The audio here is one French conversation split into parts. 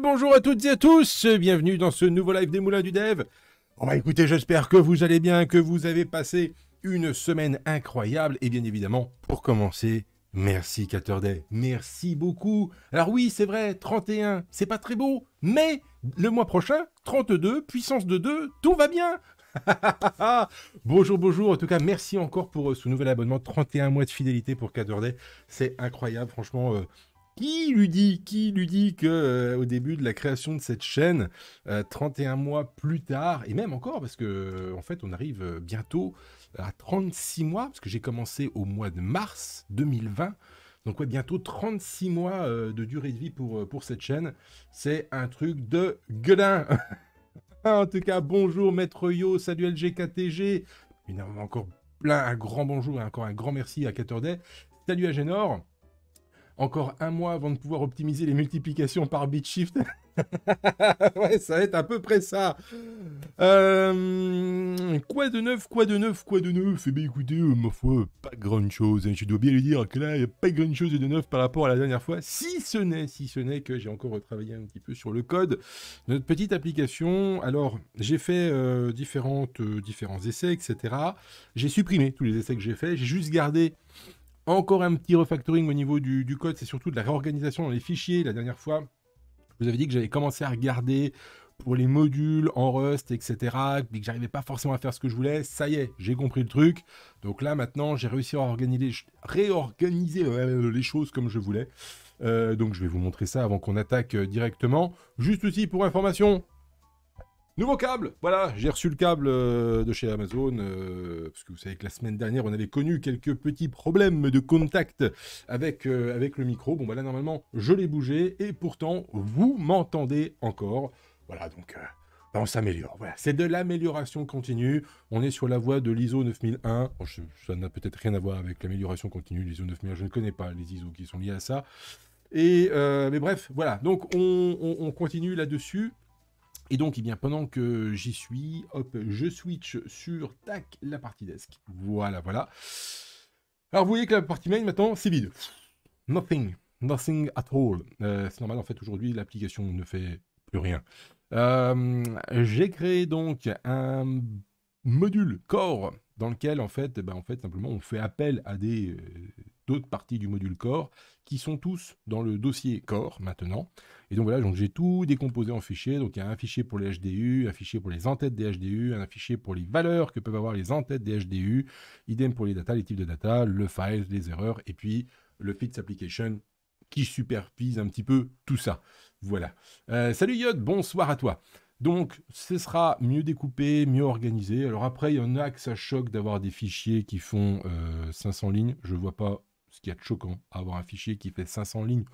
bonjour à toutes et à tous, bienvenue dans ce nouveau live des Moulins du Dev. Oh, bon bah, va écoutez, j'espère que vous allez bien, que vous avez passé une semaine incroyable, et bien évidemment, pour commencer, merci Caterday, merci beaucoup. Alors oui, c'est vrai, 31, c'est pas très beau, mais le mois prochain, 32, puissance de 2, tout va bien bonjour, bonjour. En tout cas, merci encore pour euh, ce nouvel abonnement. 31 mois de fidélité pour Caterday. C'est incroyable. Franchement, euh, qui lui dit, qui lui dit que euh, au début de la création de cette chaîne, 31 euh, mois plus tard, et même encore parce que euh, en fait on arrive bientôt à 36 mois, parce que j'ai commencé au mois de mars 2020, donc ouais, bientôt 36 mois de durée de vie pour, pour cette chaîne, c'est un truc de gueulin En tout cas, bonjour Maître Yo, salut LGKTG, une encore plein, un grand bonjour et encore un grand merci à 14day, salut à Génor encore un mois avant de pouvoir optimiser les multiplications par bit shift. ouais, ça va être à peu près ça. Euh, quoi de neuf, quoi de neuf, quoi de neuf Eh bien écoutez, euh, ma foi, pas grand chose. Hein. Je dois bien le dire que là, il n'y a pas grand chose de neuf par rapport à la dernière fois. Si ce n'est, si ce n'est que j'ai encore travaillé un petit peu sur le code de notre petite application. Alors, j'ai fait euh, différentes, différents essais, etc. J'ai supprimé tous les essais que j'ai faits. J'ai juste gardé encore un petit refactoring au niveau du, code, c'est surtout de la réorganisation dans les fichiers. La dernière fois, vous avez dit que j'avais commencé à regarder pour les modules en Rust, etc. Et que j'arrivais pas forcément à faire ce que je voulais, ça y est, j'ai compris le truc. Donc là, maintenant, j'ai réussi à réorganiser euh, les choses comme je voulais. Euh, donc je vais vous montrer ça avant qu'on attaque euh, directement. Juste aussi pour information, Nouveau câble Voilà, j'ai reçu le câble euh, de chez Amazon, euh, parce que vous savez que la semaine dernière, on avait connu quelques petits problèmes de contact avec, euh, avec le micro. Bon, bah là, normalement, je l'ai bougé, et pourtant, vous m'entendez encore. Voilà, donc, bah, on s'améliore. Voilà, c'est de l'amélioration continue. On est sur la voie de l'ISO 9001. ça n'a peut-être rien à voir avec l'amélioration continue, l'ISO 9001. Je ne connais pas les ISO qui sont liés à ça. Et, mais bref, voilà, donc on continue là-dessus. Et donc, eh bien, pendant que j'y suis, hop, je switch sur, tac, la partie desk. Voilà, voilà. Alors, vous voyez que la partie main, maintenant, c'est vide. Nothing. Nothing at all. Euh, c'est normal, en fait, aujourd'hui, l'application ne fait plus rien. Euh, j'ai créé donc un module core dans lequel, en fait, eh ben, en fait, simplement, on fait appel à des, euh, d'autres parties du module corps qui sont tous dans le dossier corps maintenant. Et donc voilà, donc j'ai tout décomposé en fichiers. Donc il y a un fichier pour les HDU, un fichier pour les entêtes des HDU, un fichier pour les valeurs que peuvent avoir les entêtes des HDU, idem pour les data, les types de data, le file, les erreurs, et puis le fix application qui supervise un petit peu tout ça. Voilà. Euh, salut Yod, bonsoir à toi. Donc, ce sera mieux découpé, mieux organisé. Alors après, il y en a que ça choque d'avoir des fichiers qui font 500 euh, lignes. Je vois pas ce qu'il y a de choquant, avoir un fichier qui fait 500 lignes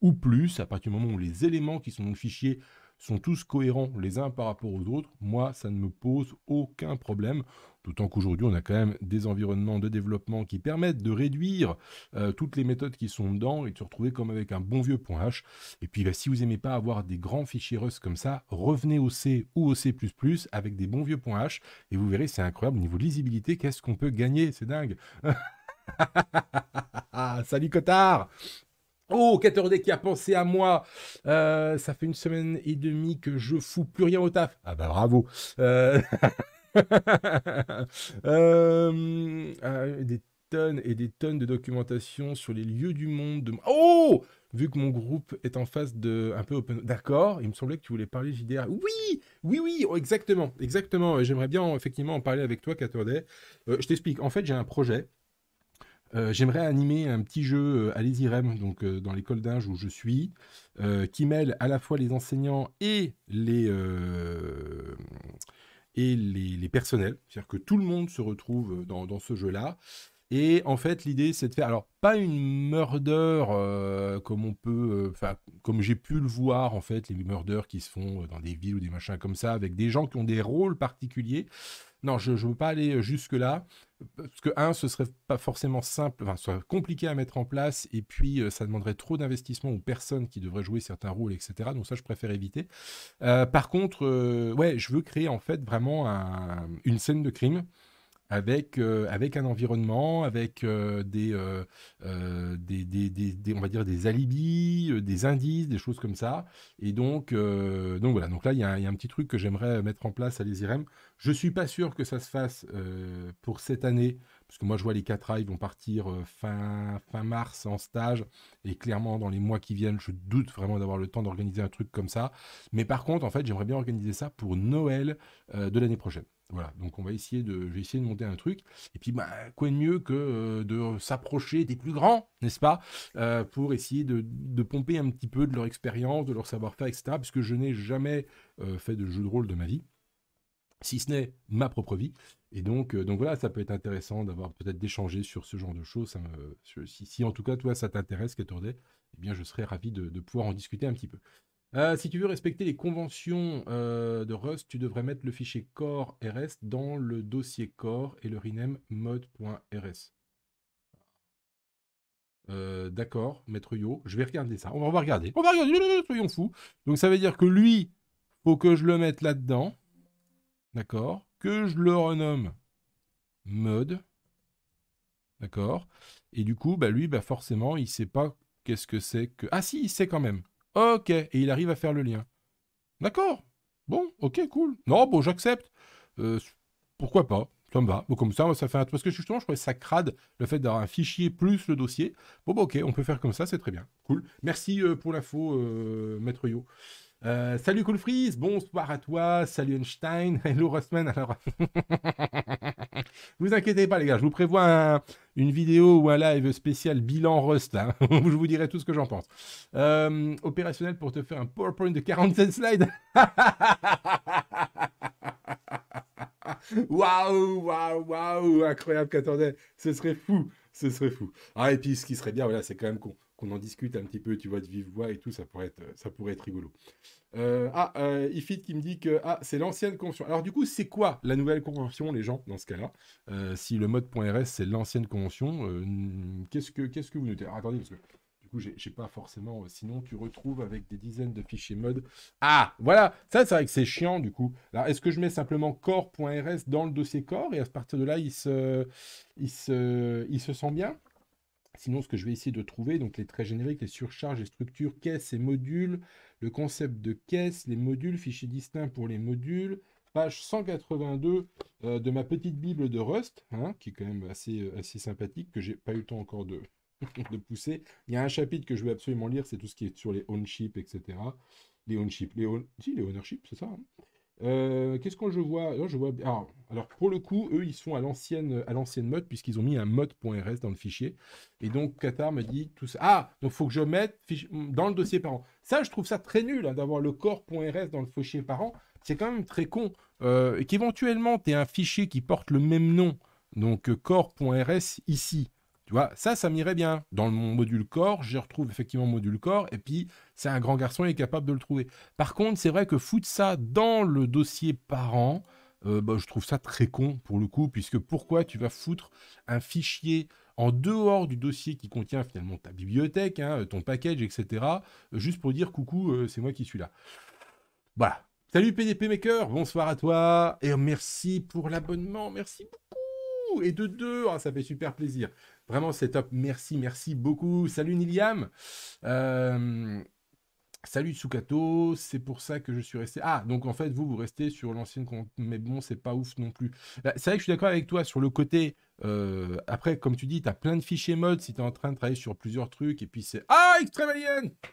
ou plus, à partir du moment où les éléments qui sont dans le fichier sont tous cohérents les uns par rapport aux autres, moi, ça ne me pose aucun problème. D'autant qu'aujourd'hui, on a quand même des environnements de développement qui permettent de réduire euh, toutes les méthodes qui sont dedans et de se retrouver comme avec un bon vieux .h. Et puis, bah, si vous n'aimez pas avoir des grands fichiers Rust comme ça, revenez au C ou au C++ avec des bons vieux .h et vous verrez, c'est incroyable au niveau de lisibilité, qu'est-ce qu'on peut gagner, c'est dingue Ah, salut Cotard Oh, 14D qui a pensé à moi. Euh, ça fait une semaine et demie que je fous plus rien au taf. Ah bah bravo. Euh, euh, des tonnes et des tonnes de documentation sur les lieux du monde. Oh Vu que mon groupe est en face de un peu open. D'accord, il me semblait que tu voulais parler JDR. Oui Oui, oui, oh, exactement. Exactement. J'aimerais bien effectivement en parler avec toi, quatorze. je t'explique. En fait, j'ai un projet. Euh, j'aimerais animer un petit jeu à euh, l'ESIREM, donc euh, dans l'école d'Inge où je suis, qui mêle à la fois les enseignants et les, et les, personnels. C'est-à-dire que tout le monde se retrouve dans, ce jeu-là. Et en fait, l'idée, c'est de faire, alors pas une murder comme on peut, enfin comme j'ai pu le voir en fait, les murders qui se font dans des villes ou des machins comme ça, avec des gens qui ont des rôles particuliers. Non, je ne veux pas aller jusque là parce que un, ce serait pas forcément simple, enfin, ce serait compliqué à mettre en place, et puis euh, ça demanderait trop d'investissement aux personnes qui devraient jouer certains rôles, etc. Donc ça, je préfère éviter. Euh, par contre, euh, ouais, je veux créer en fait vraiment une scène de crime avec, euh, avec un environnement, avec euh, euh, des, des, des, on va dire des alibis, des indices, des choses comme ça. Et donc, donc voilà, donc là, il y, a un petit truc que j'aimerais mettre en place à l'ESIREM. Je ne suis pas sûr que ça se fasse pour cette année, parce que moi, je vois les 4A, ils vont partir fin, fin mars en stage, et clairement, dans les mois qui viennent, je doute vraiment d'avoir le temps d'organiser un truc comme ça. Mais par contre, en fait, j'aimerais bien organiser ça pour Noël de l'année prochaine. Voilà, donc on va essayer de, de monter un truc. Et puis, bah, quoi de mieux que euh, de s'approcher des plus grands, n'est-ce pas, euh, pour essayer de, pomper un petit peu de leur expérience, de leur savoir-faire, etc. Puisque je n'ai jamais euh, fait de jeu de rôle de ma vie, si ce n'est ma propre vie. Et donc, donc voilà, ça peut être intéressant d'avoir peut-être d'échanger sur ce genre de choses. Hein, si, en tout cas, toi, ça t'intéresse, Catordet, eh bien, je serais ravi de pouvoir en discuter un petit peu. Euh, si tu veux respecter les conventions euh, de Rust, tu devrais mettre le fichier core rs dans le dossier core et le rename mode.rs. Euh, d'accord, maître Yo, je vais regarder ça. On va, regarder. On va regarder, soyons fous. Donc ça veut dire que lui, faut que je le mette là-dedans. D'accord. Que je le renomme mode. D'accord. Et du coup, bah lui, bah forcément, il sait pas qu'est-ce que c'est que... Ah si, il sait quand même. Ok, et il arrive à faire le lien. D'accord. Bon, ok, cool. Non, bon, j'accepte. Euh, pourquoi pas Ça me va. Bon, comme ça, ça fait un... Parce que justement, je trouvais ça crade, le fait d'avoir un fichier plus le dossier. Bon, bah, ok, on peut faire comme ça, c'est très bien. Cool. Merci euh, pour l'info, euh, Maître Yo. Euh, salut Cool Freeze, bonsoir à toi, salut Einstein, hello Rustman. Alors, vous inquiétez pas les gars, je vous prévois une vidéo ou un live spécial bilan Rust, où hein. je vous dirai tout ce que j'en pense. Euh, opérationnel pour te faire un PowerPoint de 47 slides. Waouh, waouh, waouh, incroyable, qu'attendait, ce serait fou, ce serait fou. Ah, et puis ce qui serait bien, voilà, c'est quand même con qu'on en discute un petit peu, tu vois, de vive voix et tout, ça pourrait être, euh, ça pourrait être rigolo. Euh, ah, euh, Ifit qui me dit que ah, c'est l'ancienne convention. Alors du coup, c'est quoi la nouvelle convention, les gens, dans ce cas-là Si le mode.rs, c'est l'ancienne convention, qu'est-ce que qu'est-ce que vous notez dites Attendez, parce que du coup, j'ai pas forcément... sinon, tu retrouves avec des dizaines de fichiers mode. Ah, voilà Ça, c'est vrai que c'est chiant, du coup. Alors, est-ce que je mets simplement core.rs dans le dossier core et à partir de là, il se, il il se sent bien Sinon, ce que je vais essayer de trouver, donc les traits génériques, les surcharges, les structures, caisses et modules, le concept de caisse, les modules, fichiers distincts pour les modules, page 182 euh, de ma petite Bible de Rust, hein, qui est quand même assez, euh, assez sympathique, que je n'ai pas eu le temps encore de, de pousser. Il y a un chapitre que je vais absolument lire, c'est tout ce qui est sur les ownership, etc. Les ownership, les, les ownership, c'est ça. Hein. Euh, qu'est-ce que je vois, oh, Alors, pour le coup, eux, ils sont à l'ancienne à l'ancienne mode puisqu'ils ont mis un mode.rs dans le fichier. Et donc Qatar me dit tout ça. Ah, donc il faut que je mette dans le dossier parent. Ça, je trouve ça très nul hein, d'avoir le corps.rs dans le fichier parent. C'est quand même très con. Euh, et Qu'éventuellement, tu aies un fichier qui porte le même nom, donc euh, corps.rs ici. Tu vois, ça, ça m'irait bien. Dans mon module corps, je retrouve effectivement module corps, et puis c'est un grand garçon, il est capable de le trouver. Par contre, c'est vrai que foutre ça dans le dossier parent, euh, bah, je trouve ça très con pour le coup, puisque pourquoi tu vas foutre un fichier en dehors du dossier qui contient finalement ta bibliothèque, hein, ton package, etc., juste pour dire coucou, euh, c'est moi qui suis là. Voilà. Salut PDP Maker, bonsoir à toi, et merci pour l'abonnement, merci beaucoup, et de deux, ah, ça fait super plaisir. Vraiment, c'est top. Merci, merci beaucoup. Salut Niliam. Euh, salut Tsukato. C'est pour ça que je suis resté. Ah, donc en fait, vous, vous restez sur l'ancienne compte. Mais bon, c'est pas ouf non plus. Bah, c'est vrai que je suis d'accord avec toi sur le côté. Euh, après, comme tu dis, tu as plein de fichiers mode si tu es en train de travailler sur plusieurs trucs. Et puis c'est. Ah, Extreme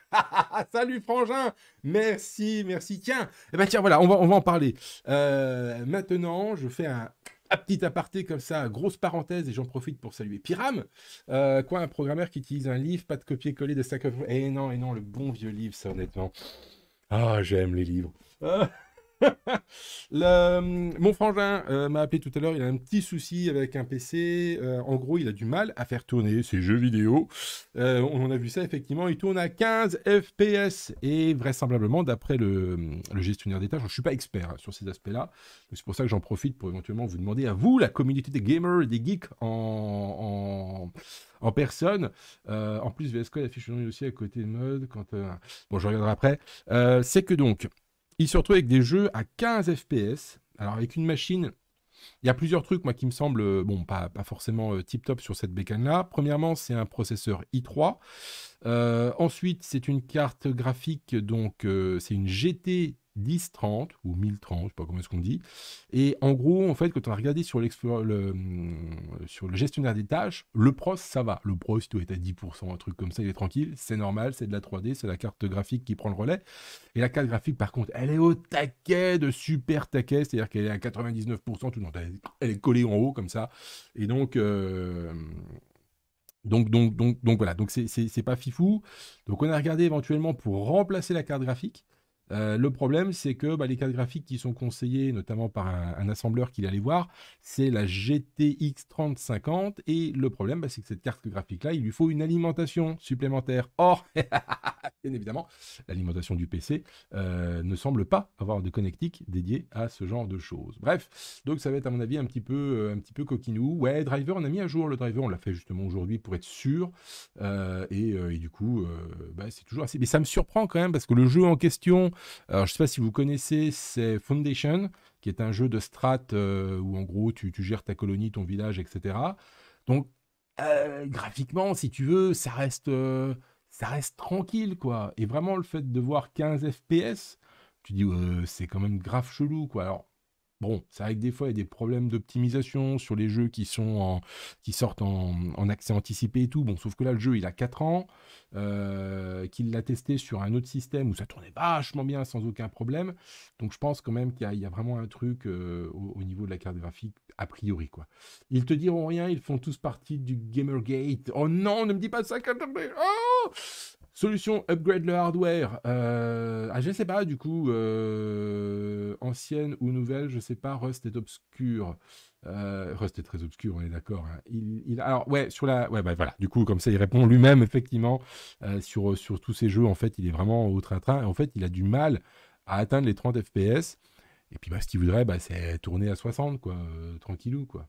Salut Frangin Merci, merci. Tiens, eh ben, tiens, voilà, on va, on va en parler. Euh, maintenant, je fais un à petit aparté comme ça, grosse parenthèse, et j'en profite pour saluer Pyram. Euh, quoi, un programmeur qui utilise un livre, pas de copier-coller de Stack of... Eh non, et eh non, le bon vieux livre, ça, honnêtement. Ah, j'aime les livres. Ah. Hum, mon frangin euh, m'a appelé tout à l'heure, il a un petit souci avec un PC. Euh, en gros, il a du mal à faire tourner ses jeux vidéo. Euh, on a vu ça, effectivement, il tourne à 15 FPS. Et vraisemblablement, d'après le, hum, gestionnaire des je ne suis pas expert hein, sur ces aspects-là. C'est pour ça que j'en profite pour éventuellement vous demander à vous, la communauté des gamers, des geeks en, en, en personne. en plus, VS Code affiche aussi à côté de mode. Quand, bon, je regarderai après. C'est que donc, surtout avec des jeux à 15 FPS. Alors avec une machine, il y a plusieurs trucs moi qui me semblent euh, bon pas, pas forcément euh, tip top sur cette bécane là. Premièrement, c'est un processeur i3. Euh, ensuite, c'est une carte graphique donc c'est une GT 1030 ou 1030, je sais pas comment est-ce qu'on dit. Et en gros, en fait, quand on a regardé sur, euh, le, gestionnaire des tâches, le pros, ça va. Le pros, il doit être à 10%, un truc comme ça, il est tranquille, c'est normal, c'est de la 3D, c'est la carte graphique qui prend le relais. Et la carte graphique, par contre, elle est au taquet, de super taquet, c'est-à-dire qu'elle est à 99%, tout le temps, elle est collée en haut comme ça. Et donc... Euh, donc, donc, donc, donc voilà, donc c'est pas fifou. Donc on a regardé éventuellement pour remplacer la carte graphique. Euh, le problème, c'est que bah, les cartes graphiques qui sont conseillées, notamment par un, assembleur qu'il allait voir, c'est la GTX 3050. Et le problème, bah, c'est que cette carte graphique-là, il lui faut une alimentation supplémentaire. Or, bien évidemment, l'alimentation du PC euh, ne semble pas avoir de connectique dédiée à ce genre de choses. Bref, donc ça va être à mon avis un petit peu, euh, un petit peu coquinou. Ouais, driver, on a mis à jour le driver, on l'a fait justement aujourd'hui pour être sûr. Et, du coup, bah, c'est toujours assez. Mais ça me surprend quand même parce que le jeu en question alors, je ne sais pas si vous connaissez, c'est Foundation, qui est un jeu de strat euh, où en gros tu, gères ta colonie, ton village, etc. Donc, euh, graphiquement, si tu veux, ça reste, euh, ça reste tranquille, quoi. Et vraiment, le fait de voir 15 FPS, tu dis, c'est quand même grave chelou, quoi. Alors, Bon, c'est vrai que des fois, il y a des problèmes d'optimisation sur les jeux qui, sont en, qui sortent en, accès anticipé et tout. Bon, sauf que là, le jeu, il a 4 ans, euh, qu'il l'a testé sur un autre système où ça tournait vachement bien sans aucun problème. Donc, je pense quand même qu'il y, a vraiment un truc euh, au, niveau de la carte graphique, a priori, quoi. Ils te diront rien, ils font tous partie du Gamergate. Oh non, ne me dis pas ça, quand oh Solution, upgrade le hardware. Je euh, ne ah, je sais pas, du coup, euh, ancienne ou nouvelle, je ne sais pas, Rust est obscur. Euh, Rust est très obscur, on est d'accord. Hein. alors, ouais, sur la. Ouais, bah voilà, du coup, comme ça, il répond lui-même, effectivement, sur, sur tous ces jeux. En fait, il est vraiment au train-train. En fait, il a du mal à atteindre les 30 FPS. Et puis, bah, ce qu'il voudrait, bah, c'est tourner à 60, quoi, tranquillou, quoi.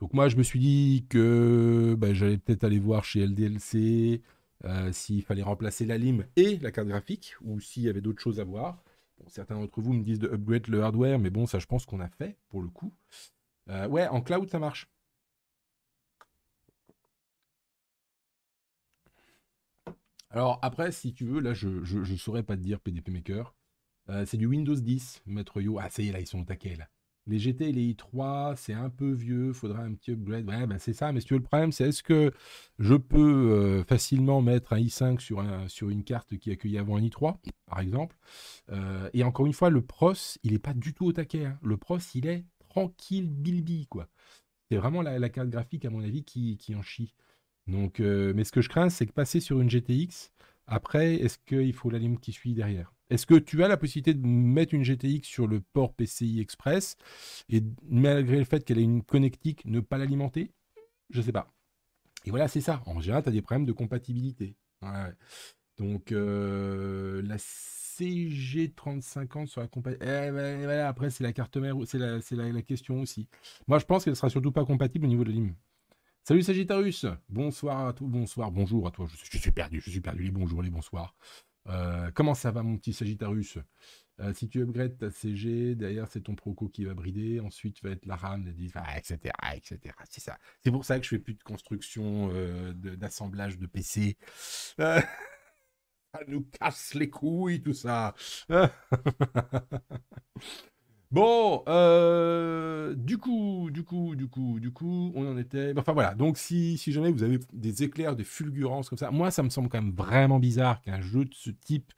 Donc moi, je me suis dit que bah, j'allais peut-être aller voir chez LDLC, euh, s'il fallait remplacer la lime et la carte graphique, ou s'il y avait d'autres choses à voir. Bon, certains d'entre vous me disent de upgrade le hardware, mais bon, ça je pense qu'on a fait pour le coup. Euh, ouais, en cloud, ça marche. Alors après, si tu veux, là, je ne saurais pas te dire PDP Maker. Euh, c'est du Windows 10, maître Yo. Ah, ça y est, là, ils sont au taquet, là les GT et les i3, c'est un peu vieux, faudrait un petit upgrade. Ouais, ben c'est ça, mais si tu veux, le problème, c'est est-ce que je peux euh, facilement mettre un i5 sur, une carte qui accueille avant un i3, par exemple euh, Et encore une fois, le pros, il n'est pas du tout au taquet. Hein. Le pros, il est tranquille, bilbi. quoi. C'est vraiment la, carte graphique, à mon avis, qui, en chie. Donc, euh, mais ce que je crains, c'est que passer sur une GTX, après, est-ce qu'il faut la qui suit derrière est-ce que tu as la possibilité de mettre une GTX sur le port PCI Express et malgré le fait qu'elle ait une connectique, ne pas l'alimenter Je ne sais pas. Et voilà, c'est ça. En général, tu as des problèmes de compatibilité. Donc, euh, la cg 3050 sur la compagnie eh, voilà, après, c'est la carte mère, c'est la, question aussi. Moi, je pense qu'elle ne sera surtout pas compatible au niveau de l'IM. Salut Sagittarius Bonsoir à toi. bonsoir, bonjour à toi. Je, suis perdu, je suis perdu. Les bonjours, les bonsoirs. Euh, comment ça va, mon petit Sagittarius euh, Si tu upgrades ta CG, derrière, c'est ton Proco qui va brider. Ensuite, va être la RAM, etc. etc. C'est ça. C'est pour ça que je fais plus de construction, euh, d'assemblage de, de, PC. ça nous casse les couilles, tout ça. Bon, euh, du coup, du coup, du coup, du coup, on en était. Enfin voilà, donc si, si jamais vous avez des éclairs, des fulgurances comme ça, moi ça me semble quand même vraiment bizarre qu'un jeu de ce type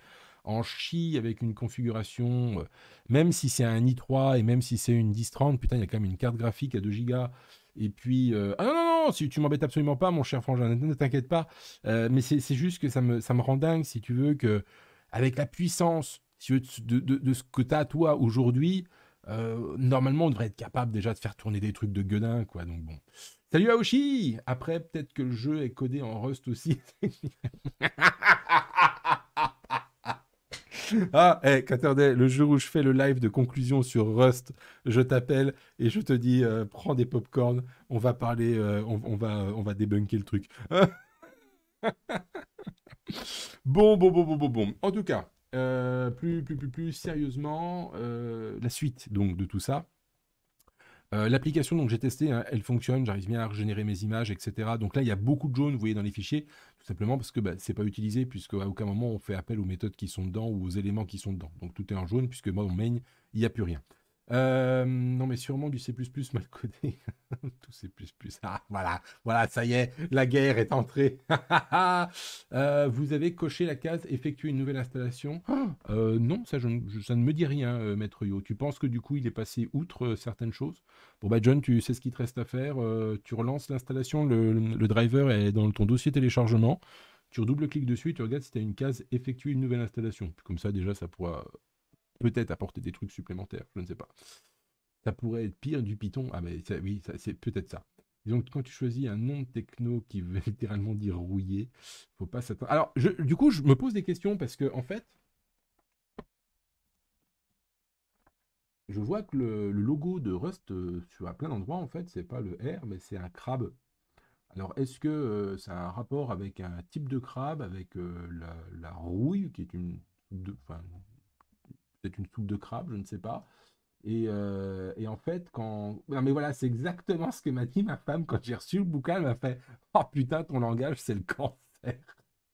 en chi avec une configuration, euh, même si c'est un i3 et même si c'est une 1030, putain, il y a quand même une carte graphique à 2 gigas. Et puis, euh, ah non, non, non, si tu m'embêtes absolument pas, mon cher frangin, ne t'inquiète pas. mais c'est juste que ça me, rend dingue, si tu veux, que avec la puissance de, de, ce que tu as toi aujourd'hui, euh, normalement, on devrait être capable déjà de faire tourner des trucs de gueudin, quoi. Donc bon. Salut Aoshi Après, peut-être que le jeu est codé en Rust aussi. ah, hey, Caterday, le jour où je fais le live de conclusion sur Rust, je t'appelle et je te dis, euh, prends des popcorn, on va parler, euh, on, on, va, on va débunker le truc. bon, bon, bon, bon, bon, bon. En tout cas, euh, plus, plus, plus, sérieusement, euh, la suite donc de tout ça. Euh, l'application que j'ai testé, hein, elle fonctionne, j'arrive bien à régénérer mes images, etc. Donc là il y a beaucoup de jaune, vous voyez dans les fichiers, tout simplement parce que bah, c'est pas utilisé puisque à aucun moment on fait appel aux méthodes qui sont dedans ou aux éléments qui sont dedans. Donc tout est en jaune puisque moi on main il n'y a plus rien. Euh, non, mais sûrement du C++ mal codé. Tout C++. Ah, voilà, voilà, ça y est, la guerre est entrée. Euh, vous avez coché la case effectuer une nouvelle installation. Ah euh, non, ça, ne me dit rien, maître Yo. Tu penses que du coup, il est passé outre certaines choses Bon, bah, John, tu sais ce qu'il te reste à faire. tu relances l'installation, le, driver est dans ton dossier téléchargement. Tu redouble-cliques dessus tu regardes si tu as une case effectuer une nouvelle installation. comme ça, déjà, ça pourra peut-être apporter des trucs supplémentaires, je ne sais pas. Ça pourrait être pire du Python. Ah mais ça, oui, c'est peut-être ça. donc quand tu choisis un nom techno qui veut littéralement dire rouillé, faut pas s'attendre. Alors du coup, je me pose des questions parce que en fait, je vois que le, logo de Rust euh, sur à plein d'endroits en fait, c'est pas le R, mais c'est un crabe. Alors, est-ce que euh, ça a un rapport avec un type de crabe, avec euh, la, rouille, qui est une, peut une soupe de crabe, je ne sais pas. Et, euh, en fait, quand. mais voilà, c'est exactement ce que m'a dit ma femme quand j'ai reçu le bouquin. Elle m'a fait Oh putain, ton langage, c'est le cancer.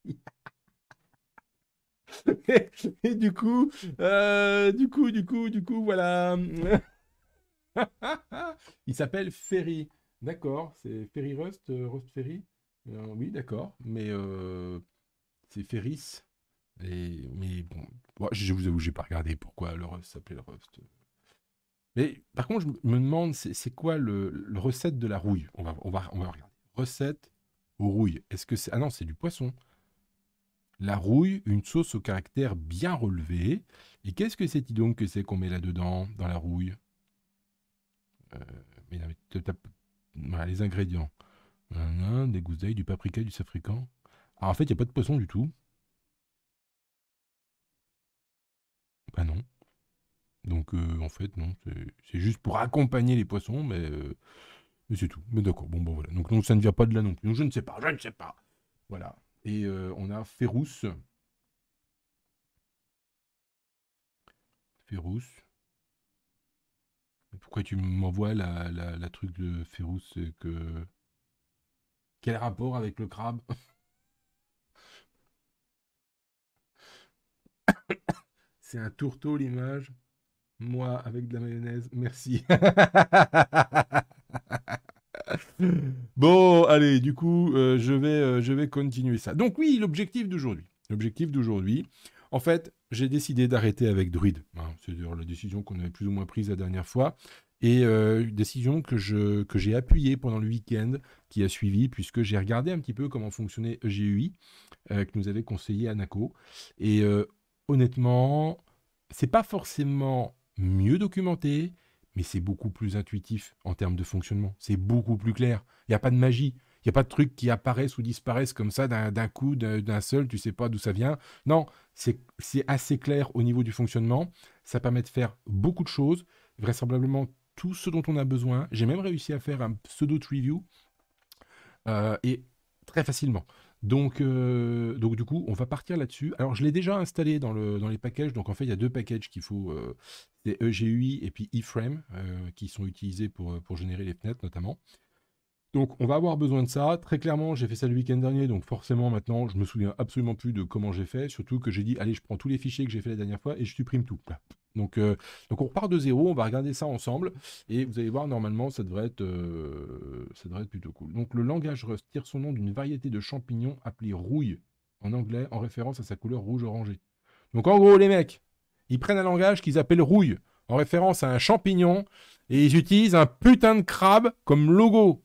et, du coup, euh, du coup, du coup, du coup, voilà. Il s'appelle Ferry. D'accord, c'est Ferry Rust, euh, Rust Ferry Oui, d'accord, mais c'est Ferris mais bon, je vous avoue, j'ai pas regardé pourquoi le Rust s'appelait le Rust. Mais par contre, je me demande, c'est quoi le, recette de la rouille on va, on, va, on va regarder. Recette aux rouilles. Est-ce que c'est. Ah non, c'est du poisson. La rouille, une sauce au caractère bien relevé. Et qu'est-ce que c'est donc que c'est qu'on met là-dedans, dans la rouille euh, mais, Les ingrédients. Des gousses d'ail, du paprika, du safrican. Alors ah, en fait, il n'y a pas de poisson du tout. Ah non. Donc euh, en fait, non, c'est juste pour accompagner les poissons, euh, mais, c'est tout. Mais d'accord, bon, bon voilà. Donc non, ça ne vient pas de là non plus. je ne sais pas, je ne sais pas. Voilà. Et euh, on a Férousse. Férousse. Pourquoi tu m'envoies la, truc de Ferrousse que... Quel rapport avec le crabe c'est un tourteau l'image. Moi avec de la mayonnaise, merci. bon, allez, du coup, euh, je, vais, euh, je vais continuer ça. Donc oui, l'objectif d'aujourd'hui. L'objectif d'aujourd'hui, en fait, j'ai décidé d'arrêter avec Druid. Hein. C'est d'ailleurs la décision qu'on avait plus ou moins prise la dernière fois. Et euh, une décision que, je, que j'ai appuyée pendant le week-end qui a suivi, puisque j'ai regardé un petit peu comment fonctionnait EGUI, que nous avait conseillé Anaco. Et honnêtement, c'est pas forcément mieux documenté, mais c'est beaucoup plus intuitif en termes de fonctionnement. C'est beaucoup plus clair. Il n'y a pas de magie. Il n'y a pas de trucs qui apparaissent ou disparaissent comme ça d'un coup, d'un seul, tu sais pas d'où ça vient. Non, c'est assez clair au niveau du fonctionnement. Ça permet de faire beaucoup de choses, vraisemblablement tout ce dont on a besoin. J'ai même réussi à faire un pseudo-review euh, et très facilement. Donc, euh, donc du coup, on va partir là-dessus. Alors, je l'ai déjà installé dans, les packages. Donc, en fait, il y a deux packages qu'il faut. Euh, c'est EGUI et puis iframe euh, qui sont utilisés pour, générer les fenêtres notamment. Donc, on va avoir besoin de ça. Très clairement, j'ai fait ça le week-end dernier. Donc, forcément, maintenant, je me souviens absolument plus de comment j'ai fait. Surtout que j'ai dit, allez, je prends tous les fichiers que j'ai fait la dernière fois et je supprime tout. Euh, donc, on repart de zéro, on va regarder ça ensemble et vous allez voir, normalement, ça devrait être, euh, ça devrait être plutôt cool. Donc le langage Rust tire son nom d'une variété de champignons appelée rouille en anglais en référence à sa couleur rouge orangée. Donc en gros, les mecs, ils prennent un langage qu'ils appellent rouille en référence à un champignon et ils utilisent un putain de crabe comme logo.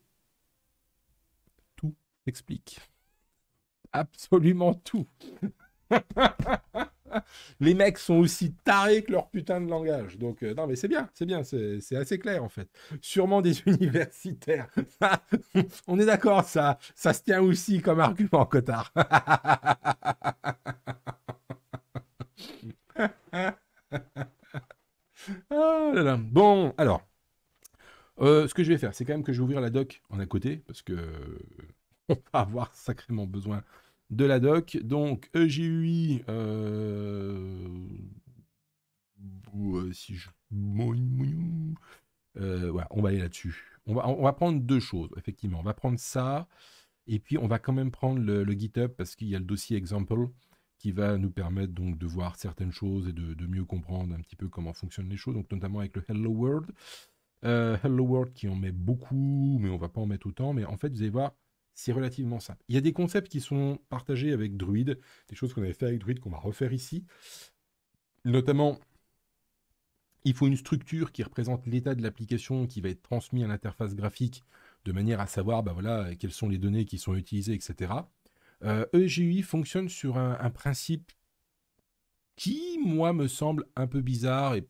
Tout s'explique. Absolument tout. les mecs sont aussi tarés que leur putain de langage. Donc, euh, non, mais c'est bien, c'est bien, c'est assez clair en fait. Sûrement des universitaires. On est d'accord, ça, ça se tient aussi comme argument, cotard. Ah bon, alors. Euh, ce que je vais faire, c'est quand même que je vais ouvrir la doc en à côté, parce que euh, on va avoir sacrément besoin de la doc. Donc EGUI, euh, euh... si je... Euh, on va aller là-dessus. On va, on va prendre deux choses, effectivement. On va prendre ça, et puis on va quand même prendre le, GitHub parce qu'il y a le dossier example qui va nous permettre donc de voir certaines choses et de, mieux comprendre un petit peu comment fonctionnent les choses, donc notamment avec le Hello World. Euh, Hello World qui en met beaucoup, mais on va pas en mettre autant. Mais en fait, vous allez voir, c'est relativement simple. Il y a des concepts qui sont partagés avec Druid, des choses qu'on avait fait avec Druid qu'on va refaire ici. Notamment, il faut une structure qui représente l'état de l'application qui va être transmis à l'interface graphique de manière à savoir bah voilà, quelles sont les données qui sont utilisées, etc. EGUI euh, e fonctionne sur un, principe qui, moi, me semble un peu bizarre et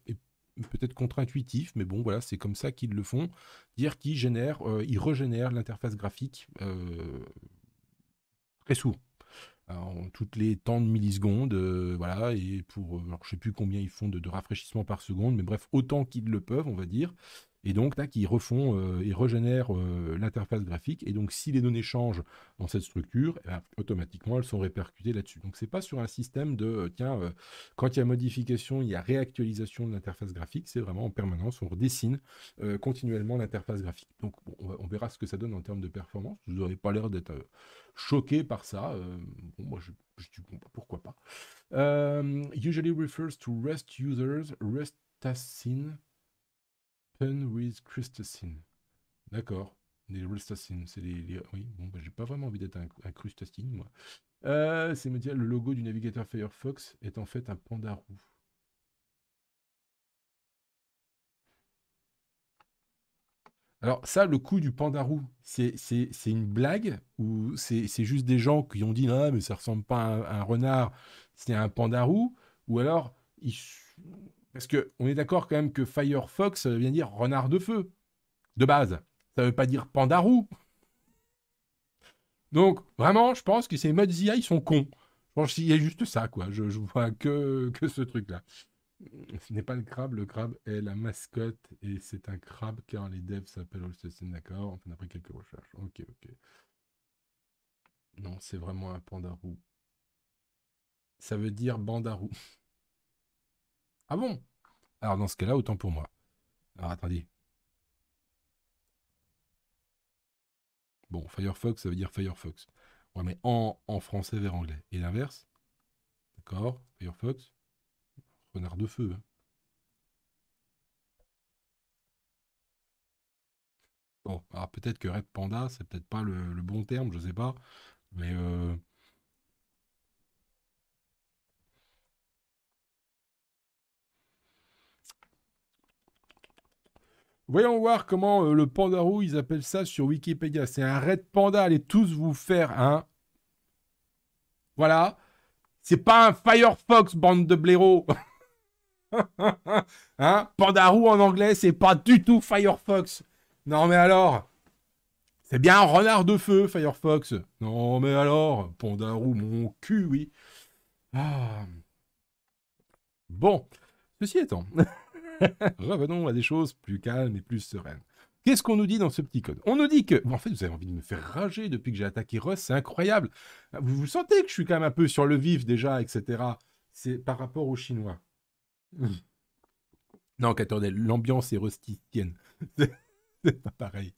peut-être contre-intuitif, mais bon, voilà, c'est comme ça qu'ils le font. Dire qu'ils génèrent, euh, ils régénèrent l'interface graphique euh, très souvent. toutes les temps de millisecondes, euh, voilà, et pour, alors, je sais plus combien ils font de, de, rafraîchissement par seconde, mais bref, autant qu'ils le peuvent, on va dire. Et donc, là, qui refont et euh, régénèrent euh, l'interface graphique. Et donc, si les données changent dans cette structure, eh ben, automatiquement, elles sont répercutées là-dessus. Donc, ce n'est pas sur un système de, euh, tiens, quand il y a modification, il y a réactualisation de l'interface graphique. C'est vraiment en permanence, on redessine continuellement l'interface graphique. Donc, on, verra ce que ça donne en termes de performance. Vous n'aurez pas l'air d'être choqué par ça. bon, moi, je je bon, bah, pourquoi pas. usually refers to REST users, REST Rustasin Pun with Crustacean. D'accord. Les c'est les, Oui, bon, bah, j'ai pas vraiment envie d'être un, un moi. Euh, c'est me dire, le logo du navigateur Firefox est en fait un panda roux. Alors ça, le coup du pandarou, c'est une blague ou c'est juste des gens qui ont dit non, ah, mais ça ressemble pas à un, renard, c'est un pandarou ou alors ils, parce que est d'accord quand même que Firefox vient dire renard de feu, de base. Ça veut pas dire pandarou. Donc, vraiment, je pense que ces modes IA, ils sont cons. Je pense qu'il y a juste ça, quoi. Je, vois que, ce truc-là. Ce n'est pas le crabe, le crabe est la mascotte et c'est un crabe car les devs s'appellent Holstein, d'accord On a pris quelques recherches. Ok, ok. Non, c'est vraiment un pandarou. Ça veut dire bandarou. Ah bon Alors dans ce cas-là, autant pour moi. Alors attendez. Bon, Firefox, ça veut dire Firefox. Ouais, mais en, en français vers anglais. Et l'inverse. D'accord Firefox. Renard de feu. Hein. Bon, alors peut-être que Red Panda, c'est peut-être pas le, bon terme, je sais pas. Mais euh, Voyons voir comment euh, le pandarou, ils appellent ça sur Wikipédia. C'est un Red panda, allez tous vous faire un. Voilà. C'est pas un Firefox, bande de blaireaux. hein Pandarou en anglais, c'est pas du tout Firefox. Non mais alors C'est bien un renard de feu, Firefox. Non mais alors Pandarou, mon cul, oui. Ah. Bon, ceci étant... Revenons à des choses plus calmes et plus sereines. Qu'est-ce qu'on nous dit dans ce petit code On nous dit que... en fait, vous avez envie de me faire rager depuis que j'ai attaqué Russ, c'est incroyable. Ah, vous vous sentez que je suis quand même un peu sur le vif déjà, etc. C'est par rapport aux Chinois. Non, qu'attendez, l'ambiance est rusticienne. c'est pas pareil.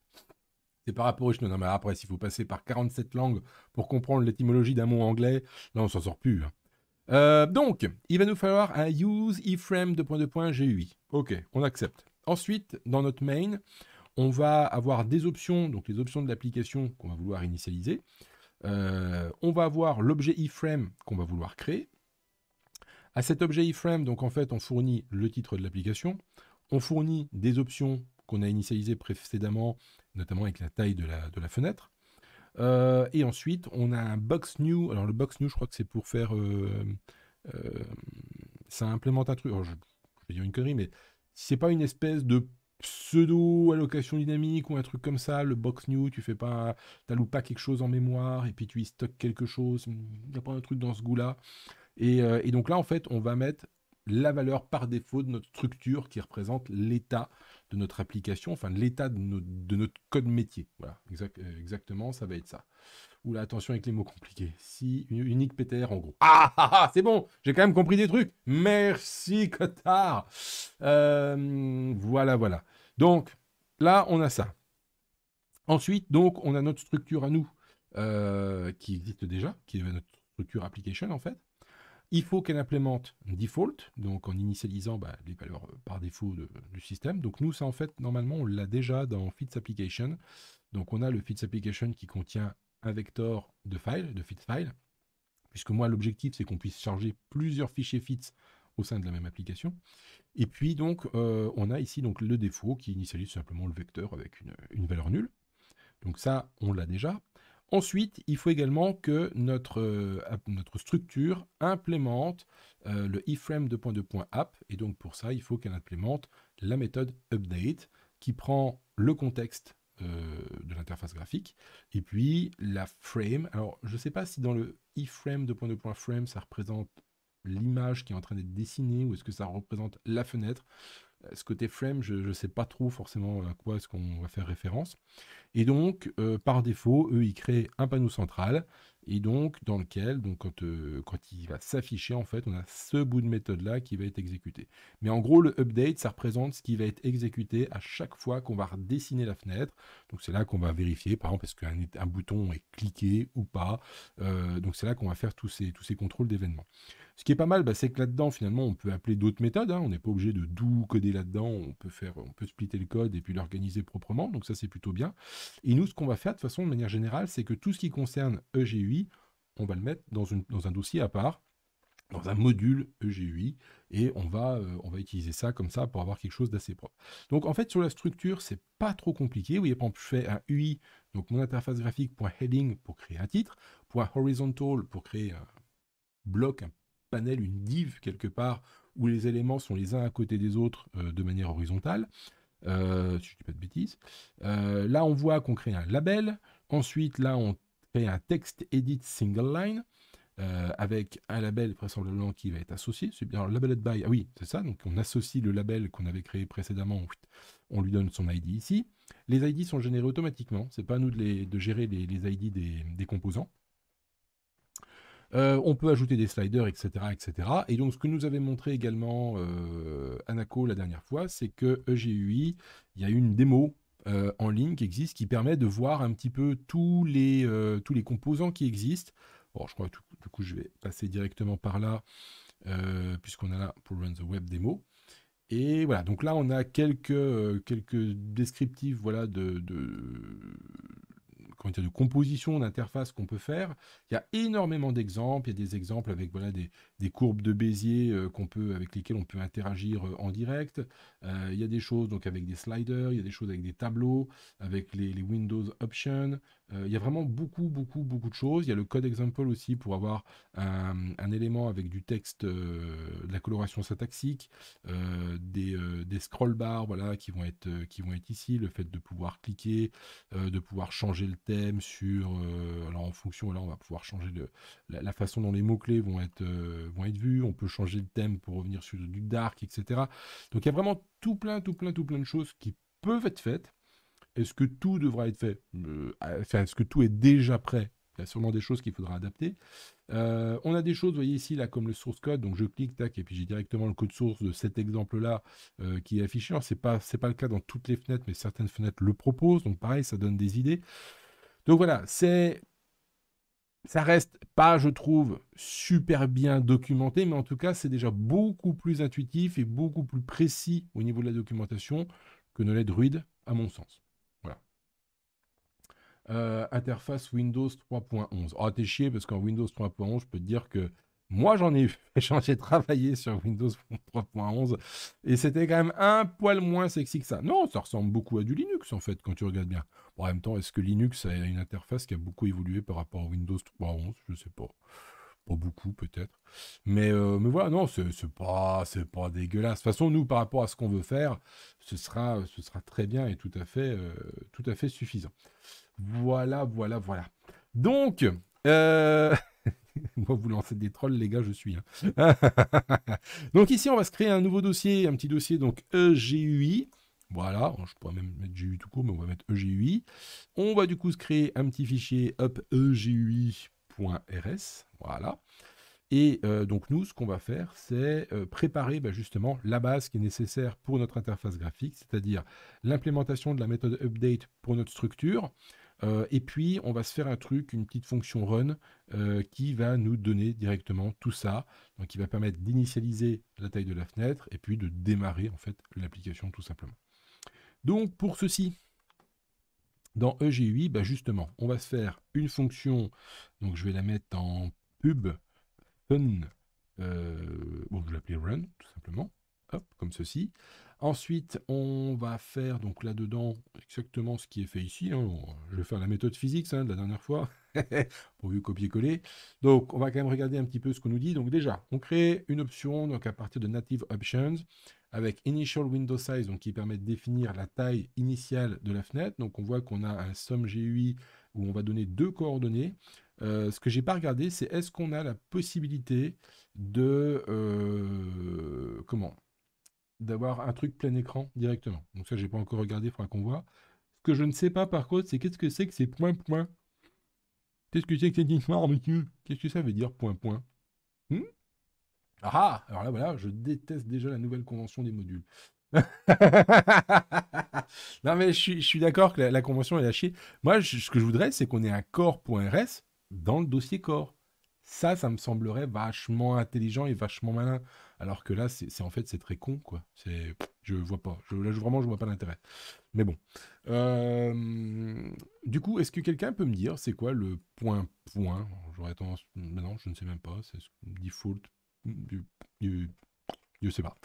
C'est par rapport aux Chinois. Non, mais après, s'il faut passer par 47 langues pour comprendre l'étymologie d'un mot anglais, là, on s'en sort plus. Hein. Euh, donc, il va nous falloir un use iframe de point de point GUI. Ok, on accepte. Ensuite, dans notre main, on va avoir des options, donc les options de l'application qu'on va vouloir initialiser. Euh, on va avoir l'objet iframe qu'on va vouloir créer. À cet objet iframe, donc en fait, on fournit le titre de l'application, on fournit des options qu'on a initialisées précédemment, notamment avec la taille de la fenêtre. Euh, et ensuite, on a un Box New. Alors, le Box New, je crois que c'est pour faire. Euh, euh, ça implémente un truc. je, vais dire une connerie, mais c'est pas une espèce de pseudo allocation dynamique ou un truc comme ça. Le Box New, tu fais pas. pas quelque chose en mémoire et puis tu y stockes quelque chose. Il n'y a pas un truc dans ce goût-là. et donc là, en fait, on va mettre la valeur par défaut de notre structure qui représente l'état de notre application, enfin de l'état de, notre code métier. Voilà, euh, exactement, ça va être ça. la attention avec les mots compliqués. Si, unique PTR en gros. Ah, ah, ah c'est bon, j'ai quand même compris des trucs. Merci, Cotard. Euh, voilà, voilà. Donc, là, on a ça. Ensuite, donc, on a notre structure à nous, euh, qui existe déjà, qui est notre structure application, en fait. Il faut qu'elle implémente default, donc en initialisant bah, les valeurs euh, par défaut du système. Donc nous, ça en fait, normalement, on l'a déjà dans Fits Application. Donc on a le Fits Application qui contient un vecteur de file, de fits file, puisque moi, l'objectif, c'est qu'on puisse charger plusieurs fichiers Fits au sein de la même application. Et puis donc, euh, on a ici donc le défaut qui initialise simplement le vecteur avec une, une valeur nulle. Donc ça, on l'a déjà. Ensuite, il faut également que notre, euh, notre structure implémente euh, le iframe de point de point app. Et donc pour ça, il faut qu'elle implémente la méthode update qui prend le contexte euh, de l'interface graphique et puis la frame. Alors je ne sais pas si dans le iframe de point de point frame, ça représente l'image qui est en train d'être dessinée ou est-ce que ça représente la fenêtre ce côté frame, je ne sais pas trop forcément à quoi est-ce qu'on va faire référence. Et donc, euh, par défaut, eux, ils créent un panneau central et donc dans lequel, donc quand, euh, quand il va s'afficher, en fait, on a ce bout de méthode-là qui va être exécuté. Mais en gros, le update, ça représente ce qui va être exécuté à chaque fois qu'on va redessiner la fenêtre. Donc c'est là qu'on va vérifier, par exemple, est-ce qu'un un bouton est cliqué ou pas. Euh, donc c'est là qu'on va faire tous ces, tous ces contrôles d'événements. Ce qui est pas mal, bah, c'est que là-dedans, finalement, on peut appeler d'autres méthodes. Hein. On n'est pas obligé de tout coder là-dedans. On peut faire, on peut splitter le code et puis l'organiser proprement. Donc ça, c'est plutôt bien. Et nous, ce qu'on va faire de façon, de manière générale, c'est que tout ce qui concerne EGUI, on va le mettre dans, un dossier à part, dans un module EGUI, et on va, euh, on va utiliser ça comme ça pour avoir quelque chose d'assez propre. Donc en fait, sur la structure, c'est pas trop compliqué. Vous voyez, je fais un UI, donc mon interface graphique, pour créer un titre, .horizontal pour créer un bloc, un panel, une div quelque part, où les éléments sont les uns à côté des autres euh, de manière horizontale. Euh, si je dis pas de bêtises. là, on voit qu'on crée un label. Ensuite, là, on un text edit single line euh, avec un label vraisemblablement qui va être associé. C'est bien labeled by. Ah oui, c'est ça. Donc on associe le label qu'on avait créé précédemment. On lui donne son ID ici. Les ID sont générés automatiquement. C'est pas à nous de, gérer les, les ID des, composants. Euh, on peut ajouter des sliders, etc., etc. Et donc, ce que nous avait montré également euh, Anaco la dernière fois, c'est que EGUI, il y a une démo euh, en ligne qui existe, qui permet de voir un petit peu tous les, euh, tous les composants qui existent. Bon, je crois que du coup, je vais passer directement par là, euh, puisqu'on a là pour Run the Web démo. Et voilà, donc là, on a quelques, quelques descriptifs voilà, de, termes de composition d'interface qu'on peut faire. Il y a énormément d'exemples. Il y a des exemples avec voilà, des, courbes de Bézier euh, peut, avec lesquelles on peut interagir euh, en direct. Euh, il y a des choses donc, avec des sliders, il y a des choses avec des tableaux, avec les, les Windows Options, euh, il y a vraiment beaucoup, beaucoup, beaucoup de choses. Il y a le code example aussi pour avoir un, élément avec du texte, euh, de la coloration syntaxique, euh, des, des, scroll bars voilà, qui, vont être, qui vont être ici, le fait de pouvoir cliquer, de pouvoir changer le thème sur... alors en fonction, là on va pouvoir changer la, façon dont les mots-clés vont vont être vus, on peut changer le thème pour revenir sur du dark, etc. Donc il y a vraiment tout plein, tout plein, tout plein de choses qui peuvent être faites. Est-ce que tout devra être fait euh, Est-ce que tout est déjà prêt Il y a sûrement des choses qu'il faudra adapter. Euh, on a des choses, vous voyez ici, là, comme le source code. Donc, je clique, tac, et puis j'ai directement le code source de cet exemple-là euh, qui est affiché. Alors, ce n'est pas, le cas dans toutes les fenêtres, mais certaines fenêtres le proposent. Donc, pareil, ça donne des idées. Donc, voilà, c'est... Ça reste pas, je trouve, super bien documenté, mais en tout cas, c'est déjà beaucoup plus intuitif et beaucoup plus précis au niveau de la documentation que ne l'est Druid, à mon sens. Euh, interface Windows 3.11. Oh, ah, t'es chier parce qu'en Windows 3.11, je peux te dire que moi, j'en ai, j'ai travaillé sur Windows 3.11 et c'était quand même un poil moins sexy que ça. Non, ça ressemble beaucoup à du Linux en fait, quand tu regardes bien. en même temps, est-ce que Linux a une interface qui a beaucoup évolué par rapport à Windows 3.11 Je sais pas. Pas beaucoup, peut-être. Mais, euh, mais voilà, non, c'est pas, pas dégueulasse. De toute façon, nous, par rapport à ce qu'on veut faire, ce sera, ce sera très bien et tout à fait, euh, tout à fait suffisant. Voilà, voilà, voilà. Donc, euh, Moi, vous lancez des trolls, les gars, je suis. Hein. donc ici, on va se créer un nouveau dossier, un petit dossier, donc EGUI. Voilà, je pourrais même mettre GUI tout court, mais on va mettre EGUI. On va du coup se créer un petit fichier up EGUI.rs. Voilà. Et euh, donc nous, ce qu'on va faire, c'est euh, préparer bah, justement la base qui est nécessaire pour notre interface graphique, c'est-à-dire l'implémentation de la méthode update pour notre structure, euh, et puis, on va se faire un truc, une petite fonction run euh, qui va nous donner directement tout ça. Donc, qui va permettre d'initialiser la taille de la fenêtre et puis de démarrer en fait l'application tout simplement. Donc, pour ceci, dans EGUI, bah justement, on va se faire une fonction. Donc, je vais la mettre en pub run. Euh, bon, je vais l'appeler run tout simplement comme ceci. Ensuite, on va faire donc là-dedans exactement ce qui est fait ici. Hein. Je vais faire la méthode physique de la dernière fois, pourvu copier-coller. Donc, on va quand même regarder un petit peu ce qu'on nous dit. Donc déjà, on crée une option donc à partir de Native Options avec Initial Window Size, donc qui permet de définir la taille initiale de la fenêtre. Donc on voit qu'on a un somme GUI où on va donner deux coordonnées. Euh, ce que j'ai pas regardé, c'est est-ce qu'on a la possibilité de euh, comment d'avoir un truc plein écran directement. Donc ça, j'ai pas encore regardé, il faudra qu'on voit. Ce que je ne sais pas par contre, c'est qu'est-ce que c'est que ces points points Qu'est-ce que c'est que ces noir, monsieur Qu'est-ce que ça veut dire point point hmm? ah, ah Alors là, voilà, je déteste déjà la nouvelle convention des modules. non mais je suis, d'accord que la, convention est lâchée. Moi, ce que je voudrais, c'est qu'on ait un corps.rs dans le dossier corps. Ça, ça me semblerait vachement intelligent et vachement malin. Alors que là, c'est en fait, c'est très con, quoi. C'est, je vois pas. Je, là, je, vraiment, je vois pas l'intérêt. Mais bon. Euh, du coup, est-ce que quelqu'un peut me dire, c'est quoi le point point J'aurais tendance, non, je ne sais même pas. C'est default du, du je sais pas.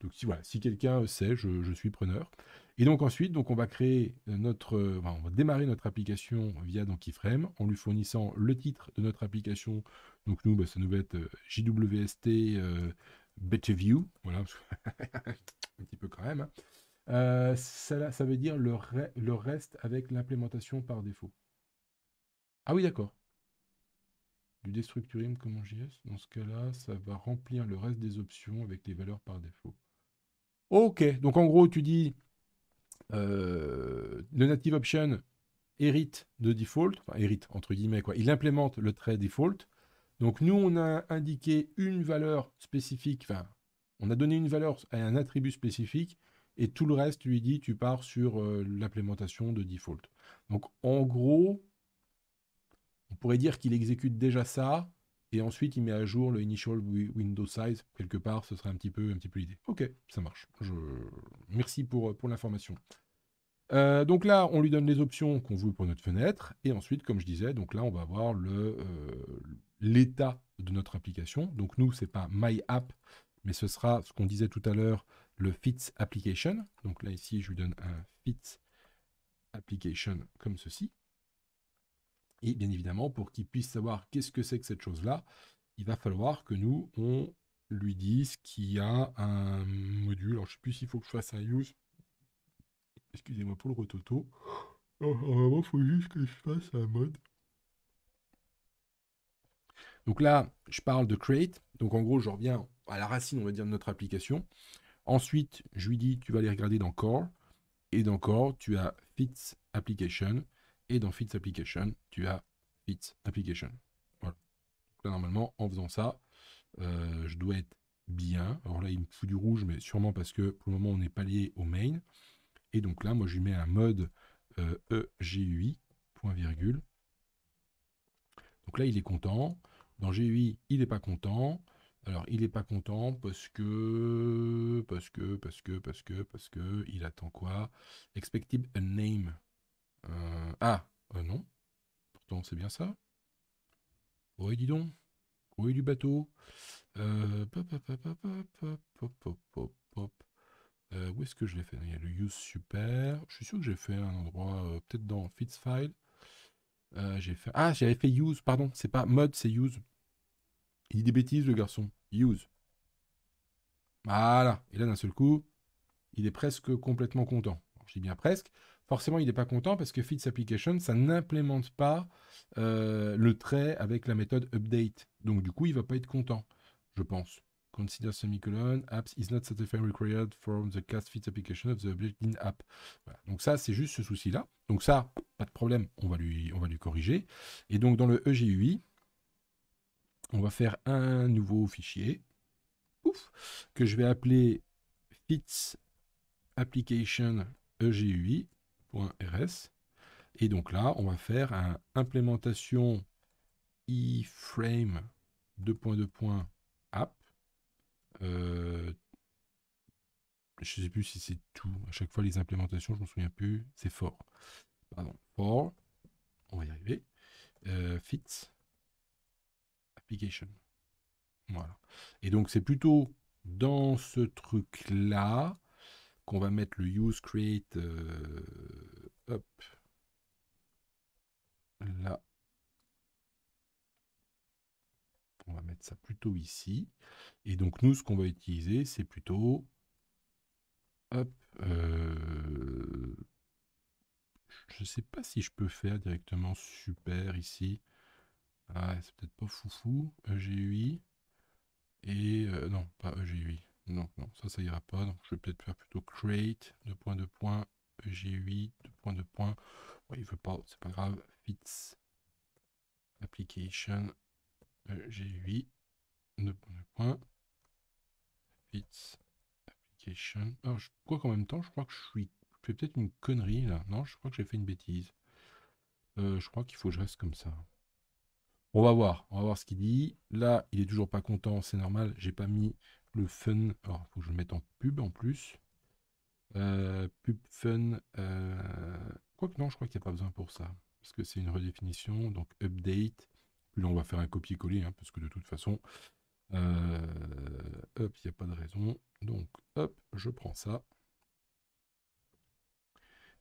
Donc si voilà, si quelqu'un sait, je, je, suis preneur. Et donc ensuite, donc on va créer notre, euh, on va démarrer notre application via donc Iframe en lui fournissant le titre de notre application. Donc nous, bah, ça nous va être JWST euh, euh View. voilà, un petit peu quand même. Hein. Euh, ça, veut dire le, le reste avec l'implémentation par défaut. Ah oui, d'accord. Du destructuring comme JS. Dans ce cas-là, ça va remplir le reste des options avec les valeurs par défaut. Ok, donc en gros, tu dis euh, le native option hérite de default, hérite entre guillemets, quoi. il implémente le trait default. Donc nous, on a indiqué une valeur spécifique, enfin, on a donné une valeur à un attribut spécifique, et tout le reste lui dit, tu pars sur euh, l'implémentation de default. Donc en gros, on pourrait dire qu'il exécute déjà ça, et ensuite il met à jour le initial window size quelque part ce serait un petit peu un petit peu l'idée ok ça marche je merci pour pour l'information euh, donc là, on lui donne les options qu'on veut pour notre fenêtre. Et ensuite, comme je disais, donc là, on va avoir euh, l'état de notre application. Donc nous, c'est pas My App, mais ce sera ce qu'on disait tout à l'heure, le Fits Application. Donc là, ici, je lui donne un Fits Application comme ceci. Et bien évidemment, pour qu'il puisse savoir qu'est-ce que c'est que cette chose-là, il va falloir que nous, on lui dise qu'il y a un module. Alors, je ne sais plus s'il faut que je fasse un use. Excusez-moi pour le retoto. il faut juste que je fasse un mode. Donc là, je parle de create. Donc en gros, je reviens à la racine, on va dire, de notre application. Ensuite, je lui dis, tu vas aller regarder dans core. Et dans core, tu as fits application et dans Fits Application, tu as Fits Application. normalement, en faisant ça, euh, je dois être bien. Alors là, il me fout du rouge, mais sûrement parce que pour le moment, on n'est pas lié au main. Et donc là, moi, je lui mets un mode euh, EGUI, point virgule. Donc là, il est content. Dans GUI, il n'est pas content. Alors, il n'est pas content parce que, parce que, parce que, parce que, parce que, il attend quoi Expected a name. Euh, ah, euh, non. Pourtant, c'est bien ça. Oui, oh, dis donc. Oui, oh, du bateau. où est-ce que je l'ai fait Il y a le use super. Je suis sûr que j'ai fait un endroit, euh, peut-être dans fits file. j'ai fait... Ah, j'avais fait use, pardon. C'est pas mode, c'est use. Il dit des bêtises, le garçon. Use. Voilà. Et là, d'un seul coup, il est presque complètement content. je dis bien presque, forcément, il n'est pas content parce que Fits Application, ça n'implémente pas euh, le trait avec la méthode update. Donc, du coup, il ne va pas être content, je pense. Consider semicolon, apps is not satisfied required from the cast fit application of the object in app. Donc ça, c'est juste ce souci-là. Donc ça, pas de problème, on va, lui, on va lui corriger. Et donc dans le EGUI, on va faire un nouveau fichier, ouf, que je vais appeler fits application EGUI. .rs. Et donc là, on va faire un implémentation iframe 2.2.app. Euh, je sais plus si c'est tout. À chaque fois, les implémentations, je m'en souviens plus. C'est fort. Pardon. For. On va y arriver. fit euh, fits. Application. Voilà. Et donc, c'est plutôt dans ce truc-là on va mettre le use create up euh, là. On va mettre ça plutôt ici. Et donc nous, ce qu'on va utiliser, c'est plutôt hop, euh, je sais pas si je peux faire directement super ici. Ah, c'est peut-être pas foufou. EGUI. Et euh, non, pas EGUI. Non, non, ça, ça ira pas. Donc, je vais peut-être faire plutôt create, deux points, points, 8 e 2.2. points, ne points. Ouais, il veut pas, c'est pas grave. Fits, application, e g 8 2.2. points, Fits, application. Alors, je crois qu'en même temps, je crois que je suis. Je fais peut-être une connerie là. Non, je crois que j'ai fait une bêtise. Euh, je crois qu'il faut que je reste comme ça. On va voir, on va voir ce qu'il dit. Là, il est toujours pas content, c'est normal. J'ai pas mis le fun. Alors, faut que je le mette en pub en plus. Euh, pub fun. Euh... Quoique, non, je crois qu'il n'y a pas besoin pour ça. Parce que c'est une redéfinition. Donc, update. Puis là, on va faire un copier-coller, hein, parce que de toute façon, euh, hop, il n'y a pas de raison. Donc, hop, je prends ça.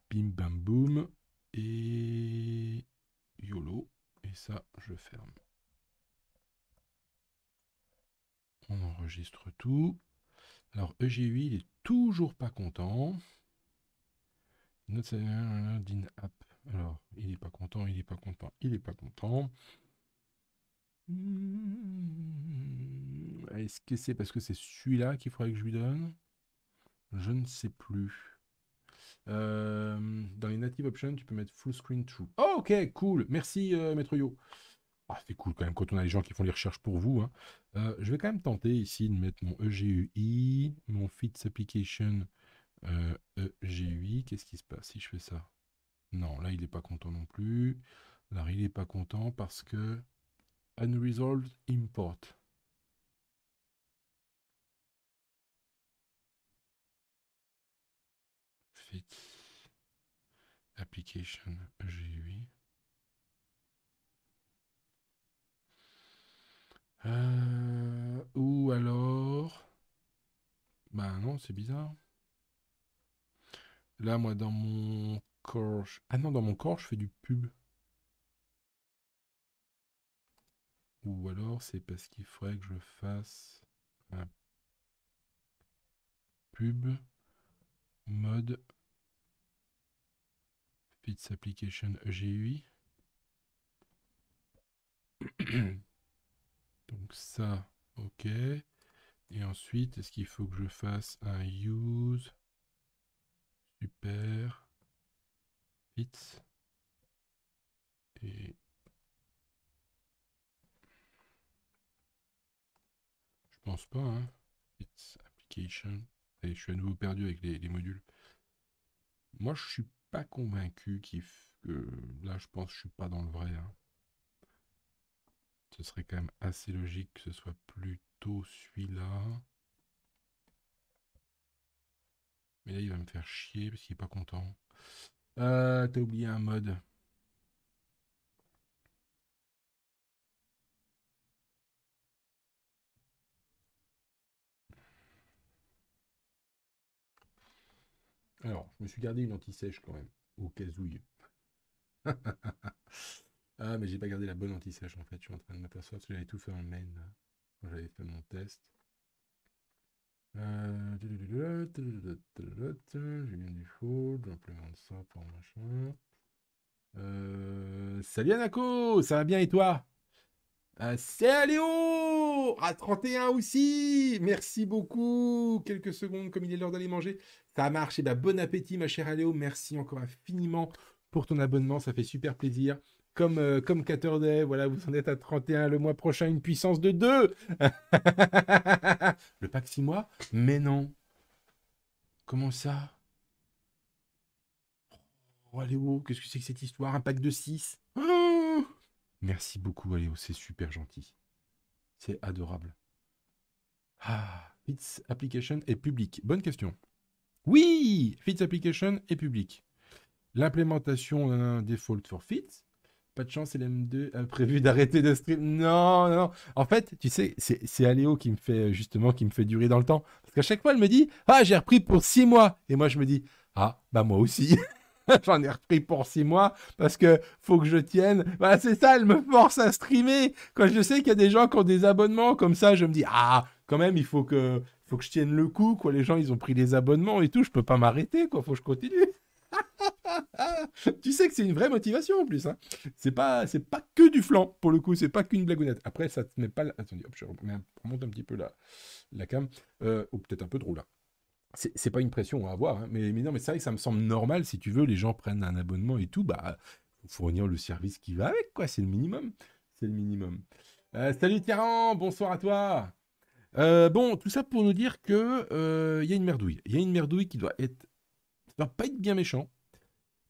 Bim, bam, boum. Et YOLO. Et ça, je ferme. on enregistre tout. Alors, EG8, il est toujours pas content. Notre app. Alors, il n'est pas content, il n'est pas content, il n'est pas content. Hmm, est-ce que c'est parce que c'est celui-là qu'il faudrait que je lui donne Je ne sais plus. Euh, dans les native options, tu peux mettre full screen true. Oh, ok, cool. Merci, euh, Maître Yo. Ah, c'est cool quand même quand on a les gens qui font les recherches pour vous. Hein. Euh, je vais quand même tenter ici de mettre mon EGUI, mon FITS Application EGUI. Euh, e Qu'est-ce qui se passe si je fais ça Non, là, il n'est pas content non plus. Là, il n'est pas content parce que Unresolved Import. FITS Application EGUI. Euh, ou alors... Bah non, c'est bizarre. Là, moi, dans mon corps... Ah non, dans mon corps, je fais du pub. Ou alors, c'est parce qu'il faudrait que je fasse un pub mode fits application e GUI. Donc ça, ok. Et ensuite, est-ce qu'il faut que je fasse un use super fits et je pense pas hein. application et je suis à nouveau perdu avec les, modules moi je suis pas convaincu qu'il que là je pense je suis pas dans le vrai hein. Ce serait quand même assez logique que ce soit plutôt celui-là. Mais là, il va me faire chier parce qu'il n'est pas content. Euh, T'as oublié un mode. Alors, je me suis gardé une anti-sèche quand même, au casouille. Ah, mais j'ai pas gardé la bonne anti-sèche en fait. Je suis en train de m'apercevoir j'avais tout fait en main j'avais fait mon test. Euh... J'ai ça pour machin. Salut Anako, ça va bien et toi C'est Aléo À 31 aussi Merci beaucoup Quelques secondes, comme il est l'heure d'aller manger. Ça marche, et bon appétit ma chère Aléo, merci encore infiniment pour ton abonnement, ça fait super plaisir comme, 14 euh, comme voilà, vous en êtes à 31, le mois prochain, une puissance de 2 Le pack 6 mois Mais non Comment ça Oh, Aléo, qu'est-ce que c'est que cette histoire Un pack de 6 Merci beaucoup, Aléo, c'est super gentil. C'est adorable. Ah, Fitz Application est public. Bonne question. Oui Fits Application est public. L'implémentation d'un default for fits de chance, LM2 a euh, prévu d'arrêter de stream. Non, non. En fait, tu sais, c'est Aléo qui me fait euh, justement, qui me fait durer dans le temps. Parce qu'à chaque fois, elle me dit Ah, j'ai repris pour six mois. Et moi, je me dis Ah, bah moi aussi. J'en ai repris pour six mois parce que faut que je tienne. Voilà, bah, c'est ça, elle me force à streamer. Quand je sais qu'il y a des gens qui ont des abonnements comme ça, je me dis Ah, quand même, il faut que, faut que je tienne le coup. Quoi. Les gens, ils ont pris les abonnements et tout. Je peux pas m'arrêter. quoi. faut que je continue. tu sais que c'est une vraie motivation en plus. Hein. C'est pas, c'est pas que du flanc pour le coup. C'est pas qu'une blagounette. Après, ça te met pas. La... Attendez, hop, je remonte un petit peu la, la cam. Euh, ou peut-être un peu drôle. là. C'est pas une pression à avoir, hein, mais, mais non, mais c'est vrai que ça me semble normal. Si tu veux, les gens prennent un abonnement et tout, bah fournir le service qui va avec, quoi. C'est le minimum. C'est le minimum. Euh, salut Tiaran, bonsoir à toi. Euh, bon, tout ça pour nous dire que il y a une merdouille. Il y a une merdouille qui doit être pas être bien méchant.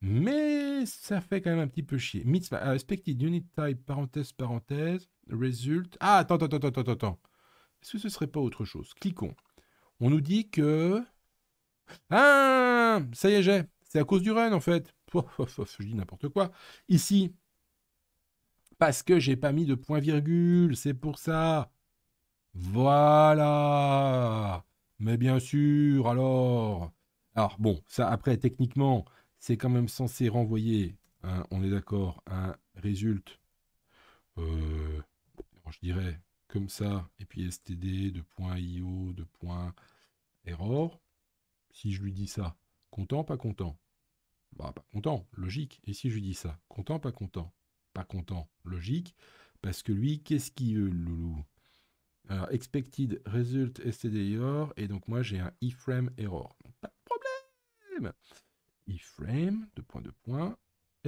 Mais ça fait quand même un petit peu chier. Mitzvah, euh, unit type, parenthèse, parenthèse, result. Ah, attends, attends, attends, attends, attends. Est-ce que ce serait pas autre chose Cliquons. On nous dit que. Ah Ça y est, j'ai. C'est à cause du run, en fait. Je dis n'importe quoi. Ici. Parce que j'ai pas mis de point virgule, c'est pour ça. Voilà. Mais bien sûr, alors. Alors bon, ça après, techniquement, c'est quand même censé renvoyer, on est d'accord, un résultat, euh, je dirais, comme ça, et puis std, de point de error. Si je lui dis ça, content, pas content bah, Pas content, logique. Et si je lui dis ça, content, pas content Pas content, logique. Parce que lui, qu'est-ce qu'il veut, loulou alors, expected result std error, et donc moi j'ai un iframe error iframe. frame deux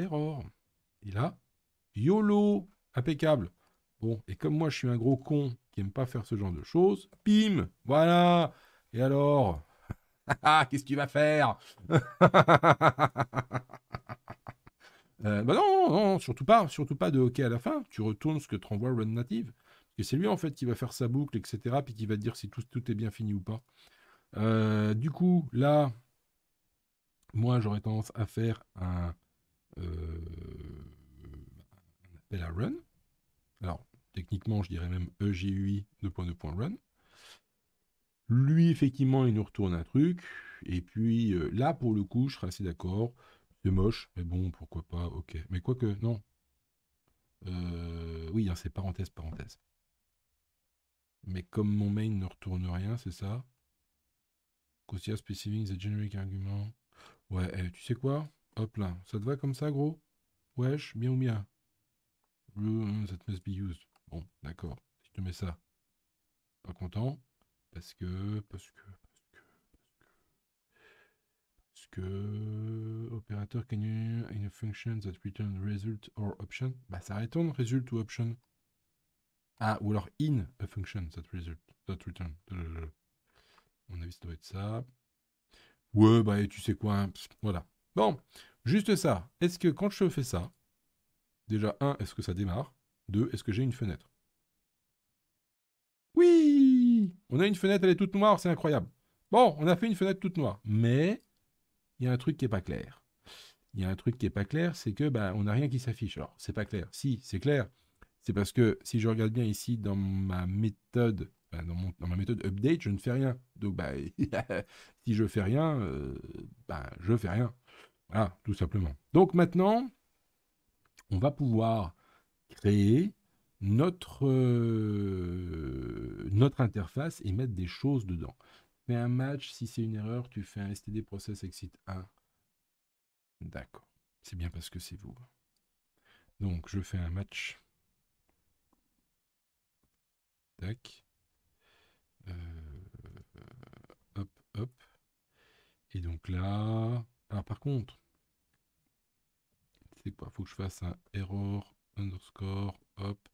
error. Et là, YOLO, impeccable. Bon, et comme moi je suis un gros con qui aime pas faire ce genre de choses, pim, voilà. Et alors Qu'est-ce que tu vas faire euh, bah non, non, surtout pas, surtout pas de OK à la fin. Tu retournes ce que te renvoie Run Native. Parce que c'est lui en fait qui va faire sa boucle, etc. Puis qui va te dire si tout, tout est bien fini ou pas. Euh, du coup, là, moi j'aurais tendance à faire euh, un, appel à run. Alors, techniquement, je dirais même EGUI 2.2.run. Lui, effectivement, il nous retourne un truc. Et puis euh, là, pour le coup, je serais assez d'accord. C'est moche, mais bon, pourquoi pas, ok. Mais quoique, non. Euh, oui, hein, c'est parenthèse, parenthèse. Mais comme mon main ne retourne rien, c'est ça. Cautia specifying the generic argument. Ouais, eh, tu sais quoi Hop là, ça te va comme ça, gros Wesh, bien ou bien hein, That must be used. Bon, d'accord. Si je te mets ça, pas content. Parce que, parce que, parce que, parce que, opérateur can you in a function that return result or option. Bah, ça retourne result ou option. Ah, ou alors in a function that result, that return. On a vu, ça doit être ça. Ouais, bah, tu sais quoi, hein, voilà. Bon, juste ça. Est-ce que quand je fais ça, déjà, un, est-ce que ça démarre Deux, est-ce que j'ai une fenêtre Oui On a une fenêtre, elle est toute noire, c'est incroyable. Bon, on a fait une fenêtre toute noire. Mais, il y a un truc qui n'est pas clair. Il y a un truc qui n'est pas clair, c'est que bah, on n'a rien qui s'affiche. Alors, c'est pas clair. Si, c'est clair. C'est parce que si je regarde bien ici dans ma méthode bah, dans, ma méthode update, je ne fais rien. Donc, bah, si je fais rien, je euh, bah, je fais rien. Voilà, tout simplement. Donc maintenant, on va pouvoir créer notre, euh, notre interface et mettre des choses dedans. Fais un match, si c'est une erreur, tu fais un std process exit 1. D'accord, c'est bien parce que c'est vous. Donc je fais un match. Tac. Euh, hop, hop. Et donc là... Alors par contre, c'est quoi Faut que je fasse un error underscore, hop,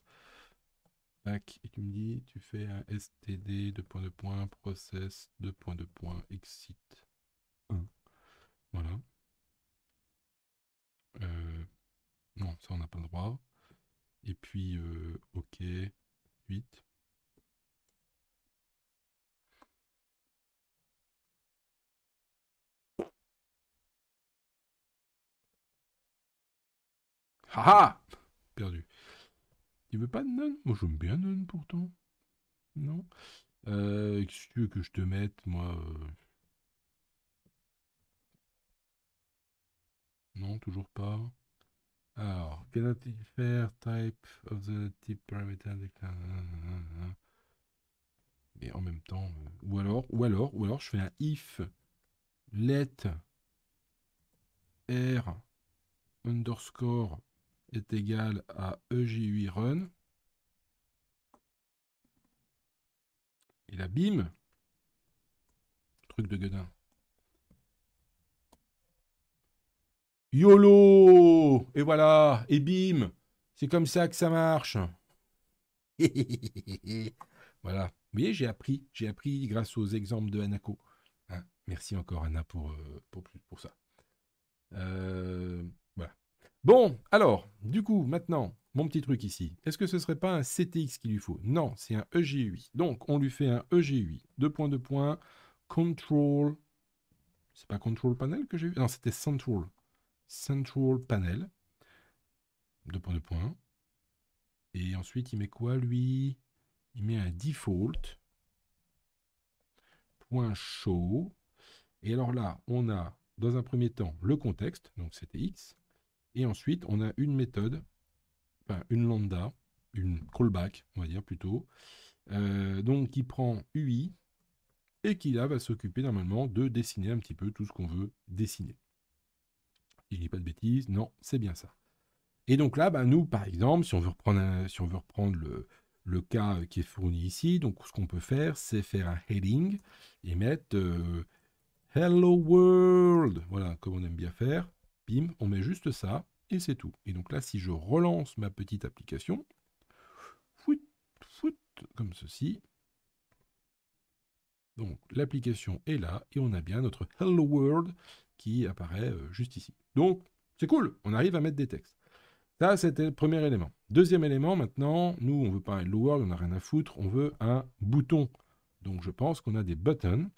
tac et tu me dis, tu fais un std, de point de point process, de point de point exit 1. Voilà. Euh, non, ça on n'a pas le droit. Et puis, euh, ok, 8. Haha Perdu. Tu veux pas de none Moi, j'aime bien none, pourtant. Non euh, que tu veux que je te mette, moi euh Non, toujours pas. Alors, veux faire type of the type parameter Mais en même temps, euh, ou alors, ou alors, ou alors, je fais un if let r underscore est égal à EJ8 run. Et la bim Truc de gueudin. YOLO Et voilà Et bim C'est comme ça que ça marche Voilà. Vous voyez, j'ai appris. J'ai appris grâce aux exemples de Hanako. Hein. Merci encore, Anna, pour, euh, pour, pour ça. Euh, Bon, alors, du coup, maintenant, mon petit truc ici. Est-ce que ce serait pas un CTX qu'il lui faut Non, c'est un EGUI. Donc, on lui fait un EGUI 8 Deux points, de points. Control. C'est pas Control Panel que j'ai vu. Non, c'était Central. Central Panel. Deux points, de points. Et ensuite, il met quoi, lui Il met un Default. Point show. Et alors là, on a, dans un premier temps, le contexte. Donc, CTX. Et ensuite, on a une méthode, une lambda, une callback, on va dire plutôt, euh, donc qui prend UI et qui là va s'occuper normalement de dessiner un petit peu tout ce qu'on veut dessiner. Il n'y dis pas de bêtises, non, c'est bien ça. Et donc là, bah, nous, par exemple, si on veut reprendre, si on veut reprendre le, cas qui est fourni ici, donc ce qu'on peut faire, c'est faire un heading et mettre euh, Hello World. Voilà, comme on aime bien faire. Bim, on met juste ça et c'est tout. Et donc là, si je relance ma petite application, comme ceci. Donc l'application est là et on a bien notre Hello World qui apparaît euh, juste ici. Donc c'est cool, on arrive à mettre des textes. Ça, c'était le premier élément. Deuxième élément, maintenant, nous, on veut pas un Hello World, on n'a rien à foutre, on veut un bouton. Donc je pense qu'on a des buttons.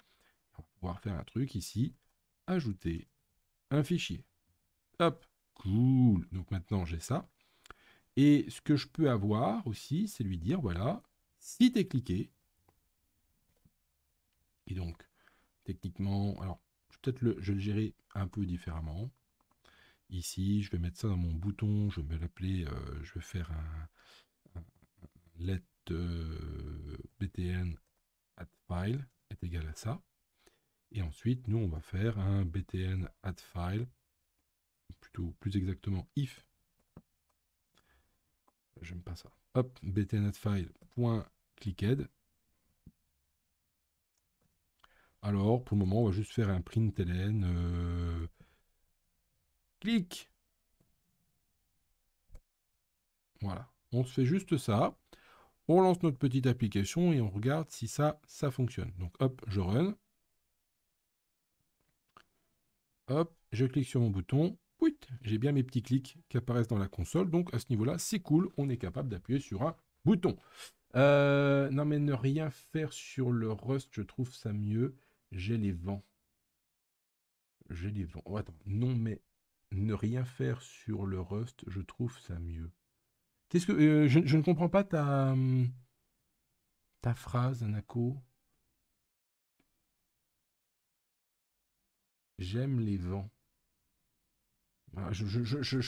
On va pouvoir faire un truc ici, ajouter un fichier cool. Donc maintenant, j'ai ça. Et ce que je peux avoir aussi, c'est lui dire, voilà, si tu es cliqué, et donc, techniquement, alors, peut-être le, je le gérer un peu différemment. Ici, je vais mettre ça dans mon bouton, je vais l'appeler, euh, je vais faire un, let euh, btn add file est égal à ça. Et ensuite, nous, on va faire un btn add file plutôt plus exactement if. J'aime pas ça. Hop, btnetfile.clicked. Alors, pour le moment, on va juste faire un println. Euh... Clic Voilà. On se fait juste ça. On lance notre petite application et on regarde si ça, ça fonctionne. Donc, hop, je run. Hop, je clique sur mon bouton j'ai bien mes petits clics qui apparaissent dans la console. Donc à ce niveau-là, c'est cool, on est capable d'appuyer sur un bouton. Euh, non mais ne rien faire sur le Rust, je trouve ça mieux. J'ai les vents. J'ai les vents. Oh, non mais ne rien faire sur le Rust, je trouve ça mieux. Qu'est-ce que euh, je, ne comprends pas ta hum, ta phrase, Anako. J'aime les vents. Ah, euh.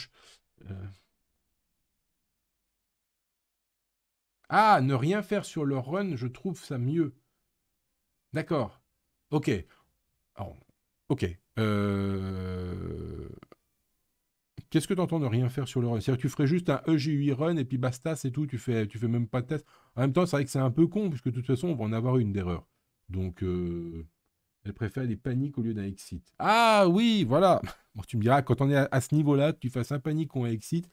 ah, ne rien faire sur le run, je trouve ça mieux. D'accord. Ok. Alors, ok. Euh, qu'est-ce que tu entends ne rien faire sur le run C'est-à-dire que tu ferais juste un EJ8 run et puis basta, c'est tout, tu fais, tu fais même pas de test. En même temps, c'est vrai que c'est un peu con, puisque de toute façon, on va en avoir une d'erreur. Donc... Euh, elle préfère les paniques au lieu d'un exit. Ah oui, voilà. Bon, tu me diras, quand on est à, ce niveau-là, tu fasses un panique ou un exit,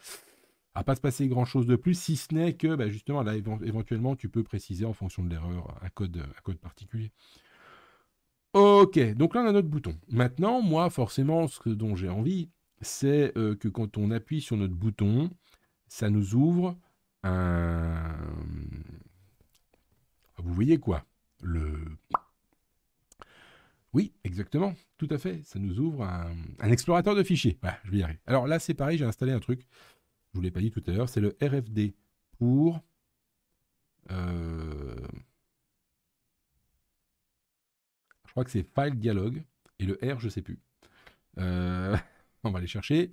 à pas se passer grand-chose de plus, si ce n'est que, bah, justement, là, éventuellement, tu peux préciser en fonction de l'erreur un code, code particulier. Ok, donc là, on a notre bouton. Maintenant, moi, forcément, ce dont j'ai envie, c'est euh, que quand on appuie sur notre bouton, ça nous ouvre un... Vous voyez quoi Le oui, exactement, tout à fait. Ça nous ouvre un, explorateur de fichiers. Voilà, je vais y arriver. Alors là, c'est pareil, j'ai installé un truc. Je vous l'ai pas dit tout à l'heure, c'est le RFD pour euh, je crois que c'est file dialogue et le R, je sais plus. Euh, on va aller chercher.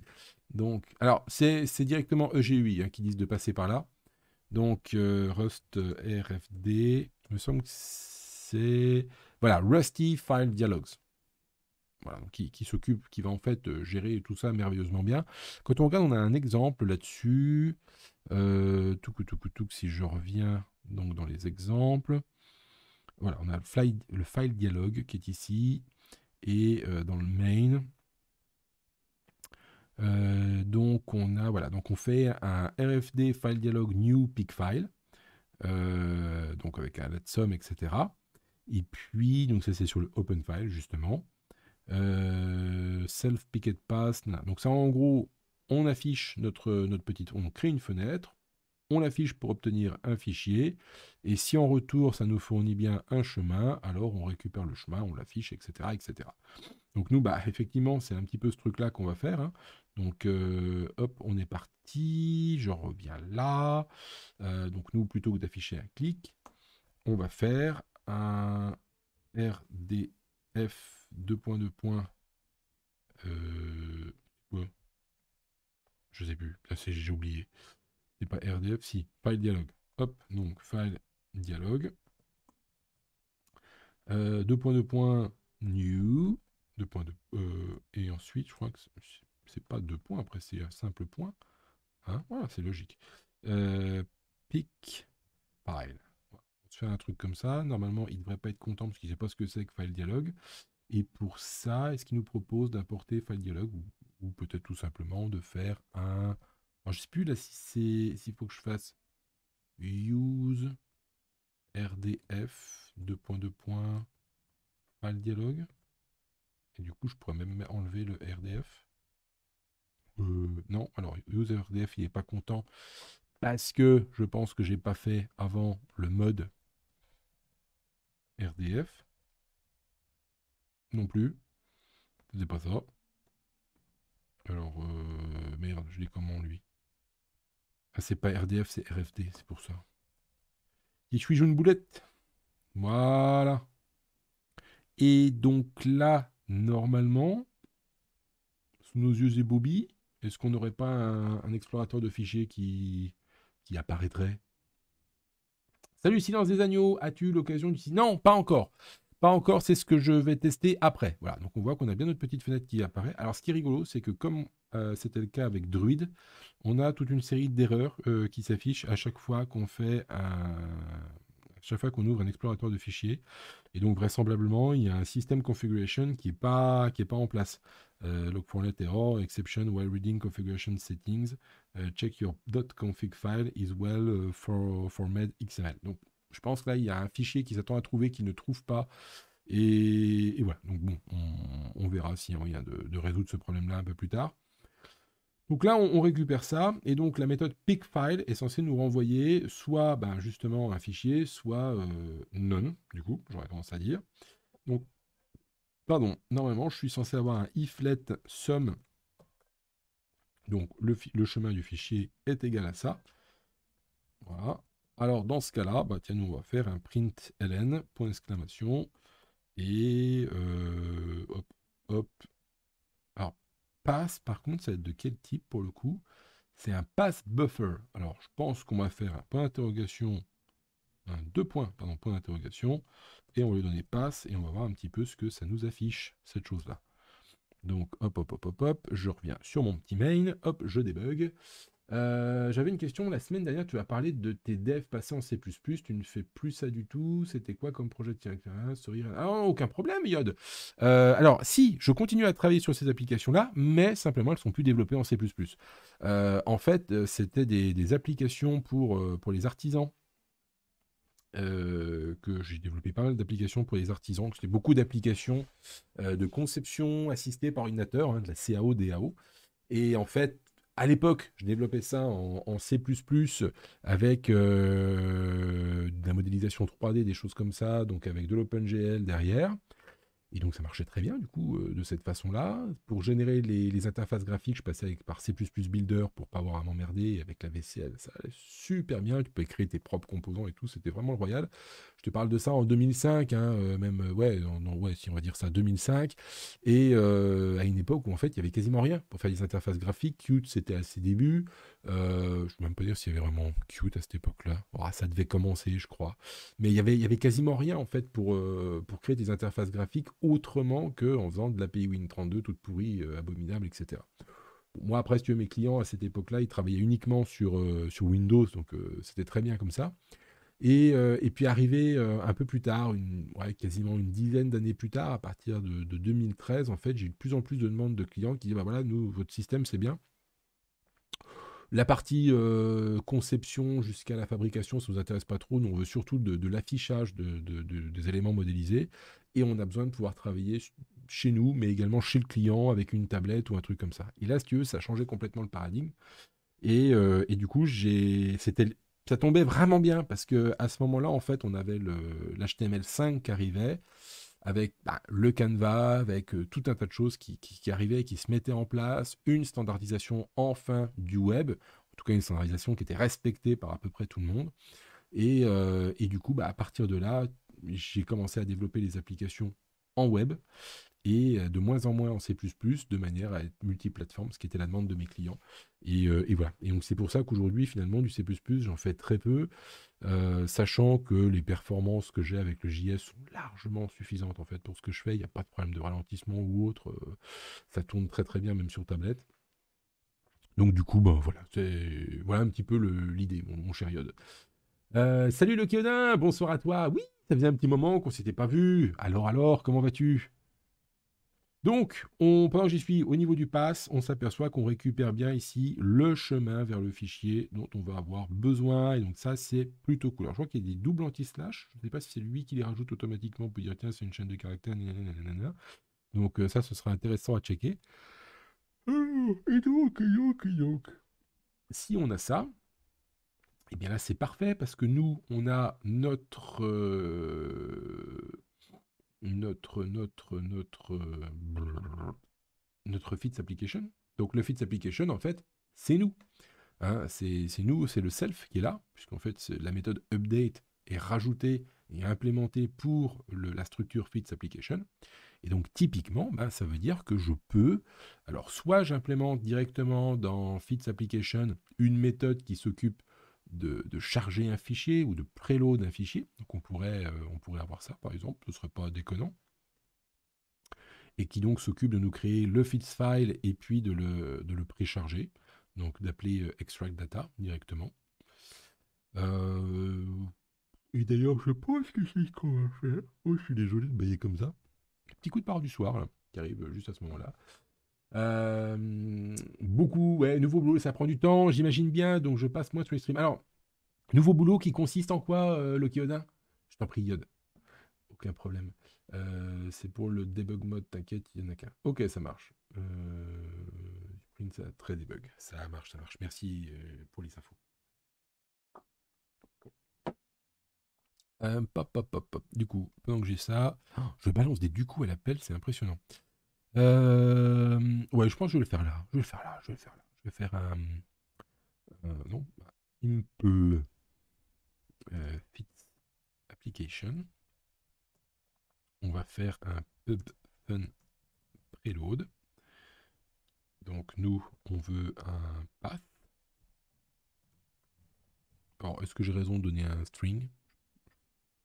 Donc, alors c'est directement EGUI hein, qui disent de passer par là. Donc euh, Rust RFD, il me semble que c'est voilà, Rusty File Dialogues. Voilà, qui, s'occupe, qui va en fait euh, gérer tout ça merveilleusement bien. Quand on regarde, on a un exemple là-dessus. Euh, tout si je reviens donc dans les exemples. Voilà, on a le, le file dialogue qui est ici et euh, dans le main. Euh, donc on a voilà, donc on fait un RFD file dialogue new pick file, donc avec un let's sum, etc. Et puis, donc ça c'est sur le open file justement. Euh, self picket pass. Donc ça en gros, on affiche notre, notre petite, on crée une fenêtre, on l'affiche pour obtenir un fichier, et si en retour ça nous fournit bien un chemin, alors on récupère le chemin, on l'affiche, etc., etc. Donc nous, bah effectivement, c'est un petit peu ce truc-là qu'on va faire. Hein. Donc euh, hop, on est parti, je reviens là. Euh, donc nous, plutôt que d'afficher un clic, on va faire un RDF 2.2. points Je sais plus. Là, j'ai oublié. C'est pas RDF, si. File dialogue. Hop, donc file dialogue. Euh, points new. 2 points de euh, et ensuite, je crois que c'est pas deux points. Après, c'est un simple point. Hein? voilà, c'est logique Euh, pick file un truc comme ça. Normalement, il devrait pas être content parce qu'il sait pas ce que c'est que file dialogue. Et pour ça, est-ce qu'il nous propose d'apporter file dialogue ou, peut-être tout simplement de faire un... je sais plus là si c'est s'il faut que je fasse use rdf 2.2. file dialogue. Et du coup, je pourrais même enlever le rdf. Euh, non, alors use rdf, il n'est pas content parce que je pense que j'ai pas fait avant le mode RDF. Non plus. c'est pas ça. Alors, euh, merde, je l'ai comment lui Ah, c'est pas RDF, c'est RFD, c'est pour ça. Et je suis jaune boulette. Voilà. Et donc là, normalement, sous nos yeux et est-ce qu'on n'aurait pas un, un, explorateur de fichiers qui, qui apparaîtrait Salut Silence des Agneaux, as-tu l'occasion d'y. Non, pas encore. Pas encore, c'est ce que je vais tester après. Voilà, donc on voit qu'on a bien notre petite fenêtre qui apparaît. Alors ce qui est rigolo, c'est que comme euh, c'était le cas avec Druid, on a toute une série d'erreurs euh, qui s'affichent à chaque fois qu'on fait un, chaque fois qu'on ouvre un explorateur de fichiers. Et donc, vraisemblablement, il y a un système configuration qui n'est pas, pas en place. for euh, net error, exception while reading configuration settings, euh, check your .config file is well euh, for, XML. Donc, je pense que là, il y a un fichier qui s'attend à trouver, qui ne trouve pas. Et, voilà, donc bon, on, verra si y a de résoudre ce problème-là un peu plus tard. Donc là, on, récupère ça, et donc la méthode pickFile est censée nous renvoyer soit ben, justement un fichier, soit euh, none, non, du coup, j'aurais tendance à dire. Donc, pardon, normalement, je suis censé avoir un iflet sum, donc le, le chemin du fichier est égal à ça. Voilà. Alors dans ce cas-là, bah, tiens, nous, on va faire un print ln, point exclamation, et euh, hop, hop, pass, par contre, ça va être de quel type pour le coup C'est un pass buffer. Alors, je pense qu'on va faire un point d'interrogation, un deux points, pardon, point d'interrogation, et on va lui donner pass, et on va voir un petit peu ce que ça nous affiche, cette chose-là. Donc, hop, hop, hop, hop, hop, je reviens sur mon petit main, hop, je débug, euh, j'avais une question. La semaine dernière, tu as parlé de tes devs passés en C++. Tu ne fais plus ça du tout. C'était quoi comme projet Tiens, sourire. Ah, aucun problème, Yod. Euh, alors, si, je continue à travailler sur ces applications-là, mais simplement, elles sont plus développées en C++. Euh, en fait, c'était des, applications pour, pour les artisans. que j'ai développé pas mal d'applications pour les artisans. C'était beaucoup d'applications de conception assistée par ordinateur, hein, de la CAO, DAO. Et en fait, à l'époque, je développais ça en, C++ avec euh, de la modélisation 3D, des choses comme ça, donc avec de l'OpenGL derrière. Et donc ça marchait très bien du coup euh, de cette façon-là. Pour générer les, interfaces graphiques, je passais avec, par C++ Builder pour pas avoir à m'emmerder. avec la VCL, ça allait super bien. Tu peux créer tes propres composants et tout. C'était vraiment royal. Je te parle de ça en 2005, hein, euh, même euh, ouais, ouais, si on va dire ça 2005. Et à une époque où en fait il n'y avait quasiment rien pour faire des interfaces graphiques. Qt c'était à ses débuts. Euh, je ne peux même pas dire s'il y avait vraiment cute à cette époque-là. Oh, ça devait commencer, je crois. Mais il y avait, y avait quasiment rien en fait pour, euh, pour créer des interfaces graphiques autrement qu'en faisant de l'API Win32 toute pourrie, euh, abominable, etc. Moi, après, si tu veux, mes clients à cette époque-là, ils travaillaient uniquement sur, sur Windows, donc c'était très bien comme ça. Et, puis arrivé un peu plus tard, quasiment une dizaine d'années plus tard, à partir de, 2013, en fait, j'ai eu de plus en plus de demandes de clients qui disaient bah voilà, nous, votre système, c'est bien, la partie euh, conception jusqu'à la fabrication, ça ne nous intéresse pas trop. Nous, on veut surtout de, l'affichage des éléments modélisés. Et on a besoin de pouvoir travailler chez nous, mais également chez le client avec une tablette ou un truc comme ça. Et là, si tu veux, ça a changé complètement le paradigme. Et, euh, et du coup, c'était, ça tombait vraiment bien parce que à ce moment-là, en fait, on avait l'HTML5 qui arrivait avec bah, le Canva, avec euh, tout un tas de choses qui, qui, arrivaient, qui se mettaient en place, une standardisation enfin du web, en tout cas une standardisation qui était respectée par à peu près tout le monde. Et, euh, du coup, bah, à partir de là, j'ai commencé à développer les applications en web et de moins en moins en C++ de manière à être multiplateforme, ce qui était la demande de mes clients. Et, voilà. Et donc c'est pour ça qu'aujourd'hui finalement du C++ j'en fais très peu, sachant que les performances que j'ai avec le JS sont largement suffisantes en fait pour ce que je fais. Il n'y a pas de problème de ralentissement ou autre. ça tourne très très bien même sur tablette. Donc du coup ben voilà, c'est voilà un petit peu l'idée mon, mon, cher Yod. salut le Kyodin, bonsoir à toi. Oui, ça faisait un petit moment qu'on ne s'était pas vu. Alors alors, comment vas-tu donc, pendant que j'y suis au niveau du pass, on s'aperçoit qu'on récupère bien ici le chemin vers le fichier dont on va avoir besoin. Et donc ça, c'est plutôt cool. je crois qu'il y a des doubles anti-slash. Je ne sais pas si c'est lui qui les rajoute automatiquement. pour dire, tiens, c'est une chaîne de caractères. Donc euh, ça, ce sera intéressant à checker. Euh, et donc, Si on a ça, et eh bien là, c'est parfait parce que nous, on a notre... Euh, notre, notre, notre, notre Fits Application. Donc le Fits Application, en fait, c'est nous. Hein. c'est nous, c'est le self qui est là, puisqu'en fait, la méthode update est rajoutée et implémentée pour la structure Fits Application. Et donc, typiquement, bah, ça veut dire que je peux, alors soit j'implémente directement dans Fits Application une méthode qui s'occupe de, charger un fichier ou de préload un fichier. Donc on pourrait, euh, on pourrait avoir ça par exemple, ce ne serait pas déconnant. Et qui donc s'occupe de nous créer le fits file et puis de le, précharger. Donc d'appeler euh, extract data directement. Euh, et d'ailleurs, je pense que c'est ce qu'on va faire. Oh, je suis désolé de bailler comme ça. Petit coup de part du soir qui arrive juste à ce moment-là. Euh, beaucoup, ouais, nouveau boulot, ça prend du temps, j'imagine bien, donc je passe moins sur les streams. Alors, nouveau boulot qui consiste en quoi, euh, LokiOdin Je t'en prie, Yod. Aucun problème. Euh, c'est pour le debug mode, t'inquiète, il y en a qu'un. Ok, ça marche. ça, très debug. Ça marche, ça marche. Merci pour les infos. Pop, pop, pop, du coup, pendant que j'ai ça, je balance des du coup à l'appel, c'est impressionnant. Euh, ouais, je pense que je vais le faire là. Je vais le faire là. Je vais le faire là. Je vais faire un. Euh, euh, non, Simple euh, Fit Application. On va faire un Pub Fun Preload. Donc nous, on veut un path. Alors, est-ce que j'ai raison de donner un string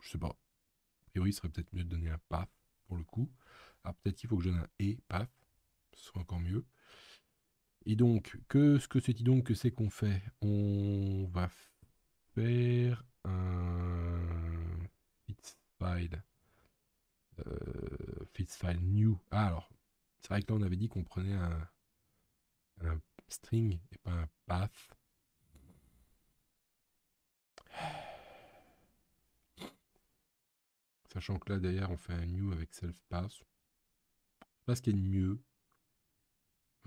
Je sais pas. A priori, il serait peut-être mieux de donner un path pour le coup. Ah, peut-être qu'il faut que je donne un et, paf, ce serait encore mieux. Et donc, que ce que c'est donc que c'est qu'on fait On va faire un fits euh, file, new. Ah, alors, c'est vrai que là on avait dit qu'on prenait un, un string et pas un path. Sachant que là derrière on fait un new avec self path pas ce qu'il y a de mieux.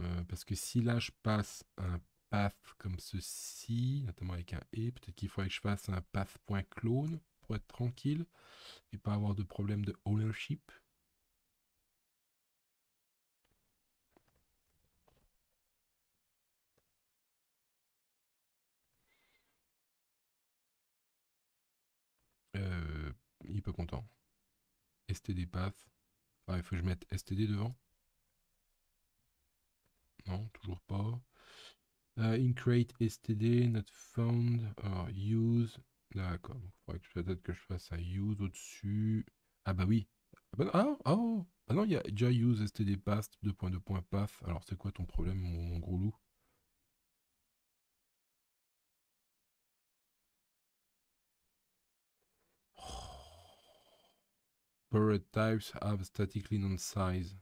Euh, parce que si là je passe un path comme ceci, notamment avec un et, peut-être qu'il faudrait que je fasse un path.clone pour être tranquille et pas avoir de problème de ownership. Euh, il il pas content. des paths ah, Il faut que je mette STD devant. Non, toujours pas. Euh, Increate STD, not found. use. D'accord. il faudrait peut-être que je fasse un use au-dessus. Ah bah oui. Ah, bah, ah, oh, oh. ah non, il y a déjà use STD past, 2.2.path. Alors, c'est quoi ton problème, mon gros loup Les types have statically known size.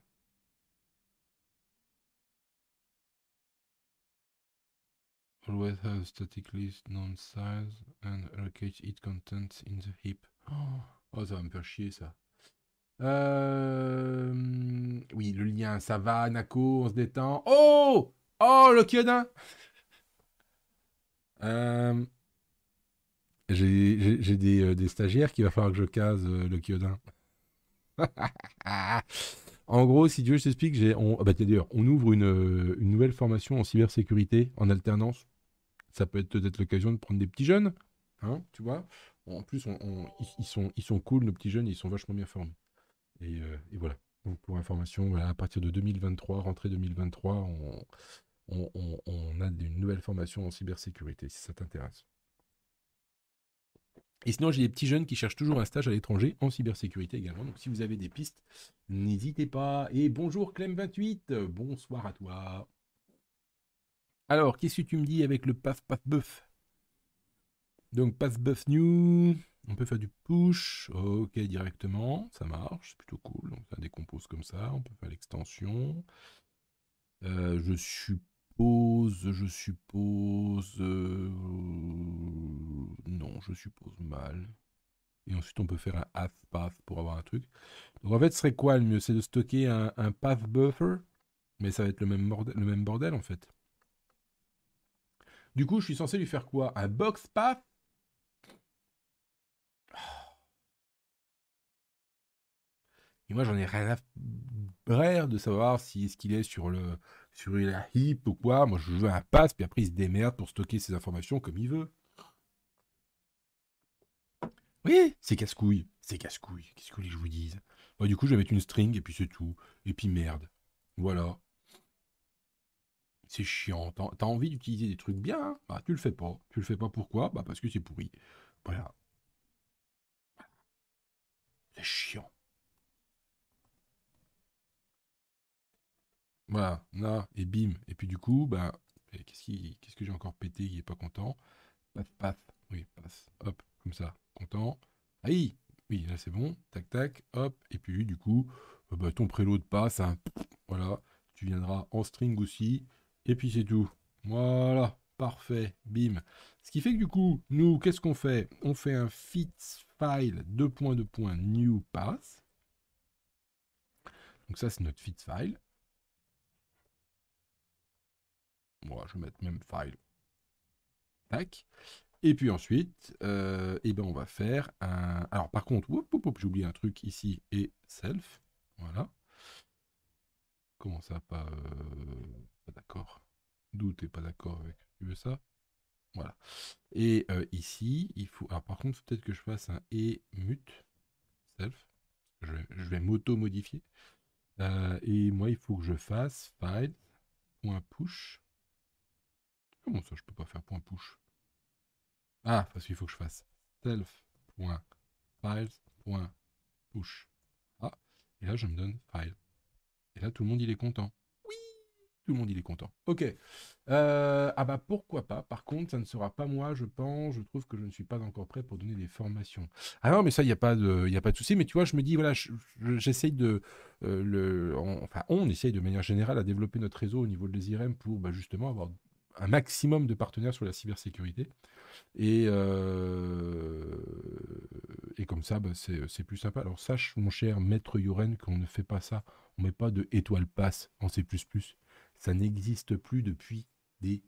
Always have statically known size and allocate its contents in the heap. Oh, ça va me faire chier ça. Euh, oui, le lien, ça va, Nako, on se détend. Oh Oh, le Kyodin euh, J'ai des, euh, stagiaires qui va falloir que je case le Kyodin. en gros, si Dieu je t'explique, on, ah bah, d'ailleurs, on ouvre euh, une, nouvelle formation en cybersécurité en alternance. Ça peut être peut-être l'occasion de prendre des petits jeunes, hein, tu vois. en plus, ils, sont, cool, nos petits jeunes, ils sont vachement bien formés. Et, euh, voilà. Donc pour information, à partir de 2023, rentrée 2023, on, a une nouvelle formation en cybersécurité, si ça t'intéresse. Et sinon, j'ai des petits jeunes qui cherchent toujours un stage à l'étranger, en cybersécurité également. Donc, si vous avez des pistes, n'hésitez pas. Et bonjour Clem28, bonsoir à toi. Alors, qu'est-ce que tu me dis avec le paf paf buff Donc, paf buff new, on peut faire du push, ok, directement, ça marche, c'est plutôt cool. Donc, ça décompose comme ça, on peut faire l'extension. Euh, je suis je suppose... Euh, non, je suppose mal. Et ensuite, on peut faire un half path pour avoir un truc. Donc en fait, ce serait quoi le mieux C'est de stocker un, path buffer Mais ça va être le même bordel, le même bordel en fait. Du coup, je suis censé lui faire quoi Un box path Et moi, j'en ai rien à faire de savoir si ce qu'il est sur le sur la heap ou quoi. Moi, je veux un pass, puis après, il se démerde pour stocker ses informations comme il veut. Oui, c'est casse-couille. C'est casse-couille. Qu'est-ce que je vous dise bah, Du coup, je vais mettre une string, et puis c'est tout. Et puis merde. Voilà. C'est chiant. T'as envie d'utiliser des trucs bien, hein bah tu le fais pas. Tu le fais pas pourquoi Bah parce que c'est pourri. Voilà. C'est chiant. Voilà, là, et bim. Et puis du coup, bah, qu'est-ce, qui, qu'est-ce que j'ai encore pété Il est pas content. Paf, path, Oui, passe. Hop, comme ça. Content. Aïe Oui, là, c'est bon. Tac, tac. Hop. Et puis, du coup, bah, ton préload passe. Hein. Voilà. Tu viendras en string aussi. Et puis, c'est tout. Voilà. Parfait. Bim. Ce qui fait que, du coup, nous, qu'est-ce qu'on fait On fait un fit file 2.2.new path Donc, ça, c'est notre fit file. Moi, je vais mettre même file. Tac. Et puis ensuite, euh, eh ben on va faire un... Alors par contre, j'oublie un truc ici et self. Voilà. Comment ça, pas, euh, pas d'accord D'où pas d'accord avec Tu veux ça Voilà. Et euh, ici, il faut... Alors par contre, peut-être que je fasse un et mute self. Je vais, vais m'auto-modifier. et moi, il faut que je fasse file.push. Comment ça, je peux pas faire point push Ah, parce qu'il faut que je fasse self.files.push. Ah, et là, je me donne file. Et là, tout le monde, il est content. Oui Tout le monde, il est content. Ok. Euh, ah bah, pourquoi pas. Par contre, ça ne sera pas moi, je pense. Je trouve que je ne suis pas encore prêt pour donner des formations. Ah non, mais ça, il n'y a pas de, y a pas de souci. Mais tu vois, je me dis, voilà, j'essaye de... Euh, le, enfin, on essaye de manière générale à développer notre réseau au niveau de les IRM pour bah, justement avoir un maximum de partenaires sur la cybersécurité. Et, euh, et comme ça, bah, euh, c'est plus sympa. Alors sache, mon cher maître Yoren, qu'on ne fait pas ça. On ne met pas de étoile passe en C++. Ça n'existe plus depuis des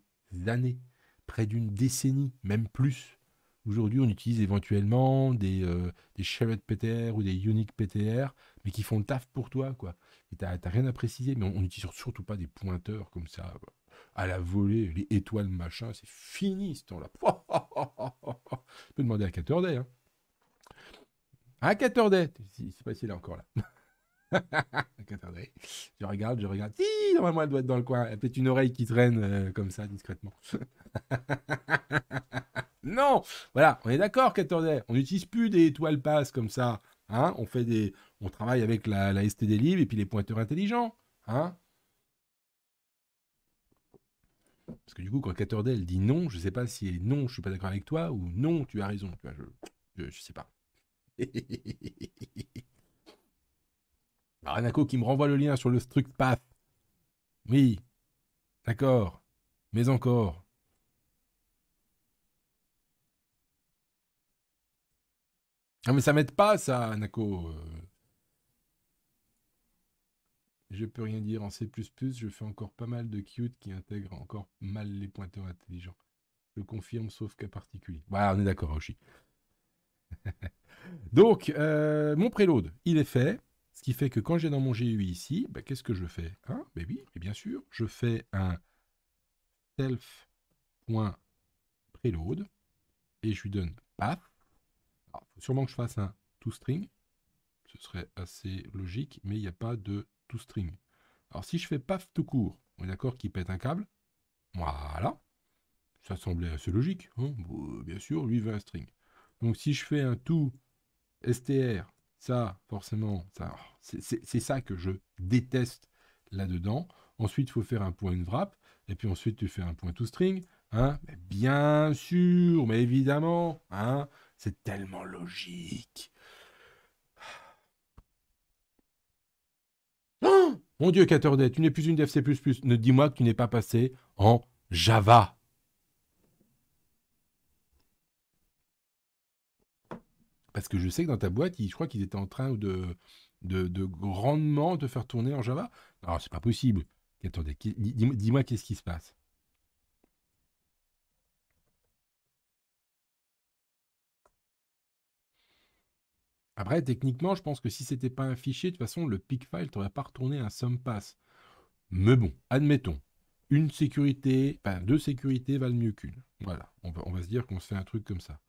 années, près d'une décennie, même plus. Aujourd'hui, on utilise éventuellement des, euh, des PTR ou des Unique PTR, mais qui font le taf pour toi. quoi. Et tu n'as rien à préciser, mais on n'utilise surtout pas des pointeurs comme ça à la volée, les étoiles, machin, c'est fini ce temps-là. tu peux demander à 14h, Hein. À ne c'est pas s'il est encore là. 14h, je regarde, je regarde. Si, normalement, elle doit être dans le coin. Elle a peut-être une oreille qui traîne euh, comme ça, discrètement. non Voilà, on est d'accord, 14h. On n'utilise plus des étoiles passes comme ça. Hein on, fait des... on travaille avec la, la STD libre et puis les pointeurs intelligents. Hein Parce que du coup, quand elle dit non, je sais pas si non, je suis pas d'accord avec toi ou non, tu as raison. Tu vois, je, je, sais pas. Anako qui me renvoie le lien sur le struct path. Oui, d'accord, mais encore. Non, mais ça m'aide pas ça, Anako. Euh. Je peux rien dire en C++, je fais encore pas mal de Qt qui intègre encore mal les pointeurs intelligents. Je confirme, sauf cas particulier. Voilà, on est d'accord, Roshi. Donc, euh, mon préload, il est fait. Ce qui fait que quand j'ai dans mon GUI ici, bah, qu'est-ce que je fais hein bah oui, et bien sûr, je fais un self.preload et je lui donne path. il faut sûrement que je fasse un toString. Ce serait assez logique, mais il n'y a pas de string. Alors si je fais paf tout court, on est d'accord qu'il pète un câble. Voilà. Ça semblait assez logique. Hein. Bah, bien sûr, lui veut un string. Donc si je fais un tout str, ça, forcément, ça, c'est ça que je déteste là-dedans. Ensuite, il faut faire un point une wrap. Et puis ensuite, tu fais un point string Hein bien sûr, mais évidemment, hein c'est tellement logique. Hein Mon Dieu, 14D, tu n'es plus une d'FC++, Ne dis-moi que tu n'es pas passé en Java. Parce que je sais que dans ta boîte, je crois qu'ils étaient en train de, de, de, grandement te faire tourner en Java. Non, c'est pas possible. Attendez, dis-moi qu'est-ce qui se passe Après, techniquement, je pense que si c'était pas un fichier, de toute façon, le pick file t'aurait pas retourné un sum pass. Mais bon, admettons, une sécurité, enfin deux sécurités valent mieux qu'une. Voilà, on va, se dire qu'on se fait un truc comme ça.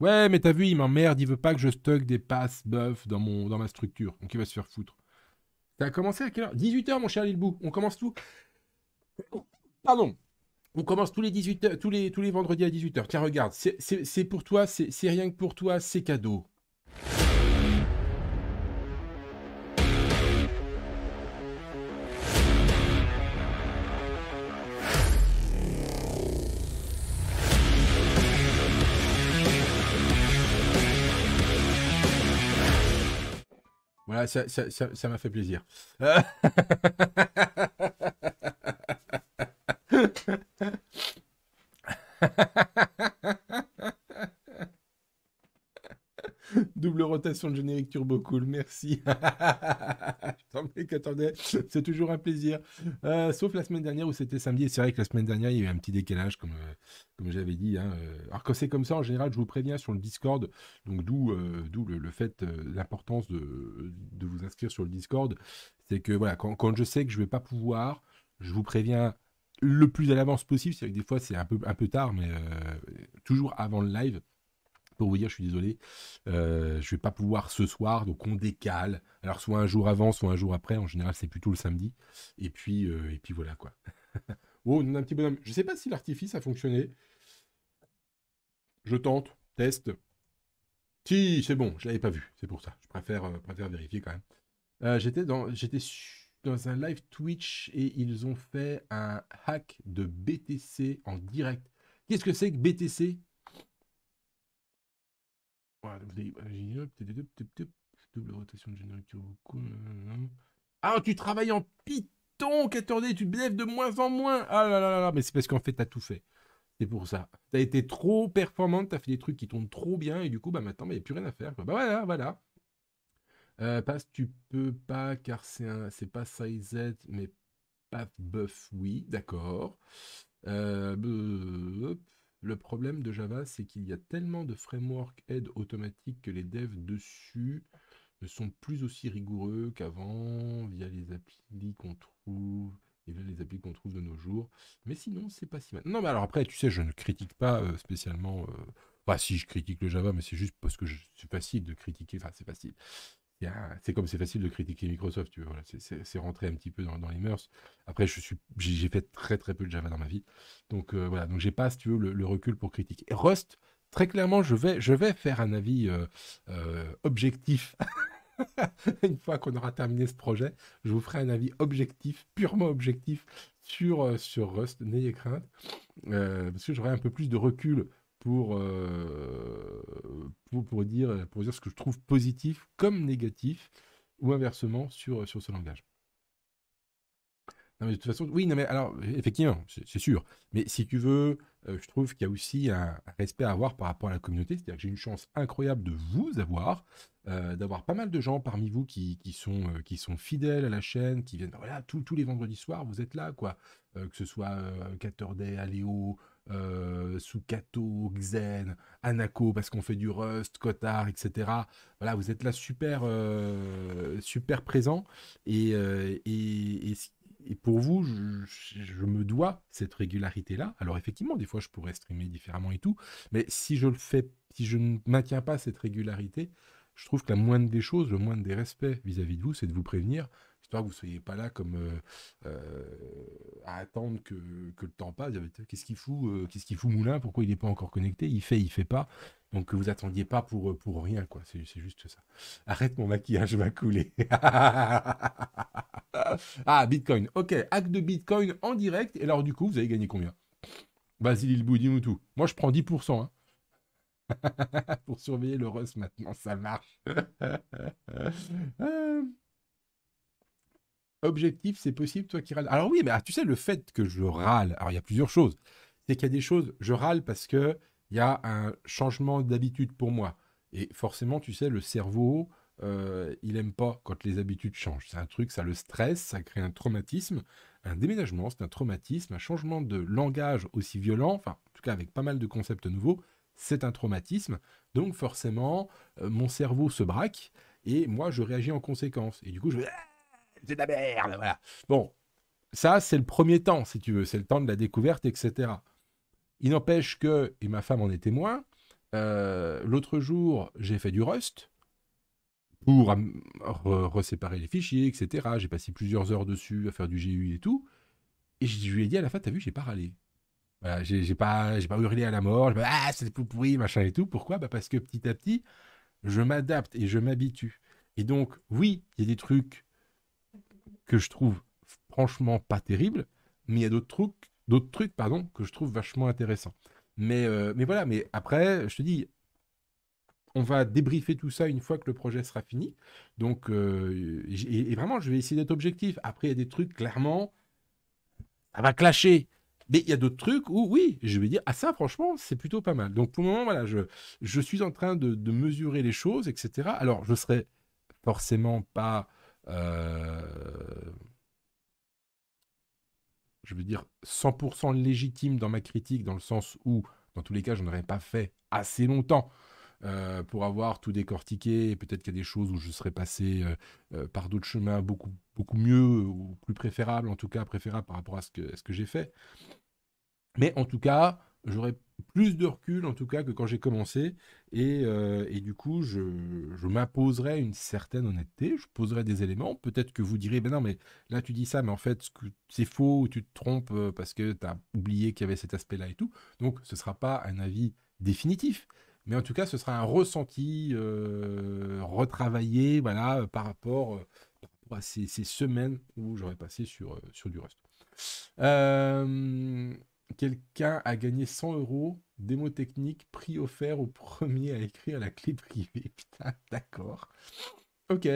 Ouais, mais t'as vu, il m'emmerde, il veut pas que je stocke des passes buff dans, dans ma structure. Donc il va se faire foutre. T'as commencé à quelle heure 18h, mon cher Lilbou. On commence tout Pardon on commence tous les, 18 tous les, tous les vendredis à 18h. Tiens, regarde, c'est pour toi, c'est rien que pour toi, c'est cadeau. Voilà, ça m'a ça, ça, fait plaisir. Double rotation de générique turbo cool, merci. attendez, c'est toujours un plaisir. Euh, sauf la semaine dernière où c'était samedi, c'est vrai que la semaine dernière il y a eu un petit décalage, comme, euh, comme j'avais dit. Hein, euh. Alors quand c'est comme ça, en général, je vous préviens sur le Discord, donc d'où d'où le, fait, l'importance de, vous inscrire sur le Discord. C'est que voilà, quand, quand, je sais que je vais pas pouvoir, je vous préviens le plus à l'avance possible. C'est que des fois, c'est un peu, un peu tard, mais euh, toujours avant le live. Pour vous dire, je suis désolé, euh, je vais pas pouvoir ce soir, donc on décale. Alors soit un jour avant, soit un jour après. En général, c'est plutôt le samedi. Et puis, euh, et puis voilà quoi. oh, on a un petit bonhomme. Je sais pas si l'artifice a fonctionné. Je tente, teste. Si, c'est bon, je l'avais pas vu. C'est pour ça. Je préfère, vérifier quand même. j'étais dans, j'étais sur dans un live Twitch et ils ont fait un hack de BTC en direct. Qu'est-ce que c'est que BTC euh, Double rotation Ah, tu travailles en Python, 4D, tu te lèves de moins en moins. Ah là là là, là mais c'est parce qu'en fait, t'as tout fait. C'est pour ça. T'as été trop performante, t'as fait des trucs qui tournent trop bien, et du coup, bah maintenant, il n'y a plus rien à faire. Bah voilà, voilà pas euh, pass, tu peux pas, car c'est un, c'est pas size mais pas buff, oui, d'accord. Euh, le problème de Java, c'est qu'il y a tellement de framework aide automatique que les devs dessus ne sont plus aussi rigoureux qu'avant via les applis qu'on trouve via les applis qu'on trouve de nos jours. Mais sinon, c'est pas si mal. Non, mais alors après, tu sais, je ne critique pas euh, spécialement. pas si je critique le Java, mais c'est juste parce que c'est facile de critiquer. Enfin, c'est facile c'est comme c'est facile de critiquer Microsoft, tu vois. c'est rentré un petit peu dans, les mœurs. Après, je suis, j'ai fait très très peu de Java dans ma vie, donc euh, voilà, donc j'ai pas, si tu veux, le, recul pour critiquer. Et Rust, très clairement, je vais, je vais faire un avis euh, euh, objectif. Une fois qu'on aura terminé ce projet, je vous ferai un avis objectif, purement objectif, sur, sur Rust. N'ayez crainte, parce que j'aurai un peu plus de recul euh, pour, pour, dire, pour dire ce que je trouve positif comme négatif, ou inversement, sur, sur ce langage. de toute façon, oui, non, mais alors, effectivement, c'est sûr. Mais si tu veux, euh, je trouve qu'il y a aussi un respect à avoir par rapport à la communauté. C'est-à-dire que j'ai une chance incroyable de vous avoir, euh, d'avoir pas mal de gens parmi vous qui, sont, qui sont fidèles à la chaîne, qui viennent, voilà, tous les vendredis soirs, vous êtes là, quoi. que ce soit 14h Day, Aléo, euh, Sukato, Xen, Anako parce qu'on fait du Rust, Cotard, etc. Voilà, vous êtes là super, euh, super présent et, euh, pour vous, je, me dois cette régularité-là. Alors effectivement, des fois, je pourrais streamer différemment et tout, mais si je le fais, si je ne maintiens pas cette régularité, je trouve que la moindre des choses, le moindre des respects vis à -vis de vous, c'est de vous prévenir que vous ne soyez pas là comme euh, euh, à attendre que, le temps passe. Qu'est-ce qu'il fout, euh, qu'est-ce qu'il fout Moulin Pourquoi il n'est pas encore connecté Il fait, il fait pas. Donc vous attendiez pas pour, pour rien, quoi. C'est juste ça. Arrête mon maquillage, va couler. ah, Bitcoin. Ok, hack de Bitcoin en direct. Et alors du coup, vous avez gagné combien Basile le boudin ou tout. Moi, je prends 10%. Hein. pour surveiller le Russ maintenant, ça marche. objectif, c'est possible, toi qui râles. Alors oui, mais ah, tu sais, le fait que je râle, alors il y a plusieurs choses. C'est qu'il y a des choses, je râle parce que il y a un changement d'habitude pour moi. Et forcément, tu sais, le cerveau, euh, il n'aime pas quand les habitudes changent. C'est un truc, ça le stresse, ça crée un traumatisme. Un déménagement, c'est un traumatisme. Un changement de langage aussi violent, enfin, en tout cas avec pas mal de concepts nouveaux, c'est un traumatisme. Donc forcément, euh, mon cerveau se braque et moi, je réagis en conséquence. Et du coup, je vais c'est de la merde, voilà. Bon, ça, c'est le premier temps, si tu veux, c'est le temps de la découverte, etc. Il n'empêche que, et ma femme en est témoin, euh, l'autre jour, j'ai fait du Rust pour reséparer les fichiers, etc. J'ai passé plusieurs heures dessus à faire du GUI et tout. Et je lui ai dit à la fin, t'as vu, j'ai pas râlé. Voilà, j'ai pas, pas hurlé à la mort, pas, ah, c'est pourri, machin et tout. Pourquoi bah Parce que petit à petit, je m'adapte et je m'habitue. Et donc, oui, il y a des trucs que je trouve franchement pas terrible, mais il y a d'autres trucs, d'autres trucs pardon, que je trouve vachement intéressants. Mais, euh, mais voilà, mais après, je te dis, on va débriefer tout ça une fois que le projet sera fini. Donc, euh, et, vraiment, je vais essayer d'être objectif. Après, il y a des trucs, clairement, ça va clasher. Mais il y a d'autres trucs où, oui, je vais dire, ah ça, franchement, c'est plutôt pas mal. Donc, pour le moment, voilà, je, je suis en train de, de mesurer les choses, etc. Alors, je serai forcément pas euh, je veux dire, 100% légitime dans ma critique, dans le sens où, dans tous les cas, je n'aurais pas fait assez longtemps euh, pour avoir tout décortiqué. Peut-être qu'il y a des choses où je serais passé euh, par d'autres chemins beaucoup, beaucoup mieux ou plus préférable, en tout cas préférable par rapport à ce que j'ai fait. Mais en tout cas, j'aurai plus de recul en tout cas que quand j'ai commencé et, euh, et, du coup je, je m'imposerai une certaine honnêteté, je poserai des éléments, peut-être que vous direz ben non mais là tu dis ça mais en fait c'est faux ou tu te trompes euh, parce que tu as oublié qu'il y avait cet aspect là et tout, donc ce sera pas un avis définitif, mais en tout cas ce sera un ressenti euh, retravaillé voilà par rapport, à ces, semaines où j'aurais passé sur, sur du reste. Euh, Quelqu'un a gagné 100 euros, démo technique, prix offert au premier à écrire la clé privée. Putain, d'accord. Ok.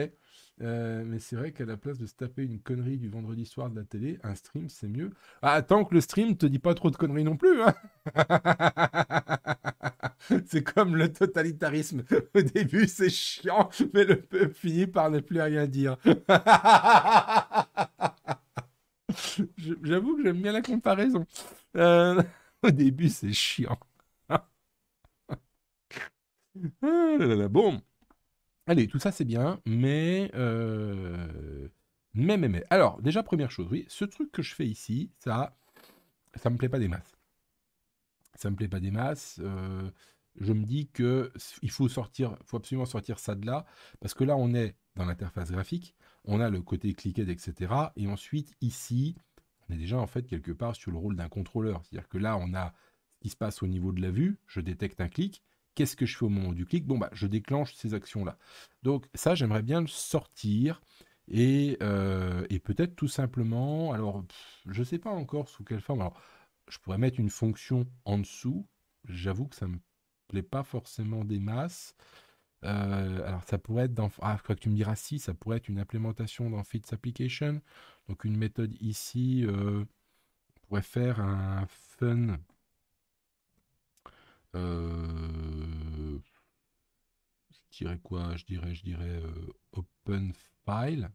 Euh, mais c'est vrai qu'à la place de se taper une connerie du vendredi soir de la télé, un stream, c'est mieux. Ah, tant que le stream te dit pas trop de conneries non plus. Hein. c'est comme le totalitarisme. Au début, c'est chiant, mais le peuple finit par ne plus rien dire. J'avoue que j'aime bien la comparaison. Euh, au début, c'est chiant. Ah bon. Allez, tout ça c'est bien, mais, euh, mais, mais, mais. Alors, déjà, première chose, oui, ce truc que je fais ici, ça, ça me plaît pas des masses. Ça me plaît pas des masses. Euh, je me dis que il faut sortir, faut absolument sortir ça de là, parce que là, on est dans l'interface graphique, on a le côté cliquet, etc. Et ensuite, ici, on est déjà en fait quelque part sur le rôle d'un contrôleur. C'est-à-dire que là, on a ce qui se passe au niveau de la vue, je détecte un clic. Qu'est-ce que je fais au moment du clic Bon, bah, je déclenche ces actions-là. Donc ça, j'aimerais bien le sortir. Et, euh, et peut-être tout simplement, alors je ne sais pas encore sous quelle forme. Alors, je pourrais mettre une fonction en dessous. J'avoue que ça ne me plaît pas forcément des masses. Euh, alors, ça pourrait être dans. Ah, crois que tu me diras, si, ça pourrait être une implémentation dans Fits Application. Donc, une méthode ici euh, pourrait faire un fun. Euh, je dirais quoi Je dirais, je dirais open file.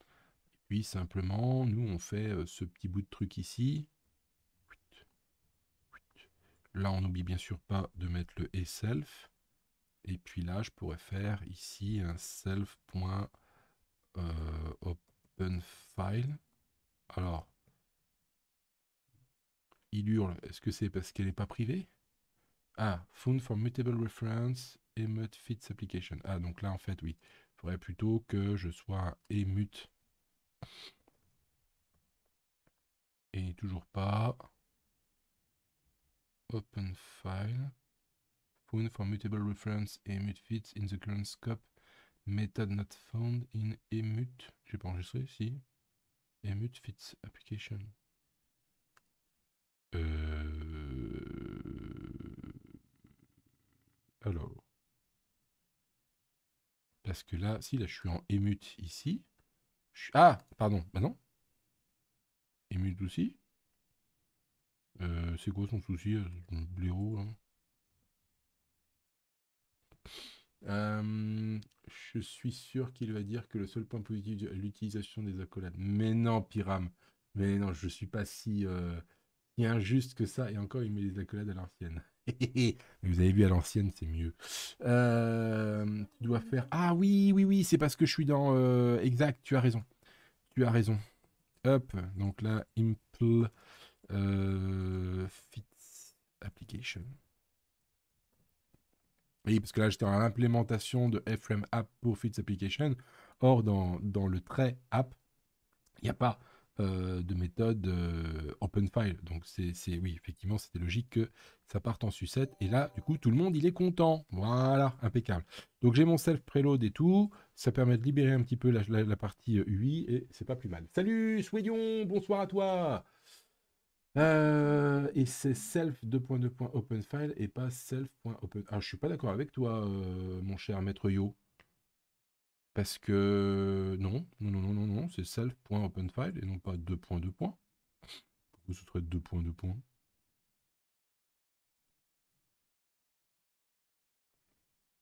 Et puis simplement, nous on fait ce petit bout de truc ici. Là, on n'oublie bien sûr pas de mettre le self et puis là, je pourrais faire ici un euh, file. Alors, il hurle. Est-ce que c'est parce qu'elle n'est pas privée Ah, found for mutable reference, emut fits application. Ah, donc là, en fait, oui. Il faudrait plutôt que je sois un emut. Et toujours pas. Open file. Point for mutable reference et emut fits in the current scope method not found in emut. J'ai pas enregistré, si. Emute fits application. Euh, alors. Parce que là, si, là, je suis en emute ici. Ah, pardon, bah non. Emute aussi. Euh, c'est quoi son souci, euh, blaireau, hein euh, je suis sûr qu'il va dire que le seul point positif de l'utilisation des accolades. Mais non, Pyram. Mais non, je suis pas euh, si, injuste que ça. Et encore, il met des accolades à l'ancienne. vous avez vu, à l'ancienne, c'est mieux. Euh, tu dois faire. Ah oui, oui, oui, c'est parce que je suis dans. Exact, tu as raison. Tu as raison. Hop, donc là, impl fit application. Oui, parce que là, j'étais en implémentation de Frame App pour Fits Application. Or, dans, dans le trait app, il n'y a pas euh, de méthode euh, open file. Donc, c'est oui, effectivement, c'était logique que ça parte en sucette. Et là, du coup, tout le monde, il est content. Voilà, impeccable. Donc, j'ai mon self preload et tout. Ça permet de libérer un petit peu la, partie euh, UI et c'est pas plus mal. Salut, Swedion, bonsoir à toi. Euh, et c'est self file et pas self.open. Ah, je suis pas d'accord avec toi, euh, mon cher maître Yo. Parce que non, non, non, non, non, non, c'est self.openfile et non pas 2.2. Pourquoi ce serait 2.2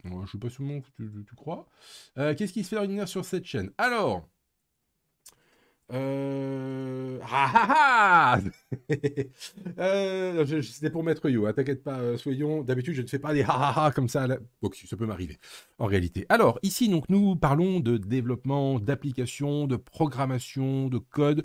Moi, je suis pas sûrement que tu, crois. Euh, qu'est-ce qui se fait d'ordinaire sur cette chaîne Alors, euh... Ah, ah, ah euh, C'était pour mettre You, hein, t'inquiète pas, euh, soyons. D'habitude, je ne fais pas des ah, ah, ah comme ça. Là. ça peut m'arriver, en réalité. Alors, ici, donc, nous parlons de développement, d'application, de programmation, de code,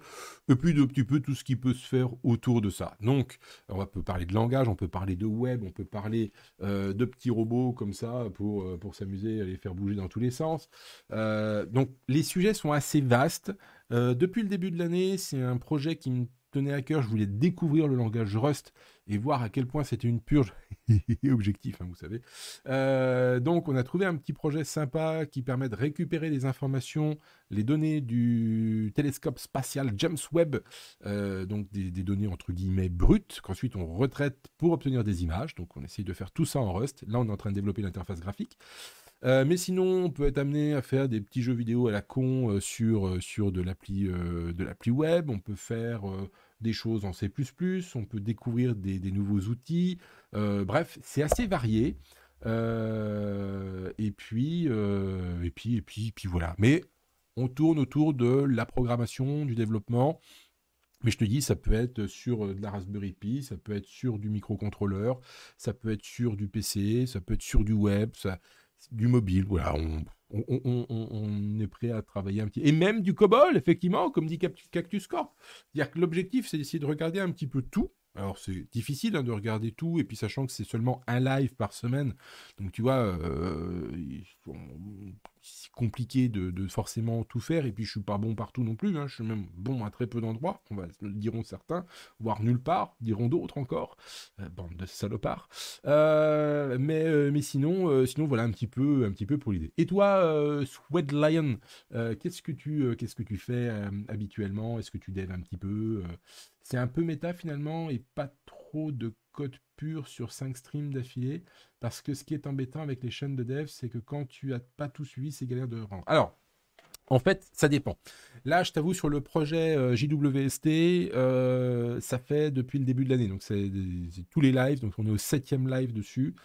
et puis de petit peu tout ce qui peut se faire autour de ça. Donc, on peut parler de langage, on peut parler de web, on peut parler euh, de petits robots comme ça pour, pour s'amuser, les faire bouger dans tous les sens. donc, les sujets sont assez vastes. Euh, depuis le début de l'année, c'est un projet qui me tenait à cœur. Je voulais découvrir le langage Rust et voir à quel point c'était une purge. Objectif, hein, vous savez. Euh, donc, on a trouvé un petit projet sympa qui permet de récupérer les informations, les données du télescope spatial James Webb, euh, donc des, des, données entre guillemets brutes, qu'ensuite on retraite pour obtenir des images. Donc, on essaye de faire tout ça en Rust. Là, on est en train de développer l'interface graphique. Euh, mais sinon, on peut être amené à faire des petits jeux vidéo à la con euh, sur, euh, sur de l'appli web. On peut faire des choses en C++. On peut découvrir des, nouveaux outils. bref, c'est assez varié. et puis, et puis, et puis, et puis voilà. Mais on tourne autour de la programmation, du développement. Mais je te dis, ça peut être sur de la Raspberry Pi, ça peut être sur du microcontrôleur, ça peut être sur du PC, ça peut être sur du web. Ça du mobile. Voilà, on, on, on, on, est prêt à travailler un petit et même du COBOL, effectivement, comme dit Cactus Corp. C'est-à-dire que l'objectif, c'est d'essayer de regarder un petit peu tout. Alors c'est difficile hein, de regarder tout, et puis sachant que c'est seulement un live par semaine, donc tu vois, euh, compliqué de, forcément tout faire, et puis je suis pas bon partout non plus, hein. je suis même bon à très peu d'endroits, on va le diront certains, voire nulle part, diront d'autres encore, euh, bande de salopards. Euh, mais, euh, mais sinon, sinon voilà un petit peu, un petit peu pour l'idée. Et toi, Sweat Lion, qu'est-ce que tu, qu'est-ce que tu fais habituellement Est-ce que tu dev un petit peu C'est un peu méta finalement et pas trop de code pur sur cinq streams d'affilée, parce que ce qui est embêtant avec les chaînes de dev, c'est que quand tu n'as pas tout suivi, c'est galère de rendre. Alors, en fait, ça dépend. Là, je t'avoue, sur le projet euh, JWST, euh, ça fait depuis le début de l'année. Donc, c'est tous les lives. Donc, on est au septième live dessus.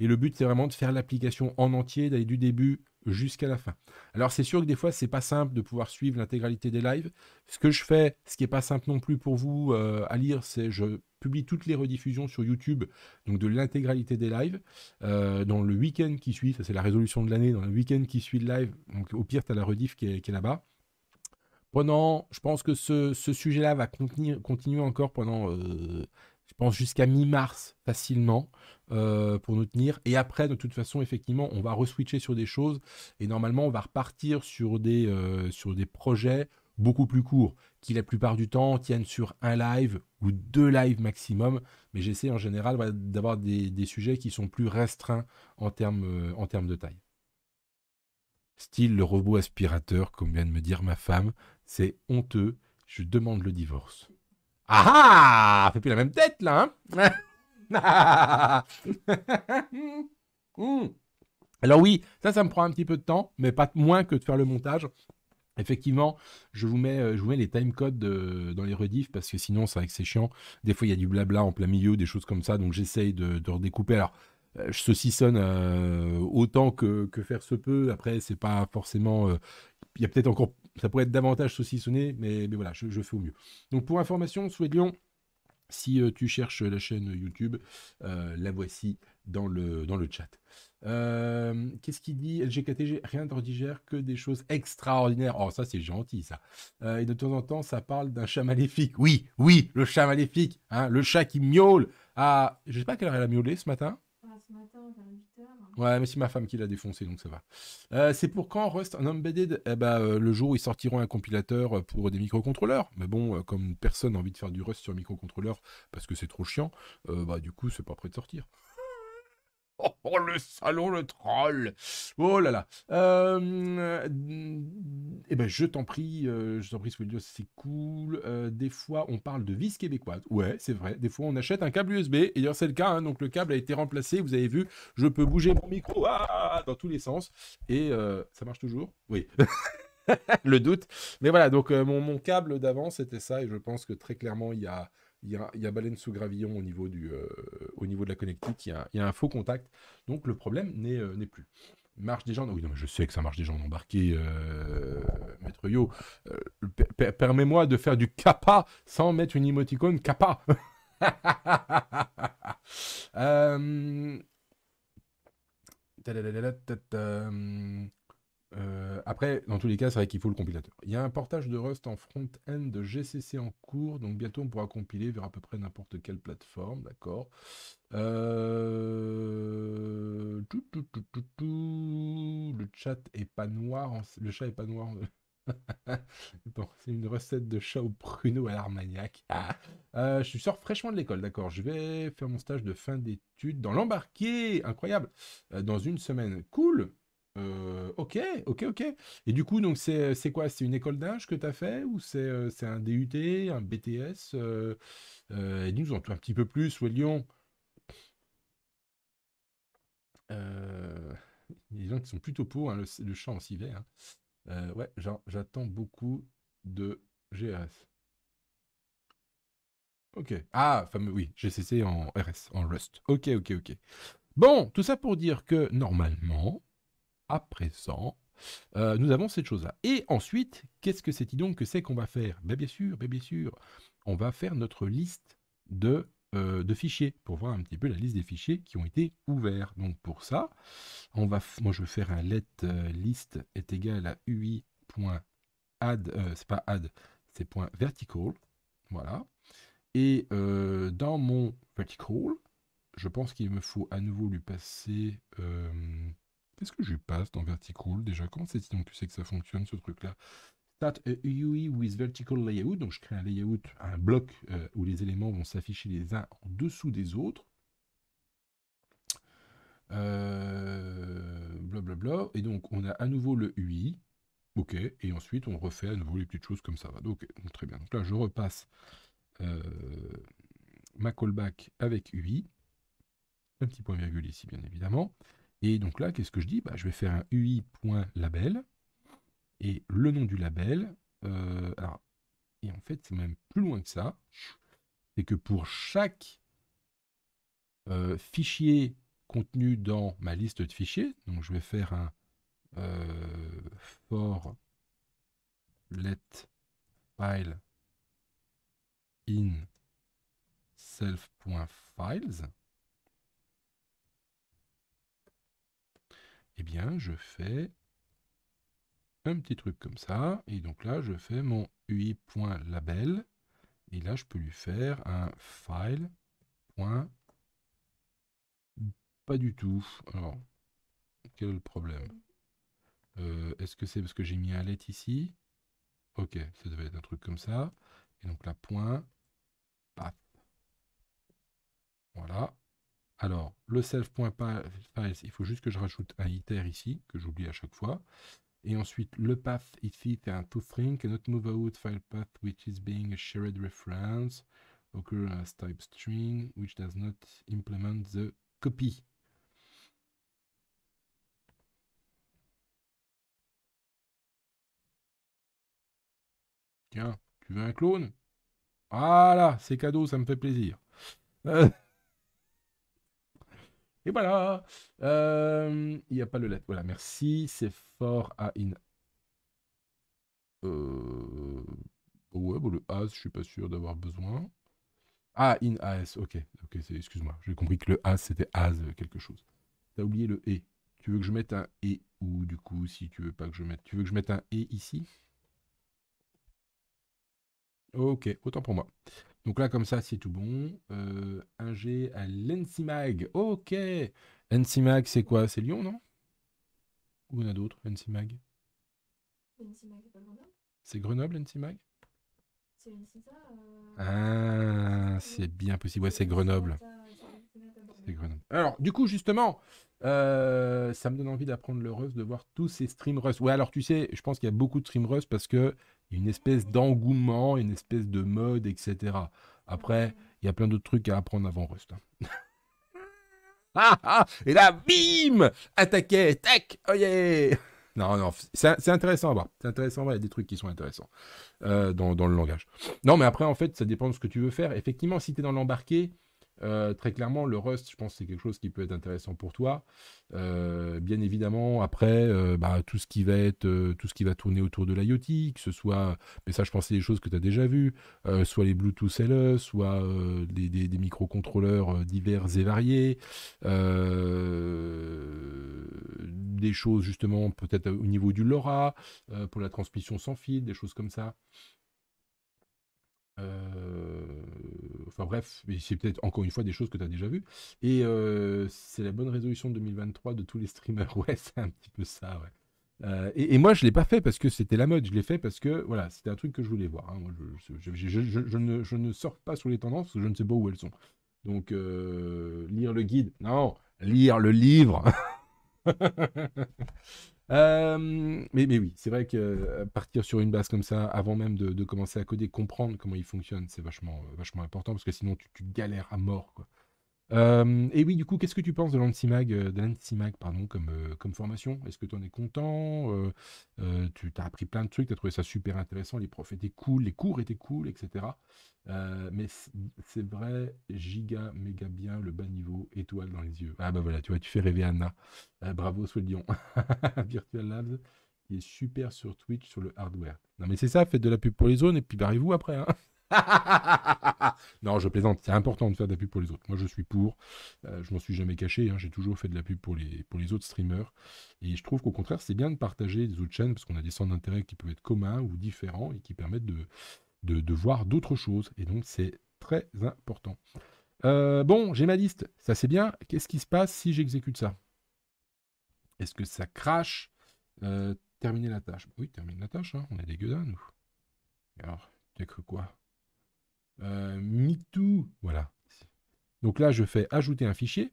Et le but, c'est vraiment de faire l'application en entier, d'aller du début jusqu'à la fin. Alors, c'est sûr que des fois, c'est pas simple de pouvoir suivre l'intégralité des lives. Ce que je fais, ce qui n'est pas simple non plus pour vous euh, à lire, c'est je publie toutes les rediffusions sur YouTube, donc de l'intégralité des lives. Euh, dans le week-end qui suit, ça c'est la résolution de l'année, dans le week-end qui suit le live, donc au pire, tu as la rediff qui est, là-bas. Pendant, je pense que ce, sujet-là va continuer, continuer encore pendant, euh, je pense, jusqu'à mi-mars facilement euh, pour nous tenir. Et après, de toute façon, effectivement, on va reswitcher sur des choses et normalement, on va repartir sur des, sur des projets beaucoup plus courts, qui la plupart du temps tiennent sur un live ou deux lives maximum, mais j'essaie en général d'avoir des, sujets qui sont plus restreints en termes, euh, en termes de taille. Style le robot aspirateur, comme vient de me dire ma femme, c'est honteux, je demande le divorce. Ah ah Fais plus la même tête là hein? hmm. Alors oui, ça, ça me prend un petit peu de temps, mais pas moins que de faire le montage. Effectivement, je vous mets, euh, je vous mets les timecodes euh, dans les rediff, parce que sinon, c'est vrai c'est chiant. Des fois, il y a du blabla en plein milieu, des choses comme ça. Donc, j'essaye de, redécouper. Alors, euh, je saucissonne autant que, faire se peut. Après, c'est pas forcément. Il y a peut-être encore. Ça pourrait être davantage saucissonné, mais, voilà, je, fais au mieux. Donc, pour information, Souhait si tu cherches la chaîne YouTube, la voici dans le, dans le chat. Euh, qu'est-ce qu'il dit LGKTG, rien ne que des choses extraordinaires. Oh, ça, c'est gentil, ça. Euh, et de temps en temps, ça parle d'un chat maléfique. Oui, oui, le chat maléfique. Hein, le chat qui miaule Ah, Je sais pas à quelle heure elle a miaulé ce matin. Ah, ce matin, 8 h Ouais, mais c'est ma femme qui l'a défoncé, donc ça va. Euh, c'est pour quand Rust en Embedded eh ben, Le jour où ils sortiront un compilateur pour des microcontrôleurs. Mais bon, comme personne n'a envie de faire du Rust sur microcontrôleur parce que c'est trop chiant, bah, du coup, c'est pas prêt de sortir. Oh, le salon, le troll Oh là là euh, Eh ben, je t'en prie, euh, je t'en prie, c'est cool. Euh, des fois, on parle de vis québécoise. Ouais, c'est vrai. Des fois, on achète un câble USB. Et d'ailleurs, c'est le cas. Hein. donc, le câble a été remplacé. Vous avez vu, je peux bouger mon micro ah, dans tous les sens. Et ça marche toujours Oui. le doute. Mais voilà, donc, mon, mon câble d'avant, c'était ça. Et je pense que très clairement, il y a il y a, baleine sous gravillon au niveau, du, euh, niveau de la connectique, il y, a, un faux contact, donc le problème n'est euh, plus. Marche des gens, oui, non, je sais que ça marche des gens embarqués, euh, maître Yo. Permets-moi de faire du kappa sans mettre une émoticône kappa. Euh, après, dans tous les cas, c'est vrai qu'il faut le compilateur. Il y a un portage de Rust en front-end de GCC en cours, donc bientôt on pourra compiler vers à peu près n'importe quelle plateforme, d'accord euh... Le chat est pas noir, le chat est pas noir. c'est une recette de chat au pruneau à l'armagnac. Ah. Euh, je suis sort fraîchement de l'école, d'accord. Je vais faire mon stage de fin d'études dans l'embarqué, incroyable, euh, dans une semaine. Cool, euh, ok, ok, ok. Et du coup, donc c'est quoi C'est une école d'âge que tu as fait ou c'est euh, un DUT, un BTS euh, euh, Dis-nous un petit peu plus, ou Lyon. Il gens qui sont plutôt pour hein, le, champ en civet. ouais, j'attends beaucoup de GRS. Ok. Ah, fameux, oui, GCC en RS, en Rust. Ok, ok, ok. Bon, tout ça pour dire que normalement, à présent, euh, nous avons cette chose-là. Et ensuite, qu'est-ce que c'est donc que c'est qu'on va faire ben, Bien sûr, ben bien sûr, on va faire notre liste euh, de, fichiers pour voir un petit peu la liste des fichiers qui ont été ouverts. Donc pour ça, on va, moi je vais faire un let euh, list est égal à ui.add, c'est pas add, c'est point vertical, voilà. Et dans mon vertical, je pense qu'il me faut à nouveau lui passer Qu'est-ce que je passe dans Vertical déjà Comment c'est donc tu sais que ça fonctionne ce truc-là Start a UI with vertical layout. Donc je crée un layout, un bloc euh, où les éléments vont s'afficher les uns en dessous des autres. Euh, blablabla. Et donc on a à nouveau le UI. OK. Et ensuite on refait à nouveau les petites choses comme ça va. très bien. Donc là je repasse euh, ma callback avec UI. Un petit point virgule ici bien évidemment. Et donc là, qu'est-ce que je dis bah, Je vais faire un ui.label et le nom du label. Euh, et en fait, c'est même plus loin que ça. C'est que pour chaque euh, fichier contenu dans ma liste de fichiers, donc je vais faire un euh, for let file in self.files. eh bien, je fais un petit truc comme ça. Et donc là, je fais mon ui.label. Et là, je peux lui faire un file. Pas du tout. Alors, quel est le problème euh, Est-ce que c'est parce que j'ai mis un let ici Ok, ça devait être un truc comme ça. Et donc là, point. Voilà. Alors, le self.files, il faut juste que je rajoute un iter ici, que j'oublie à chaque fois. Et ensuite, le path ici, c'est un toString, cannot move out file path which is being a shared reference, occur as type string, which does not implement the copy. Tiens, tu veux un clone Voilà, c'est cadeau, ça me fait plaisir. Et voilà. Euh, il n'y a pas le lettre. Voilà, merci. C'est fort à in. Euh... Ouais, bah, le as, je suis pas sûr d'avoir besoin. Ah, in as, ok. Ok, excuse-moi. J'ai compris que le as, c'était as euh, quelque chose. T'as oublié le E. Tu veux que je mette un E ou du coup, si tu veux pas que je mette. Tu veux que je mette un et ici Ok, autant pour moi. Donc là, comme ça, c'est tout bon. Euh, un G à l'NCMAG. Ok. NCMAG, c'est quoi C'est Lyon, non Ou on a d'autres NCMAG euh, ah, c'est Grenoble C'est Grenoble, NCMAG C'est Ah, c'est bien possible. Ouais, c'est Grenoble. Alors, du coup, justement, euh, ça me donne envie d'apprendre le Rust, de voir tous ces stream Rust. Ouais, alors tu sais, je pense qu'il y a beaucoup de stream Rust parce que une espèce d'engouement, une espèce de mode, etc. Après, il y a plein d'autres trucs à apprendre avant Rust. ah, ah, et là, bim Attaquer, tac, oh non, non, c'est intéressant à voir. C'est intéressant à il y a des trucs qui sont intéressants euh, dans, dans, le langage. Non, mais après, en fait, ça dépend de ce que tu veux faire. Effectivement, si tu es dans l'embarqué, euh, très clairement, le Rust, je pense que c'est quelque chose qui peut être intéressant pour toi. Euh, bien évidemment, après, euh, bah, tout, ce qui va être, tout ce qui va tourner autour de l'IoT, que ce soit, mais ça, je pense, c'est des choses que tu as déjà vues, soit les Bluetooth LE, soit des, des, microcontrôleurs divers et variés, des choses justement peut-être au niveau du LoRa, pour la transmission sans fil, des choses comme ça. Euh, enfin bref, c'est peut-être encore une fois des choses que tu as déjà vues. Et euh, c'est la bonne résolution 2023 de tous les streamers. Ouais, c'est un petit peu ça, ouais. Euh, et, moi, je ne l'ai pas fait parce que c'était la mode. Je l'ai fait parce que voilà, c'était un truc que je voulais voir. je, ne, sors pas sur les tendances, je ne sais pas où elles sont. Donc, euh, lire le guide, non, lire le livre. Euh, mais, oui, c'est vrai que euh, partir sur une base comme ça, avant même de, commencer à coder, comprendre comment il fonctionne, c'est vachement, euh, important, parce que sinon tu, tu galères à mort. Euh, et oui, du coup, qu'est-ce que tu penses de l'Antimag, euh, de pardon, comme, euh, comme formation Est-ce que tu en es content Tu as appris plein de trucs, tu as trouvé ça super intéressant, les profs étaient cool, les cours étaient cool, etc. mais c'est vrai, giga, méga bien, le bas niveau, étoile dans les yeux. Ah bah voilà, tu vois, tu fais rêver Anna. bravo, Soldion. Virtual Labs, qui est super sur Twitch, sur le hardware. Non mais c'est ça, faites de la pub pour les zones et puis barrez-vous après. Hein non, je plaisante. C'est important de faire de la pub pour les autres. Moi, je suis pour. Euh, je m'en suis jamais caché. Hein. J'ai toujours fait de la pub pour les, pour les autres streamers. Et je trouve qu'au contraire, c'est bien de partager des autres chaînes parce qu'on a des centres d'intérêt qui peuvent être communs ou différents et qui permettent de, de, voir d'autres choses. Et donc, c'est très important. Euh, bon, j'ai ma liste. Ça, c'est bien. Qu'est-ce qui se passe si j'exécute ça Est-ce que ça crache euh, Terminer la tâche. Oui, termine la tâche. Hein. On est dégueulasse, nous. Alors, quelques que quoi Mitou, euh, MeToo, voilà. Donc là, je fais ajouter un fichier.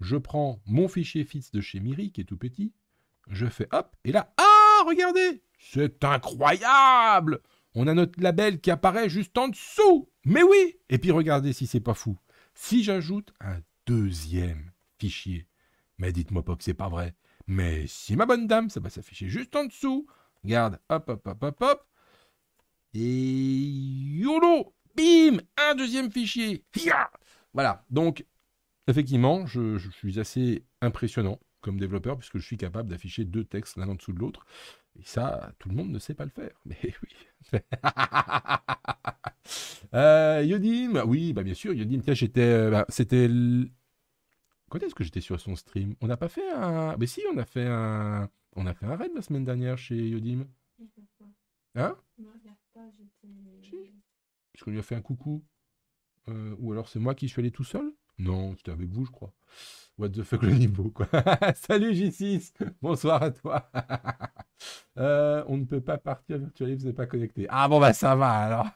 Je prends mon fichier Fits » de chez Miri, qui est tout petit. Je fais hop, et là, ah, regardez C'est incroyable On a notre label qui apparaît juste en dessous Mais oui Et puis regardez si c'est pas fou. Si j'ajoute un deuxième fichier, mais dites-moi Pop, c'est pas vrai. Mais si ma bonne dame, ça va s'afficher juste en dessous. Regarde, hop, hop, hop, hop, hop. Et YOLO Bim Un deuxième fichier Voilà, donc effectivement, je, suis assez impressionnant comme développeur puisque je suis capable d'afficher deux textes l'un en dessous de l'autre. Et ça, tout le monde ne sait pas le faire. Mais oui. Euh, Yodim, oui, bah, bien sûr, Yodim, tiens, j'étais... Euh, bah, c'était... Quand est-ce que j'étais sur son stream On n'a pas fait un... Mais si, on a fait un... On a fait un raid la semaine dernière chez Yodim. Hein non, pas, j'étais... Est-ce lui a fait un coucou euh, Ou alors c'est moi qui suis allé tout seul Non, c'était avec vous, je crois. What the fuck le niveau, quoi. Salut J6 Bonsoir à toi euh, On ne peut pas partir, vous n'êtes pas connecté. Ah bon, bah ça va alors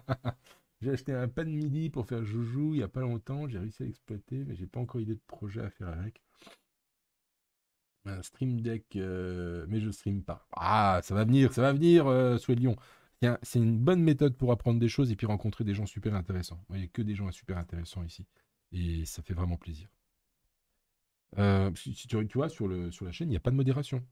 J'ai acheté un pan midi pour faire joujou il n'y a pas longtemps. J'ai réussi à l'exploiter, mais j'ai pas encore idée de projet à faire avec. Un stream deck, euh, mais je stream pas. Ah, ça va venir, ça va venir, euh, Lion. C'est une bonne méthode pour apprendre des choses et puis rencontrer des gens super intéressants. Il n'y a que des gens super intéressants ici. Et ça fait vraiment plaisir. Euh, si tu, vois, sur, sur la chaîne, il n'y a pas de modération.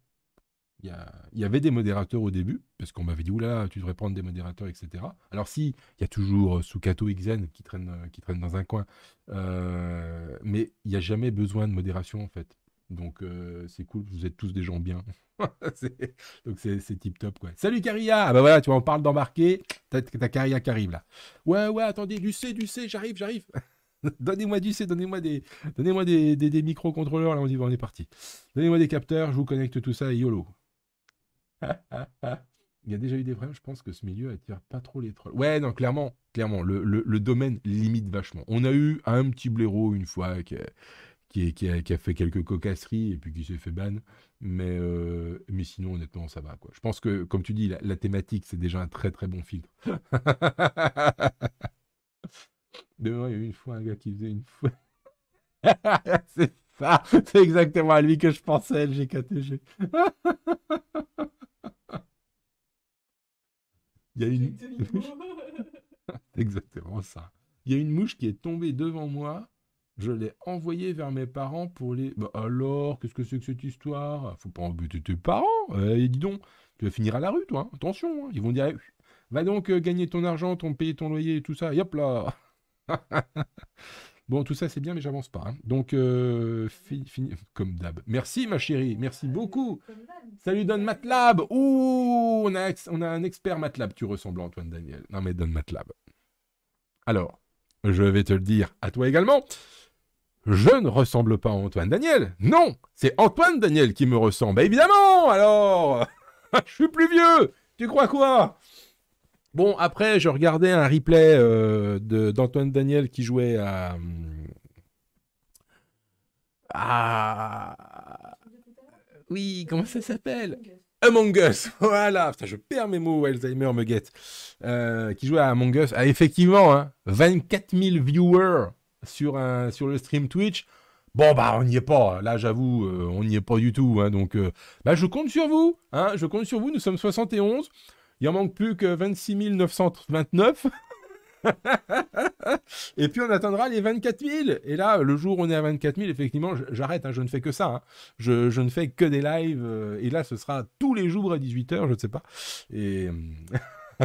Il y, avait des modérateurs au début, parce qu'on m'avait dit, oula, tu devrais prendre des modérateurs, etc. Alors si, il y a toujours euh, Sukato Xen qui traîne, euh, qui dans un coin, mais il n'y a jamais besoin de modération, en fait. Donc euh, c'est cool, vous êtes tous des gens bien. donc c'est tip top quoi. Salut Caria Ah bah voilà, tu vois, on parle d'embarquer, t'as ta qui arrive là. Ouais, ouais, attendez, du C, du C, j'arrive, j'arrive. donnez-moi du C, donnez-moi des, donnez moi des, des microcontrôleurs, là on dit, on est parti. Donnez-moi des capteurs, je vous connecte tout ça et YOLO. Il y a déjà eu des problèmes, je pense que ce milieu attire pas trop les trolls. Ouais, non, clairement, clairement, le, domaine limite vachement. On a eu un petit blaireau une fois qui, qui, a, fait quelques cocasseries et puis qui s'est fait ban. Mais, euh, mais sinon, honnêtement, ça va. Quoi. Je pense que, comme tu dis, la, thématique, c'est déjà un très très bon filtre. Demain, il y a eu une fois un gars qui faisait une fois. c'est ça, c'est exactement à lui que je pensais, LGKTG. il y a une. exactement ça. Il y a une mouche qui est tombée devant moi je l'ai envoyé vers mes parents pour les. Bah, alors, qu'est-ce que c'est que cette histoire Faut pas embêter tes parents. Et eh, dis donc, tu vas finir à la rue, toi. Hein. Attention, hein. ils vont dire eh, va donc euh, gagner ton argent, ton payer ton loyer tout ça. Et hop là Bon, tout ça c'est bien, mais j'avance pas. Hein. Donc, euh, fini, comme d'hab. Merci ma chérie, merci beaucoup. Salut donne Matlab. Ouh, on a, on a un expert Matlab, tu ressembles à Antoine Daniel. Non mais donne Matlab. Alors, je vais te le dire à toi également je ne ressemble pas à Antoine Daniel. Non, c'est Antoine Daniel qui me ressemble. Bah, évidemment, alors Je suis plus vieux Tu crois quoi Bon, après, je regardais un replay euh, d'Antoine Daniel qui jouait euh, à. Oui, comment ça s'appelle Among Us, voilà, je perds mes mots, Alzheimer me guette, euh, qui jouait à Among Us, ah, effectivement, 24 hein. 000 viewers sur, un, sur le stream Twitch. Bon, bah, on n'y est pas. Là, j'avoue, euh, on n'y est pas du tout. Hein. donc, euh, bah, je compte sur vous. Hein. je compte sur vous. Nous sommes 71. Il en manque plus que 26 929. et puis, on attendra les 24 000. Et là, le jour où on est à 24 000, effectivement, j'arrête. Hein. je ne fais que ça. Je, ne fais que des lives. Euh, et là, ce sera tous les jours à 18h. Je ne sais pas. Et.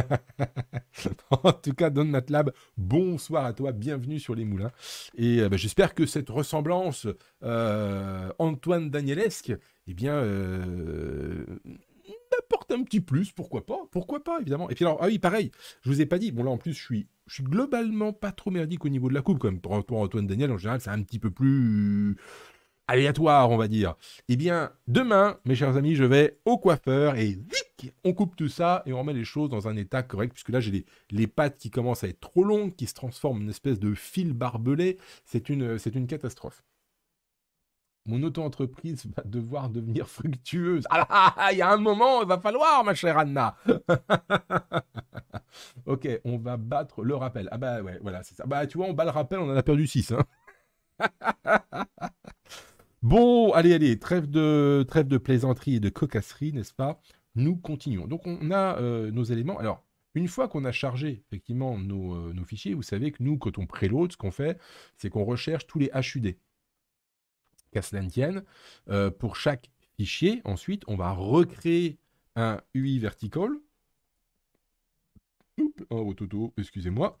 en tout cas, Don Matlab, bonsoir à toi, bienvenue sur Les Moulins. Et euh, bah, j'espère que cette ressemblance euh, Antoine Danielesque, eh bien, euh, apporte un petit plus, pourquoi pas Pourquoi pas, évidemment. Et puis alors, ah oui, pareil, je vous ai pas dit, bon là en plus, je suis, je suis globalement pas trop merdique au niveau de la coupe quand même. Pour Antoine Daniel, en général, c'est un petit peu plus aléatoire, on va dire. Eh bien, demain, mes chers amis, je vais au coiffeur et on coupe tout ça et on remet les choses dans un état correct, puisque là, j'ai les, pattes qui commencent à être trop longues, qui se transforment en une espèce de fil barbelé. C'est une, c'est une catastrophe. Mon auto-entreprise va devoir devenir fructueuse. Ah, ah, ah il y a un moment, il va falloir, ma chère Anna. ok, on va battre le rappel. Ah bah ouais, voilà, c'est ça. Bah tu vois, on bat le rappel, on en a perdu 6. Bon, allez, allez, trêve de, trêve de plaisanterie et de cocasserie, n'est-ce pas Nous continuons. Donc, on a euh, nos éléments. Alors, une fois qu'on a chargé effectivement euh, nos, fichiers, vous savez que nous, quand on préload, ce qu'on fait, c'est qu'on recherche tous les HUD. Qu'à cela ne euh, pour chaque fichier, ensuite, on va recréer un UI vertical. Oups, oh, toto, excusez-moi.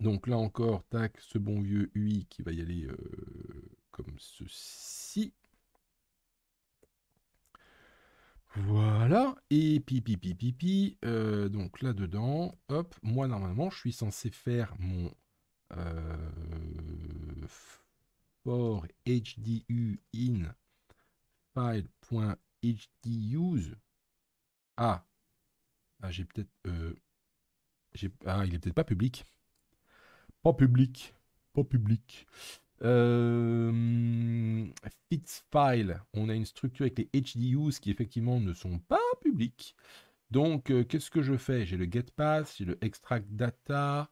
Donc là encore, tac, ce bon vieux UI qui va y aller ceci. Voilà, et pipi pipi pipi, euh, donc là-dedans, hop, moi normalement je suis censé faire mon port euh, for hdu in file.hduse. Ah, ah j'ai peut-être... Euh, j'ai pas ah, il est peut-être pas public. Pas public, pas public. Euh, hum, file on a une structure avec les HDUs qui effectivement ne sont pas publics. Donc, euh, qu'est-ce que je fais J'ai le getPass, j'ai le extract data.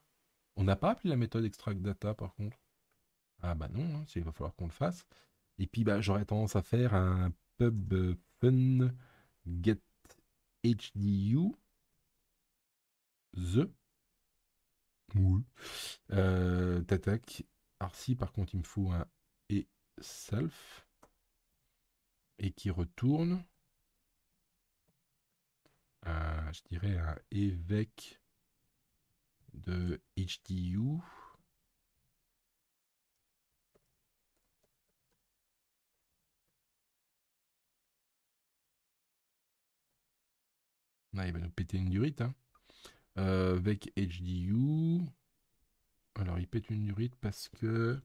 On n'a pas appelé la méthode extract data par contre. Ah bah non, hein, il va falloir qu'on le fasse. Et puis bah, j'aurais tendance à faire un pub fun get HDU the. Oui. Euh, alors si par contre il me faut un et self et qui retourne, un, euh, je dirais un évêque de HDU. Ah, il va nous péter une durite. avec hein. euh, HDU, alors, il pète une durite parce que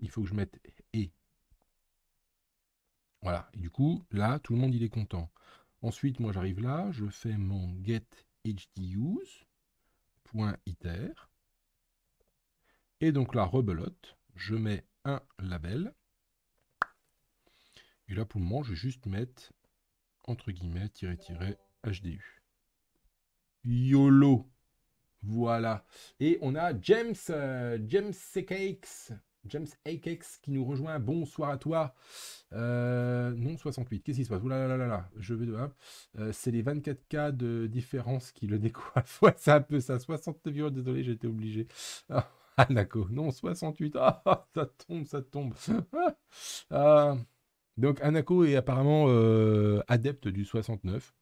il faut que je mette et. Voilà. Et du coup, là, tout le monde, il est content. Ensuite, moi, j'arrive là, je fais mon get hduse.iter. Et donc là, rebelote, je mets un label. Et là, pour le moment, je vais juste mettre entre guillemets, HDU. YOLO voilà. Et on a James, euh, James Cakes. James Akex qui nous rejoint. Bonsoir à toi. Euh, non, 68. Qu'est-ce qui se passe là là là là. Je vais euh, C'est les 24K de différence qui le décoiffent. Ouais, c'est un peu ça. 69 euros. Désolé, j'étais obligé. Ah, Anako. Non, 68. Ah, ah, ça tombe, ça tombe. Ah. donc, Anako est apparemment adepte du 69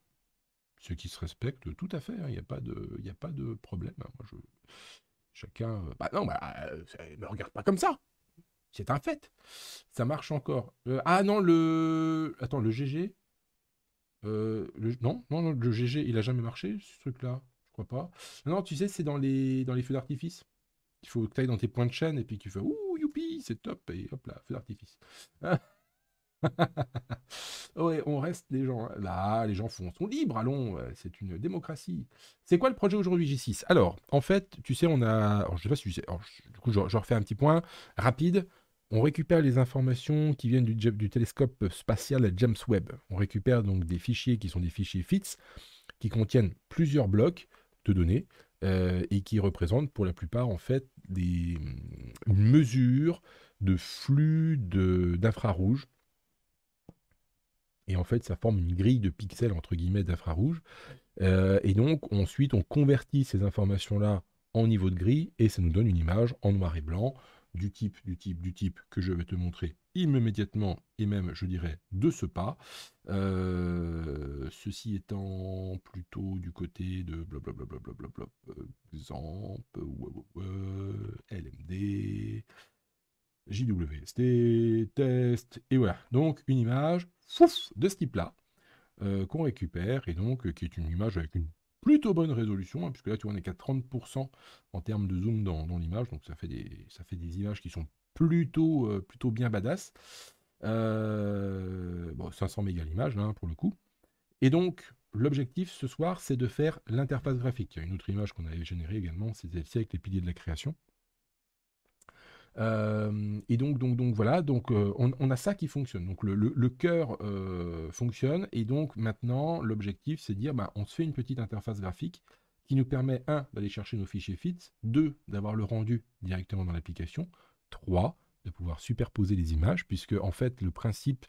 ce qui se respecte tout à fait. Hein, il n'y a, pas de, a pas de problème. Hein. moi, je, chacun. Euh, bah non, bah, euh, ne regarde pas comme ça. C'est un fait. Ça marche encore. Euh, ah non, le. Attends, le GG. Non, non, non, le GG, il a jamais marché, ce truc-là. Je crois pas. Non, tu sais, c'est dans les, dans les feux d'artifice. Il faut que tu ailles dans tes points de chaîne et puis tu fais Ouh, youpi, c'est top. Et hop là, feu d'artifice. ouais, on reste les gens. Euh, là, les gens font, sont libres, allons, euh, c'est une démocratie. C'est quoi le projet aujourd'hui, J6 Alors, en fait, tu sais, on a. je sais pas si du coup, je, refais un petit point rapide. On récupère les informations qui viennent du, télescope spatial James Webb. On récupère donc des fichiers qui sont des fichiers FITS, qui contiennent plusieurs blocs de données euh, et qui représentent pour la plupart, en fait, des, mm, mesures de flux d'infrarouge et en fait ça forme une grille de pixels entre guillemets d'infrarouge. Euh, et donc ensuite on convertit ces informations-là en niveau de gris, et ça nous donne une image en noir et blanc du type, du type, du type que je vais te montrer immédiatement et même je dirais de ce pas. Euh, ceci étant plutôt du côté de blablabla blablabla exemple LMD JWST test et voilà donc une image sauf de ce type-là, euh, qu'on récupère, et donc euh, qui est une image avec une plutôt bonne résolution, hein, puisque là, tu vois, on est qu'à 30% en termes de zoom dans, l'image, donc ça fait, des, ça fait des images qui sont plutôt, euh, plutôt bien badass. bon, 500 mégas l'image, hein, pour le coup. Et donc, l'objectif ce soir, c'est de faire l'interface graphique. Une autre image qu'on avait générée également, c'est celle-ci avec les piliers de la création. Euh, et donc, donc, donc voilà, donc euh, on, a ça qui fonctionne. Donc le, le, cœur euh, fonctionne et donc maintenant l'objectif c'est de dire bah, on se fait une petite interface graphique qui nous permet un d'aller chercher nos fichiers FITS, 2 d'avoir le rendu directement dans l'application, 3 de pouvoir superposer les images, puisque en fait le principe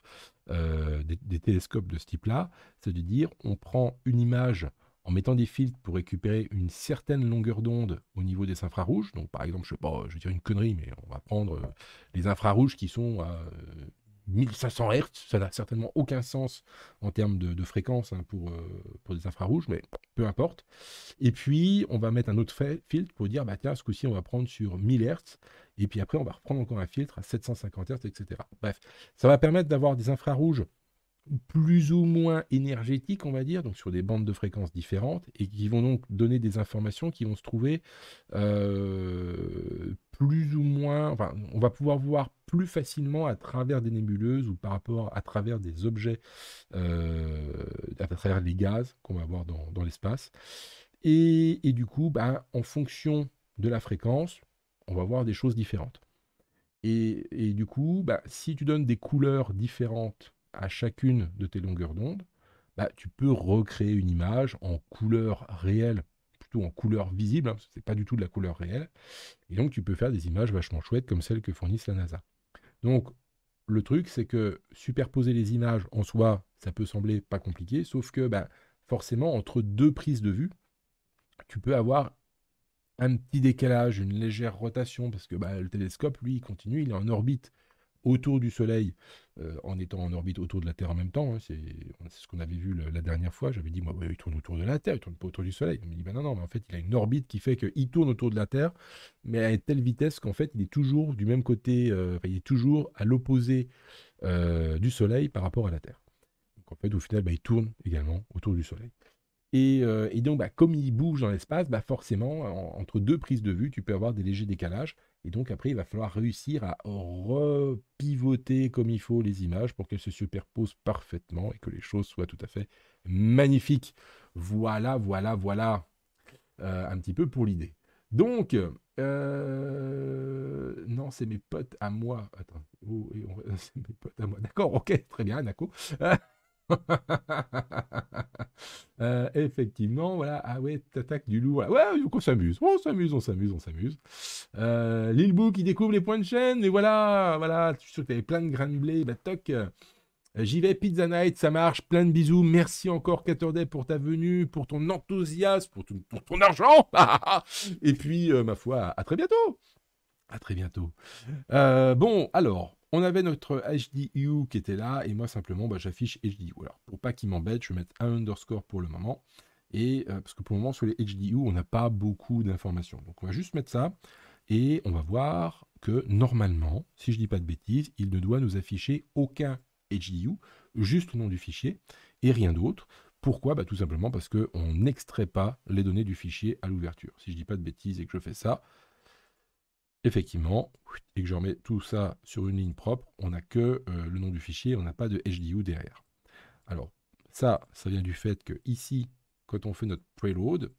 des, des, télescopes de ce type-là, c'est de dire on prend une image en mettant des filtres pour récupérer une certaine longueur d'onde au niveau des infrarouges. Donc par exemple, je sais pas, je vais dire une connerie, mais on va prendre euh, les infrarouges qui sont à 1500 euh, Hz, ça n'a certainement aucun sens en termes de, fréquence hein, euh, pour, des infrarouges, mais peu importe. Et puis, on va mettre un autre filtre pour dire, bah tiens, ce coup-ci, on va prendre sur 1000 Hz, et puis après, on va reprendre encore un filtre à 750 Hz, etc. Bref, ça va permettre d'avoir des infrarouges plus ou moins énergétiques, on va dire, donc sur des bandes de fréquences différentes, et qui vont donc donner des informations qui vont se trouver euh, plus ou moins, on va pouvoir voir plus facilement à travers des nébuleuses ou par rapport à travers des objets, euh, à travers les gaz qu'on va voir dans, l'espace. Et, du coup, bah, en fonction de la fréquence, on va voir des choses différentes. Et, du coup, bah, si tu donnes des couleurs différentes à chacune de tes longueurs d'onde, bah, tu peux recréer une image en couleur réelle, plutôt en couleur visible, hein, ce n'est pas du tout de la couleur réelle. Et donc tu peux faire des images vachement chouettes comme celles que fournissent la NASA. Donc le truc, c'est que superposer les images en soi, ça peut sembler pas compliqué, sauf que bah, forcément, entre deux prises de vue, tu peux avoir un petit décalage, une légère rotation, parce que bah, le télescope, lui, il continue, il est en orbite autour du Soleil euh, en étant en orbite autour de la Terre en même temps. Hein, c'est ce qu'on avait vu la dernière fois. J'avais dit, moi, il tourne autour de la Terre, il tourne pas autour du Soleil. il me dit, ben non, non, mais en fait, il a une orbite qui fait qu'il tourne autour de la Terre, mais à une telle vitesse qu'en fait, il est toujours du même côté, euh, il est toujours à l'opposé euh, du Soleil par rapport à la Terre. Donc en fait, au final, ben, il tourne également autour du Soleil. Et, donc, ben, comme il bouge dans l'espace, ben, forcément, entre deux prises de vue, tu peux avoir des légers décalages. Et donc après, il va falloir réussir à repivoter comme il faut les images pour qu'elles se superposent parfaitement et que les choses soient tout à fait magnifiques. Voilà, voilà, voilà euh, un petit peu pour l'idée. Donc, euh, non, c'est mes potes à moi. Attends, oh, c'est mes potes à moi. D'accord, ok, très bien, Nako. Euh, effectivement, voilà. Ah ouais, t'attaques du loup. Ouais, on s'amuse. On s'amuse, on s'amuse, on s'amuse. Euh, Lilbou qui découvre les points de chaîne. et voilà, voilà. Je suis sûr que t'avais plein de grains de blé. Bah, toc. Euh, j'y vais, Pizza Night, ça marche, plein de bisous, merci encore Caterday pour ta venue, pour ton enthousiasme, pour, ton, ton argent, et puis, euh, ma foi, à, très bientôt à très bientôt. bon, alors, on avait notre HDU qui était là, et moi simplement, bah, j'affiche HDU. Alors, pour pas qu'il m'embête, je vais mettre un underscore pour le moment. Et euh, parce que pour le moment, sur les HDU, on n'a pas beaucoup d'informations. Donc, on va juste mettre ça, et on va voir que normalement, si je dis pas de bêtises, il ne doit nous afficher aucun HDU, juste le nom du fichier, et rien d'autre. Pourquoi bah, Tout simplement parce qu'on n'extrait pas les données du fichier à l'ouverture. Si je dis pas de bêtises et que je fais ça, effectivement, et que je remets tout ça sur une ligne propre, on n'a que euh, le nom du fichier, on n'a pas de HDU derrière. Alors, ça, ça vient du fait que ici, quand on fait notre preload,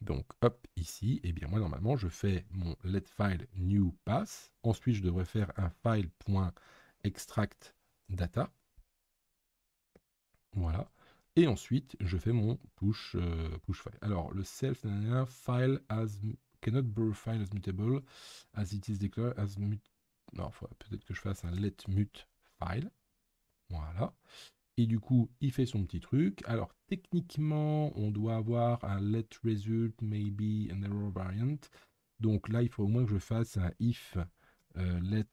donc hop, ici, et eh bien moi normalement je fais mon let file new pass. Ensuite je devrais faire un file. extract data. Voilà. Et ensuite je fais mon push, euh, push file. Alors le self, file as cannot borrow file as mutable as it is declared as mute Non, peut-être que je fasse un let mute file. Voilà. Et du coup, il fait son petit truc. Alors, techniquement, on doit avoir un let result maybe an error variant. Donc là, il faut au moins que je fasse un if euh, let.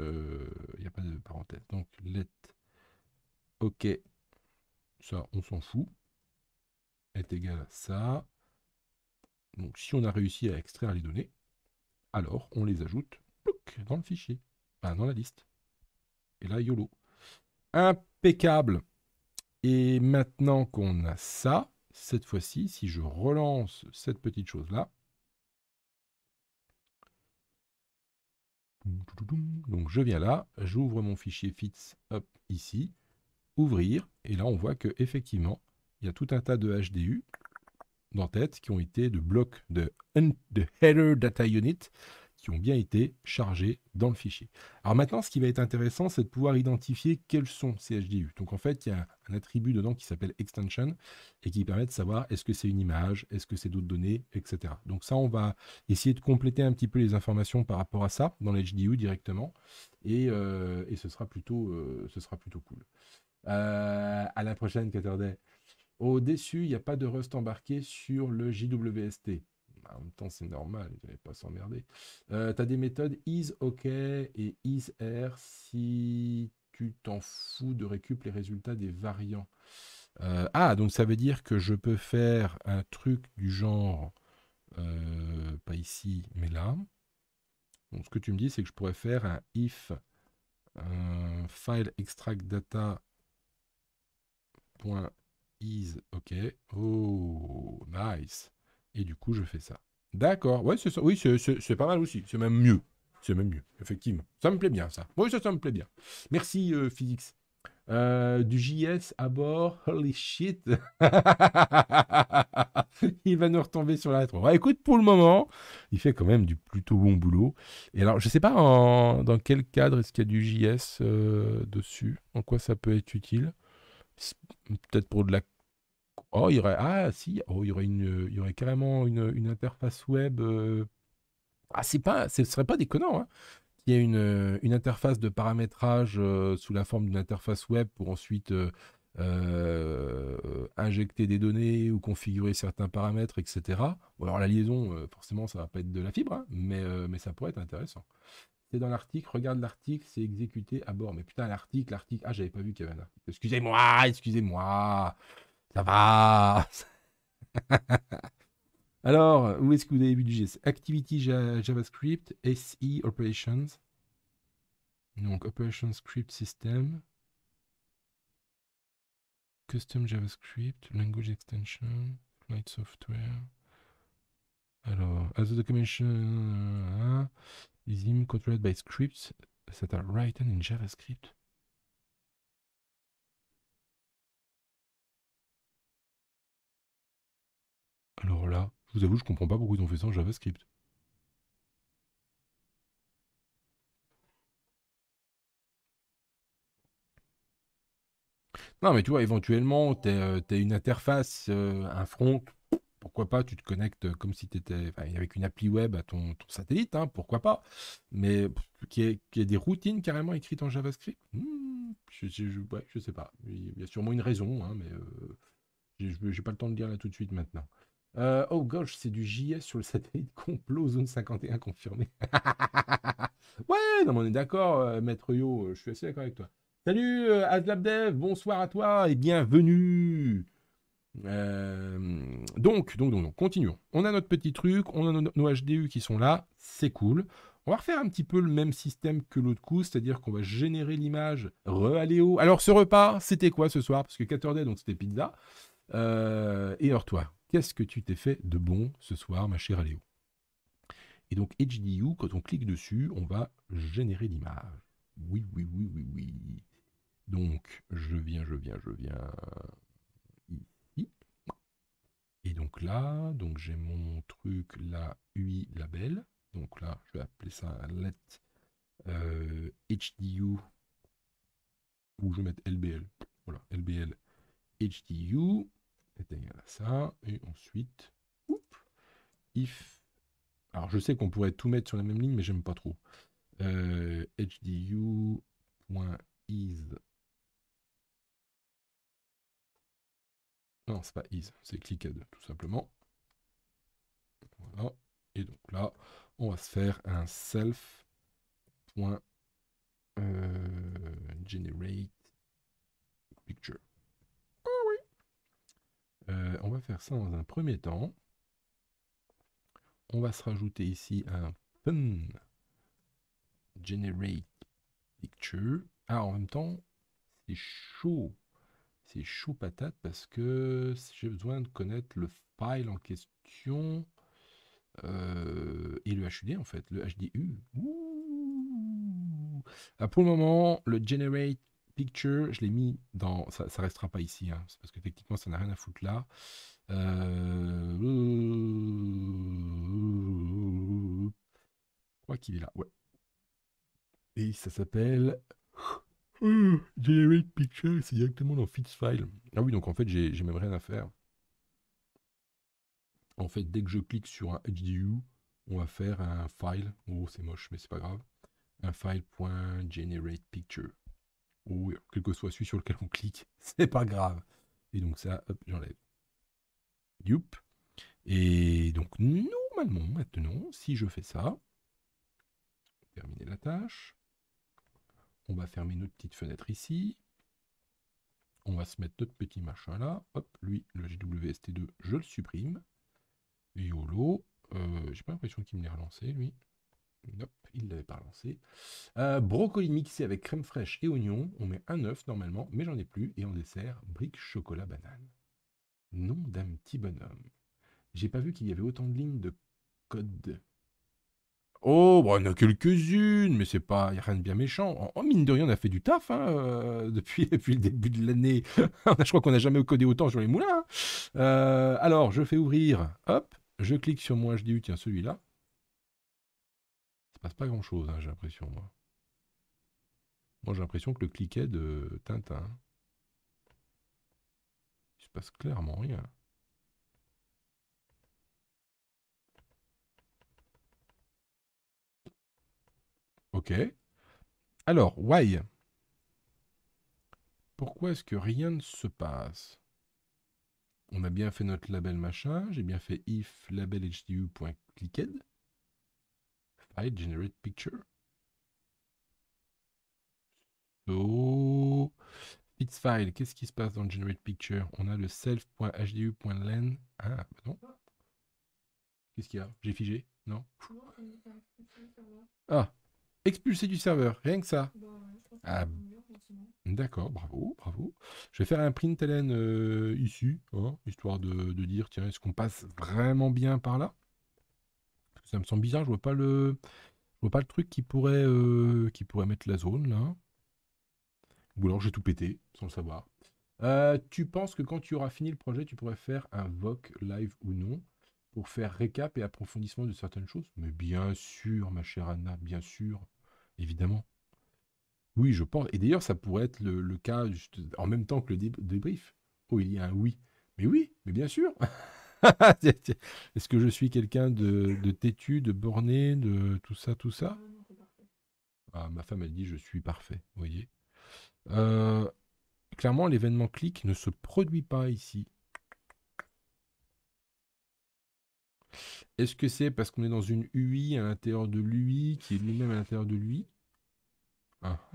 Il n'y euh, a pas de parenthèse. Donc, let. OK. Ça, on s'en fout. Est égal à ça. Donc si on a réussi à extraire les données, alors on les ajoute dans le fichier, dans la liste. Et là, YOLO. Impeccable. Et maintenant qu'on a ça, cette fois-ci, si je relance cette petite chose-là, donc je viens là, j'ouvre mon fichier FITS, ici, ouvrir, et là on voit que effectivement, il y a tout un tas de HDU d'entête tête qui ont été de blocs de, header data unit qui ont bien été chargés dans le fichier. Alors maintenant, ce qui va être intéressant, c'est de pouvoir identifier quels sont ces HDU. Donc en fait, il y a un attribut dedans qui s'appelle extension et qui permet de savoir est-ce que c'est une image, est-ce que c'est d'autres données, etc. Donc ça, on va essayer de compléter un petit peu les informations par rapport à ça dans l'HDU directement euh, et, ce, sera plutôt, euh, ce sera plutôt cool. Euh, à la prochaine, Caterday. Au-dessus, il n'y a pas de Rust embarqué sur le JWST. Bah, en même temps, c'est normal, il ne pas s'emmerder. Euh, tu as des méthodes is et isR er si tu t'en fous de récup les résultats des variants. Euh, ah, donc ça veut dire que je peux faire un truc du genre, euh, pas ici, mais là. ce que tu me dis, c'est que je pourrais faire un if un file extract data is, ok. Oh, nice. Et du coup, je fais ça. D'accord. Ouais, c'est, oui, c'est, pas mal aussi. C'est même mieux. C'est même mieux, effectivement. Ça me plaît bien, ça. Oui, ça, ça me plaît bien. Merci, euh, Physics. Euh, du JS à bord, holy shit, il va nous retomber sur la tronche. Bah, écoute, pour le moment, il fait quand même du plutôt bon boulot. Et alors, je sais pas dans quel cadre est-ce qu'il y a du JS euh, dessus, en quoi ça peut être utile peut-être pour de la. Oh, il y aurait. Ah, si, oh, il, y aurait une, il y aurait carrément une, interface web. Euh, ah, c'est pas, ce serait pas déconnant. Hein. qu'il y ait une, une interface de paramétrage euh, sous la forme d'une interface web pour ensuite euh, injecter des données ou configurer certains paramètres, etc. ou alors, la liaison, forcément, ça va pas être de la fibre, hein, mais, mais ça pourrait être intéressant. C'est dans l'article, regarde l'article, c'est exécuté à bord. Mais putain, l'article, l'article. Ah, j'avais pas vu qu'il y avait un article. Excusez-moi, excusez-moi. Ça va. Alors, où est-ce que vous avez vu du JS? Activity JavaScript, SE Operations. Donc, operations Script System. Custom JavaScript, Language Extension, Flight Software. Alors, as the documentation hein. is controlled by scripts that are written in JavaScript. Alors là, je vous avoue, je comprends pas pourquoi ils ont fait ça en JavaScript. Non, mais tu vois, éventuellement, tu as, euh, une interface, euh, un front pourquoi pas, tu te connectes euh, comme si tu étais avec une appli web à ton, satellite, hein, pourquoi pas, mais qu'il y, des routines carrément écrites en JavaScript, hmm, je, sais pas. Il y a sûrement une raison, hein, mais euh, je j'ai pas le temps de dire là tout de suite maintenant. Euh, oh gosh, c'est du JS sur le satellite complot, zone 51 confirmé. ouais, non, mais on est d'accord, maître Yo, je suis assez d'accord avec toi. Salut, Azlabdev, bonsoir à toi et bienvenue. Euh, donc, donc, donc, continuons. On a notre petit truc, on a nos, HDU qui sont là, c'est cool. On va refaire un petit peu le même système que l'autre coup, c'est-à-dire qu'on va générer l'image, re Alors, ce repas, c'était quoi ce soir Parce que 14 donc c'était pizza. Euh, et alors, toi, qu'est-ce que tu t'es fait de bon ce soir, ma chère Aléo Et donc, HDU, quand on clique dessus, on va générer l'image. Oui, oui, oui, oui, oui. Donc, je viens, je viens, je viens. Et donc là, donc j'ai mon truc, la UI label. Donc là, je vais appeler ça let HDU euh, Ou je vais mettre LBL. Voilà, LBL HDU est ça. Et ensuite, if. Alors je sais qu'on pourrait tout mettre sur la même ligne, mais j'aime pas trop. Euh, HDU.is Non, c'est pas is, c'est clicked, tout simplement. Voilà. Et donc là, on va se faire un self. Euh, generate picture. Ah oui. Euh, on va faire ça dans un premier temps. On va se rajouter ici un fun generate picture. Ah, en même temps, c'est chaud c'est chou patate parce que j'ai besoin de connaître le file en question euh, et le HUD en fait, le HDU. Ah, pour le moment, le generate picture, je l'ai mis dans. Ça, ne restera pas ici, hein, parce que techniquement ça n'a rien à foutre là. Quoi euh, Je crois qu'il est là, ouais. Et ça s'appelle Generate Picture, c'est directement dans Fix File. Ah oui, donc en fait, j'ai même rien à faire. En fait, dès que je clique sur un HDU, on va faire un file. Oh, c'est moche, mais c'est pas grave. Un file.generate picture. Ou oh quel que soit celui sur lequel on clique, c'est pas grave. Et donc ça, hop, j'enlève. Youp. Et donc normalement, maintenant, si je fais ça, terminer la tâche on va fermer notre petite fenêtre ici. On va se mettre notre petit machin là. Hop, lui, le gwst 2 je le supprime. YOLO. Euh, j'ai pas l'impression qu'il me l'ait relancé, lui. Nope, il ne l'avait pas relancé. Euh, brocoli mixé avec crème fraîche et oignon. On met un œuf normalement, mais j'en ai plus. Et en dessert, brique chocolat banane. Nom d'un petit bonhomme. J'ai pas vu qu'il y avait autant de lignes de code. Oh, on bah, a quelques-unes, mais c'est pas rien de bien méchant. En, mine de rien, on a fait du taf hein, euh, depuis, le début de l'année. je crois qu'on n'a jamais codé autant sur les moulins. Hein. Euh, alors, je fais ouvrir. Hop, je clique sur moi, je dis, tiens, celui-là. Ça passe pas grand-chose, hein, j'ai l'impression, moi. Moi, j'ai l'impression que le cliquet de Tintin. Il se passe clairement rien. Ok. Alors, why Pourquoi est-ce que rien ne se passe On a bien fait notre label machin. J'ai bien fait if label hdu.clicked. File generate picture. So, it's file. Qu'est-ce qui se passe dans generate picture On a le self.hdu.len. Ah, pardon. Bah Qu'est-ce qu'il y a J'ai figé Non Ah, Expulsé du serveur, rien que ça. Bah, ah. D'accord, bravo, bravo. Je vais faire un print LN euh, ici, hein, histoire de, dire, tiens, est-ce qu'on passe vraiment bien par là Parce que ça me semble bizarre, je vois pas le. Je vois pas le truc qui pourrait, euh, qui pourrait mettre la zone là. Ou alors j'ai tout pété, sans le savoir. Euh, tu penses que quand tu auras fini le projet, tu pourrais faire un VOC live ou non pour faire récap et approfondissement de certaines choses Mais bien sûr, ma chère Anna, bien sûr évidemment. Oui, je pense. Et d'ailleurs, ça pourrait être le, cas en même temps que le débrief. Oh, il y a un oui. Mais oui, mais bien sûr. Est-ce que je suis quelqu'un de, de, têtu, de borné, de tout ça, tout ça ah, Ma femme, elle dit je suis parfait, vous voyez. Euh, clairement, l'événement clic ne se produit pas ici. Est-ce que c'est parce qu'on est dans une UI à l'intérieur de l'UI qui est lui-même à l'intérieur de l'UI ah,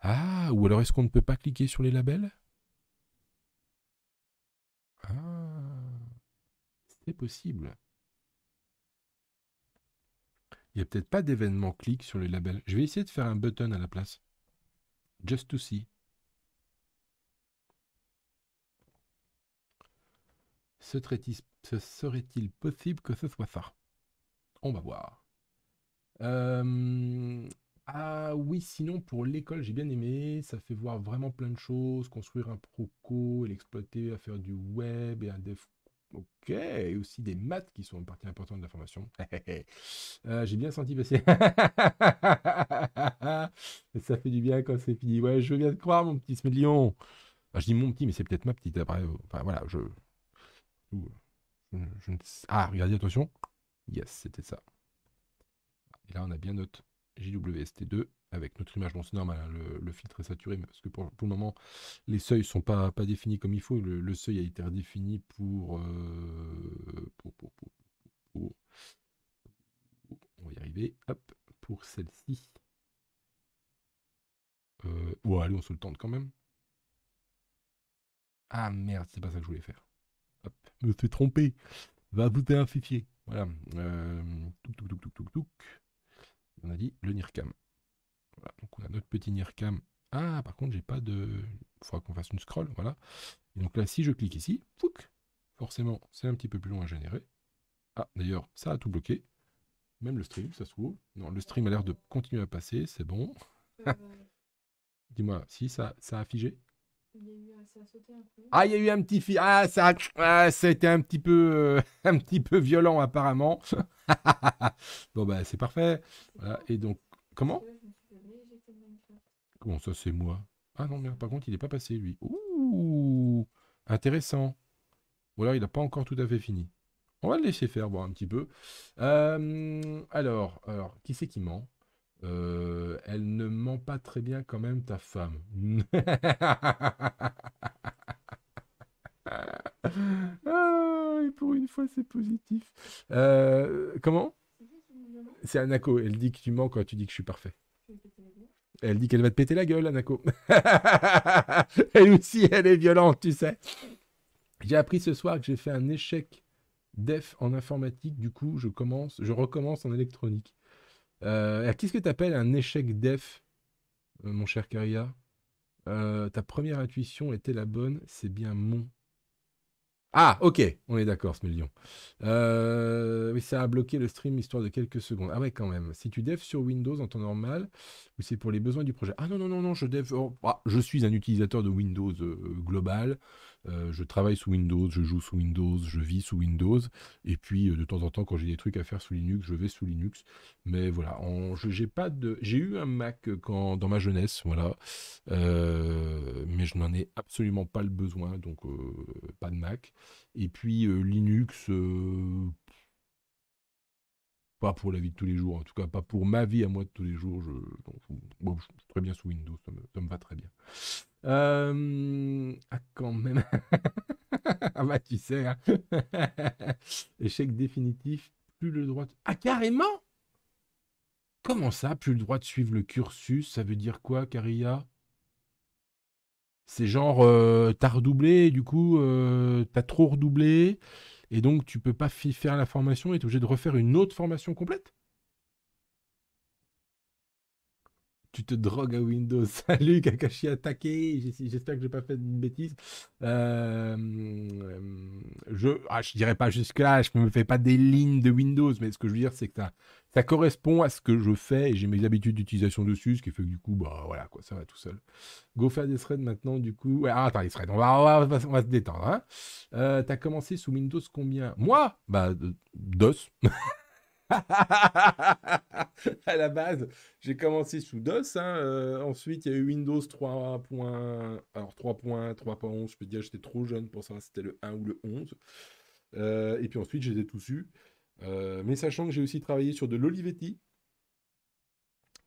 ah, ou alors est-ce qu'on ne peut pas cliquer sur les labels Ah, c'est possible. Il n'y a peut-être pas d'événement clic sur les labels. Je vais essayer de faire un button à la place. Just to see. traitiste serait-il possible que ce soit ça On va voir. Euh, ah oui, sinon pour l'école, j'ai bien aimé. Ça fait voir vraiment plein de choses. Construire un proco, l'exploiter, à faire du web et un dev. Ok, et aussi des maths qui sont une partie importante de la formation. Euh, j'ai bien senti passer. ça fait du bien quand c'est fini. Ouais, je viens de croire, mon petit Smélion. Ah, je dis mon petit, mais c'est peut-être ma petite après. Enfin voilà, je. Euh. Euh, ah, regardez, attention. Yes, c'était ça. Et là, on a bien notre JWST2 avec notre image. Bon, c'est normal, hein, le, filtre est saturé, mais parce que pour, le moment, les seuils ne sont pas, pas définis comme il faut. Le, seuil a été redéfini euh, pour, On va y arriver. Hop, pour celle-ci. Euh, ouais, allez, on se le tente quand même. Ah merde, c'est pas ça que je voulais faire me fait tromper, Va vous un fichier. Voilà. Euh, on a dit le NIRCAM. Voilà. Donc on a notre petit NIRCAM. Ah, par contre, j'ai pas de. Il faudra qu'on fasse une scroll. Voilà. Et donc là, si je clique ici, fouc, forcément, c'est un petit peu plus long à générer. Ah, d'ailleurs, ça a tout bloqué. Même le stream, ça se trouve. Non, le stream a l'air de continuer à passer. C'est bon. Euh, Dis-moi, si ça, ça a figé euh, ah, il y a eu un petit fil. Ah, ah, ça, a été un petit peu, euh, un petit peu violent apparemment. bon ben, c'est parfait. Et donc comment Comment ça c'est moi Ah non mais par contre il n'est pas passé lui. Ouh, intéressant. ou alors il n'a pas encore tout à fait fini. On va le laisser faire bon un petit peu. Euh, alors, alors qui c'est qui ment euh, elle ne ment pas très bien quand même, ta femme. Ah, et pour une fois, c'est positif. Euh, comment C'est Anako. Elle dit que tu mens quand tu dis que je suis parfait. Elle dit qu'elle va te péter la gueule, Anako. elle aussi, elle est violente, tu sais. J'ai appris ce soir que j'ai fait un échec def en informatique. Du coup, je commence, je recommence en électronique. Euh, Qu'est-ce que tu appelles un échec def, euh, mon cher Karia euh, Ta première intuition était la bonne, c'est bien mon. Ah, ok, on est d'accord, ce Euh, oui, ça a bloqué le stream histoire de quelques secondes. Ah ouais, quand même. Si tu def sur Windows en temps normal, c'est pour les besoins du projet Ah non, non, non, non, je, oh, ah, je suis un utilisateur de Windows euh, global, euh, je travaille sous Windows, je joue sous Windows, je vis sous Windows, et puis euh, de temps en temps, quand j'ai des trucs à faire sous Linux, je vais sous Linux. Mais voilà, j'ai pas de, j'ai eu un Mac quand... dans ma jeunesse, voilà, mais je n'en ai absolument pas le besoin, donc pas de Mac. Et puis Linux pas pour la vie de tous les jours, en tout cas pas pour ma vie à moi de tous les jours. Je, très bien sous Windows, ça me, va très bien. Euh, ah, quand même. ah bah tu sais, hein. échec définitif, plus le droit. à ah, carrément Comment ça, plus le droit de suivre le cursus Ça veut dire quoi, Caria C'est genre, euh, t'as redoublé, du coup, euh, t'as trop redoublé, et donc, tu peux pas faire la formation et tu es obligé de refaire une autre formation complète. tu te drogues à Windows. Salut Kakashi attaqué, j'espère que j'ai pas fait de bêtises. Euh, je, ah, je dirais pas jusque-là, je me fais pas des lignes de Windows, mais ce que je veux dire, c'est que ça, correspond à ce que je fais j'ai mes habitudes d'utilisation dessus, ce qui fait que du coup, bah voilà, quoi, ça va tout seul. Go faire des threads maintenant, du coup. Ouais, ah, attends, les threads, on va, se détendre. Hein. Euh, T'as commencé sous Windows combien Moi Bah, euh, DOS. à la base, j'ai commencé sous DOS. Hein, euh, ensuite, il y a eu Windows 3.1, alors 3.3.11. Je peux dire que j'étais trop jeune pour savoir si c'était le 1 ou le 11. Euh, et puis ensuite, j'ai tout su. Euh, mais sachant que j'ai aussi travaillé sur de l'Olivetti.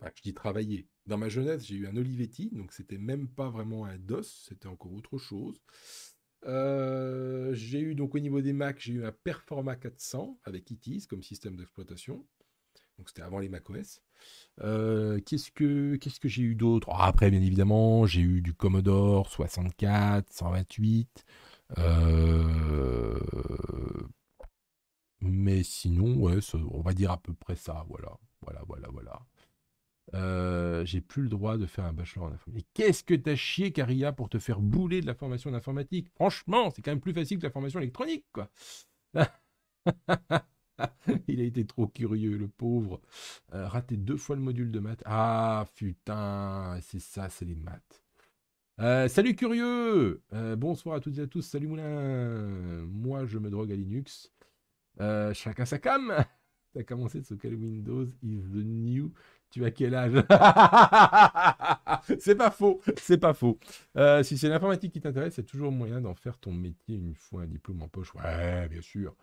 Enfin, je dis travailler. Dans ma jeunesse, j'ai eu un Olivetti, donc c'était même pas vraiment un DOS, c'était encore autre chose. Euh, j'ai eu donc au niveau des Mac, j'ai eu un Performa 400 avec ITIS e comme système d'exploitation. Donc c'était avant les Mac OS. Euh, qu'est-ce que quest que j'ai eu d'autre ah, Après, bien évidemment, j'ai eu du Commodore 64, 128. Euh, mais sinon, on va dire à peu près ça. Voilà, voilà, voilà, voilà. Euh, j'ai plus le droit de faire un bachelor en informatique. Qu'est-ce que t'as chié, Caria, pour te faire bouler de la formation d'informatique Franchement, c'est quand même plus facile que la formation électronique, quoi. Il a été trop curieux, le pauvre. Euh, raté deux fois le module de maths. Ah, putain, c'est ça, c'est les maths. Euh, salut curieux Bonsoir à toutes et à tous, salut Moulin Moi, je me drogue à Linux. chacun sa cam T'as commencé de ce Windows is the new tu as quel âge C'est pas faux, c'est pas faux. Euh, si c'est l'informatique qui t'intéresse, c'est toujours moyen d'en faire ton métier une fois un diplôme en poche. Ouais, bien sûr.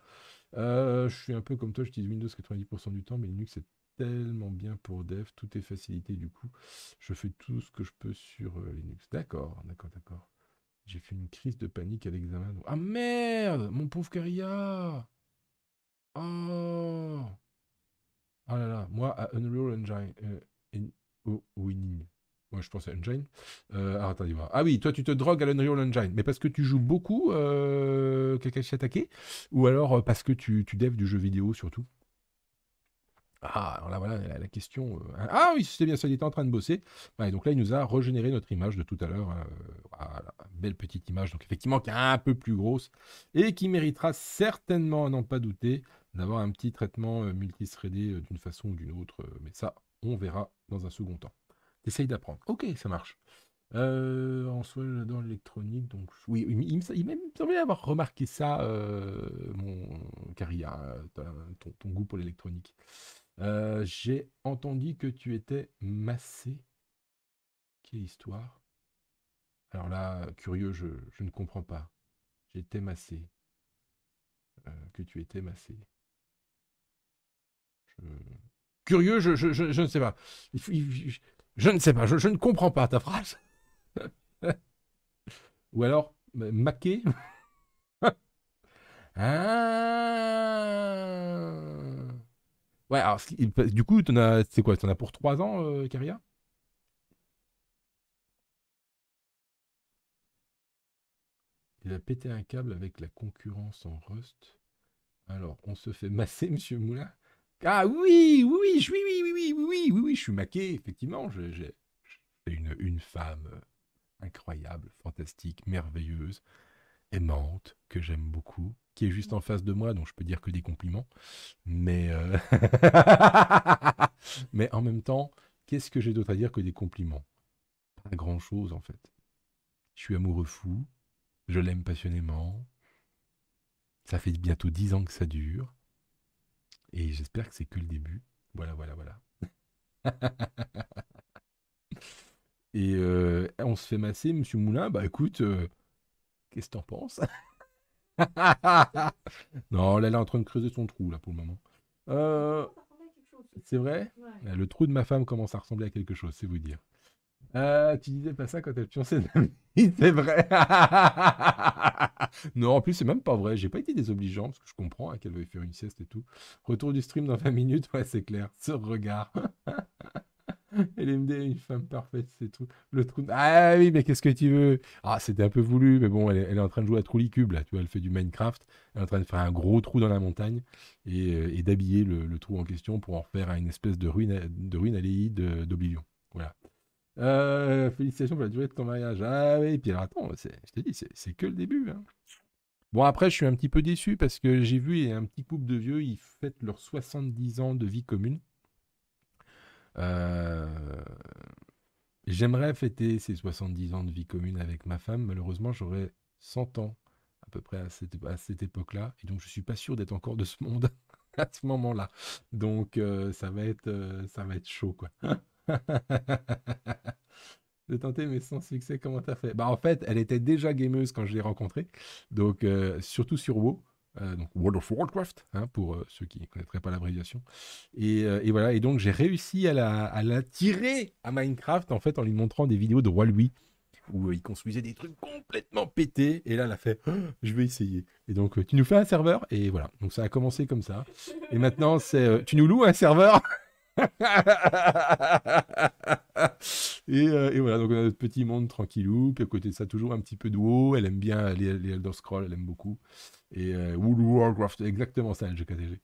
Euh, je suis un peu comme toi, je j'utilise Windows 90% du temps, mais Linux c'est tellement bien pour dev, tout est facilité du coup. Je fais tout ce que je peux sur euh, Linux. D'accord, d'accord, d'accord. J'ai fait une crise de panique à l'examen. Ah merde, mon pauvre Karia. Oh ah là là, moi, à Unreal Engine. Euh, oh, oh, winning. Moi, je pense à Engine. Euh, ah oui, toi, tu te drogues à l'Unreal Engine. Mais parce que tu joues beaucoup, euh, Kakashi attaqué Ou alors euh, parce que tu, devs du jeu vidéo, surtout ah, alors là, voilà la, question. Hein. ah oui, c'était bien ça, il était en train de bosser. donc là, il nous a régénéré notre image de tout à l'heure. voilà, belle petite image, donc effectivement, qui est un peu plus grosse et qui méritera certainement, à n'en pas douter, d'avoir un petit traitement euh, multithreadé euh, d'une façon ou d'une autre. Euh, mais ça, on verra dans un second temps. T'essayes d'apprendre. Ok, ça marche. en soi, dans l'électronique, donc oui, il, me avoir remarqué ça, euh, mon y hein, a ton, goût pour l'électronique. J'ai entendu que tu étais massé. Quelle histoire Alors là, curieux, je ne comprends pas. J'étais massé. que tu étais massé. Curieux, je, je, je, ne sais pas. je, ne sais pas, je, ne comprends pas ta phrase. Ou alors, maqué ah. Ouais, alors, du coup, t'en as, c'est quoi as pour 3 ans, euh, Karia Il a pété un câble avec la concurrence en Rust. Alors, on se fait masser, monsieur Moulin ah oui, oui, oui, oui, oui, oui, oui, oui, oui, je suis maqué, effectivement. J'ai une, femme incroyable, fantastique, merveilleuse, aimante, que j'aime beaucoup, qui est juste en face de moi, donc je peux dire que des compliments. Mais, mais en même temps, qu'est-ce que j'ai d'autre à dire que des compliments Pas grand-chose, en fait. Je suis amoureux fou, je l'aime passionnément. Ça fait bientôt dix ans que ça dure. Et j'espère que c'est que le début. Voilà, voilà, voilà. Et euh, on se fait masser, monsieur Moulin. Bah écoute, euh, qu'est-ce que t'en penses Non, là, elle est en train de creuser son trou, là, pour le moment. Euh, c'est vrai Le trou de ma femme commence à ressembler à quelque chose, c'est vous dire. Ah, tu disais pas ça quand elle pionçait c'est vrai. non, en plus, c'est même pas vrai. J'ai pas été désobligeant parce que je comprends hein, qu'elle veuille faire une sieste et tout. Retour du stream dans 20 minutes, ouais, c'est clair. Ce regard. Elle est une femme parfaite, c'est tout. Le trou. Ah oui, mais qu'est-ce que tu veux Ah, c'était un peu voulu, mais bon, elle est, en train de jouer à cube là. Tu vois, elle fait du Minecraft. Elle est en train de faire un gros trou dans la montagne et, euh, d'habiller le, trou en question pour en faire une espèce de ruine, de ruine d'Oblivion. Voilà. Euh, félicitations pour la durée de ton mariage. Ah oui, et puis attends, je te dis, c'est que le début. Hein. Bon, après, je suis un petit peu déçu parce que j'ai vu un petit couple de vieux, ils fêtent leurs 70 ans de vie commune. Euh, j'aimerais fêter ces 70 ans de vie commune avec ma femme. Malheureusement, j'aurais 100 ans à peu près à cette, époque-là. Et donc, je ne suis pas sûr d'être encore de ce monde à ce moment-là. Donc, euh, ça, va être, ça va être chaud, quoi. de tenter, mais sans succès, comment t'as fait Bah, en fait, elle était déjà gameuse quand je l'ai rencontrée. Donc, euh, surtout sur WoW. Euh, donc World of Warcraft, hein, pour euh, ceux qui ne connaîtraient pas l'abréviation. Et, et, voilà, et donc j'ai réussi à la, à, à Minecraft en fait en lui montrant des vidéos de Roi-Louis. où il construisait des trucs complètement pétés. Et là, elle a fait oh, Je vais essayer. Et donc, tu nous fais un serveur. Et voilà. Donc, ça a commencé comme ça. Et maintenant, c'est Tu nous loues un serveur Euh, et, voilà, donc on a notre petit monde tranquillou. Puis à côté de ça, toujours un petit peu de haut. Elle aime bien les, Elder Scrolls, elle aime beaucoup. Et euh, World of Warcraft, exactement ça, LGKTG.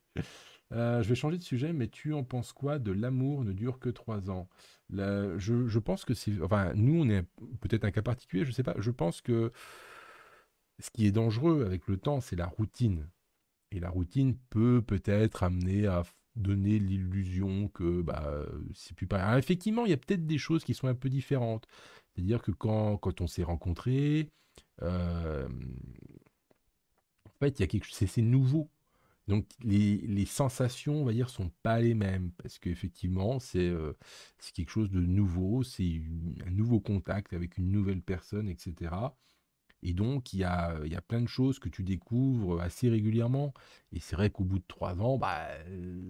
Euh, je vais changer de sujet, mais tu en penses quoi de l'amour ne dure que trois ans je, je, pense que c'est. Enfin, nous, on est peut-être un cas particulier, je sais pas. Je pense que ce qui est dangereux avec le temps, c'est la routine. Et la routine peut peut-être amener à donner l'illusion que bah, euh, c'est plus pareil. effectivement, il y a peut-être des choses qui sont un peu différentes. C'est-à-dire que quand, quand on s'est rencontrés, euh, en fait, il y a quelque chose, c'est nouveau. Donc les, sensations, on va dire, sont pas les mêmes parce qu'effectivement, c'est euh, c'est quelque chose de nouveau, c'est un nouveau contact avec une nouvelle personne, etc. Et donc, il y a, y plein de choses que tu découvres euh, assez régulièrement. Et c'est vrai qu'au bout de trois ans, bah, euh,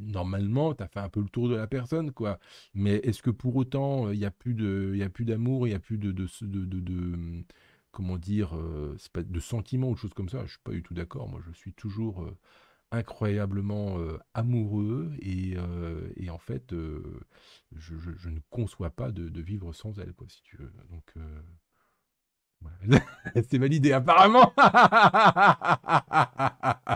normalement, tu as fait un peu le tour de la personne. quoi. Mais est-ce que pour autant, euh, il n'y a plus d'amour, il n'y a plus de, de, de, hum, comment dire, de sentiments ou de choses comme ça. Je ne suis pas du tout d'accord. Moi, je suis toujours incroyablement amoureux et, en fait, je, ne conçois pas de, vivre sans elle, quoi, si tu veux. Donc, C'est validé, apparemment.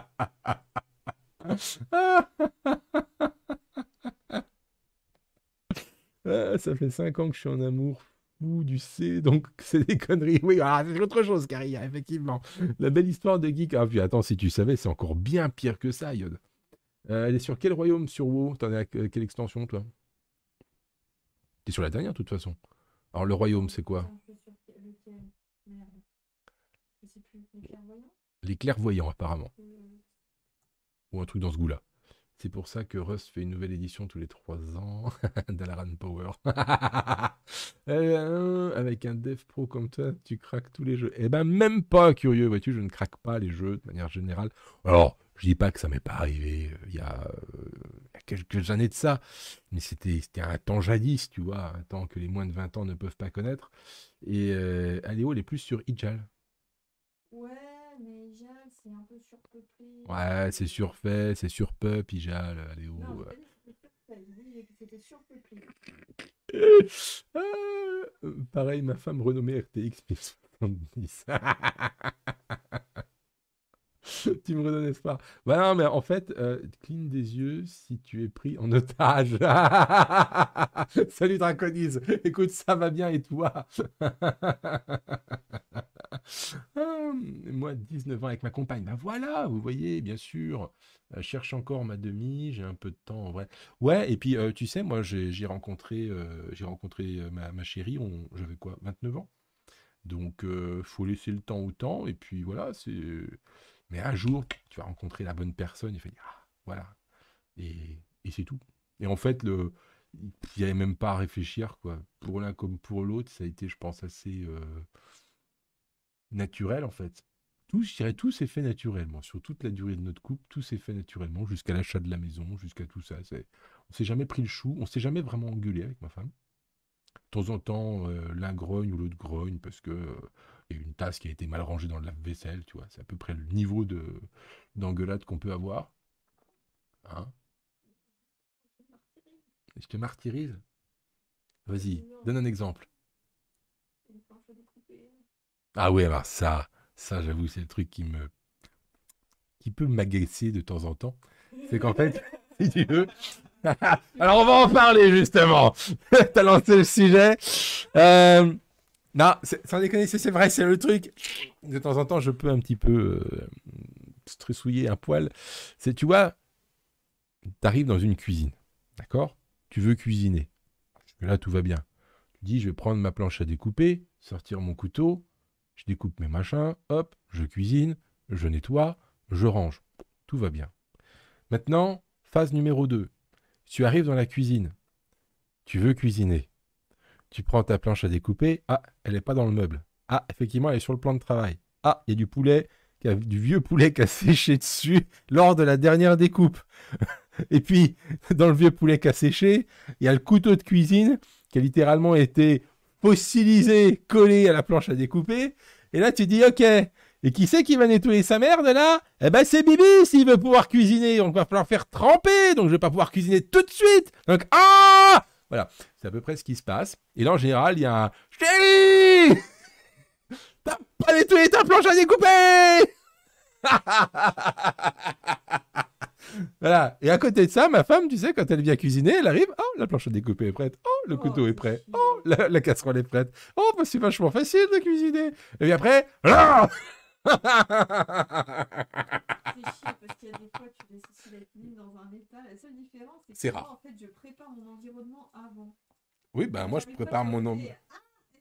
Ah, ça fait 5 ans que je suis en amour fou du C, donc c'est des conneries. Oui, ah, c'est autre chose, a effectivement. La belle histoire de geek. Ah, puis attends, si tu savais, c'est encore bien pire que ça, Yod. Euh, elle est sur quel royaume sur WoW T'en es à quelle extension, toi T'es sur la dernière, de toute façon. Alors, le royaume, c'est quoi plus, les clairvoyants Les apparemment. Euh, Ou un truc dans ce goût-là. C'est pour ça que Rust fait une nouvelle édition tous les trois ans d'Alaran Power. Eh ben, euh, avec un dev pro comme toi, tu craques tous les jeux. et eh ben, même pas, curieux, vois-tu, je ne craque pas les jeux de manière générale. Alors, je dis pas que ça m'est pas arrivé euh, il y, a, quelques années de ça, mais c'était un temps jadis, tu vois, un temps que les moins de 20 ans ne peuvent pas connaître. Et allez Aléo, elle est plus sur Ijal. Ouais, mais Ijal, c'est un peu surpeuplé. Ouais, euh, c'est surfait, c'est surpeup, Ijal, allez où Non, euh? c'était surpeuplé. Ah, euh, pareil, ma femme renommée RTX 1070. tu me redonnes espoir. Bah non, mais en fait, euh, cligne des yeux si tu es pris en otage. Salut Draconis, écoute, ça va bien et toi hum, Moi, 19 ans avec ma compagne. Ben voilà, vous voyez, bien sûr. Euh, cherche encore ma demi, j'ai un peu de temps en vrai. Ouais, et puis euh, tu sais, moi j'ai rencontré, j'ai rencontré euh, ma, ma chérie, j'avais quoi, 29 ans donc, il faut laisser le temps au temps. Et puis voilà, c'est mais un jour, tu vas rencontrer la bonne personne et fait ah, voilà. Et, c'est tout. Et en fait, le, il n'y avait même pas à réfléchir, quoi. Pour l'un comme pour l'autre, ça a été, je pense, assez euh, naturel, en fait. Tout, je dirais, tout s'est fait naturellement. Sur toute la durée de notre couple, tout s'est fait naturellement, jusqu'à l'achat de la maison, jusqu'à tout ça. C'est... On s'est jamais pris le chou, on s'est jamais vraiment engueulé avec ma femme. De temps en temps, euh, l'un grogne ou l'autre grogne, parce que euh, une tasse qui a été mal rangée dans le lave-vaisselle, tu vois. C'est à peu près le niveau d'engueulade qu'on peut avoir. Hein Je te martyrise Vas-y, donne un exemple. Ah oui, alors bah ça, ça j'avoue, c'est le truc qui me... qui peut m'agacer de temps en temps. C'est qu'en fait, si tu veux... alors on va en parler justement. T'as lancé le sujet. Euh, non, sans déconner, c'est vrai, c'est le truc. De temps en temps, je peux un petit peu euh, stressouiller un poil. C'est, tu vois, tu arrives dans une cuisine, d'accord Tu veux cuisiner. Là, tout va bien. Tu dis, je vais prendre ma planche à découper, sortir mon couteau, je découpe mes machins, hop, je cuisine, je nettoie, je range. Tout va bien. Maintenant, phase numéro 2. Tu arrives dans la cuisine. Tu veux cuisiner. Tu prends ta planche à découper. Ah, elle n'est pas dans le meuble. Ah, effectivement, elle est sur le plan de travail. Ah, il y a du poulet, qui a, du vieux poulet qui a séché dessus lors de la dernière découpe. Et puis, dans le vieux poulet qui a séché, il y a le couteau de cuisine qui a littéralement été fossilisé, collé à la planche à découper. Et là, tu dis, OK. Et qui c'est qui va nettoyer sa merde là Eh ben c'est Bibi s'il veut pouvoir cuisiner. Donc il va falloir faire tremper. Donc je vais pas pouvoir cuisiner tout de suite. Donc ah voilà, c'est à peu près ce qui se passe. Et là, en général, il y a un Chérie T'as pas détruit ta planche à découper Voilà. Et à côté de ça, ma femme, tu sais, quand elle vient cuisiner, elle arrive. Oh, la planche à découper est prête. Oh, le oh, couteau est prêt. Oh, la, casserole est prête. Oh, bah, c'est vachement facile de cuisiner. Et puis après. C'est rare. En fait, je prépare mon environnement avant. Oui, ben moi, je prépare mon environnement. Ah,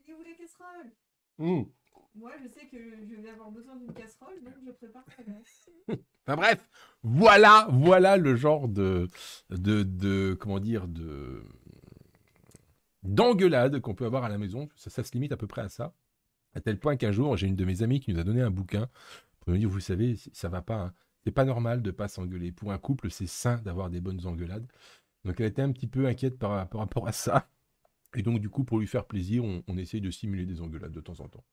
j'ai la casserole mmh. Moi, je sais que je vais avoir besoin d'une casserole, donc je prépare ça. Enfin bref, voilà, voilà le genre de, de, de comment dire, de d'engueulade qu'on peut avoir à la maison. ça se limite à peu près à ça. À tel point qu'un jour, j'ai une de mes amies qui nous a donné un bouquin pour nous dire, vous savez, ça va pas. Hein. C'est pas normal de pas s'engueuler. Pour un couple, c'est sain d'avoir des bonnes engueulades. Donc elle était un petit peu inquiète par, rapport à ça. Et donc, du coup, pour lui faire plaisir, on, essaye de simuler des engueulades de temps en temps.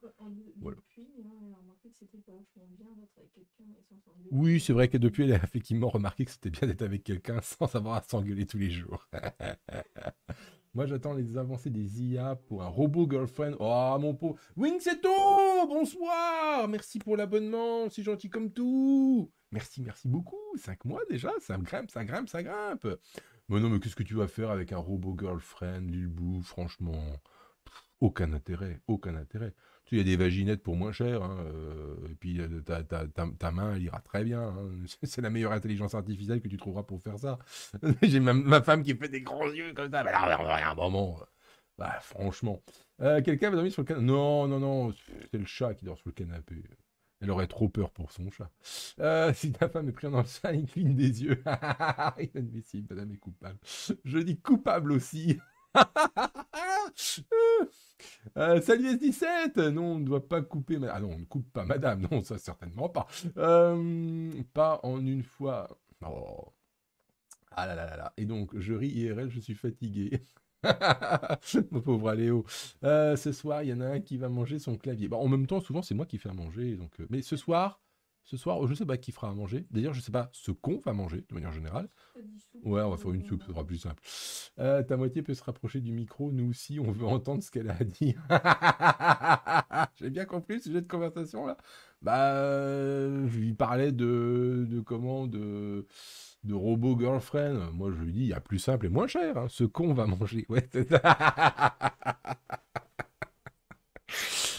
Oui, c'est vrai que depuis, elle a effectivement remarqué que c'était bien d'être avec quelqu'un sans avoir à s'engueuler tous les jours. Moi, j'attends les avancées des IA pour un robot girlfriend. Oh, mon pauvre. tout bonsoir. Merci pour l'abonnement. C'est gentil comme tout. Merci, merci beaucoup. Cinq mois déjà. Ça grimpe, ça grimpe, ça grimpe. Mais non, mais qu'est-ce que tu vas faire avec un robot girlfriend, Lilbou Franchement, aucun intérêt. Aucun intérêt. Il y a des vaginettes pour moins cher. Hein, euh, et puis, euh, ta, main, elle ira très bien. Hein. C'est la meilleure intelligence artificielle que tu trouveras pour faire ça. J'ai ma, ma, femme qui fait des grands yeux comme ça. Bah, non, un moment. Euh, bah, franchement. Quelqu'un va dormir sur le canapé Non, non, non. C'est le chat qui dort sur le canapé. Elle aurait trop peur pour son chat. si ta femme est prise dans le sein, il cligne des yeux. Inadmissible, madame est coupable. Je dis coupable aussi. Euh, salut S17 Non, on ne doit pas couper. Ah non, on ne coupe pas madame. Non, ça certainement pas. Euh, pas en une fois. Oh. Ah là là là Et donc, je ris IRL, je suis fatigué. Mon pauvre Aléo. Euh, ce soir, il y en a un qui va manger son clavier. en même temps, souvent, c'est moi qui fais à manger. Donc, Mais ce soir, ce soir. Je ne sais pas qui fera à manger. D'ailleurs, je ne sais pas ce qu'on va manger, de manière générale. Ouais, on va faire une soupe, ce sera plus simple. Euh, ta moitié peut se rapprocher du micro. Nous aussi, on veut entendre ce qu'elle a à dire. J'ai bien compris le sujet de conversation, là. Bah, euh, je lui parlais de, de comment, de, de robot girlfriend. Moi, je lui dis, il y a plus simple et moins cher. Hein, ce qu'on va manger. Ouais,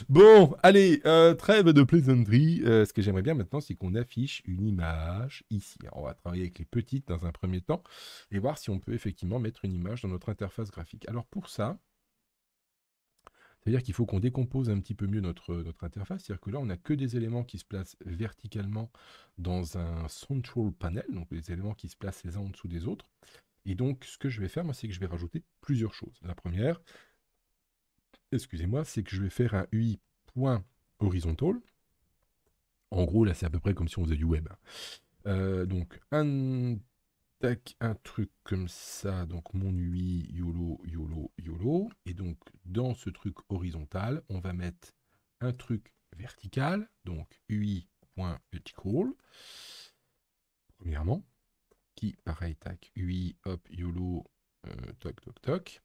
Bon, allez, euh, trêve de plaisanterie. Euh, ce que j'aimerais bien maintenant, c'est qu'on affiche une image ici. on va travailler avec les petites dans un premier temps et voir si on peut effectivement mettre une image dans notre interface graphique. Alors pour ça, c'est-à-dire qu'il faut qu'on décompose un petit peu mieux notre, euh, notre interface. C'est-à-dire que là, on n'a que des éléments qui se placent verticalement dans un central panel, donc des éléments qui se placent les uns en dessous des autres. Et donc, ce que je vais faire, moi, c'est que je vais rajouter plusieurs choses. La première, excusez-moi, c'est que je vais faire un UI.horizontal. point horizontal. En gros, là, c'est à peu près comme si on faisait du web. Euh, donc, un, tac, un truc comme ça. Donc, mon UI, YOLO, YOLO, YOLO. Et donc, dans ce truc horizontal, on va mettre un truc vertical. Donc, UI.vertical. Premièrement, qui, pareil, tac, UI, hop, YOLO, euh, toc, toc, toc.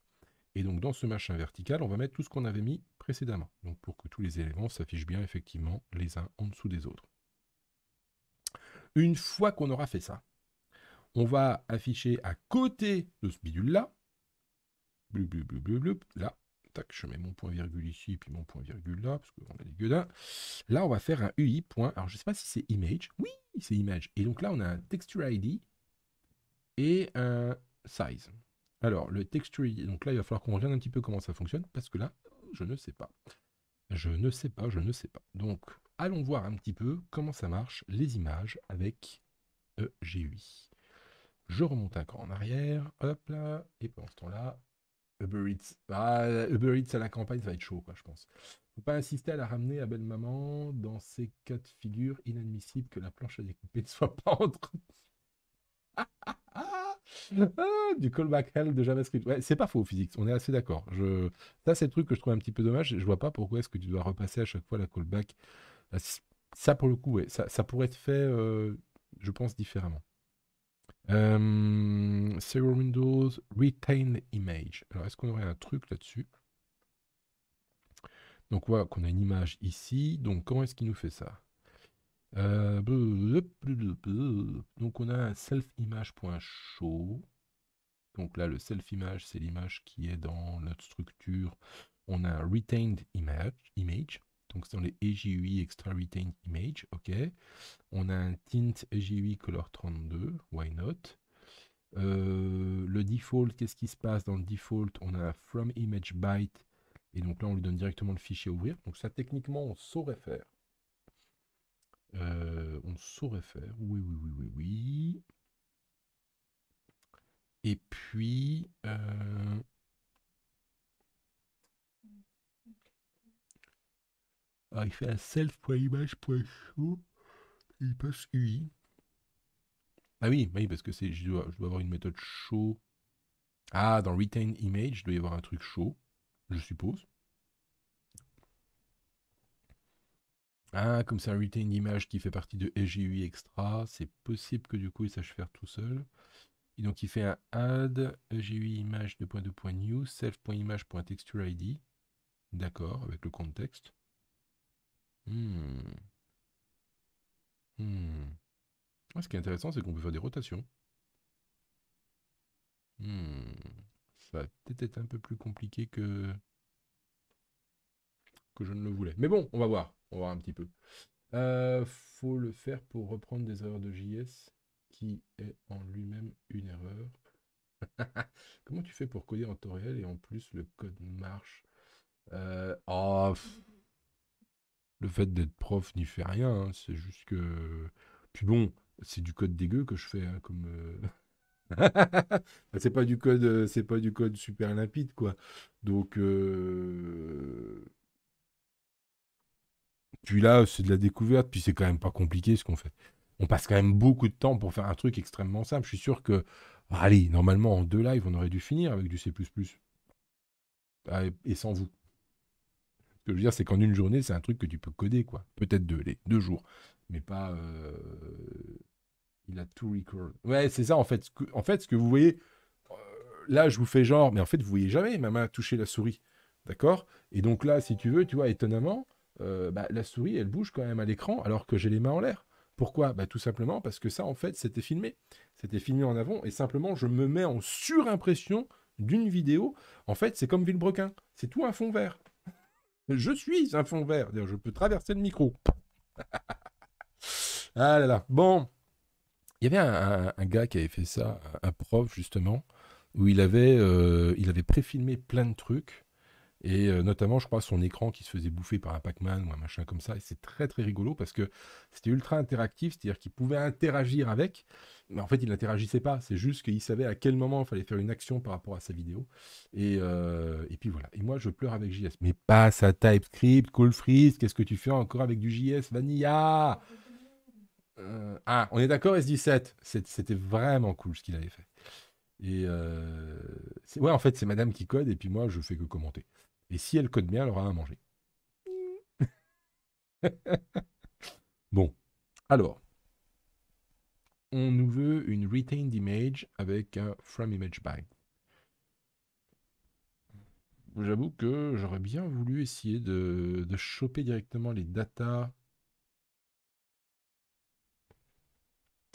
Et donc dans ce machin vertical, on va mettre tout ce qu'on avait mis précédemment. Donc pour que tous les éléments s'affichent bien effectivement les uns en dessous des autres. Une fois qu'on aura fait ça, on va afficher à côté de ce bidule-là, là, je mets mon point virgule ici, puis mon point virgule là, parce qu'on a des gueulins. Là, on va faire un UI. Point, alors, je ne sais pas si c'est image. Oui, c'est image. Et donc là, on a un texture ID et un size. Alors, le texture, donc là, il va falloir qu'on regarde un petit peu comment ça fonctionne, parce que là, je ne sais pas. Je ne sais pas, je ne sais pas. Donc, allons voir un petit peu comment ça marche, les images avec EG8. Je remonte encore en arrière, hop là, et pendant ce temps-là, Uber Eats. Ah, Uber Eats à la campagne, ça va être chaud, quoi, je pense. Faut pas insister à la ramener à belle maman dans ces quatre figures inadmissibles que la planche à découper ne soit pas entre. Ah, du callback hell de JavaScript. Ouais, c'est pas faux, physique, on est assez d'accord. Je... Ça, c'est le truc que je trouve un petit peu dommage. Je vois pas pourquoi est-ce que tu dois repasser à chaque fois la callback. Bah, ça, pour le coup, ça, pourrait être fait, euh, je pense, différemment. Euh, serial Windows Retain Image. Alors, est-ce qu'on aurait un truc là-dessus Donc, voilà qu'on a une image ici. Donc, comment est-ce qu'il nous fait ça euh, donc on a un self-image.show. Donc là, le self-image, c'est l'image qui est dans notre structure. On a un retained image. image. Donc c'est dans les ejui Extra Retained Image. OK. On a un tint ejui Color 32. Why not? Euh, le default, qu'est-ce qui se passe dans le default On a from image byte. Et donc là, on lui donne directement le fichier ouvrir. Donc ça, techniquement, on saurait faire. Euh, on saurait faire. Oui, oui, oui, oui, oui. Et puis... Euh, ah, il fait un self.image.show. Il passe UI. Ah oui, oui parce que je, dois, avoir une méthode show. Ah, dans retain image, il doit y avoir un truc show, je suppose. Ah, comme c'est un retain image qui fait partie de SGUI Extra, c'est possible que du coup il sache faire tout seul. Et donc il fait un add EGUI image de point de point new ID. D'accord, avec le contexte. Hmm. Hmm. Ah, ce qui est intéressant, c'est qu'on peut faire des rotations. Hmm. Ça va peut-être être un peu plus compliqué que... que je ne le voulais. Mais bon, on va voir. On va un petit peu. Euh, faut le faire pour reprendre des erreurs de JS qui est en lui-même une erreur. Comment tu fais pour coder en temps réel et en plus le code marche euh, oh, Le fait d'être prof n'y fait rien, hein. c'est juste que... Puis bon, c'est du code dégueu que je fais, hein, comme... Euh, c'est pas du code c'est pas du code super limpide quoi donc puis là, c'est de la découverte, puis c'est quand même pas compliqué ce qu'on fait. On passe quand même beaucoup de temps pour faire un truc extrêmement simple. Je suis sûr que, allez, normalement en deux lives, on aurait dû finir avec du C++. Ah, et sans vous. Ce que je veux dire, c'est qu'en une journée, c'est un truc que tu peux coder, quoi. Peut-être deux, les deux jours. Mais pas. Euh, il a tout record. Ouais, c'est ça, en fait. En fait, ce que vous voyez, euh, là, je vous fais genre, mais en fait, vous voyez jamais ma main touché la souris. D'accord Et donc là, si tu veux, tu vois, étonnamment, euh, bah, la souris, elle bouge quand même à l'écran alors que j'ai les mains en l'air. Pourquoi bah, Tout simplement parce que ça, en fait, c'était filmé. C'était filmé en avant et simplement, je me mets en surimpression d'une vidéo. En fait, c'est comme Villebrequin. C'est tout un fond vert. Je suis un fond vert. Je peux traverser le micro. ah là là. Bon. Il y avait un, gars qui avait fait ça, un prof justement, où il avait, euh, il avait préfilmé plein de trucs. Et euh, notamment, je crois, son écran qui se faisait bouffer par un Pac-Man ou un machin comme ça. Et c'est très très rigolo parce que c'était ultra interactif, c'est-à-dire qu'il pouvait interagir avec, mais en fait, il n'interagissait pas. C'est juste qu'il savait à quel moment il fallait faire une action par rapport à sa vidéo. Et, euh, puis voilà. Et moi, je pleure avec JS. Mais pas sa TypeScript, Cool Freeze, qu'est-ce que tu fais encore avec du JS Vanilla euh, Ah, on est d'accord, S17. C'était vraiment cool ce qu'il avait fait. Et ouais, en fait, c'est madame qui code et puis moi, je fais que commenter. Et si elle code bien, elle aura à manger. bon, alors, on nous veut une retained image avec un from image byte. J'avoue que j'aurais bien voulu essayer de, choper directement les datas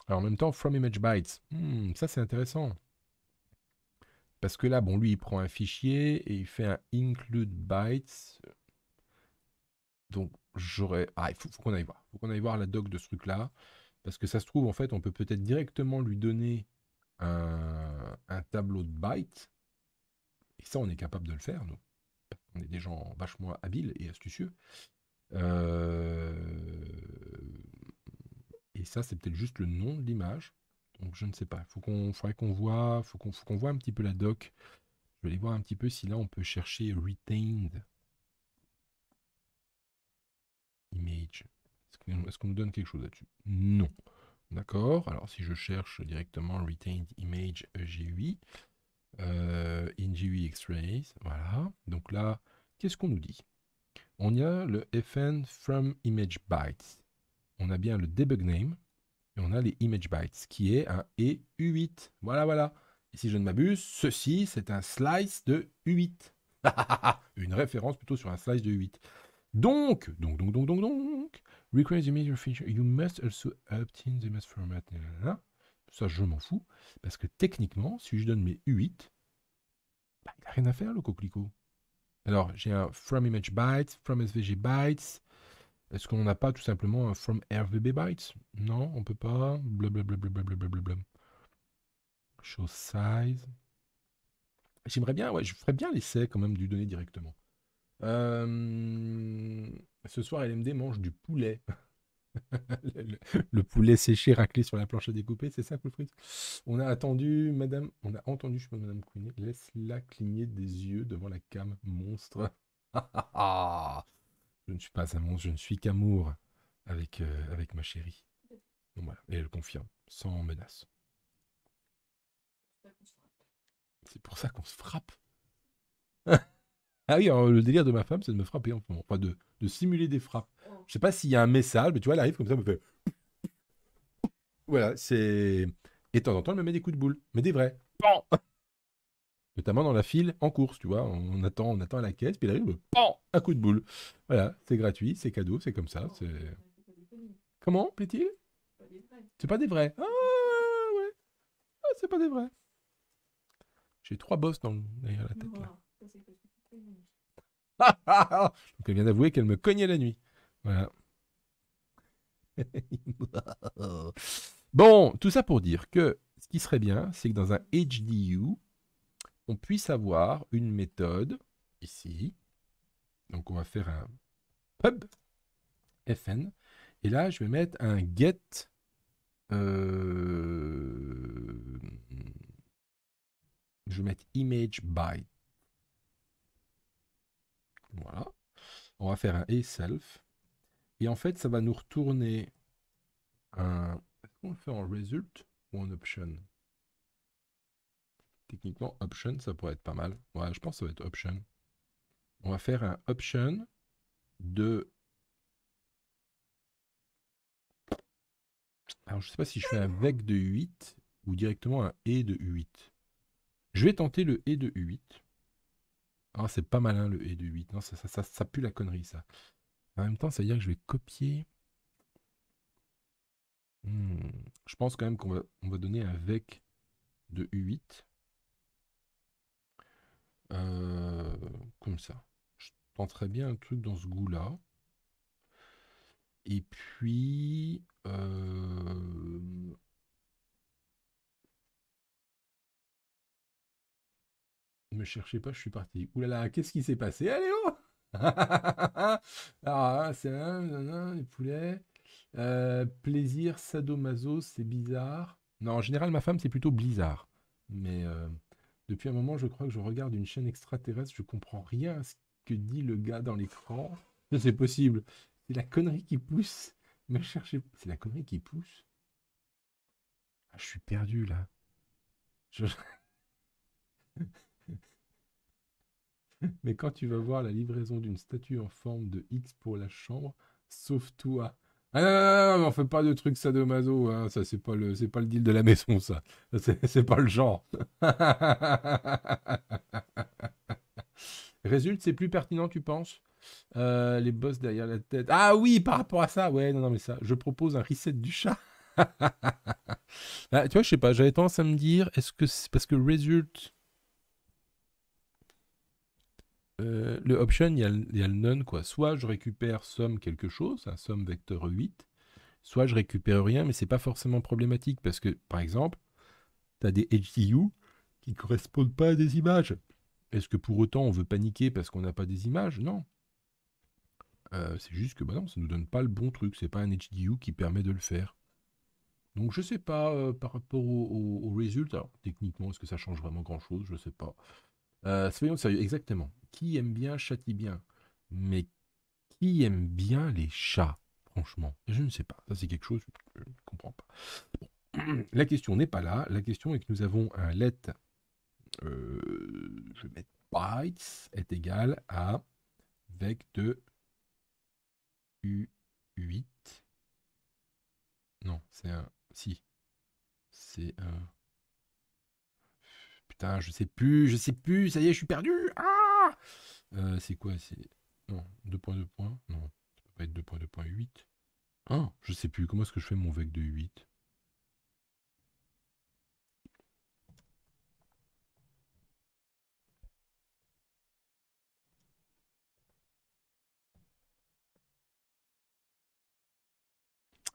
Alors en même temps, from image bytes, hmm, ça c'est intéressant. Parce que là, bon, lui, il prend un fichier et il fait un include bytes. Donc, j'aurais... Ah, il faut, qu'on aille voir. faut qu'on aille voir la doc de ce truc-là. Parce que ça se trouve, en fait, on peut peut-être directement lui donner un, tableau de bytes. Et ça, on est capable de le faire, nous. On est des gens vachement habiles et astucieux. Euh, et ça, c'est peut-être juste le nom de l'image. Donc je ne sais pas. il faudrait qu'on voit, faut qu'on voit un petit peu la doc. Je vais aller voir un petit peu si là on peut chercher retained image. Est-ce qu'on nous donne quelque chose là-dessus Non. D'accord. Alors si je cherche directement retained image euh, in euh, NGUI X-rays, voilà. Donc là, qu'est-ce qu'on nous dit On y a le FN from image bytes. On a bien le debug name et on a les image bytes, qui est un et 8 Voilà, voilà. Et si je ne m'abuse, ceci, c'est un slice de U8. Une référence plutôt sur un slice de U8. Donc, donc, donc, donc, donc, donc, request the major feature, you must also obtain the mass format. Ça, je m'en fous, parce que techniquement, si je donne mes U8, bah, il n'a rien à faire, le coquelicot. Alors, j'ai un from image bytes, from svg bytes, est-ce qu'on n'a pas tout simplement un from RVB bytes Non, on peut pas. Blablabla. Bla bla bla Show size. J'aimerais bien, ouais, je ferais bien l'essai quand même du donner directement. Euh, ce soir, LMD mange du poulet. le, poulet séché raclé sur la planche à découper, c'est ça, Fritz. On a attendu, madame, on a entendu, je pas, madame Queen, laisse-la cligner des yeux devant la cam, monstre. Je ne suis pas un monstre, je ne suis qu'amour avec, euh, avec ma chérie. et elle confirme, sans menace. C'est pour ça qu'on se frappe. ah oui, le délire de ma femme, c'est de me frapper en pas de, simuler des frappes. Je sais pas s'il y a un message, mais tu vois, elle arrive comme ça, elle me fait. Voilà, c'est. Et de temps en temps, elle me met des coups de boule, mais des vrais. Bon notamment dans la file en course, tu vois. On attend, on attend à la caisse, puis il arrive, euh, oh. un coup de boule. Voilà, c'est gratuit, c'est cadeau, c'est comme ça. Oh. C'est... Comment, plaît-il C'est pas des vrais. Ah ouais, ah, c'est pas des vrais. J'ai trois bosses dans, derrière la tête là. Donc elle vient d'avouer qu'elle me cognait la nuit. Voilà. bon, tout ça pour dire que ce qui serait bien, c'est que dans un HDU, on puisse avoir une méthode ici. Donc on va faire un pub fn. Et là, je vais mettre un get. Euh, je vais mettre image by. Voilà. On va faire un et self. Et en fait, ça va nous retourner un. Est-ce qu'on le fait en result ou en option Techniquement, option, ça pourrait être pas mal. Ouais, je pense que ça va être option. On va faire un option de... Alors, je sais pas si je fais un vec de 8 ou directement un e de 8. Je vais tenter le e de 8. Ah, c'est pas malin le e de 8. Non, ça, ça, pue la connerie, ça. En même temps, ça veut dire que je vais copier... Hmm, je pense quand même qu'on va, on va donner un vec de U8. Euh, comme ça. Je tenterais bien un truc dans ce goût-là. Et puis... Ne euh, Me cherchez pas, je suis parti. Ouh là là, qu'est-ce qui s'est passé Allez oh Ah, c'est un, les poulets. Euh, plaisir sadomaso, c'est bizarre. Non, en général, ma femme, c'est plutôt blizzard. Mais depuis un moment, je crois que je regarde une chaîne extraterrestre, je comprends rien à ce que dit le gars dans l'écran. C'est possible. C'est la connerie qui pousse. Mais chercher. C'est la connerie qui pousse. Ah, je suis perdu là. Mais quand tu vas voir la livraison d'une statue en forme de X pour la chambre, sauve-toi. Ah, non, non, non, on fait pas de trucs sadomaso, hein. ça c'est pas le c'est pas le deal de la maison ça, c'est pas le genre. Résulte, c'est plus pertinent tu penses euh, Les boss derrière la tête. Ah oui, par rapport à ça, ouais, non non mais ça, je propose un reset du chat. Ah, tu vois, je sais pas, j'avais tendance à me dire, est-ce que c'est parce que Result euh, le option, il y, a, le none, quoi. Soit je récupère somme quelque chose, un hein, somme vecteur 8, soit je récupère rien, mais c'est pas forcément problématique parce que, par exemple, tu as des HDU qui correspondent pas à des images. Est-ce que pour autant on veut paniquer parce qu'on n'a pas des images Non. Euh, c'est juste que bah non, ça ne nous donne pas le bon truc. C'est pas un HDU qui permet de le faire. Donc je sais pas euh, par rapport au, résultat. techniquement, est-ce que ça change vraiment grand chose Je sais pas. Euh, soyons sérieux, exactement. Qui aime bien châtie bien Mais qui aime bien les chats Franchement, je ne sais pas. Ça, c'est quelque chose que je ne comprends pas. La question n'est pas là. La question est que nous avons un let. Euh, je vais mettre bytes est égal à vec de U8. Non, c'est un. Si. C'est un je sais plus, je sais plus, ça y est, je suis perdu. Ah euh, c'est quoi C'est. Non, 2.2. points, points. Non, ça peut pas être 2 points, points, 8. Ah, je sais plus. Comment est-ce que je fais mon vec de 8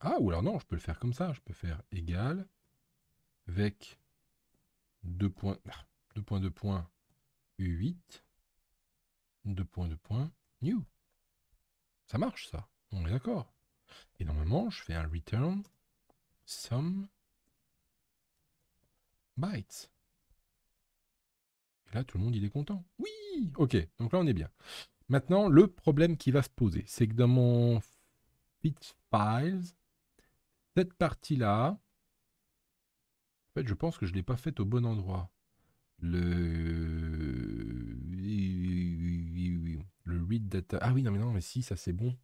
Ah, ou alors non, je peux le faire comme ça. Je peux faire égal, vec 2 2.2.new ah, new. Ça marche ça, on est d'accord. Et normalement, je fais un return some bytes. Et là, tout le monde, il est content. Oui Ok, donc là, on est bien. Maintenant, le problème qui va se poser, c'est que dans mon fit files, cette partie-là, en fait, je pense que je ne l'ai pas fait au bon endroit. Le... Le read data... Ah oui, non mais non, mais si, ça c'est bon.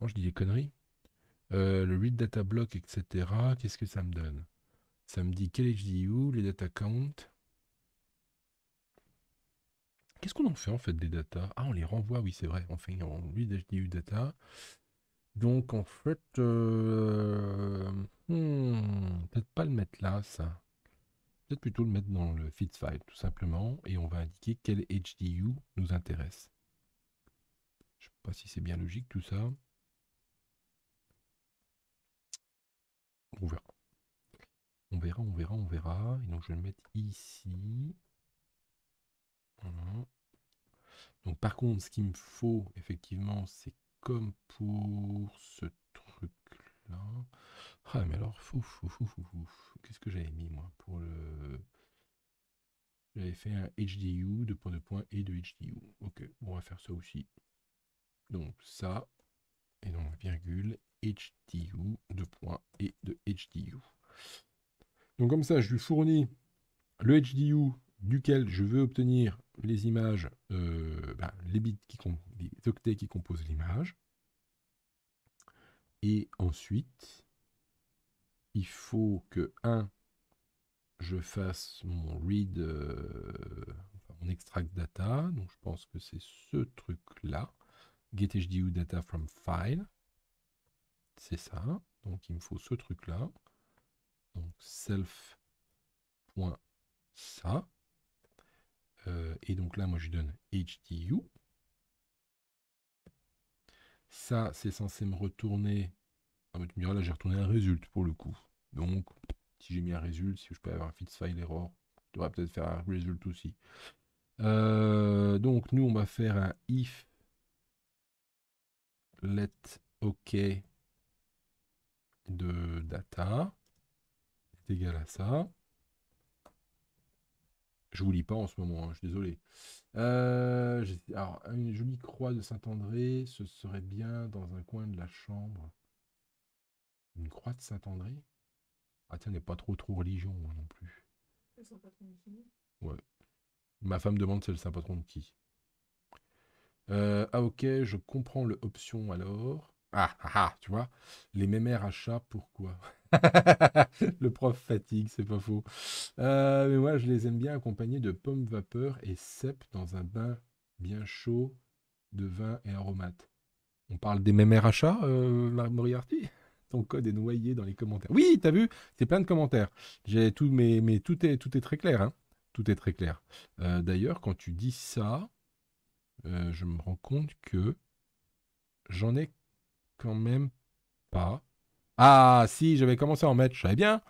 Non, je dis des conneries. Euh, le read data block, etc. Qu'est-ce que ça me donne Ça me dit quel HDU, les data count. Qu'est-ce qu'on en fait en fait des data Ah, on les renvoie, oui, c'est vrai. Enfin, on read HDU data. Donc en fait... Euh, Hmm, peut-être pas le mettre là, ça. Peut-être plutôt le mettre dans le feed file, tout simplement, et on va indiquer quel HDU nous intéresse. Je sais pas si c'est bien logique tout ça. On verra. On verra, on verra, on verra. Et donc je vais le mettre ici. Donc par contre, ce qu'il me faut, effectivement, c'est comme pour ce ah, mais alors, fou, fou, fou, fou, Qu'est-ce que j'avais mis, moi, pour le... J'avais fait un HDU, de point de point et de HDU. Ok, on va faire ça aussi. Donc, ça, et donc, virgule, HDU, de points et de HDU. Donc, comme ça, je lui fournis le HDU duquel je veux obtenir les images, euh, ben, les bits qui les octets qui composent l'image. Et ensuite, il faut que 1, je fasse mon read, euh, mon extract data. Donc je pense que c'est ce truc-là. Get HDU data from file. C'est ça. Donc il me faut ce truc-là. Donc self. ça. Euh, et donc là, moi, je donne HDU. Ça, c'est censé me retourner. Ah, là, j'ai retourné un résultat pour le coup. Donc, si j'ai mis un résultat, si je peux avoir un fit file error, je devrais peut-être faire un result aussi. Euh, donc, nous, on va faire un if let OK de data est égal à ça. Je vous lis pas en ce moment, hein, je suis désolé. Euh, alors, une jolie croix de Saint-André, ce serait bien dans un coin de la chambre. Une croix de Saint-André Ah tiens, n'est pas trop trop religion moi, hein, non plus. Le saint patron de qui Ouais. Ma femme demande c'est le saint patron de qui. Euh, ah ok, je comprends l'option alors. Ah ah ah, tu vois. Les mémères achats, pourquoi le prof fatigue, c'est pas faux. Euh, mais moi, je les aime bien accompagnés de pommes vapeur et cèpes dans un bain bien chaud de vin et aromates. On parle des mêmes RHA, euh, Moriarty ton code est noyé dans les commentaires. Oui, t'as vu, c'est plein de commentaires. J'ai tout, mais, tout est très clair. Hein. tout est très clair. Euh, d'ailleurs, quand tu dis ça, euh, je me rends compte que j'en ai quand même pas. Ah, si, j'avais commencé à en mettre, je savais bien.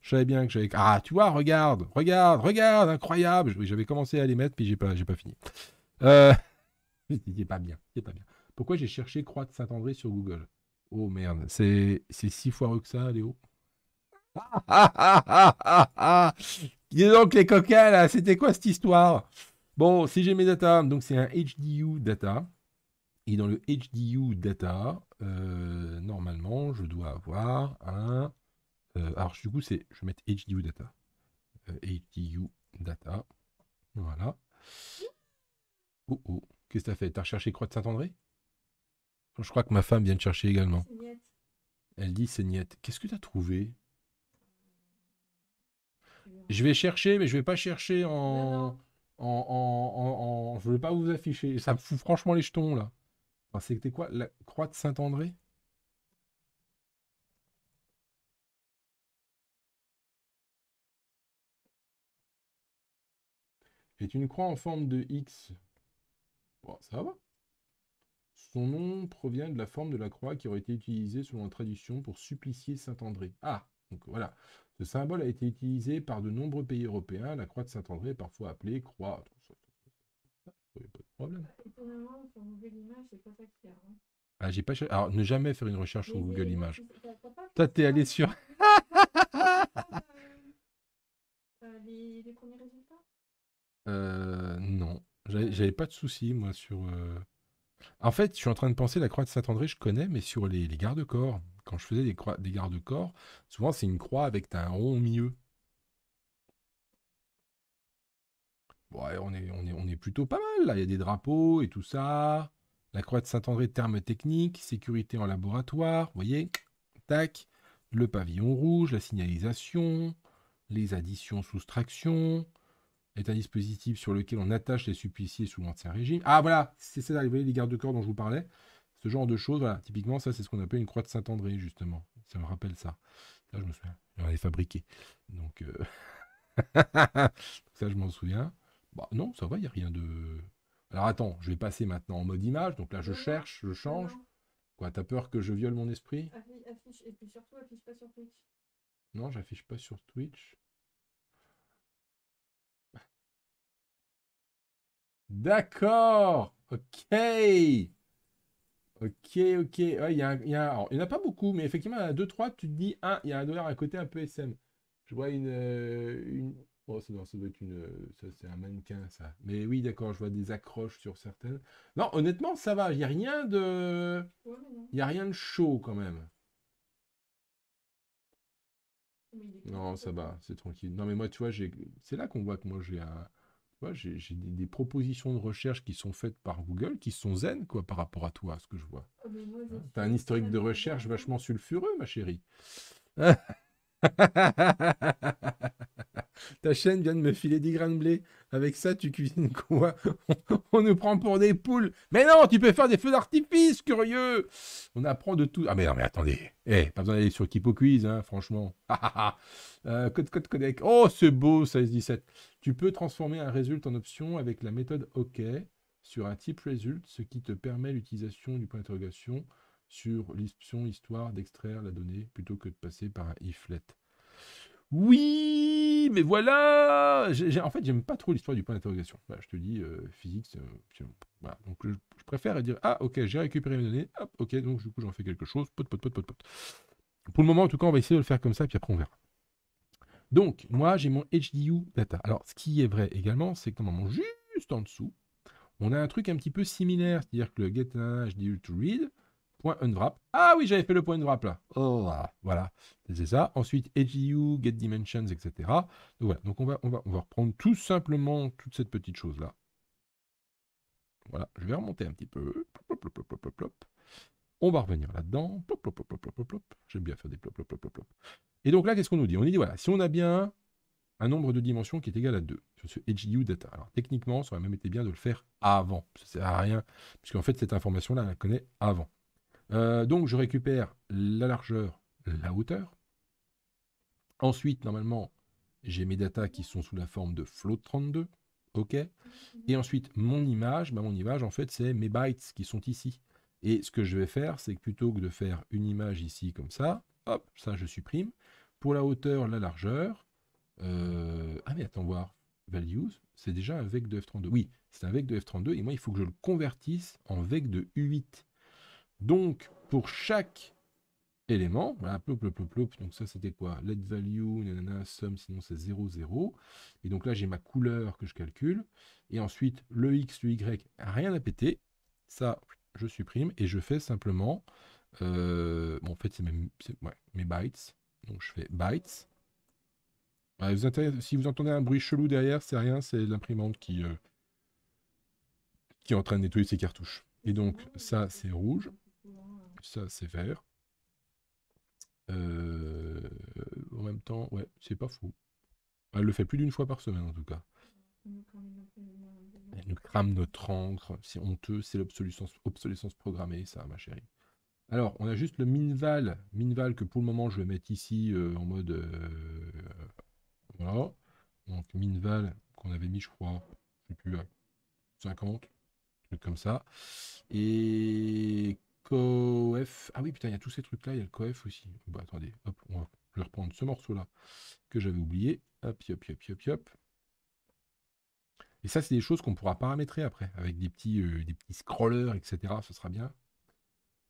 Je savais bien que j'avais. Ah, tu vois, regarde, regarde, regarde, incroyable. J'avais commencé à les mettre, puis j'ai pas, pas fini. Euh... c'est pas bien, pas bien. Pourquoi j'ai cherché Croix de Saint-André sur Google Oh merde, c'est, six fois foireux que ça, Léo. Dis donc, les coquins, là, c'était quoi cette histoire Bon, si j'ai mes data, donc c'est un HDU data. Et dans le HDU data, euh, normalement, je dois avoir un... Euh, alors, du coup, c'est, je vais mettre HDU data. HDU euh, data. Voilà. Oh, oh. Qu'est-ce que t'as fait T'as recherché Croix de Saint-André Je crois que ma femme vient de chercher également. Elle dit Seignette. Qu'est-ce que t'as trouvé Je vais chercher, mais je vais pas chercher en... En, je veux pas vous afficher. Ça me fout franchement les jetons là c'était quoi La croix de Saint-André est une croix en forme de X. Bon, ça va. Son nom provient de la forme de la croix qui aurait été utilisée selon la tradition pour supplicier Saint André. Ah, donc voilà. Ce symbole a été utilisé par de nombreux pays européens. La croix de Saint André est parfois appelée croix problème. Hein. Ah, j'ai pas Alors, ne jamais faire une recherche sur Google Images. Toi, t'es allé sur. Euh, euh, euh, non. J'avais pas de soucis, moi, sur. En fait, je suis en train de penser, la croix de Saint-André, je connais, mais sur les, les garde-corps. Quand je faisais des, des garde-corps, souvent, c'est une croix avec un rond au milieu. on, est, on, est, on est plutôt pas mal là. Il y a des drapeaux et tout ça. La croix de Saint-André, terme technique, sécurité en laboratoire, vous voyez, tac, le pavillon rouge, la signalisation, les additions, soustractions, est un dispositif sur lequel on attache les suppliciés sous l'ancien régime. Ah voilà, c'est ça, vous voyez les gardes-corps dont je vous parlais. Ce genre de choses, voilà, typiquement, ça c'est ce qu'on appelle une croix de Saint-André, justement. Ça me rappelle ça. Là, je me souviens, on est fabriqué. Donc, euh, ça, je m'en souviens. Bah, non, ça va, il n'y a rien de... Alors attends, je vais passer maintenant en mode image. Donc là, je cherche, je change. Quoi, t'as peur que je viole mon esprit Affiche, et pas sur Twitch. Non, j'affiche pas sur Twitch. D'accord Ok Ok, ok. il n'y a, en a pas beaucoup, mais effectivement, il y en a 2-3, tu te dis, un. Ah, il y a un dollar à côté un peu SM. Je vois une euh, Oh, ça doit, être une. Euh, c'est un mannequin, ça. Mais oui, d'accord, je vois des accroches sur certaines. Non, honnêtement, ça va. Il n'y a rien de. Il a rien de chaud quand même. Non, ça va, c'est tranquille. Non, mais moi, tu vois, c'est là qu'on voit que moi, j'ai un... j'ai des, propositions de recherche qui sont faites par Google, qui sont zen, quoi, par rapport à toi, ce que je vois. Ah, hein, t'as un historique de recherche vachement sulfureux, ma chérie. Ta chaîne vient de me filer 10 grains de blé. Avec ça, tu cuisines quoi On nous prend pour des poules. Mais non, tu peux faire des feux d'artifice, curieux On apprend de tout. Ah mais non, mais attendez. Eh, pas besoin d'aller sur Kipo hein, franchement. Euh, code code codec. Oh, c'est beau, 16-17. Tu peux transformer un résultat en option avec la méthode OK sur un type résultat, ce qui te permet l'utilisation du point d'interrogation sur l'option histoire d'extraire la donnée plutôt que de passer par un iflet. Oui, mais voilà En fait, j'aime pas trop l'histoire du point d'interrogation. je te dis, euh, physique, Donc, je, préfère dire, ah, ok, j'ai récupéré mes données, hop, ok, donc du coup, j'en fais quelque chose, Pour le moment, en tout cas, on va essayer de le faire comme ça, puis après, on verra. Donc, moi, j'ai mon HDU data. Alors, ce qui est vrai également, c'est que normalement, juste en dessous, on a un truc un petit peu similaire, c'est-à-dire que le get HDU to read, point unwrap. Ah oui, j'avais fait le point unwrap là. Oh. Ah, voilà, c'est ça. Ensuite, you get dimensions, etc. Donc voilà, donc on va, on va, on va reprendre tout simplement toute cette petite chose là. Voilà, je vais remonter un petit peu. On va revenir là-dedans. J'aime bien faire des plop, plop, plop, plop, Et donc là, qu'est-ce qu'on nous dit On nous dit, voilà, si on a bien un nombre de dimensions qui est égal à 2 sur ce HDU data. Alors techniquement, ça aurait même été bien de le faire avant. Ça sert à rien, en fait, cette information-là, elle la connaît avant. Euh, donc je récupère la largeur, la hauteur. Ensuite, normalement, j'ai mes data qui sont sous la forme de float32. OK Et ensuite, mon image, bah, mon image, en fait, c'est mes bytes qui sont ici. Et ce que je vais faire, c'est que plutôt que de faire une image ici comme ça, hop, ça je supprime. Pour la hauteur, la largeur, euh, ah mais attends voir, values, c'est déjà un vec de F32. Oui, c'est un vec de F32 et moi il faut que je le convertisse en vec de U8. Donc, pour chaque élément, voilà, bah, plop, plop, plop, plop, donc ça c'était quoi Let value, nanana, sum, sinon c'est 0, 0. Et donc là, j'ai ma couleur que je calcule. Et ensuite, le x, le y, rien à péter. Ça, je supprime et je fais simplement... Euh, bon, en fait, c'est mes, bytes. Donc je fais bytes. Bah, si vous entendez un bruit chelou derrière, c'est rien, c'est l'imprimante qui, euh, qui est en train de nettoyer ses cartouches. Et donc ça, c'est rouge ça c'est vert. Euh, en même temps, ouais, c'est pas fou. Ah, elle le fait plus d'une fois par semaine en tout cas. Elle nous crame notre encre, c'est honteux, c'est l'obsolescence obsolescence programmée, ça, ma chérie. Alors, on a juste le Minval, Minval que pour le moment je vais mettre ici euh, en mode. Euh, voilà. Donc, Minval qu'on avait mis, je crois, je sais plus, à 50, truc comme ça. Et coef. Ah oui, putain, il y a tous ces trucs-là, il y a le coef aussi. Bah attendez, hop, on va, je reprendre ce morceau-là que j'avais oublié. Hop, hop, hop, hop, hop. Et ça, c'est des choses qu'on pourra paramétrer après, avec des petits, euh, des petits scrollers, etc. Ce sera bien.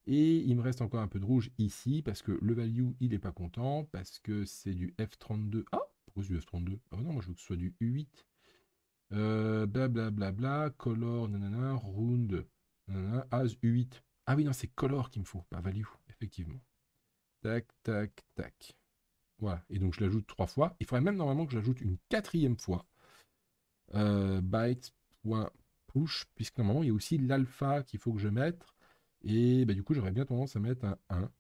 Et il me reste encore un peu de rouge ici, parce que le value, il n'est pas content, parce que c'est du F32. Ah, pourquoi du F32 Ah bah non, moi je veux que ce soit du U8. Euh, Blablabla, bla, bla, bla, color, nanana, round, as U8. Ah oui, non, c'est color qu'il me faut, pas value, effectivement. Tac, tac, tac. Voilà, et donc je l'ajoute trois fois. Il faudrait même normalement que j'ajoute une quatrième fois. Euh, byte.push, puisque normalement, il y a aussi l'alpha qu'il faut que je mette. Et bah, du coup, j'aurais bien tendance à mettre un 1.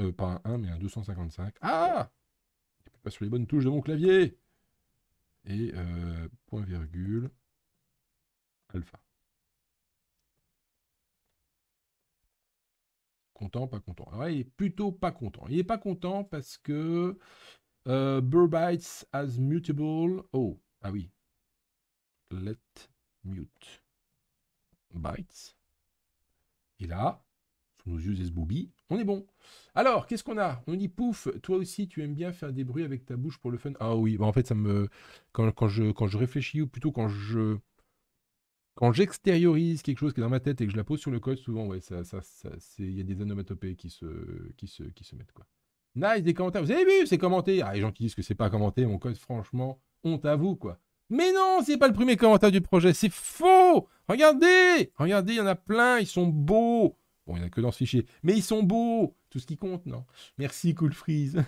Euh, pas un 1, mais un 255. Ah Je ne pas sur les bonnes touches de mon clavier Et euh, point virgule alpha. content, pas content. il est plutôt pas content. Il est pas content parce que euh, Burbites as mutable. Oh, ah oui. Let mute bytes. Et là, sous nos yeux, Booby, on est bon. Alors, qu'est-ce qu'on a On dit pouf, toi aussi, tu aimes bien faire des bruits avec ta bouche pour le fun. Ah oui, bah, en fait, ça me. Quand, quand, je, quand je réfléchis, ou plutôt quand je quand j'extériorise quelque chose qui est dans ma tête et que je la pose sur le code, souvent, ouais, ça, ça, il y a des anomatopées qui se, qui se, qui se mettent, quoi. Nice, des commentaires. Vous avez vu, c'est commenté. Ah, les gens qui disent que c'est pas commenté, mon code, franchement, honte à vous, quoi. Mais non, c'est pas le premier commentaire du projet, c'est faux Regardez Regardez, il y en a plein, ils sont beaux Bon, il n'y en a que dans ce fichier, mais ils sont beaux Tout ce qui compte, non Merci, Cool Freeze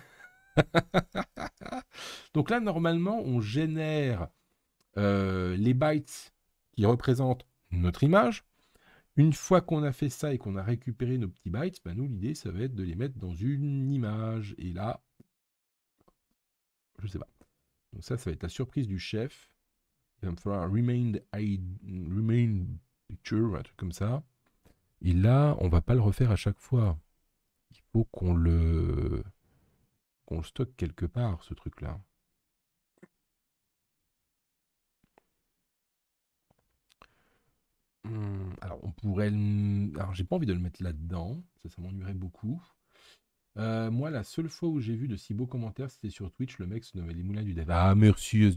Donc là, normalement, on génère euh, les bytes représente notre image. Une fois qu'on a fait ça et qu'on a récupéré nos petits bytes, ben nous, l'idée, ça va être de les mettre dans une image. Et là, je sais pas. Donc ça, ça va être la surprise du chef. Il va me remain, picture, un truc comme ça. Et là, on va pas le refaire à chaque fois. Il faut qu'on le qu'on le stocke quelque part, ce truc-là. Hum, alors, on pourrait. Alors, j'ai pas envie de le mettre là-dedans. Ça, ça m'ennuierait beaucoup. Euh, moi, la seule fois où j'ai vu de si beaux commentaires, c'était sur Twitch. Le mec se nommait Les Moulins du Dev. Ah, merci s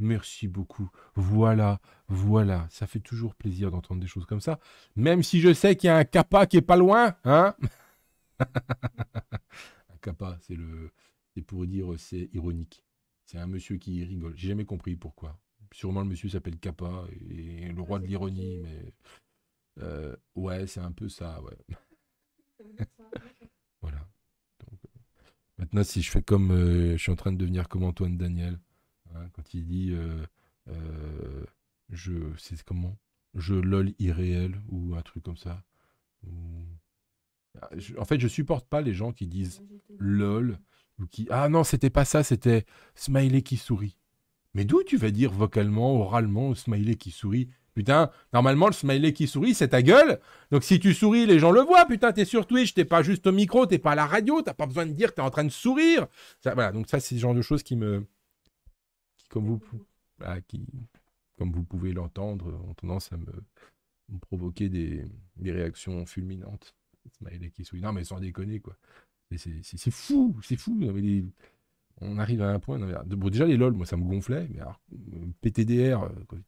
Merci beaucoup. Voilà, voilà. Ça fait toujours plaisir d'entendre des choses comme ça. Même si je sais qu'il y a un kappa qui est pas loin, hein Un kappa, c'est le. C'est pour dire, c'est ironique. C'est un monsieur qui rigole. J'ai jamais compris pourquoi. Sûrement le monsieur s'appelle Kappa et, le roi de l'ironie, mais euh, ouais, c'est un peu ça, ouais. voilà. Euh, maintenant, si je fais comme euh, je suis en train de devenir comme Antoine Daniel, hein, quand il dit je, sais comment Je lol irréel ou un truc comme ça. Ah, en fait, je supporte pas les gens qui disent lol ou qui ah non, c'était pas ça, c'était smiley qui sourit. Mais d'où tu vas dire vocalement, oralement, au smiley qui sourit Putain, normalement, le smiley qui sourit, c'est ta gueule. Donc si tu souris, les gens le voient. Putain, t'es sur Twitch, t'es pas juste au micro, t'es pas à la radio, t'as pas besoin de dire que t'es en train de sourire. Ça, voilà, donc ça, c'est le genre de choses qui me. Qui, comme, vous, bah, qui, comme vous pouvez l'entendre, ont tendance à me, provoquer des, réactions fulminantes. Smiley qui sourit. Non, mais sans déconner, quoi. C'est fou, c'est fou on arrive à un point. déjà, les LOL, moi, ça me gonflait. Mais alors, euh, PTDR, euh,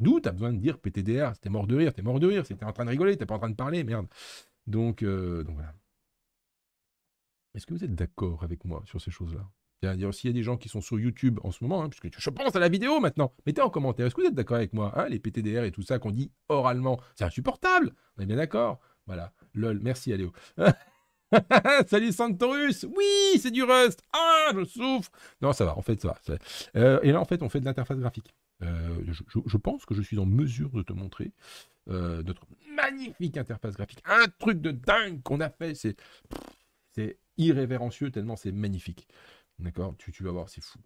d'où t'as besoin de dire PTDR C'était mort de rire, t'es mort de rire. C'était en train de rigoler, t'es pas en train de parler, merde. Donc, euh, voilà. Est-ce que vous êtes d'accord avec moi sur ces choses-là S'il il y a des gens qui sont sur YouTube en ce moment, hein, puisque je pense à la vidéo maintenant. Mettez en commentaire, est-ce que vous êtes d'accord avec moi hein, Les PTDR et tout ça qu'on dit oralement, c'est insupportable. On est bien d'accord Voilà. Lol, merci Aléo. Salut Santorus Oui, c'est du Rust Ah, je souffre Non, ça va, en fait, ça va. Euh, et là, en fait, on fait de l'interface graphique. Euh, je, pense que je suis en mesure de te montrer euh, notre magnifique interface graphique. Un truc de dingue qu'on a fait, c'est... irrévérencieux tellement c'est magnifique. D'accord tu, vas voir, c'est fou.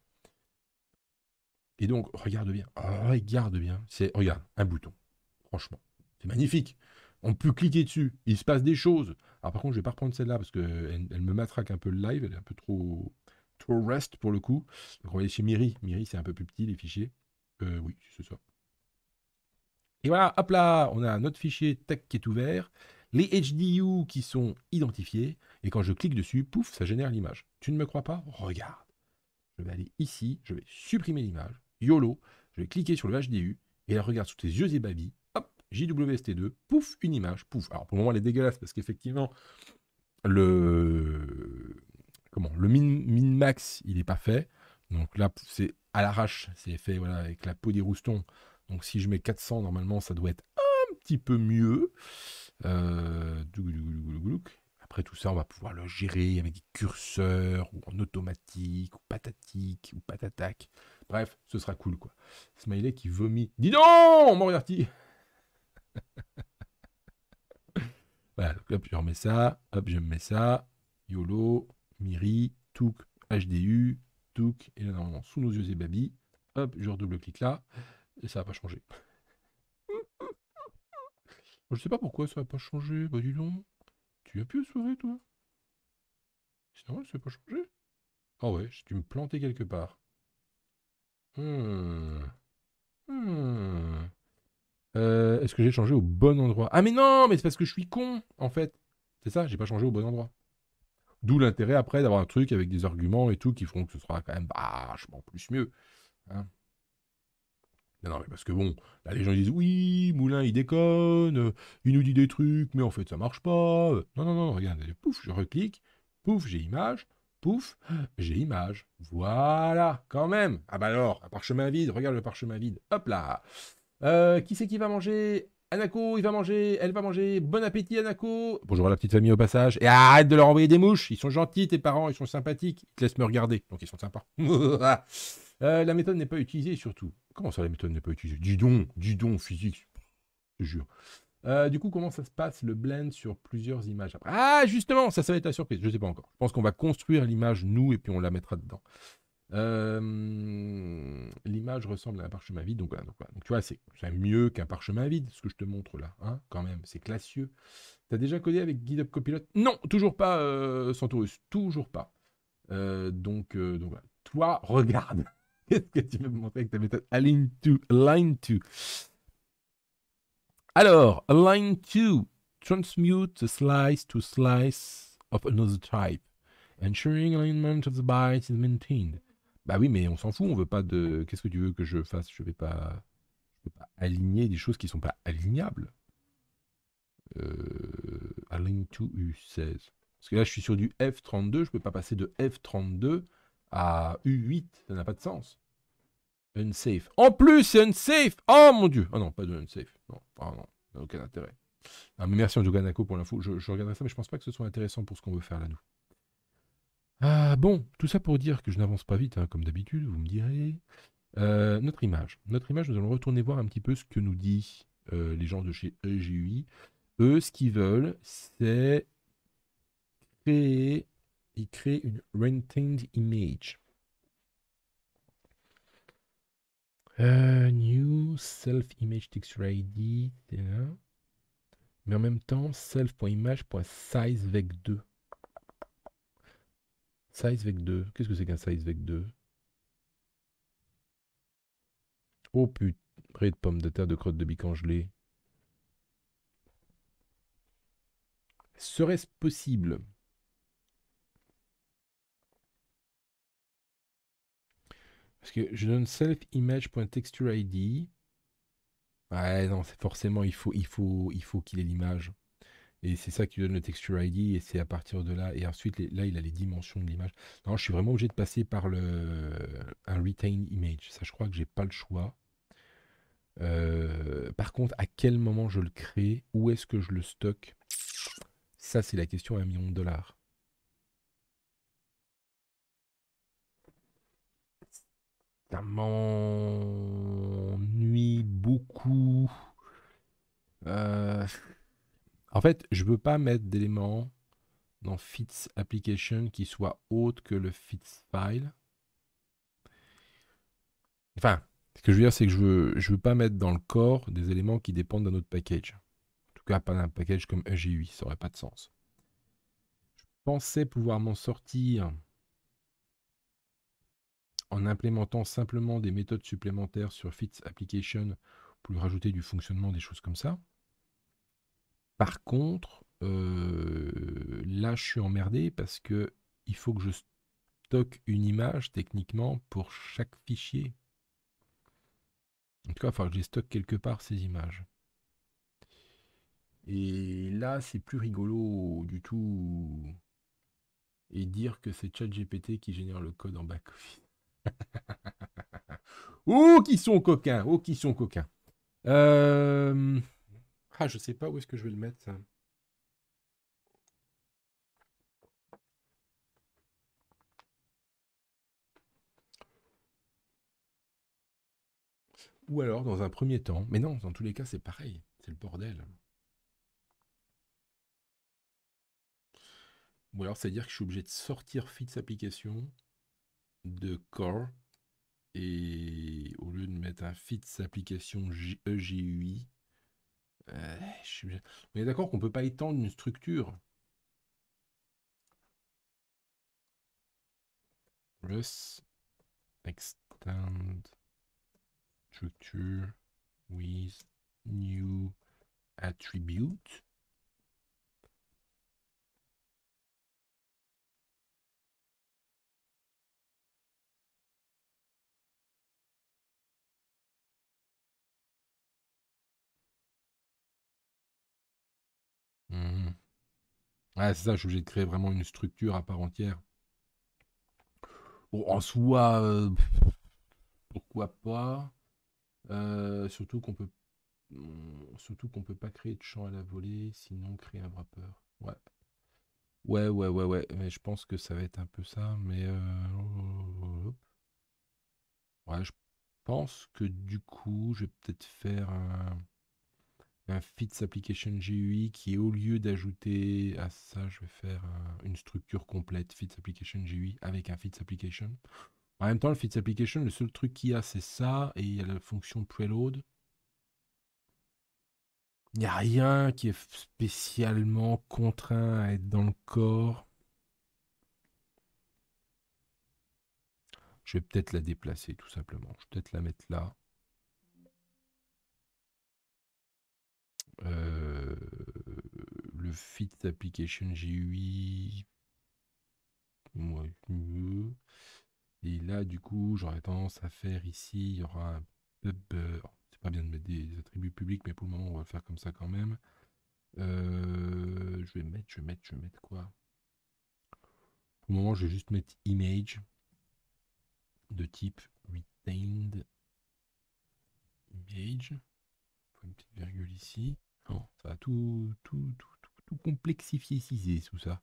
Et donc, regarde bien. regarde bien. C'est, regarde, un bouton. Franchement, c'est magnifique. On peut cliquer dessus. Il se passe des choses. Alors par contre, je ne vais pas reprendre celle-là parce qu'elle elle me matraque un peu le live, elle est un peu trop, rest pour le coup. Donc on va aller chez Miri. Miri, c'est un peu plus petit les fichiers. Euh, oui, ce ça. Et voilà, hop là, on a notre fichier tech qui est ouvert, les HDU qui sont identifiés, et quand je clique dessus, pouf, ça génère l'image. Tu ne me crois pas Regarde. Je vais aller ici, je vais supprimer l'image, YOLO, je vais cliquer sur le HDU, et elle regarde sous tes yeux et babis, JWST2, pouf, une image, pouf. Alors pour le moment, elle est dégueulasse parce qu'effectivement, le comment le min, max, il n'est pas fait. Donc là, c'est à l'arrache, c'est fait voilà avec la peau des roustons. Donc si je mets 400, normalement, ça doit être un petit peu mieux. Euh, Après tout ça, on va pouvoir le gérer avec des curseurs ou en automatique ou patatique ou patatac. Bref, ce sera cool quoi. Smiley qui vomit. Dis donc, Moriarty voilà, donc je remets ça, hop, je mets ça, YOLO, Miri, Touk, HDU, Touk, et là, normalement, sous nos yeux, et Babi. Hop, je redouble-clique là, et ça va pas changé. je sais pas pourquoi ça va pas changé, bah dis donc. Tu as pu soirée, toi C'est normal, ça va pas changé Ah ouais, j'ai dû me planter quelque part. Hmm. Euh, est-ce que j'ai changé au bon endroit Ah mais non, mais c'est parce que je suis con, en fait. C'est ça, j'ai pas changé au bon endroit. D'où l'intérêt après d'avoir un truc avec des arguments et tout qui feront que ce sera quand même vachement plus mieux. Hein. non, non, mais parce que bon, là les gens disent oui, Moulin il déconne, il nous dit des trucs, mais en fait ça marche pas. Non, non, non, regarde, pouf, je reclique, pouf, j'ai image, pouf, j'ai image. Voilà, quand même. Ah bah alors, un parchemin vide, regarde le parchemin vide, hop là. Euh, qui c'est qui va manger Anako, il va manger, elle va manger. Bon appétit, Anako. Bonjour à la petite famille au passage. Et arrête de leur envoyer des mouches. Ils sont gentils, tes parents, ils sont sympathiques. Ils te laissent me regarder, donc ils sont sympas. Euh, la méthode n'est pas utilisée, surtout. Comment ça, la méthode n'est pas utilisée Du don, du don physique. Je jure. Euh, du coup, comment ça se passe le blend sur plusieurs images Ah, justement, ça, ça va être la surprise. Je ne sais pas encore. Je pense qu'on va construire l'image, nous, et puis on la mettra dedans. Euh, l'image ressemble à un parchemin vide, donc voilà. Donc, tu vois, c'est mieux qu'un parchemin vide, ce que je te montre là, hein, quand même, c'est classieux. T'as déjà codé avec GitHub Copilot Non, toujours pas, euh, toujours pas. Euh, donc, euh, donc toi, regarde. Qu'est-ce que tu veux me montrer avec ta méthode Align to, Align to. Alors, align to transmute the slice to slice of another type, ensuring alignment of the bytes is maintained. Bah oui, mais on s'en fout, on veut pas de. Qu'est-ce que tu veux que je fasse Je vais pas. Je peux pas aligner des choses qui sont pas alignables. Euh... Aligne to U16. Parce que là, je suis sur du F32, je peux pas passer de F32 à U8, ça n'a pas de sens. Unsafe. En plus, c'est unsafe Oh mon dieu Ah non, pas de unsafe. Non, pas ah non, ça aucun intérêt. Ah, mais merci cas pour l'info. Je, je regarderai ça, mais je pense pas que ce soit intéressant pour ce qu'on veut faire là, nous. Ah bon, tout ça pour dire que je n'avance pas vite, hein, comme d'habitude, vous me direz. Euh, notre image. Notre image, nous allons retourner voir un petit peu ce que nous dit euh, les gens de chez EGUI. Eux, ce qu'ils veulent, c'est créer, une rented image. Euh, new self-image texture ID, mais en même temps selfimagesizevec 2. SizeVec2. Qu'est-ce que c'est qu'un SizeVec2 Oh putain, de pommes de terre, de crotte de bican Serait-ce possible Parce que je donne self-image.texture ID. Ouais, non, c'est forcément, il faut qu'il faut, il faut qu'il ait l'image. Et c'est ça qui donne le texture ID. Et c'est à partir de là. Et ensuite, là, il a les dimensions de l'image. Non, je suis vraiment obligé de passer par le, un retain image. Ça, je crois que j'ai pas le choix. Euh, par contre, à quel moment je le crée Où est-ce que je le stocke Ça, c'est la question à un million de dollars. Ça m'ennuie beaucoup. Euh... En fait, je ne veux pas mettre d'éléments dans fits application qui soient autres que le fits file. Enfin, ce que je veux dire, c'est que je ne veux, je veux pas mettre dans le corps des éléments qui dépendent d'un autre package. En tout cas, pas d'un package comme EGUI, 8 ça n'aurait pas de sens. Je pensais pouvoir m'en sortir en implémentant simplement des méthodes supplémentaires sur fits application pour lui rajouter du fonctionnement, des choses comme ça. Par contre, euh, là, je suis emmerdé parce que il faut que je stocke une image techniquement pour chaque fichier. En tout cas, il faut que je les stocke quelque part ces images. Et là, c'est plus rigolo du tout. Et dire que c'est ChatGPT qui génère le code en back-office. oh, qui sont coquins Oh, qui sont coquins euh, ah, je sais pas où est-ce que je vais le mettre. Ou alors, dans un premier temps, mais non, dans tous les cas, c'est pareil, c'est le bordel. Ou alors, c'est-à-dire que je suis obligé de sortir Fits Application de Core, et au lieu de mettre un Fits Application EGUI euh, je... On est d'accord qu'on ne peut pas étendre une structure. Plus extend structure with new attribute. Ah, c'est ça, je suis obligé de créer vraiment une structure à part entière. Bon, en soi, euh, pourquoi pas euh, Surtout qu'on peut surtout qu'on peut pas créer de champ à la volée, sinon créer un wrapper. Ouais. Ouais, ouais, ouais, ouais. Mais je pense que ça va être un peu ça. Mais euh, ouais, je pense que du coup, je vais peut-être faire un un Fits Application GUI qui, au lieu d'ajouter à ça, je vais faire euh, une structure complète Fits Application GUI avec un Fits Application. En même temps, le Fits Application, le seul truc qu'il y a, c'est ça, et il y a la fonction preload. Il n'y a rien qui est spécialement contraint à être dans le corps. Je vais peut-être la déplacer tout simplement. Je vais peut-être la mettre là. Euh, le Fit Application GUI. Et là, du coup, j'aurais tendance à faire ici, il y aura un pub. Euh, c'est pas bien de mettre des attributs publics, mais pour le moment, on va faire comme ça quand même. Euh, je vais mettre, je vais mettre, je vais mettre quoi Pour le moment, je vais juste mettre image de type retained image. une petite virgule ici ça va tout, tout, tout, tout complexifier, ciser tout ça.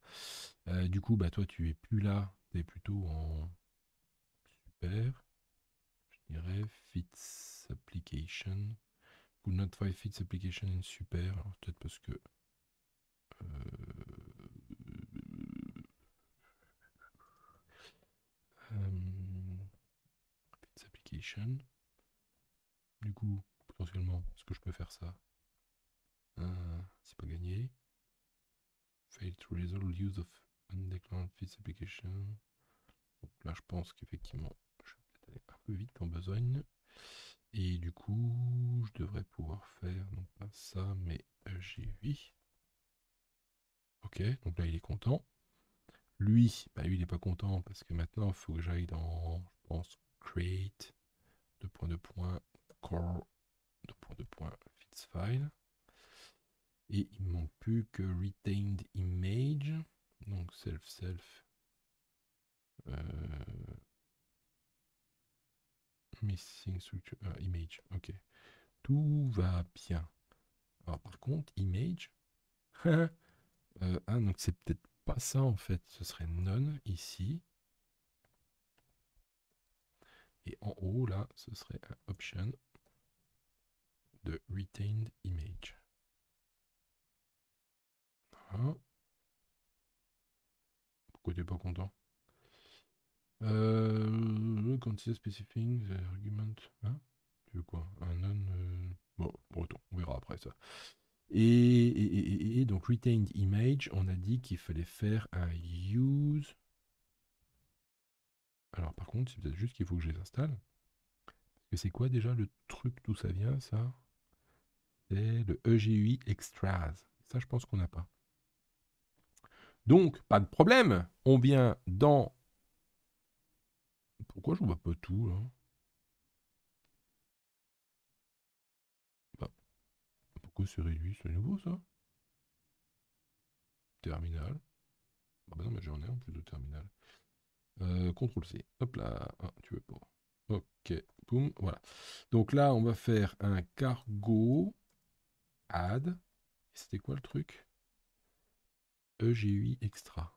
Euh, du coup, bah toi, tu es plus là, tu es plutôt en super. Je dirais fits application. Could not find fits application in super. peut-être parce que. Euh, euh, application. Du coup, potentiellement, est-ce que je peux faire ça euh, c'est pas gagné. Fail to resolve use of undeclared FITS application. Donc là, je pense qu'effectivement, je vais peut-être aller un peu vite en besogne. Et du coup, je devrais pouvoir faire, non pas ça, mais j'ai 8 Ok, donc là, il est content. Lui, bah lui, il n'est pas content parce que maintenant, il faut que j'aille dans, je pense, create, 2.2.core, points, core, file. Et il ne manque plus que Retained Image. Donc self-self. Euh, missing structure. Euh, image. Ok. Tout va bien. Alors par contre, image. Euh, ah, donc c'est peut-être pas ça en fait. Ce serait none ici. Et en haut, là, ce serait un option de retained image. Pourquoi hein Pourquoi t'es pas content euh, Quantité spécifique argument. Hein tu veux quoi Un non. Euh, bon, on verra après ça. Et, donc retained image, on a dit qu'il fallait faire un use. Alors par contre, c'est peut-être juste qu'il faut que je les installe. que c'est quoi déjà le truc d'où ça vient ça C'est le EGUI extras. Ça, je pense qu'on n'a pas. Donc, pas de problème. On vient dans... Pourquoi je vois pas tout là bah, Pourquoi c'est réduit ce nouveau ça Terminal. Ah bah non, mais j'en ai en plus de terminal. Euh, CTRL-C. Hop là. Ah, tu veux pas. Ok. Boum. Voilà. Donc là, on va faire un cargo add. C'était quoi le truc EGUI Extra.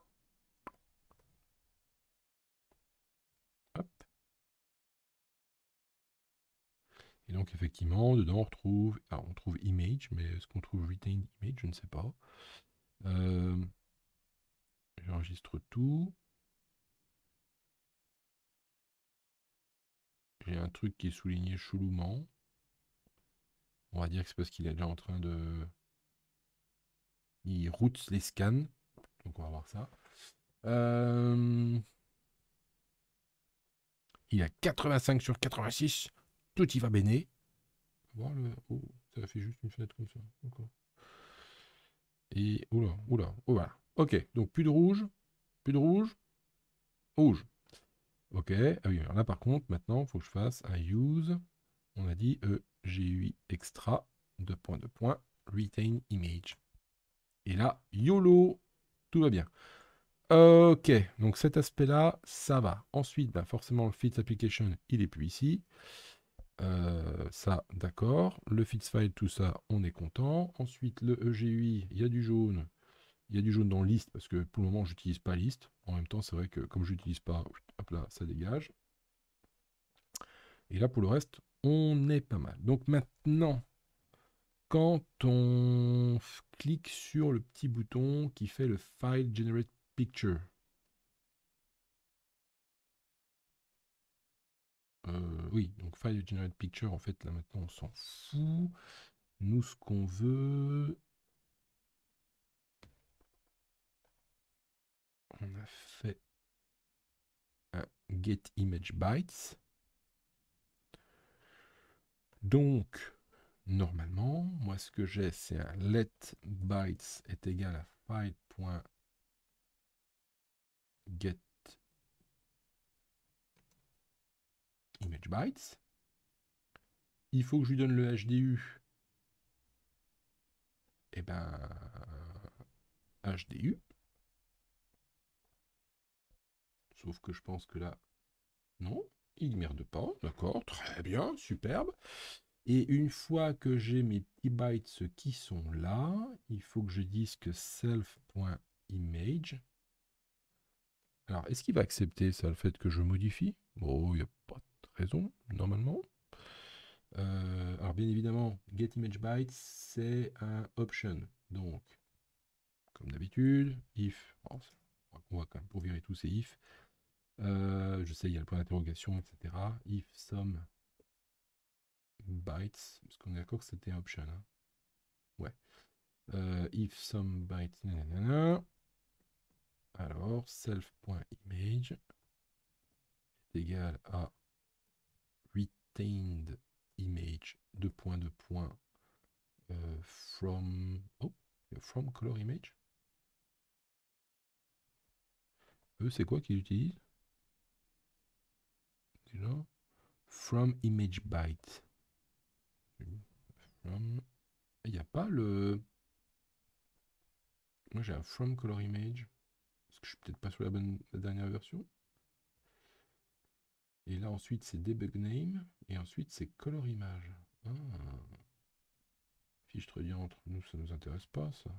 Et donc effectivement, dedans on retrouve, on trouve image, mais est-ce qu'on trouve retained image, je ne sais pas. Euh, j'enregistre tout. J'ai un truc qui est souligné chelouement. On va dire que c'est parce qu'il est déjà en train de il route les scans. Donc on va voir ça. Euh, il a 85 sur 86. Tout y va béné. Voir oh, ça fait juste une fenêtre comme ça. Et oula, oula, oh, voilà. Ok, donc plus de rouge, plus de rouge, rouge. Ok, ah là par contre, maintenant, il faut que je fasse un use. On a dit euh, eu extra, deux points, de points, retain image. Et là, YOLO, tout va bien. Ok, donc cet aspect-là, ça va. Ensuite, bah, forcément, le fit Application, il est plus ici. Euh, ça, d'accord. Le fit File, tout ça, on est content. Ensuite, le EGUI, il y a du jaune. Il y a du jaune dans liste parce que pour le moment, j'utilise pas liste. En même temps, c'est vrai que comme je n'utilise pas, hop là, ça dégage. Et là, pour le reste, on est pas mal. Donc maintenant, quand on clique sur le petit bouton qui fait le File Generate Picture. Euh, oui, donc File Generate Picture, en fait, là maintenant, on s'en fout. Nous, ce qu'on veut... On a fait un Get Image Bytes. Donc, normalement. Moi, ce que j'ai, c'est un let bytes est égal à get image bytes. Il faut que je lui donne le HDU. et eh ben, HDU. Sauf que je pense que là, non, il ne merde pas. D'accord, très bien, superbe. Et une fois que j'ai mes petits bytes qui sont là, il faut que je dise que self.image. Alors, est-ce qu'il va accepter ça, le fait que je modifie Bon, il n'y a pas de raison, normalement. Euh, alors, bien évidemment, bytes c'est un option. Donc, comme d'habitude, if, on va quand même pour virer tous ces if, euh, je sais, il y a le point d'interrogation, etc. If somme bytes, parce qu'on est d'accord que c'était option. Hein. Ouais. Euh, if some bytes, nanana. Alors, self.image est égal à retained image, de point de point, euh, from, oh, from color image. Eux, c'est quoi qu'ils utilisent From image byte. Hum, il n'y a pas le... Moi j'ai un From Color Image. Parce que je suis peut-être pas sur la bonne dernière version. Et là ensuite c'est Debug Name. Et ensuite c'est Color Image. Ah. Fiche bien entre nous, ça nous intéresse pas ça.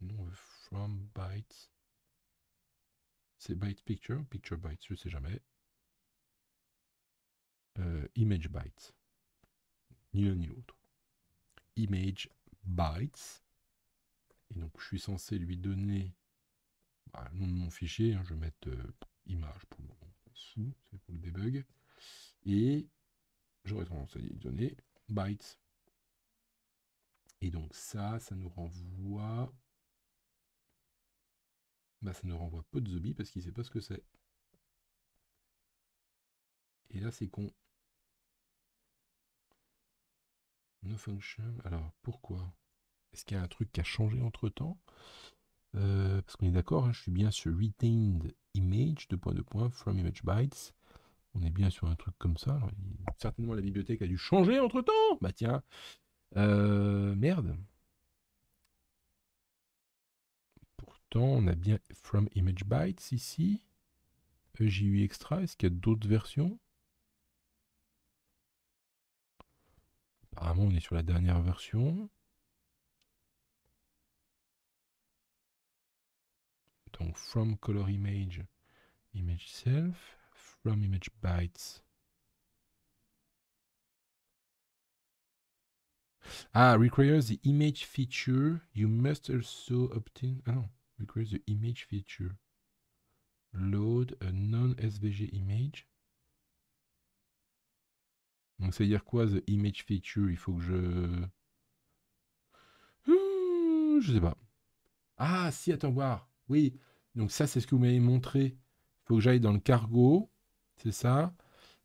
Nous on From Bytes. C'est Byte Picture, Picture Bytes, je sais jamais. Euh, image Bytes. Ni l'un ni l'autre image bytes. Et donc, je suis censé lui donner bah, le nom de mon fichier. Hein. je vais mettre euh, image pour le moment pour le debug. Et j'aurais tendance à lui donner bytes. Et donc ça, ça nous renvoie... Bah, ça nous renvoie pas de zombie parce qu'il sait pas ce que c'est. Et là, c'est con. No function. Alors pourquoi Est-ce qu'il y a un truc qui a changé entre temps euh, Parce qu'on est d'accord, hein, je suis bien sur retained image, de point de point, from image bytes. On est bien sur un truc comme ça. certainement la bibliothèque a dû changer entre temps. Bah tiens. Euh, merde. Pourtant, on a bien from image bytes ici. EJU extra. Est-ce qu'il y a d'autres versions Apparemment, on est sur la dernière version. Donc, from color image, image self, from image bytes. Ah, requires the image feature. You must also obtain. Ah non, requires the image feature. Load a non-SVG image. Donc ça dire quoi, the image feature Il faut que je... Hum, je sais pas. Ah, si, attends voir. Oui, donc ça, c'est ce que vous m'avez montré. Il faut que j'aille dans le cargo, c'est ça.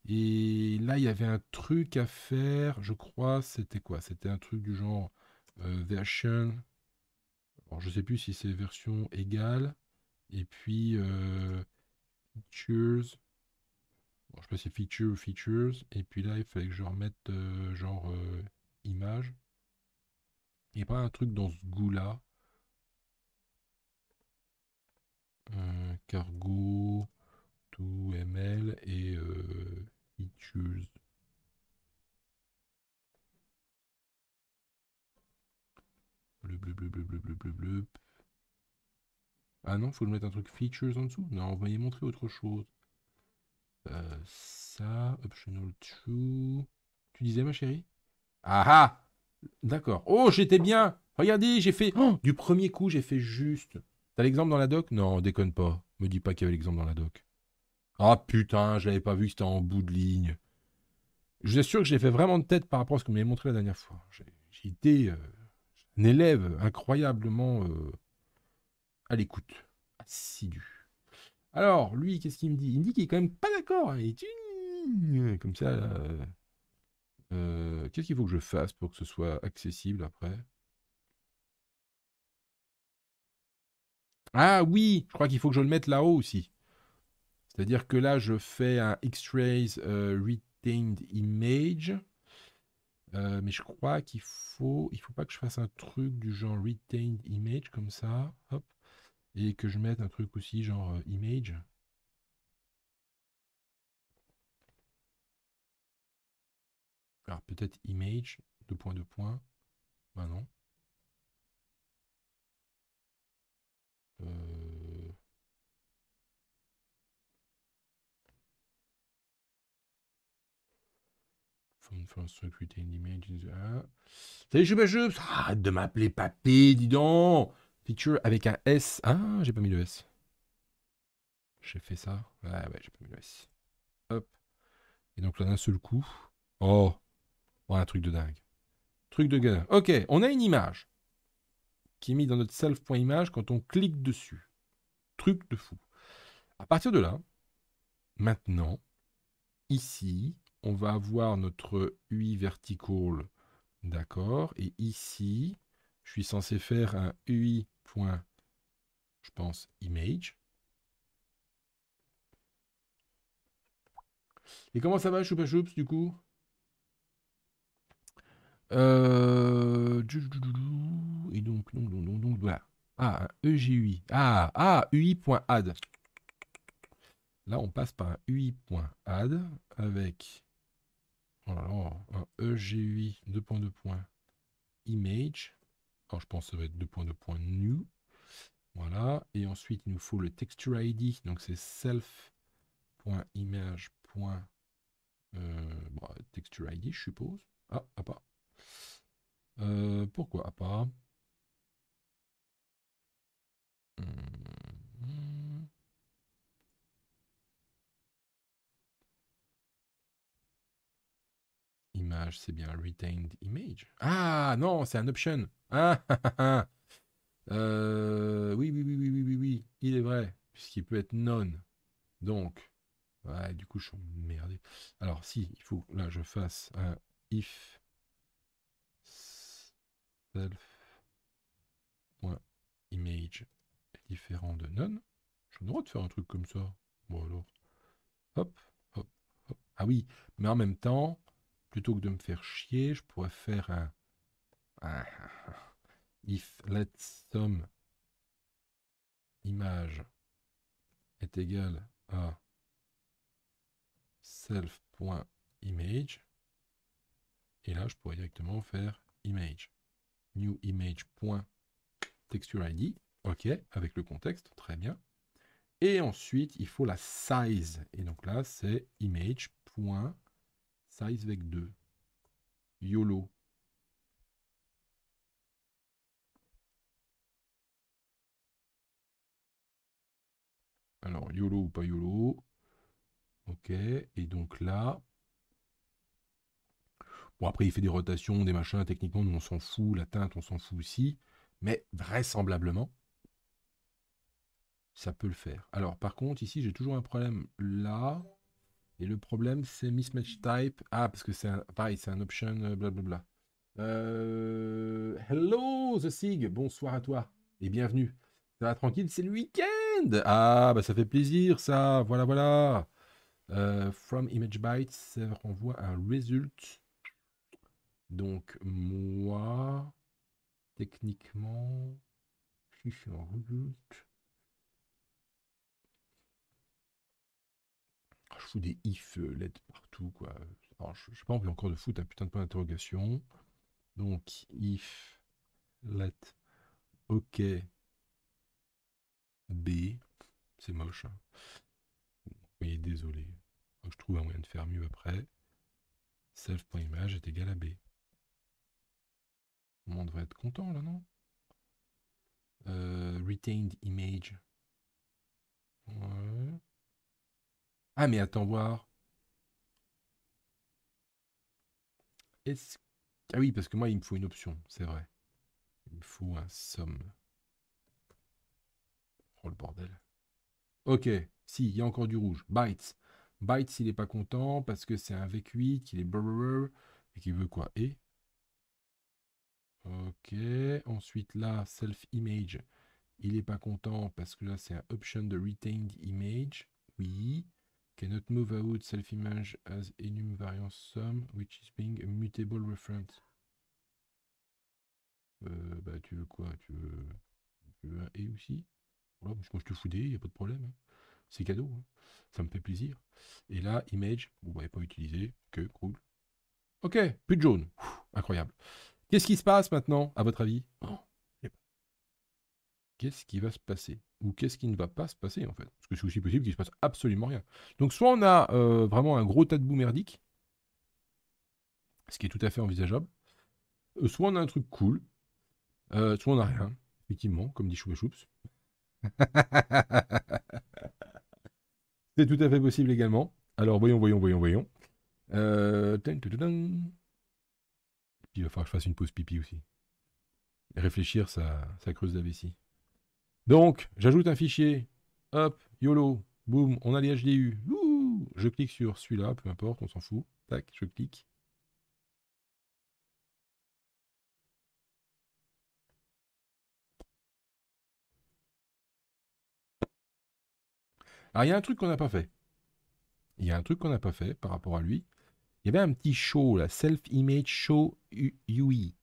Et là, il y avait un truc à faire, je crois. C'était quoi C'était un truc du genre euh, version. Alors, je sais plus si c'est version égale. Et puis, euh, features. Bon, je sais feature features. Et puis là, il fallait que je remette euh, genre images. Euh, image. Il n'y a pas un truc dans ce goût-là. cargo, tout, ML et euh, features. Bleu, bleu, bleu, bleu, bleu, bleu, bleu, Ah non, faut le mettre un truc features en dessous. Non, on va y montrer autre chose. Euh, ça, optional true. Tu disais, ma chérie Ah ah D'accord. Oh, j'étais bien Regardez, j'ai fait... Oh du premier coup, j'ai fait juste. T'as l'exemple dans la doc Non, déconne pas. Me dis pas qu'il y avait l'exemple dans la doc. Ah putain, je l'avais pas vu que c'était en bout de ligne. Je vous assure que j'ai fait vraiment de tête par rapport à ce que vous m'avez montré la dernière fois. J'ai été euh, un élève incroyablement euh, à l'écoute, assidu. Alors, lui, qu'est-ce qu'il me dit Il me dit qu'il est quand même pas d'accord. Et Comme ça, euh, euh, qu'est-ce qu'il faut que je fasse pour que ce soit accessible après Ah oui, je crois qu'il faut que je le mette là-haut aussi. C'est-à-dire que là, je fais un X-Rays euh, Retained Image. mais je crois qu'il faut, il faut pas que je fasse un truc du genre Retained Image comme ça. Hop et que je mette un truc aussi genre euh, image. Alors peut-être image, deux points, deux points. Bah ben non. Euh... Ah. Salut, je jeu, arrête de m'appeler papy, dis donc Feature avec un S. Ah, j'ai pas mis le S. J'ai fait ça. ouais, ouais, j'ai pas mis le S. Hop. Et donc là, d'un seul coup. Oh. un truc de dingue. Truc de gueule, Ok, on a une image qui est mise dans notre self.image quand on clique dessus. Truc de fou. À partir de là, maintenant, ici, on va avoir notre UI vertical, d'accord Et ici, je suis censé faire un UI. Je pense image. Et comment ça va, Choupa Choups, du coup euh... Et donc, donc, donc, donc, donc, voilà. Ah, un EGUI. Ah, ah, UI.add. Là, on passe par un UI.add avec voilà, oh un EGUI 2.2. Image. Alors, je pense que ça va être 2.2.new. Voilà. Et ensuite, il nous faut le texture ID. Donc, c'est self.image. Euh, bah, texture ID, je suppose. Ah, à pas. Euh, pourquoi à pas Image, c'est bien retained image. Ah non, c'est un option. Ah, ah, ah. Euh, oui, oui, oui, oui, oui, oui, il est vrai, puisqu'il peut être non. Donc, ouais, du coup, je suis emmerdé. Alors, si, il faut, là, je fasse un if self image différent de non. J'ai le droit de faire un truc comme ça. Bon, alors, hop, hop, hop. Ah oui, mais en même temps, plutôt que de me faire chier, je pourrais faire un if let sum image est égal à self.image et là je pourrais directement faire image new image texture ID ok avec le contexte très bien et ensuite il faut la size et donc là c'est image size avec 2 YOLO Alors, YOLO ou pas YOLO. Ok. Et donc là. Bon, après, il fait des rotations, des machins. Techniquement, on s'en fout. La teinte, on s'en fout aussi. Mais vraisemblablement, ça peut le faire. Alors, par contre, ici, j'ai toujours un problème là. Et le problème, c'est mismatch type. Ah, parce que c'est un... pareil, c'est un option, euh, blablabla. Euh, hello, The Sig. Bonsoir à toi et bienvenue. Ça va tranquille, c'est le week-end ah, bah ça fait plaisir, ça. Voilà, voilà. Euh, from image bytes, ça renvoie un result. Donc, moi, techniquement, je suis en result. Ah, je fous des if euh, let partout, quoi. je n'ai pas envie encore de foutre un putain de point d'interrogation. Donc, if let OK. B. C'est moche. Hein. Oui, désolé. Je trouve un moyen de faire mieux après. Self.image est égal à B. On devrait être content là, non euh, Retained image. Ah, mais attends voir. Est-ce... Ah oui, parce que moi, il me faut une option, c'est vrai. Il me faut un somme. Oh le bordel. Ok, si, il y a encore du rouge. Bytes. Bytes, il n'est pas content parce que c'est un V8, qu'il est borrower et qui veut quoi Et Ok, ensuite là, self-image, il n'est pas content parce que là, c'est un option de retained image. Oui. Cannot move out self-image as enum variance sum, which is being a mutable reference. Euh, bah, tu veux quoi tu veux, tu veux un et aussi je te fous des, il n'y a pas de problème. Hein. C'est cadeau. Hein. Ça me fait plaisir. Et là, image, vous ne pas utiliser. Que cool. Ok, plus de jaune. incroyable. Qu'est-ce qui se passe maintenant, à votre avis oh, Qu'est-ce qui va se passer Ou qu'est-ce qui ne va pas se passer, en fait Parce que c'est aussi possible qu'il ne se passe absolument rien. Donc, soit on a euh, vraiment un gros tas de boue merdique, ce qui est tout à fait envisageable, euh, soit on a un truc cool, euh, soit on n'a rien, effectivement, comme dit Choupa Choups. C'est tout à fait possible également. Alors, voyons, voyons, voyons, voyons. Euh, Il va falloir que je fasse une pause pipi aussi. Réfléchir, ça, creuse la vessie. Donc, j'ajoute un fichier. Hop, YOLO. Boum, on a les HDU. je clique sur celui-là, peu importe, on s'en fout. Tac, je clique. Alors, ah, il y a un truc qu'on n'a pas fait. Il y a un truc qu'on n'a pas fait par rapport à lui. Il y avait un petit show, la Self-Image Show UI.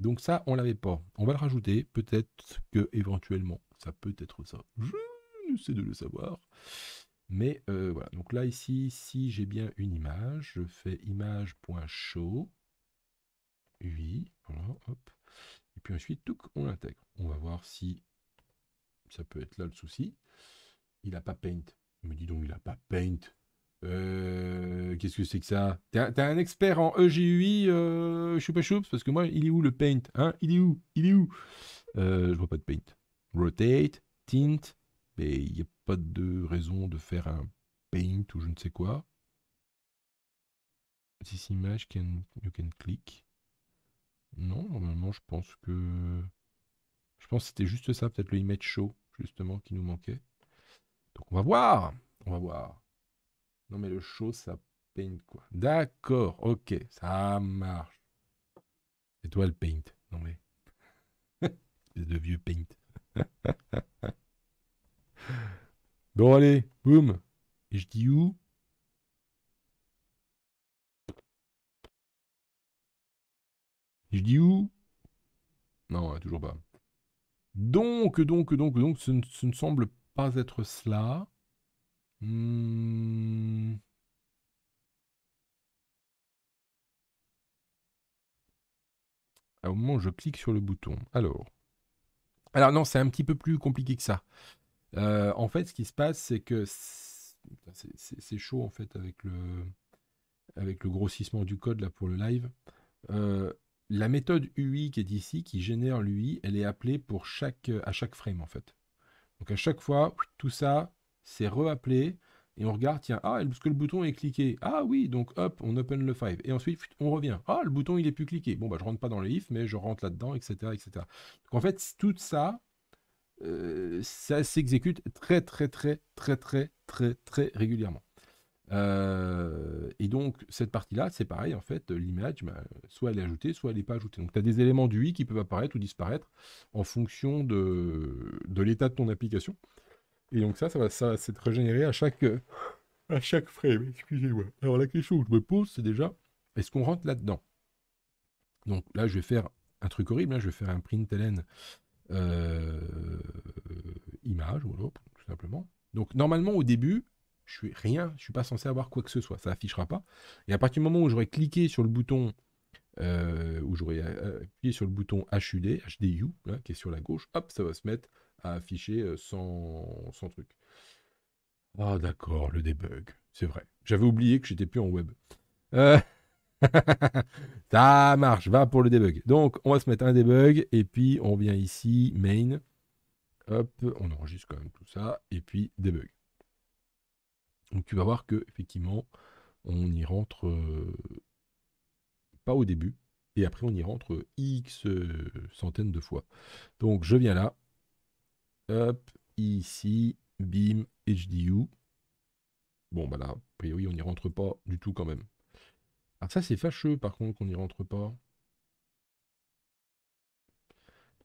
Donc ça, on l'avait pas. On va le rajouter. Peut-être que éventuellement, ça peut être ça. Je sais de le savoir. Mais euh, voilà. Donc là, ici, si j'ai bien une image, je fais image.show. UI. Et puis ensuite, on l'intègre. On va voir si ça peut être là le souci. Il n'a pas Paint. Me dis donc, il n'a pas Paint. Euh, qu'est-ce que c'est que ça T'es un, un, expert en EGUI, euh, Choupa Parce que moi, il est où le Paint hein Il est où Il est où euh, Je vois pas de Paint. Rotate, Tint, mais il n'y a pas de raison de faire un Paint ou je ne sais quoi. This image, can, you can click. Non, normalement, je pense que... Je pense que c'était juste ça, peut-être le image show, justement, qui nous manquait on va voir. On va voir. Non mais le show, ça paint quoi. D'accord, ok, ça marche. Étoile paint. Non mais. de vieux paint. bon allez, boum. Et je dis où je dis où Non, toujours pas. Donc, donc, donc, donc, ce ne, semble pas pas être cela. Hmm. Ah, au moment où je clique sur le bouton. Alors. Alors non, c'est un petit peu plus compliqué que ça. Euh, en fait, ce qui se passe, c'est que c'est chaud en fait avec le avec le grossissement du code là pour le live. Euh, la méthode UI qui est ici, qui génère l'UI, elle est appelée pour chaque, à chaque frame en fait. Donc à chaque fois, tout ça, c'est reappelé. Et on regarde, tiens, ah, est que le bouton est cliqué Ah oui, donc hop, on open le 5. Et ensuite, on revient. Ah, le bouton, il est plus cliqué. Bon, bah, je rentre pas dans le if, mais je rentre là-dedans, etc., etc. Donc en fait, tout ça, euh, ça s'exécute très, très, très, très, très, très, très régulièrement. Euh, et donc, cette partie-là, c'est pareil, en fait, l'image, ben, soit elle est ajoutée, soit elle n'est pas ajoutée. Donc, tu as des éléments du i qui peuvent apparaître ou disparaître en fonction de, de l'état de ton application. Et donc, ça, ça va ça, c'est régénéré à chaque, euh, à chaque frame. Excusez-moi. Alors, la question que je me pose, c'est déjà, est-ce qu'on rentre là-dedans Donc, là, je vais faire un truc horrible. Hein, je vais faire un println euh, image, tout simplement. Donc, normalement, au début, je suis rien, je suis pas censé avoir quoi que ce soit, ça affichera pas. Et à partir du moment où j'aurai cliqué sur le bouton, euh, où euh, appuyé sur le bouton HUD, HDU, là, hein, qui est sur la gauche, hop, ça va se mettre à afficher euh, sans, truc. Ah d'accord, le debug, c'est vrai. J'avais oublié que j'étais plus en web. ça marche, va pour le debug. Donc on va se mettre un debug et puis on vient ici, main. Hop, on enregistre quand même tout ça, et puis debug. Donc tu vas voir que effectivement, on y rentre euh, pas au début, et après on y rentre euh, X euh, centaines de fois. Donc je viens là, hop, ici, bim, HDU. Bon bah là, a priori on n'y rentre pas du tout quand même. Alors ah, ça c'est fâcheux par contre qu'on n'y rentre pas.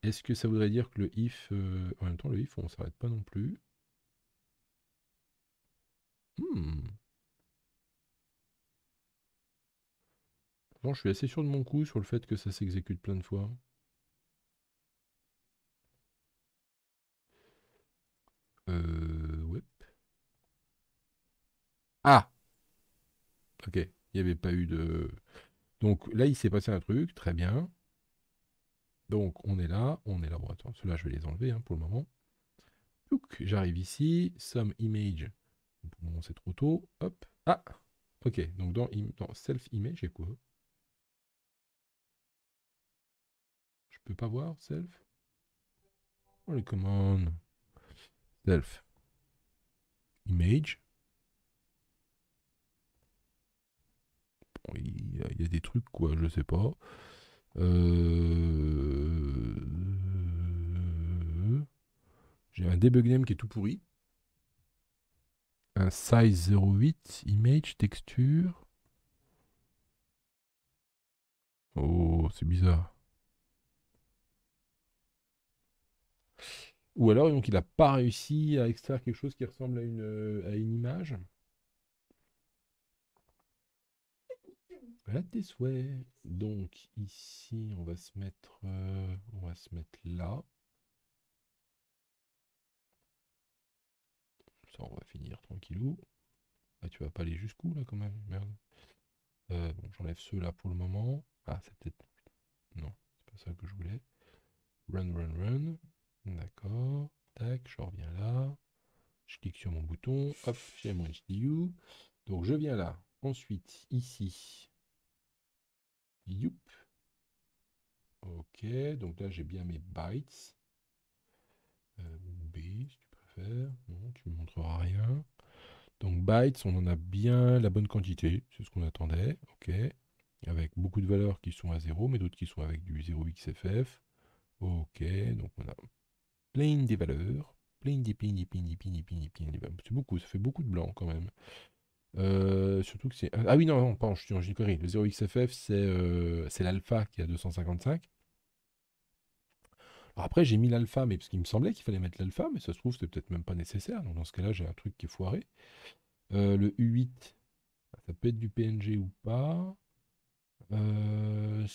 Est-ce que ça voudrait dire que le if, en même temps le if on s'arrête pas non plus. Hmm. je suis assez sûr de mon coup sur le fait que ça s'exécute plein de fois. Euh... Ah Ok, il n'y avait pas eu de... Donc là, il s'est passé un truc, très bien. Donc on est là, on est là. Bon, attends, ceux-là, je vais les enlever hein, pour le moment. J'arrive ici, some image c'est trop tôt. Hop. Ah Ok, donc dans, self-image, j'ai quoi Je peux pas voir self Oh les commandes. Self. Image. il y, a, des trucs, quoi, je sais pas. Euh, j'ai un debug name qui est tout pourri un size 08, image, texture. Oh, c'est bizarre. Ou alors, il n'a pas réussi à extraire quelque chose qui ressemble à une, euh, à une image. Voilà tes souhaits. Donc, ici, on va se mettre, euh, on va se mettre là. on va finir tranquillou. Ah, tu vas pas aller jusqu'où là quand même Merde. Euh, j'enlève ceux-là pour le moment. Ah, c'est peut-être... Non, c'est pas ça que je voulais. Run, run, run. D'accord. Tac, je reviens là. Je clique sur mon bouton. Hop, j'ai mon HDU. Donc je viens là. Ensuite, ici. Youp. Ok, donc là j'ai bien mes bytes. Euh, tu montreras rien. Donc bytes, on en a bien la bonne quantité, c'est ce qu'on attendait, ok. Avec beaucoup de valeurs qui sont à 0, mais d'autres qui sont avec du 0xff. Ok, donc on a plein des valeurs. Plein des, plein des, plein des, plein des, C'est beaucoup, ça fait beaucoup de blanc quand même. Euh, surtout que c'est... Ah oui, non, non, pas. je suis en query. Le 0xff, c'est euh, l'alpha qui a 255 après, j'ai mis l'alpha, mais parce qu'il me semblait qu'il fallait mettre l'alpha, mais ça se trouve, c'est peut-être même pas nécessaire. Donc dans ce cas-là, j'ai un truc qui est foiré. Euh, le U8, ça peut être du PNG ou pas. Euh,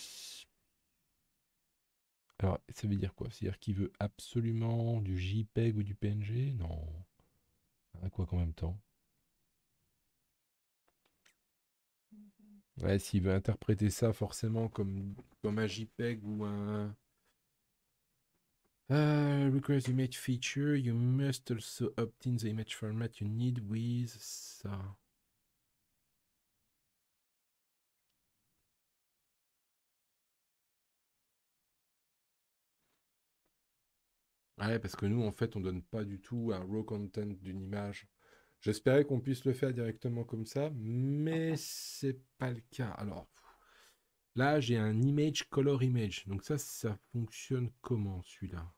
Alors, ça veut dire quoi C'est-à-dire qu'il veut absolument du JPEG ou du PNG Non. À quoi qu'en même temps mhm. Ouais, s'il veut interpréter ça forcément comme, comme un JPEG ou un, Uh, request image feature, you must also obtain the image format you need with ça. Ah ouais, parce que nous, en fait, on donne pas du tout un raw content d'une image. J'espérais qu'on puisse le faire directement comme ça, mais c'est pas le cas. Alors, Là, j'ai un image color image. Donc ça, ça fonctionne comment celui-là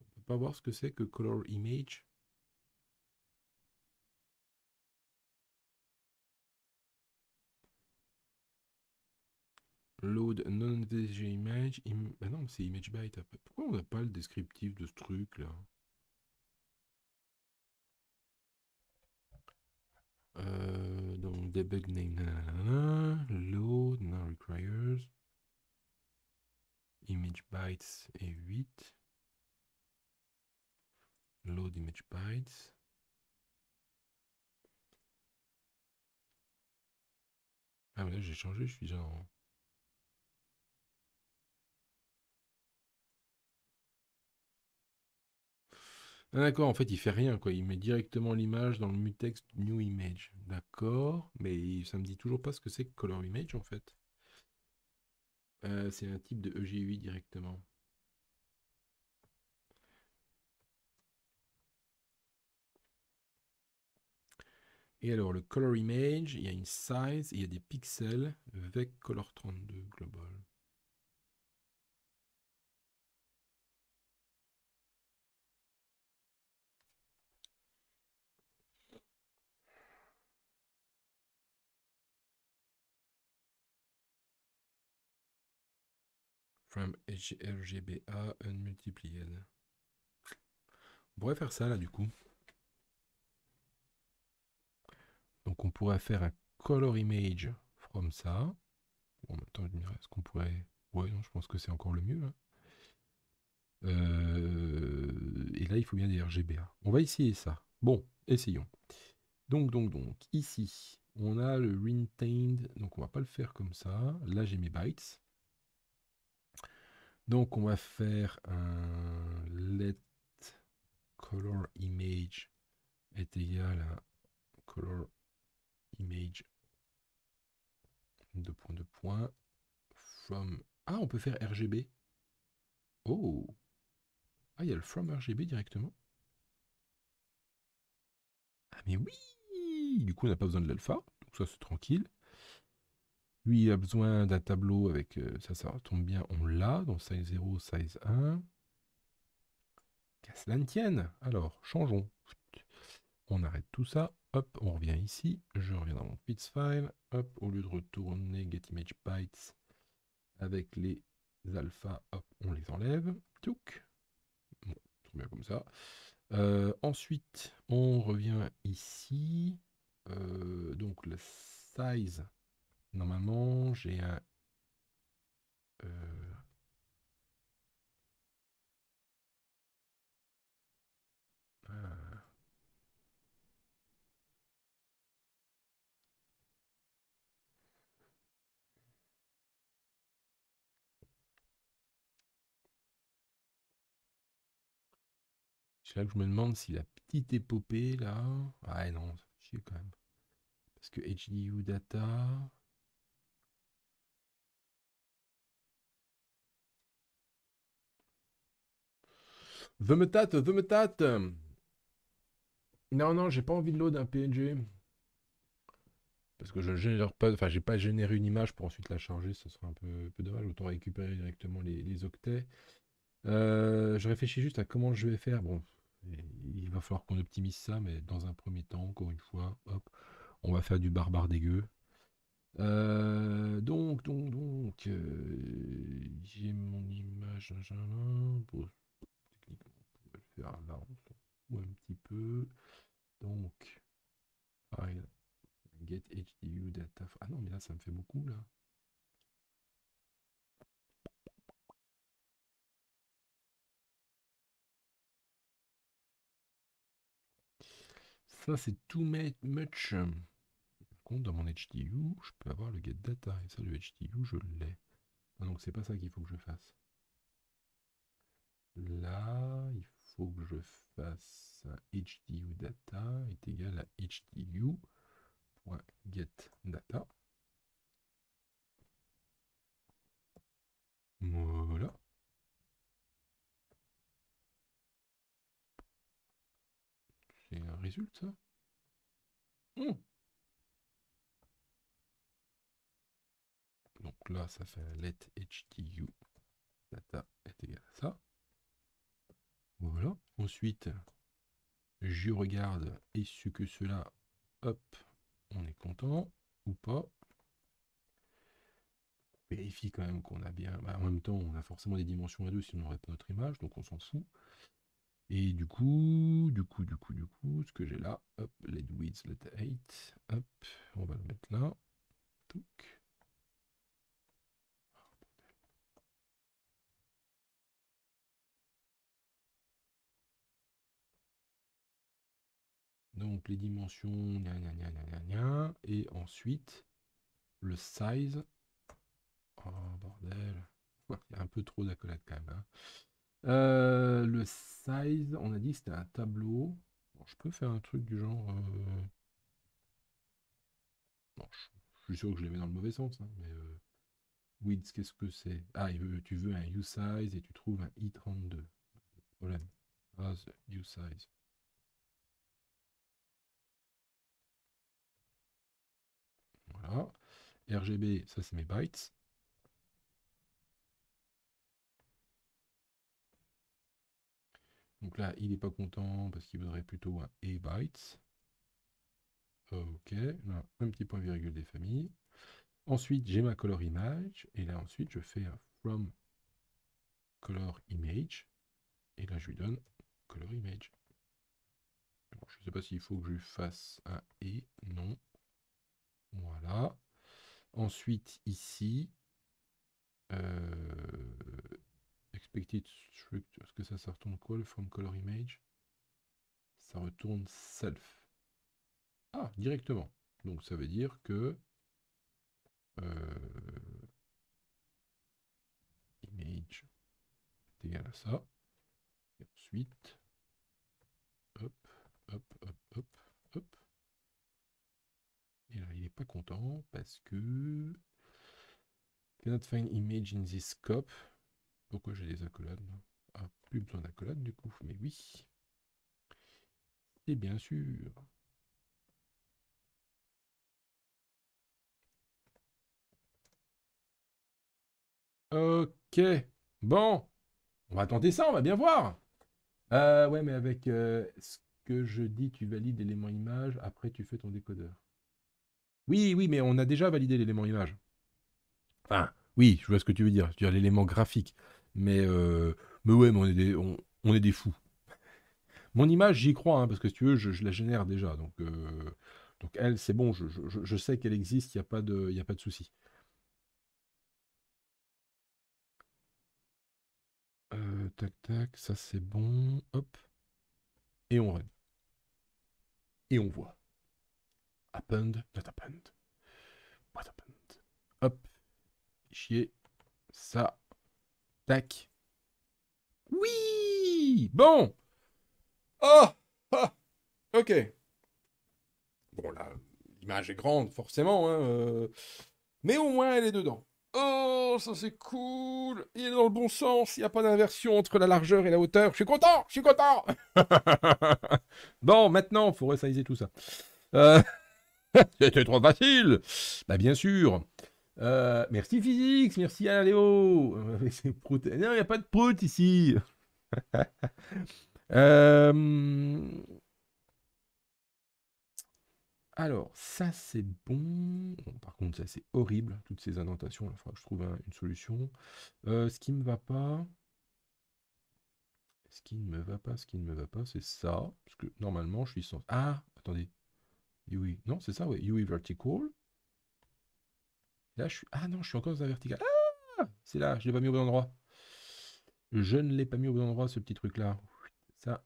On peut pas voir ce que c'est que color image. Load non-DG image. Bah non, c'est image byte. Pourquoi on n'a pas le descriptif de ce truc-là euh, debug name, load, non requires, image bytes et 8, load image bytes, ah mais là j'ai changé, je suis genre en... Ah, d'accord, en fait, il fait rien, quoi. Il met directement l'image dans le mutex new image. D'accord, mais ça me dit toujours pas ce que c'est color image, en fait. Euh, c'est un type de EGUI directement. Et alors, le color image, il y a une size, il y a des pixels, avec color 32 global. from RGBA multiplié. On pourrait faire ça là du coup. Donc on pourrait faire un color image from ça. Bon, en même temps, je est-ce qu'on pourrait. Ouais, non, je pense que c'est encore le mieux. Hein. Euh, et là, il faut bien des RGBA. On va essayer ça. Bon, essayons. Donc, donc, donc, ici, on a le retained. Donc, on va pas le faire comme ça. Là, j'ai mes bytes. Donc on va faire un let color image est égal à color image de point de point from ah on peut faire RGB oh ah il y a le from RGB directement ah mais oui du coup on n'a pas besoin de l'alpha donc ça c'est tranquille lui, a besoin d'un tableau avec... Euh, ça, ça tombe bien, on l'a. Donc, size 0, size 1. Qu'à cela ne tienne. Alors, changeons. On arrête tout ça. Hop, on revient ici. Je reviens dans mon fits file. Hop, au lieu de retourner get image bytes avec les alphas, hop, on les enlève. tout bien comme ça. Euh, ensuite, on revient ici. Euh, donc, le size Normalement, j'ai... un. Euh, euh, c'est là que je me demande si la petite épopée là. Ah non, je quand même. Parce que HDU data. me The Metat, me Metat. Non, non, j'ai pas envie de load un PNG. Parce que je génère pas, enfin, j'ai pas généré une image pour ensuite la charger, ce serait un peu, peu dommage. Autant récupérer directement les, octets. Euh, je réfléchis juste à comment je vais faire. Bon, il va falloir qu'on optimise ça, mais dans un premier temps, encore une fois, hop, on va faire du barbare dégueu. Euh, donc, donc, donc, euh, j'ai mon image là, ou un petit peu. Donc, file, ah, get HDU data. Ah non, mais là, ça me fait beaucoup, là. Ça, c'est too much. Par contre, dans mon HDU, je peux avoir le get data. Et ça, le HDU, je l'ai. Ah, donc, c'est pas ça qu'il faut que je fasse. Là, il faut faut que je fasse HDU data est égal à HDU.getData. Voilà. C'est un résultat. Hmm. Donc là, ça fait let HDU data est égal à ça. Voilà. Ensuite, je regarde est-ce que cela, hop, on est content ou pas. vérifie quand même qu'on a bien. Bah, en même temps, on a forcément des dimensions à deux si on n'aurait pas notre image, donc on s'en fout. Et du coup, du coup, du coup, du coup, ce que j'ai là, hop, LED width, LED height, hop, on va le mettre là. Donc les dimensions, et ensuite le size. Oh, bordel, il y a un peu trop d'accolades quand même. Hein. Euh, le size, on a dit c'était un tableau. je peux faire un truc du genre. Euh, je, suis sûr que je les mets dans le mauvais sens, hein, mais euh... width, qu'est-ce que c'est Ah, tu veux un u size et tu trouves un i32. Problème. RGB, ça c'est mes bytes. Donc là, il n'est pas content parce qu'il voudrait plutôt un A bytes. Ok, un petit point virgule des familles. Ensuite, j'ai ma color image. Et là, ensuite, je fais un from color image. Et là, je lui donne color image. je ne sais pas s'il faut que je lui fasse un et. Non, voilà. Ensuite, ici, euh, expected structure est-ce que ça, ça retourne quoi le from color image Ça retourne self. Ah, directement. Donc ça veut dire que euh, image est égal à ça. Et ensuite, hop, hop, hop, pas content parce que... Cannot find image in this scope. Pourquoi j'ai des accolades Ah, plus besoin d'accolades du coup, mais oui. Et bien sûr. Ok. Bon. On va tenter ça, on va bien voir. Euh, ouais, mais avec euh, ce que je dis, tu valides l'élément image, après tu fais ton décodeur. Oui, oui, mais on a déjà validé l'élément image. Enfin, oui, je vois ce que tu veux dire. Tu as l'élément graphique. Mais, euh, mais ouais, on est des, on, est des fous. Mon image, j'y crois, hein, parce que si tu veux, je, la génère déjà. Donc, euh, donc elle, c'est bon, je, sais qu'elle existe, il n'y a pas de, de souci. Euh, tac, tac, ça c'est bon. Hop. Et on règle. Et on voit happened, happened. What happened? Hop, chier, ça, tac. Oui Bon Oh Ok. Bon, là, l'image est grande, forcément, hein, euh, mais au moins elle est dedans. Oh, ça c'est cool Il est dans le bon sens, il n'y a pas d'inversion entre la largeur et la hauteur. Je suis content Je suis content Bon, maintenant, il faut resizer tout ça. Euh, C'était trop facile Bah bien sûr euh, merci physique, merci à Léo. Euh, non, il n'y a pas de prout ici. Euh, alors, ça c'est bon. Par contre, ça c'est horrible, toutes ces indentations. Il faudra que je trouve une solution. ce qui ne va pas. Ce qui ne me va pas, ce qui ne me va pas, c'est ça. Parce que normalement, je suis sans. Ah, attendez, UI. Non, c'est ça, oui. UI vertical. Là, je suis. Ah non, je suis encore dans la vertical. Ah C'est là, je l'ai pas mis au bon endroit. Je ne l'ai pas mis au bon endroit, ce petit truc-là. Ça.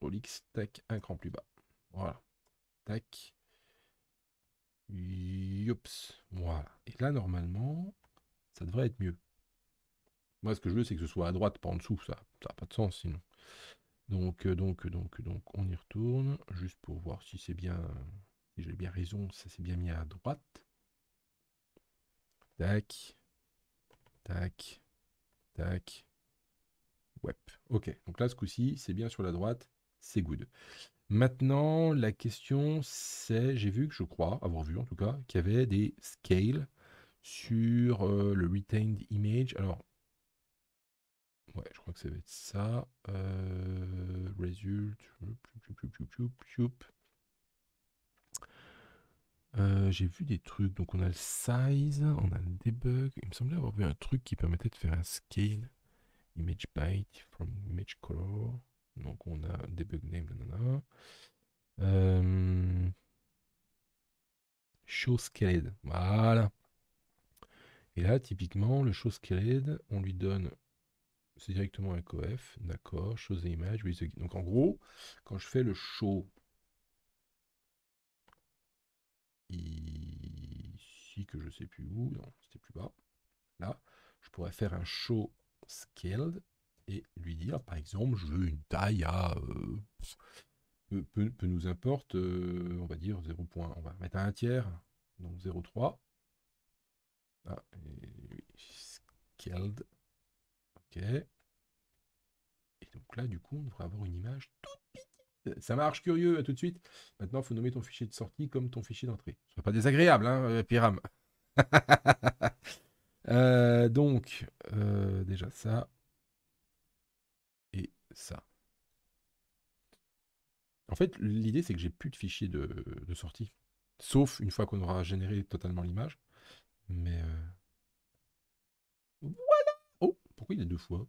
Control X, tac, un cran plus bas. Voilà. Tac. Oups. Voilà. Et là, normalement, ça devrait être mieux. Moi, ce que je veux, c'est que ce soit à droite, pas en dessous. Ça n'a pas de sens sinon. Donc, euh, donc, euh, donc, euh, donc, on y retourne, juste pour voir si c'est bien, si j'ai bien raison, ça s'est bien mis à droite. Tac, tac, tac, web. Ok, donc là, ce coup-ci, c'est bien sur la droite, c'est good. Maintenant, la question, c'est, j'ai vu que je crois, avoir vu en tout cas, qu'il y avait des scales sur le retained image. Alors, Ouais, je crois que ça va être ça. Euh, result. Euh, j'ai vu des trucs. Donc, on a le size, on a le debug. Il me semblait avoir vu un truc qui permettait de faire un scale. Image byte from image color. Donc, on a debug name. Nanana. Euh, show scaled. Voilà. Et là, typiquement, le show scaled, on lui donne c'est directement un coef, d'accord, chose et images, Donc en gros, quand je fais le show ici, que je sais plus où, non, c'était plus bas, là, je pourrais faire un show scaled et lui dire, par exemple, je veux une taille à, euh, peu, nous importe, euh, on va dire 0. On va mettre à un tiers, donc 0,3. Ah, scaled et donc là, du coup, on devrait avoir une image toute petite. Ça marche, curieux, tout de suite. Maintenant, il faut nommer ton fichier de sortie comme ton fichier d'entrée. Ce pas désagréable, hein, euh, Pyram. Euh, donc, euh, déjà ça. Et ça. En fait, l'idée, c'est que j'ai plus de fichier de, sortie. Sauf une fois qu'on aura généré totalement l'image. Mais... Pourquoi il est deux fois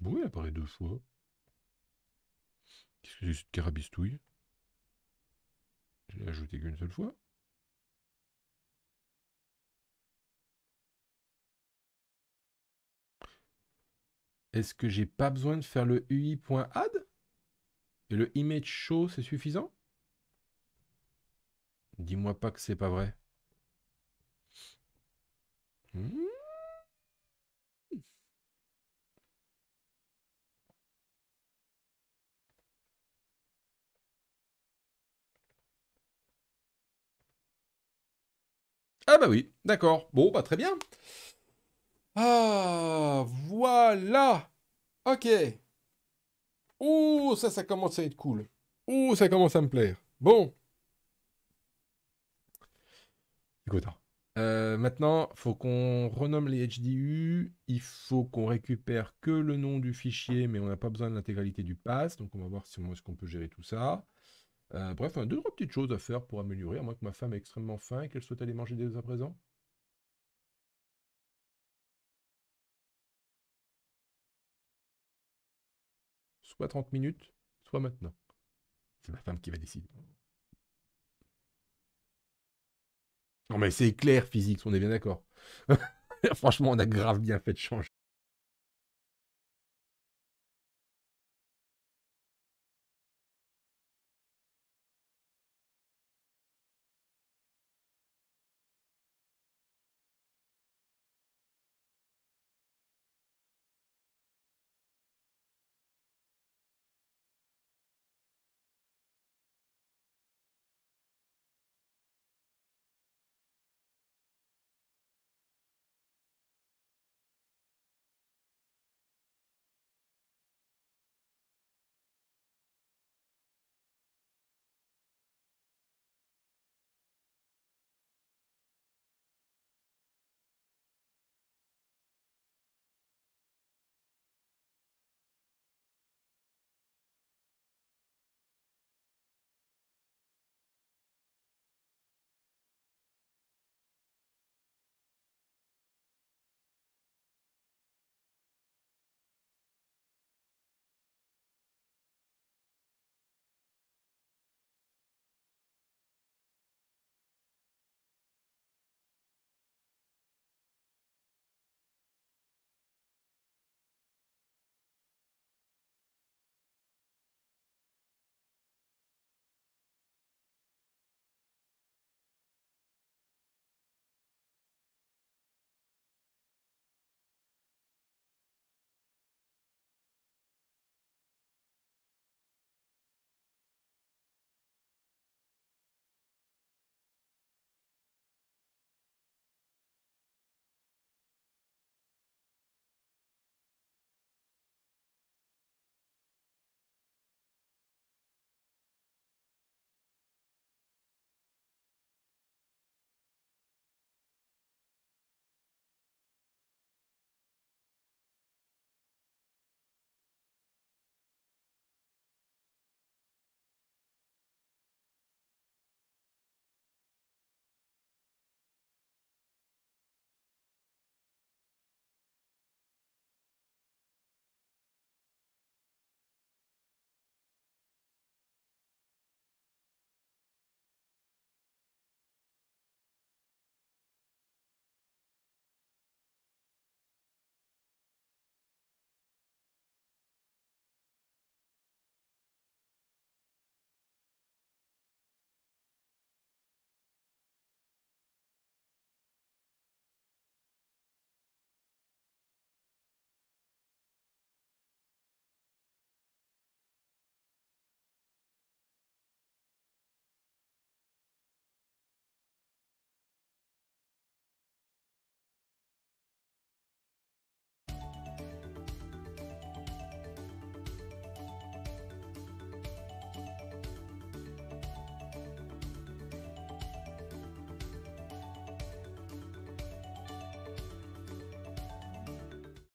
Pourquoi il apparaît deux fois Qu'est-ce que c'est cette carabistouille Je l'ai ajouté qu'une seule fois. Est-ce que j'ai pas besoin de faire le ui.add Et le image show, c'est suffisant Dis-moi pas que c'est pas vrai. Ah bah oui, d'accord. Bon, bah très bien. Ah, voilà. Ok. Oh, ça, ça commence à être cool. Oh, ça commence à me plaire. Bon. Écoute. Euh, maintenant, faut qu'on renomme les HDU. Il faut qu'on récupère que le nom du fichier, mais on n'a pas besoin de l'intégralité du pass. Donc, on va voir si, est-ce qu'on peut gérer tout ça. Euh, bref, on a deux, trois petites choses à faire pour améliorer, à moins que ma femme est extrêmement faim et qu'elle souhaite aller manger dès à présent. Soit 30 minutes, soit maintenant. C'est ma femme qui va décider. Non mais c'est clair, physique, on est bien d'accord. Franchement, on a grave bien fait de changer.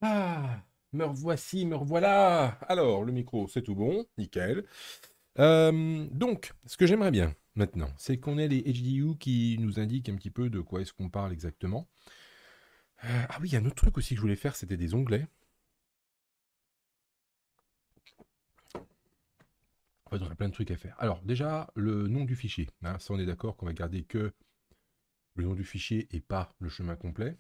Ah, me revoici, me revoilà. Alors, le micro, c'est tout bon, nickel. Euh, donc, ce que j'aimerais bien maintenant, c'est qu'on ait les HDU qui nous indiquent un petit peu de quoi est-ce qu'on parle exactement. Euh, ah oui, il y a un autre truc aussi que je voulais faire, c'était des onglets. On y aurait plein de trucs à faire. Alors, déjà, le nom du fichier. Hein, ça, on est d'accord qu'on va garder que le nom du fichier et pas le chemin complet.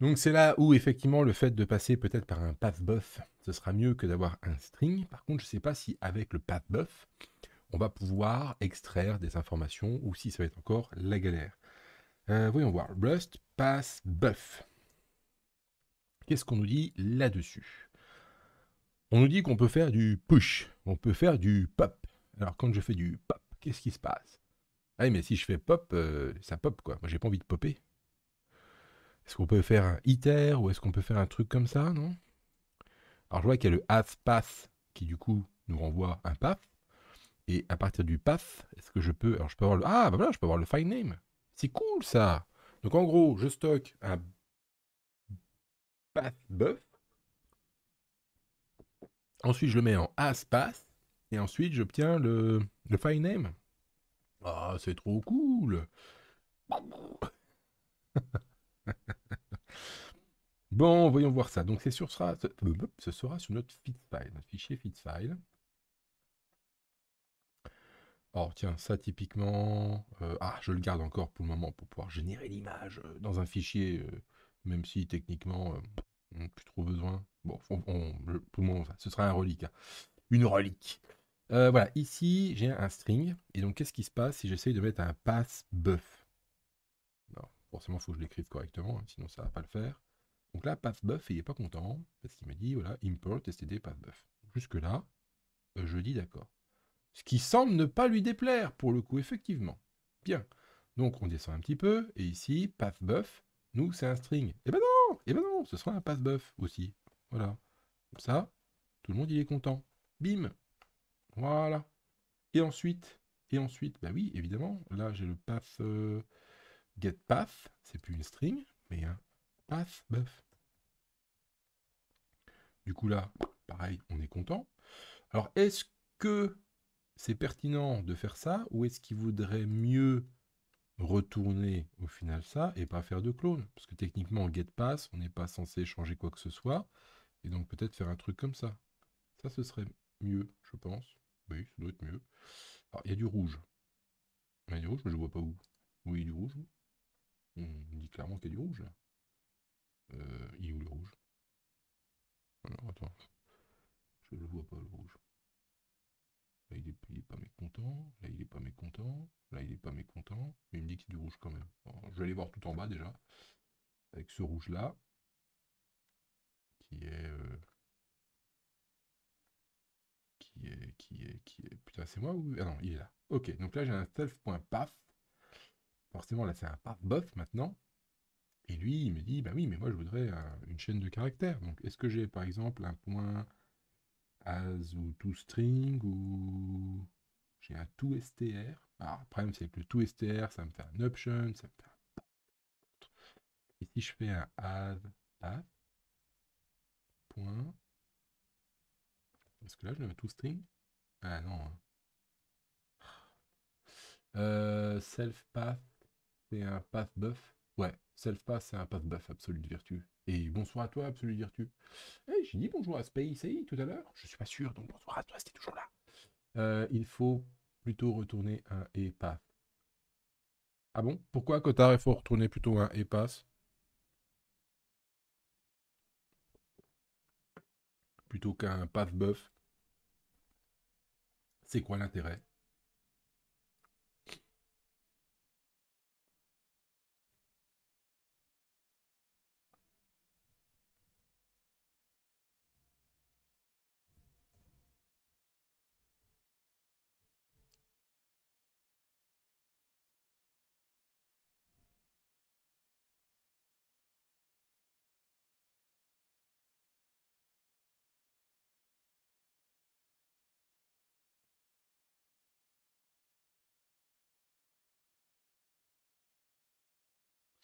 Donc c'est là où effectivement le fait de passer peut-être par un path buff, ce sera mieux que d'avoir un string. Par contre, je ne sais pas si avec le path buff, on va pouvoir extraire des informations ou si ça va être encore la galère. Euh, voyons voir. Rust pass buff. Qu'est-ce qu'on nous dit là-dessus On nous dit qu'on peut faire du push, on peut faire du pop. Alors quand je fais du pop, qu'est-ce qui se passe Ah mais si je fais pop, euh, ça pop quoi. Moi j'ai pas envie de popper. Est-ce qu'on peut faire un ITER ou est-ce qu'on peut faire un truc comme ça, non Alors je vois qu'il y a le as path qui du coup nous renvoie un path. Et à partir du path, est-ce que je peux... Alors je peux avoir le... Ah, bah voilà, je peux avoir le file name. C'est cool ça Donc en gros, je stocke un path buff. Ensuite, je le mets en as path. Et ensuite, j'obtiens le, le file name. Ah, c'est trop cool bon, voyons voir ça. Donc, c'est sur ce sera, euh, ce sera sur notre file, notre fichier file. Alors tiens, ça typiquement, euh, ah, je le garde encore pour le moment pour pouvoir générer l'image euh, dans un fichier, même si techniquement, on n'a plus trop besoin. Bon, pour le moment, ce sera un relique, hein. une relique. voilà, ici, j'ai un string, et donc qu'est-ce qui se passe si j'essaye de mettre un pass buff forcément, il faut que je l'écrive correctement, hein, sinon ça ne va pas le faire. Donc là, pathbuff, il n'est pas content, parce qu'il m'a dit, voilà, import std pathbuff. Jusque-là, euh, je dis d'accord. Ce qui semble ne pas lui déplaire, pour le coup, effectivement. Bien. Donc on descend un petit peu, et ici, pathbuff, nous, c'est un string. Eh ben non et eh ben non Ce sera un buff aussi. Voilà. Comme ça, tout le monde, il est content. Bim Voilà. Et ensuite, et ensuite, bah oui, évidemment, là, j'ai le path... Euh, getPath, c'est plus une string, mais un hein, path buff. Du coup là, pareil, on est content. Alors est-ce que c'est pertinent de faire ça ou est-ce qu'il vaudrait mieux retourner au final ça et pas faire de clone Parce que techniquement en on n'est pas censé changer quoi que ce soit. Et donc peut-être faire un truc comme ça. Ça, ce serait mieux, je pense. Oui, ça doit être mieux. Alors, il y a du rouge. Il y a du rouge, mais je vois pas où. Oui, du rouge. On mmh, dit clairement qu'il y a du rouge là. Euh, il est où le rouge attends. Je le vois pas le rouge. Là il est, pas mécontent. Là il est pas mécontent. Là il est pas mécontent. Mais il me dit qu'il y du rouge quand même. je vais aller voir tout en bas déjà. Avec ce rouge là. Qui est. Euh, qui est. Qui est. Qui est. Putain, c'est moi ou. Ah non, il est là. Ok, donc là j'ai un self.paf Forcément, là, c'est un buff, maintenant. Et lui, il me dit, bah oui, mais moi, je voudrais euh, une chaîne de caractères. Donc, est-ce que j'ai, par exemple, un point as ou toString ou j'ai un tout Alors, le problème, c'est que le str ça me fait un option, ça me fait un Et si je fais un as, path point, Est-ce que là, je mets un toString. Ah non. Hein. Euh, self path un path buff. Ouais, self pass, c'est un path buff, absolute vertu. Et bonsoir à toi, absolue vertu. Et eh, j'ai dit bonjour à Space tout à l'heure. Je suis pas sûr, donc bonsoir à toi, c'était toujours là. Euh, il faut plutôt retourner un et path. Ah bon Pourquoi Cotard, il faut retourner plutôt un et pass Plutôt qu'un path buff. C'est quoi l'intérêt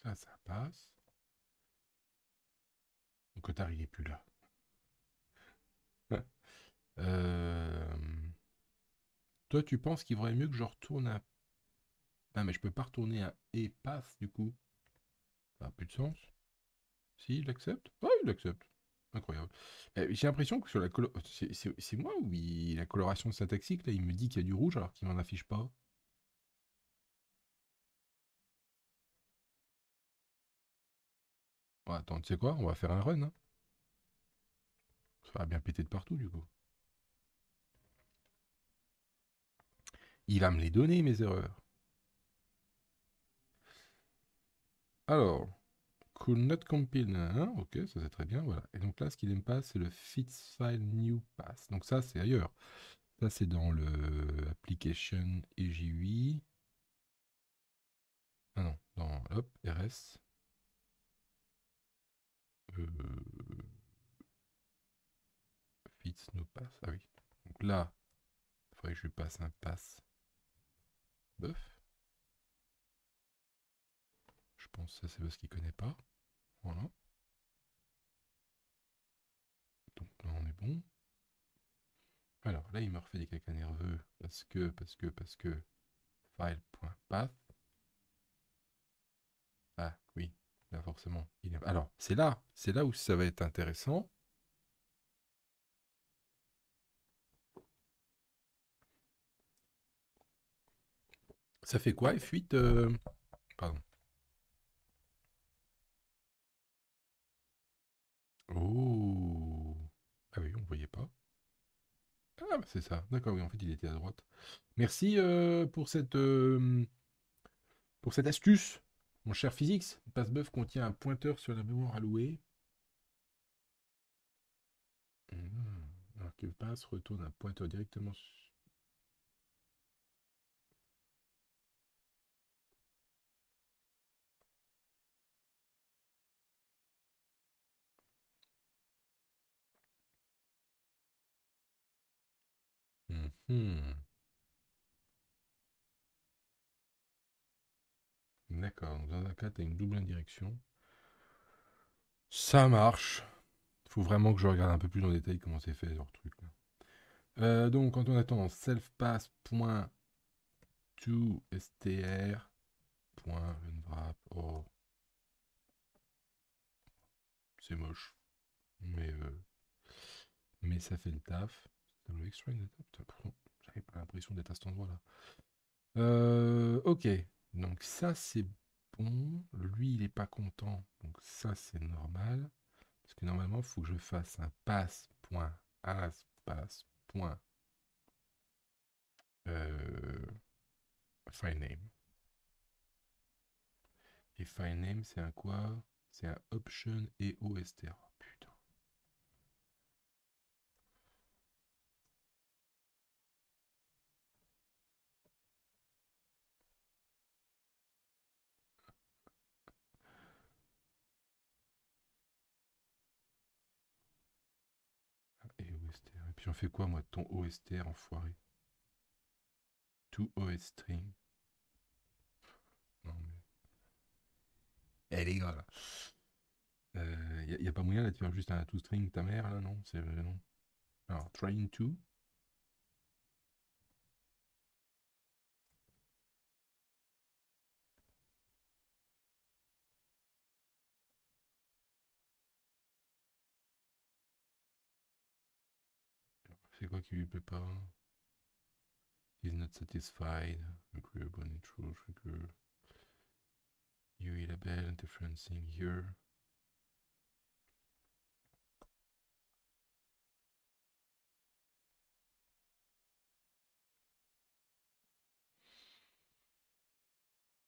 Ça, ça passe. Donc, cotard, il plus là. Euh, toi, tu penses qu'il vaudrait mieux que je retourne à... Ah, mais je peux pas retourner à et passe, du coup. Ça n'a plus de sens. Si, il accepte Ouais, il accepte. Incroyable. J'ai l'impression que sur la C'est moi ou il... la coloration syntaxique, là, il me dit qu'il y a du rouge alors qu'il m'en affiche pas Bah, attends, tu sais quoi On va faire un run. Hein. Ça va bien péter de partout, du coup. Il va me les donner, mes erreurs. Alors, cool not compile, hein, hein, ok, ça c'est très bien, voilà. Et donc là, ce qu'il n'aime pas, c'est le fit file new pass. Donc ça, c'est ailleurs. Ça, c'est dans le application 8 e Ah non, dans, hop, RS. Euh, fits nous passe. Ah oui. Donc là, il faudrait que je passe un passe buff. Je pense que ça, c'est parce qu'il ne connaît pas. Voilà. Donc là, on est bon. Alors là, il me refait des caca nerveux parce que, parce que, parce que file.path. Ah oui, forcément. Il est... Alors, c'est là. C'est là où ça va être intéressant. Ça fait quoi, et fuite euh, Pardon. Oh Ah oui, on ne voyait pas. Ah, bah, c'est ça. D'accord, oui, en fait, il était à droite. Merci euh, pour, cette, euh, pour cette astuce. Mon cher passe Passbuff contient un pointeur sur la mémoire allouée. Hmm, alors que passe, retourne un pointeur directement sur... Hmm, hmm. D'accord, dans un cas, tu une double indirection. Ça marche. faut vraiment que je regarde un peu plus en détail comment c'est fait, ce truc. Là. Euh, donc, quand on attend selfpass.toStr. Point, oh. C'est moche. Mais, euh, mais ça fait le taf. j'avais pas l'impression d'être à cet endroit-là. Euh, ok, donc ça, c'est bon. Lui, il n'est pas content. Donc ça, c'est normal. Parce que normalement, il faut que je fasse un passe, point, point. Euh, name. Et file name, c'est un quoi C'est un option et OSTR. en fais quoi, moi, ton OSTR enfoiré tout OS string. Non, mais. Eh les gars, là. Il euh, n'y a, pas moyen là tu faire juste un to string ta mère là, non C'est non. Alors, train to, C'est quoi qui lui plaît pas He's not satisfied. Agreeable and true trigger. You label interferencing here.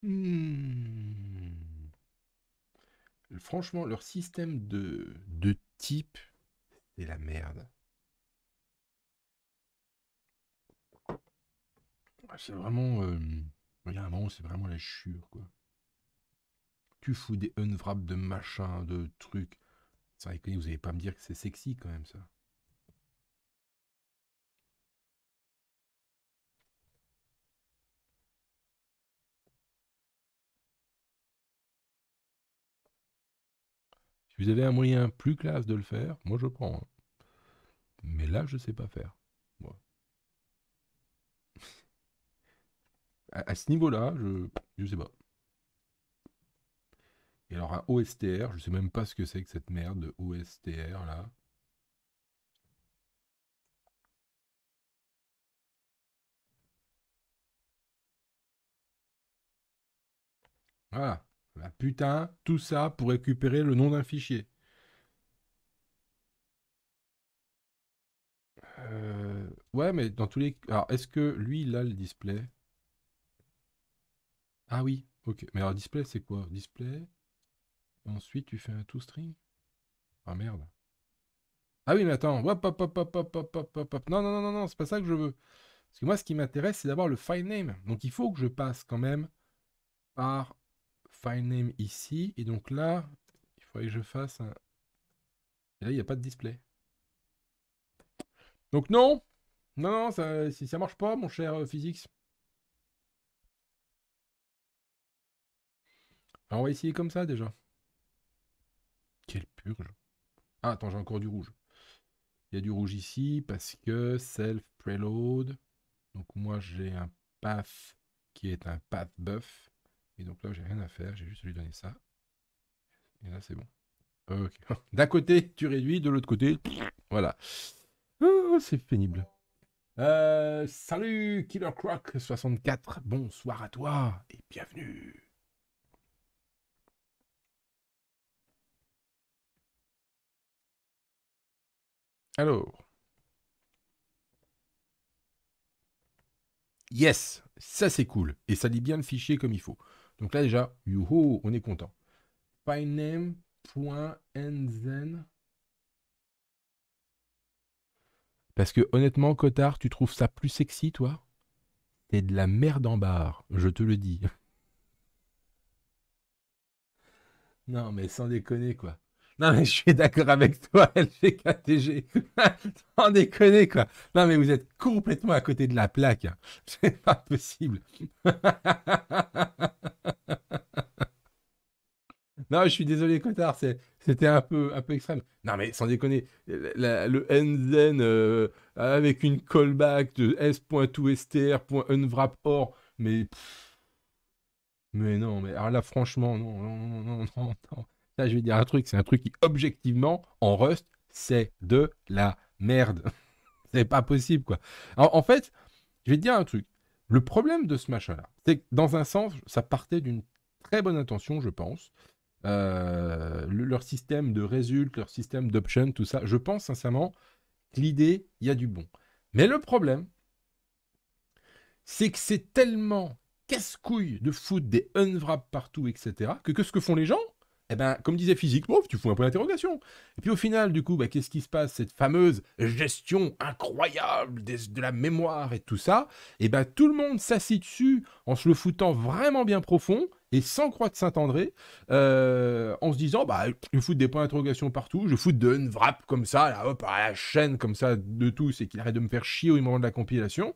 Hmm. Franchement, leur système de, de type, c'est la merde. C'est vraiment. Euh, un moment, c'est vraiment la chure, quoi. Tu fous des unwraps de machin, de trucs. Ça vous n'allez pas me dire que c'est sexy quand même, ça. Si vous avez un moyen plus classe de le faire, moi je prends. Hein. Mais là, je ne sais pas faire. à, ce niveau-là, je ne sais pas. Et alors, un OSTR, je sais même pas ce que c'est que cette merde de OSTR là. Voilà. Ah, la putain, tout ça pour récupérer le nom d'un fichier. Euh, ouais, mais dans tous les... Alors, est-ce que lui, il a le display ah oui, ok. Mais alors display, c'est quoi Display. Ensuite, tu fais un toString. Ah merde. Ah oui, mais attends. Hop, Non, non, non, non, non, c'est pas ça que je veux. Parce que moi, ce qui m'intéresse, c'est d'avoir le file name. Donc il faut que je passe quand même par file name ici. Et donc là, il faudrait que je fasse un. Et là, il n'y a pas de display. Donc non, non, non, ça, si ça marche pas, mon cher euh, Physics. on va essayer comme ça déjà. Quelle purge. Ah, attends, j'ai encore du rouge. Il y a du rouge ici parce que self preload. Donc moi j'ai un path qui est un path buff. Et donc là j'ai rien à faire, j'ai juste à lui donner ça. Et là c'est bon. D'un côté tu réduis, de l'autre côté, voilà. Ah, c'est pénible. Euh, salut Killer Croc 64, bonsoir à toi et bienvenue. Alors. Yes, ça c'est cool. Et ça lit bien le fichier comme il faut. Donc là déjà, youhou, on est content. Finame.nzen. Parce que honnêtement, Cotard, tu trouves ça plus sexy, toi T'es de la merde en barre, je te le dis. Non, mais sans déconner, quoi. Non, mais je suis d'accord avec toi, LGKTG. Sans déconner, quoi. Non, mais vous êtes complètement à côté de la plaque. Hein. C'est pas possible. non, je suis désolé, Cotard. C'était un peu, un peu extrême. Non, mais sans déconner, le Enzen euh, avec une callback de s.2str.unwrap.or. Mais. mais non, mais alors ah là, franchement, non, non, non, non, non. non. Ça, je vais dire un truc, c'est un truc qui, objectivement, en Rust, c'est de la merde. c'est pas possible, quoi. en fait, je vais te dire un truc. Le problème de ce machin-là, c'est que dans un sens, ça partait d'une très bonne intention, je pense. Euh, leur système de résultats, leur système d'options, tout ça, je pense sincèrement que l'idée, il y a du bon. Mais le problème, c'est que c'est tellement casse-couille de foutre des unwraps partout, etc., que ce que font les gens, eh ben, comme disait physique, bon, tu fous un point d'interrogation. Et puis au final, du coup, bah, qu'est-ce qui se passe Cette fameuse gestion incroyable de la mémoire et tout ça, eh ben, tout le monde s'assit dessus en se le foutant vraiment bien profond et sans croix de Saint-André, euh, en se disant, bah, je fous des points d'interrogation partout, je foute de une wrap comme ça, là, hop, à la chaîne comme ça de tout, c'est qu'il arrête de me faire chier au moment de la compilation.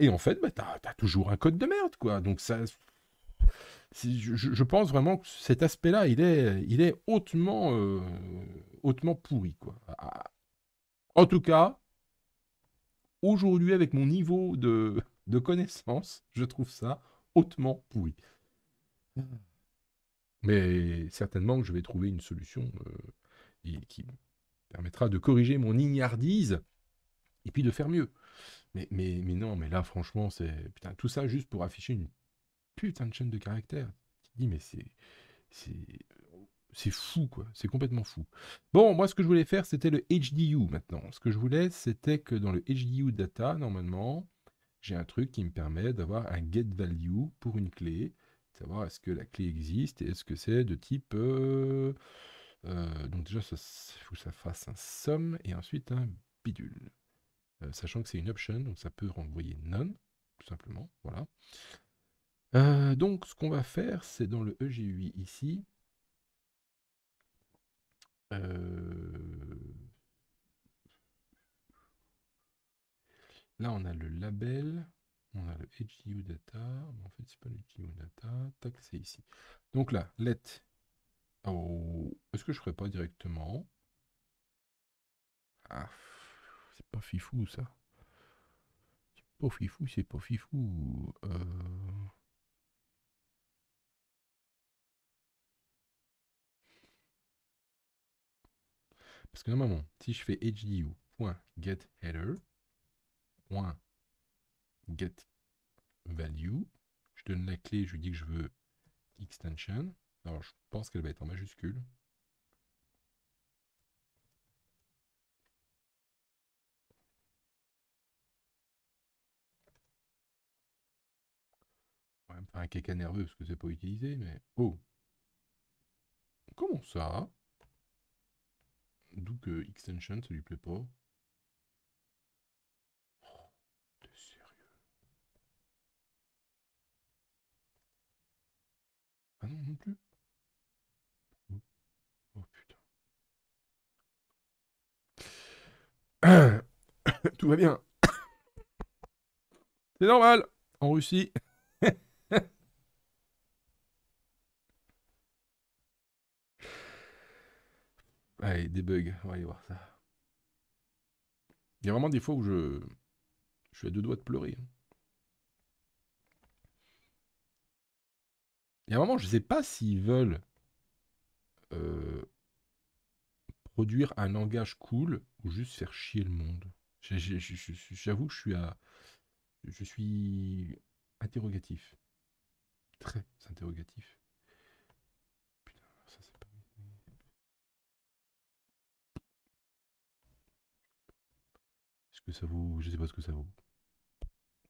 Et en fait, bah, t'as as toujours un code de merde, quoi. Donc ça je, pense vraiment que cet aspect-là, il est, il est hautement, euh, hautement pourri. Quoi. Ah, ah. En tout cas, aujourd'hui, avec mon niveau de, de connaissance, je trouve ça hautement pourri. Mais certainement que je vais trouver une solution euh, qui permettra de corriger mon ignardise et puis de faire mieux. Mais, mais, mais non, mais là, franchement, c'est. Putain, tout ça juste pour afficher une putain de chaîne de caractères. dis, mais c'est. C'est fou, quoi. C'est complètement fou. Bon, moi, ce que je voulais faire, c'était le HDU maintenant. Ce que je voulais, c'était que dans le HDU data, normalement, j'ai un truc qui me permet d'avoir un get value pour une clé, savoir est-ce que la clé existe et est-ce que c'est de type. Euh, euh, donc, déjà, il faut que ça fasse un sum et ensuite un bidule. Euh, sachant que c'est une option, donc ça peut renvoyer none, tout simplement. Voilà. Euh, donc, ce qu'on va faire, c'est dans le EGUI ici. Euh, là, on a le label, on a le HDU data. En fait, c'est pas le HDU data. Tac, c'est ici. Donc là, let. Oh, est-ce que je ferai pas directement ah, c'est pas fifou ça. C'est pas fifou, c'est pas fifou. Euh. Parce que normalement, si je fais hdu.getHeader, getValue, je donne la clé, je lui dis que je veux extension. Alors je pense qu'elle va être en majuscule. On me faire un caca nerveux parce que c'est pas utilisé, mais. Oh Comment ça D'où que Extension, ça lui plaît pas. Oh, t'es sérieux Ah non, non plus Oh putain. Tout va bien. C'est normal. En Russie. Allez, des bugs, on va y voir ça. Il y a vraiment des fois où je, suis à deux doigts de pleurer. Hein. Il y a vraiment, je ne sais pas s'ils veulent euh, produire un langage cool ou juste faire chier le monde. J'avoue, je suis à, je suis interrogatif, très interrogatif. ça vaut Je sais pas ce que ça vaut.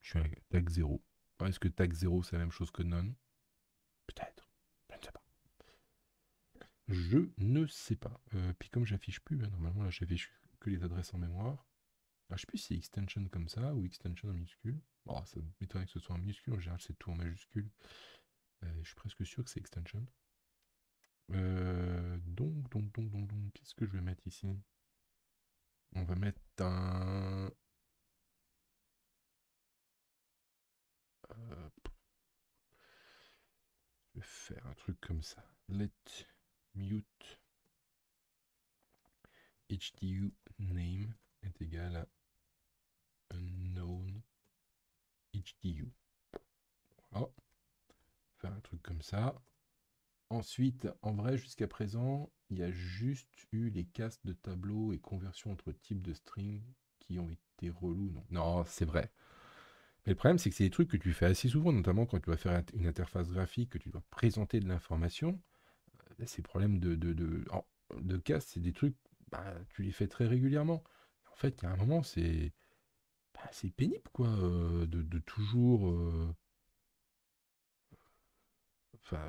Je suis un tag 0. Est-ce que tag 0 c'est la même chose que none Peut-être. Je ne sais pas. Je ne sais pas. Euh, puis comme j'affiche plus, hein, normalement là j'affiche que les adresses en mémoire. Ah, je sais plus si extension comme ça ou extension en minuscule. Bon, ça m'étonnerait que ce soit en minuscule, en général c'est tout en majuscule. Euh, je suis presque sûr que c'est extension. Euh, donc, donc, donc, donc, donc, qu'est-ce que je vais mettre ici On va mettre euh, je vais faire un truc comme ça. Let mute HDU name est égal à unknown HDU. Voilà. Faire un truc comme ça. Ensuite, en vrai, jusqu'à présent, il y a juste eu les castes de tableaux et conversions entre types de string qui ont été relous. Non, non c'est vrai. Mais le problème, c'est que c'est des trucs que tu fais assez souvent, notamment quand tu vas faire une interface graphique, que tu dois présenter de l'information. Euh, ces problèmes de, de, de, casse, c'est des trucs, bah, tu les fais très régulièrement. En fait, il y a un moment, c'est bah, pénible, quoi, euh, de, toujours. Euh, enfin,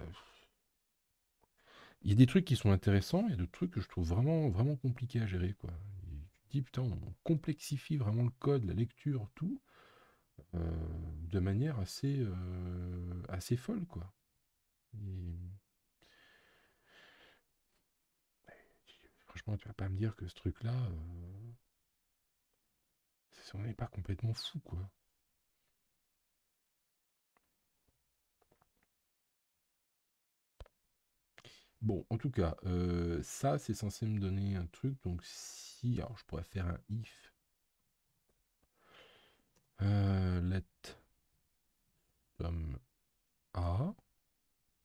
il y a des trucs qui sont intéressants, il y a d'autres trucs que je trouve vraiment, vraiment compliqués à gérer. Quoi. tu dis, putain, on complexifie vraiment le code, la lecture, tout, euh, de manière assez, euh, assez folle. Quoi. Franchement, tu vas pas me dire que ce truc-là, on euh, n'est pas complètement fou, quoi. Bon, en tout cas, euh, ça, c'est censé me donner un truc. Donc, si... Alors, je pourrais faire un if. Euh, let sum A.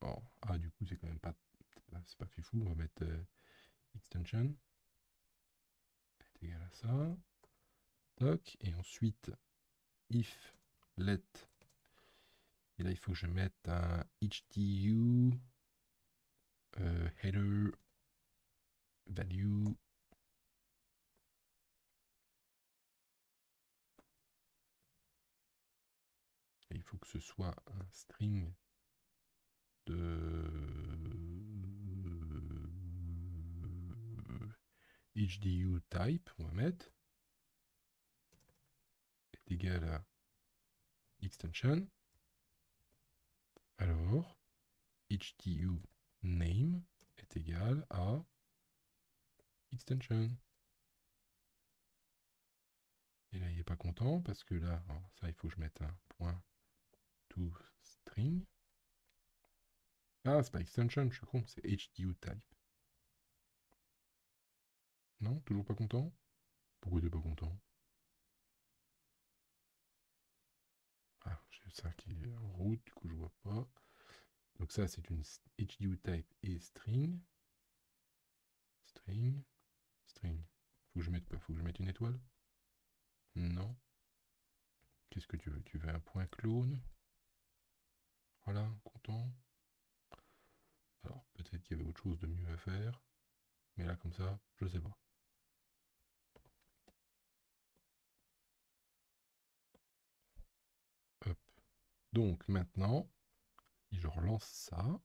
Oh, A, du coup, c'est quand même pas... C'est pas fou. On va mettre euh, extension. égal à ça. Toc. Et ensuite, if let. Et là, il faut que je mette un HTU euh, header, value. il faut que ce soit un string de HDU type, on va mettre, est égal à extension. Alors, HDU name est égal à extension. Et là, il n'est pas content parce que là, ça, il faut que je mette un point to string. Ah, c'est pas extension, je suis con, c'est hdu type. Non, toujours pas content Pourquoi t'es pas content Ah, j'ai ça qui est route, du coup je vois pas. Donc ça, c'est une HDU type et string. String. String. Faut que je mette quoi Faut que je mette une étoile Non. Qu'est-ce que tu veux Tu veux un point clone Voilà, content. Alors, peut-être qu'il y avait autre chose de mieux à faire. Mais là, comme ça, je ne sais pas. Hop. Donc, maintenant, je relance ça.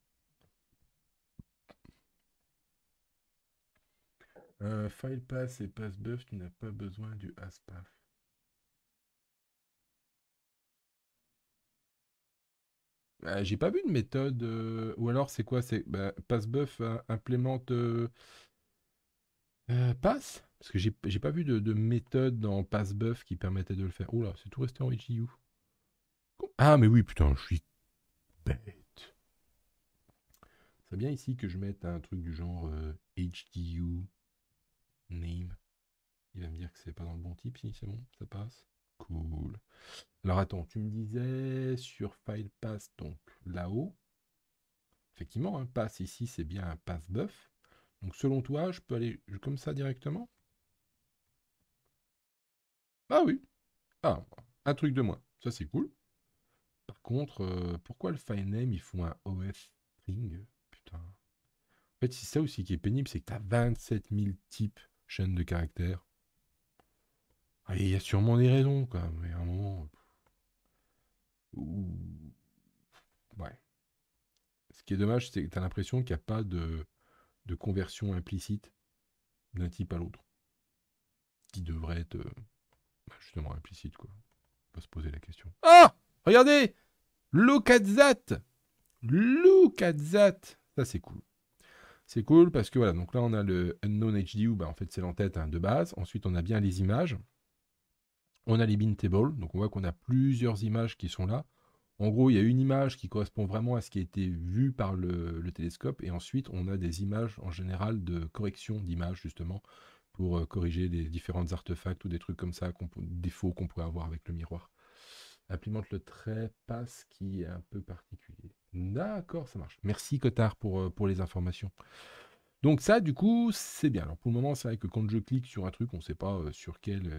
file pass et pass buff, tu n'as pas besoin du aspaf. Bah, j'ai pas vu de méthode. Euh, ou alors c'est quoi C'est bah, pass buff hein, implémente euh, euh, pass parce que j'ai pas vu de, méthode dans PassBuff qui permettait de le faire. Oh là, c'est tout resté en HU. Ah, mais oui, putain, je suis bête. C'est bien ici que je mette un truc du genre HDU euh, name. Il va me dire que c'est pas dans le bon type. Si c'est bon, ça passe. Cool. Alors attends, tu me disais sur file pass, donc là-haut. Effectivement, un hein, pass ici, c'est bien un pass buff. Donc selon toi, je peux aller comme ça directement Ah oui. Ah, un truc de moins. Ça c'est cool. Par contre, euh, pourquoi le FileName, ils font un OS string Putain. En fait, c'est ça aussi qui est pénible, c'est que tu as 27 000 types chaînes de caractères. Ah, il y a sûrement des raisons, quoi, mais à un moment... Ouais. Ce qui est dommage, c'est que tu as l'impression qu'il n'y a pas de, conversion implicite d'un type à l'autre. Qui devrait être euh, bah, justement implicite, quoi. On va se poser la question. Ah Regardez Look at that Look at that Ça, c'est cool. C'est cool parce que voilà, donc là, on a le Unknown HDU, bah, en fait, c'est l'entête hein, de base. Ensuite, on a bien les images. On a les bin tables, donc on voit qu'on a plusieurs images qui sont là. En gros, il y a une image qui correspond vraiment à ce qui a été vu par le, télescope, et ensuite on a des images en général de correction d'image justement, pour euh, corriger les différents artefacts ou des trucs comme ça, défauts qu'on pourrait avoir avec le miroir. Implimente le trait passe qui est un peu particulier. D'accord, ça marche. Merci Cotard pour, euh, pour les informations. Donc ça, du coup, c'est bien. Alors pour le moment, c'est vrai que quand je clique sur un truc, on ne sait pas euh, sur quel,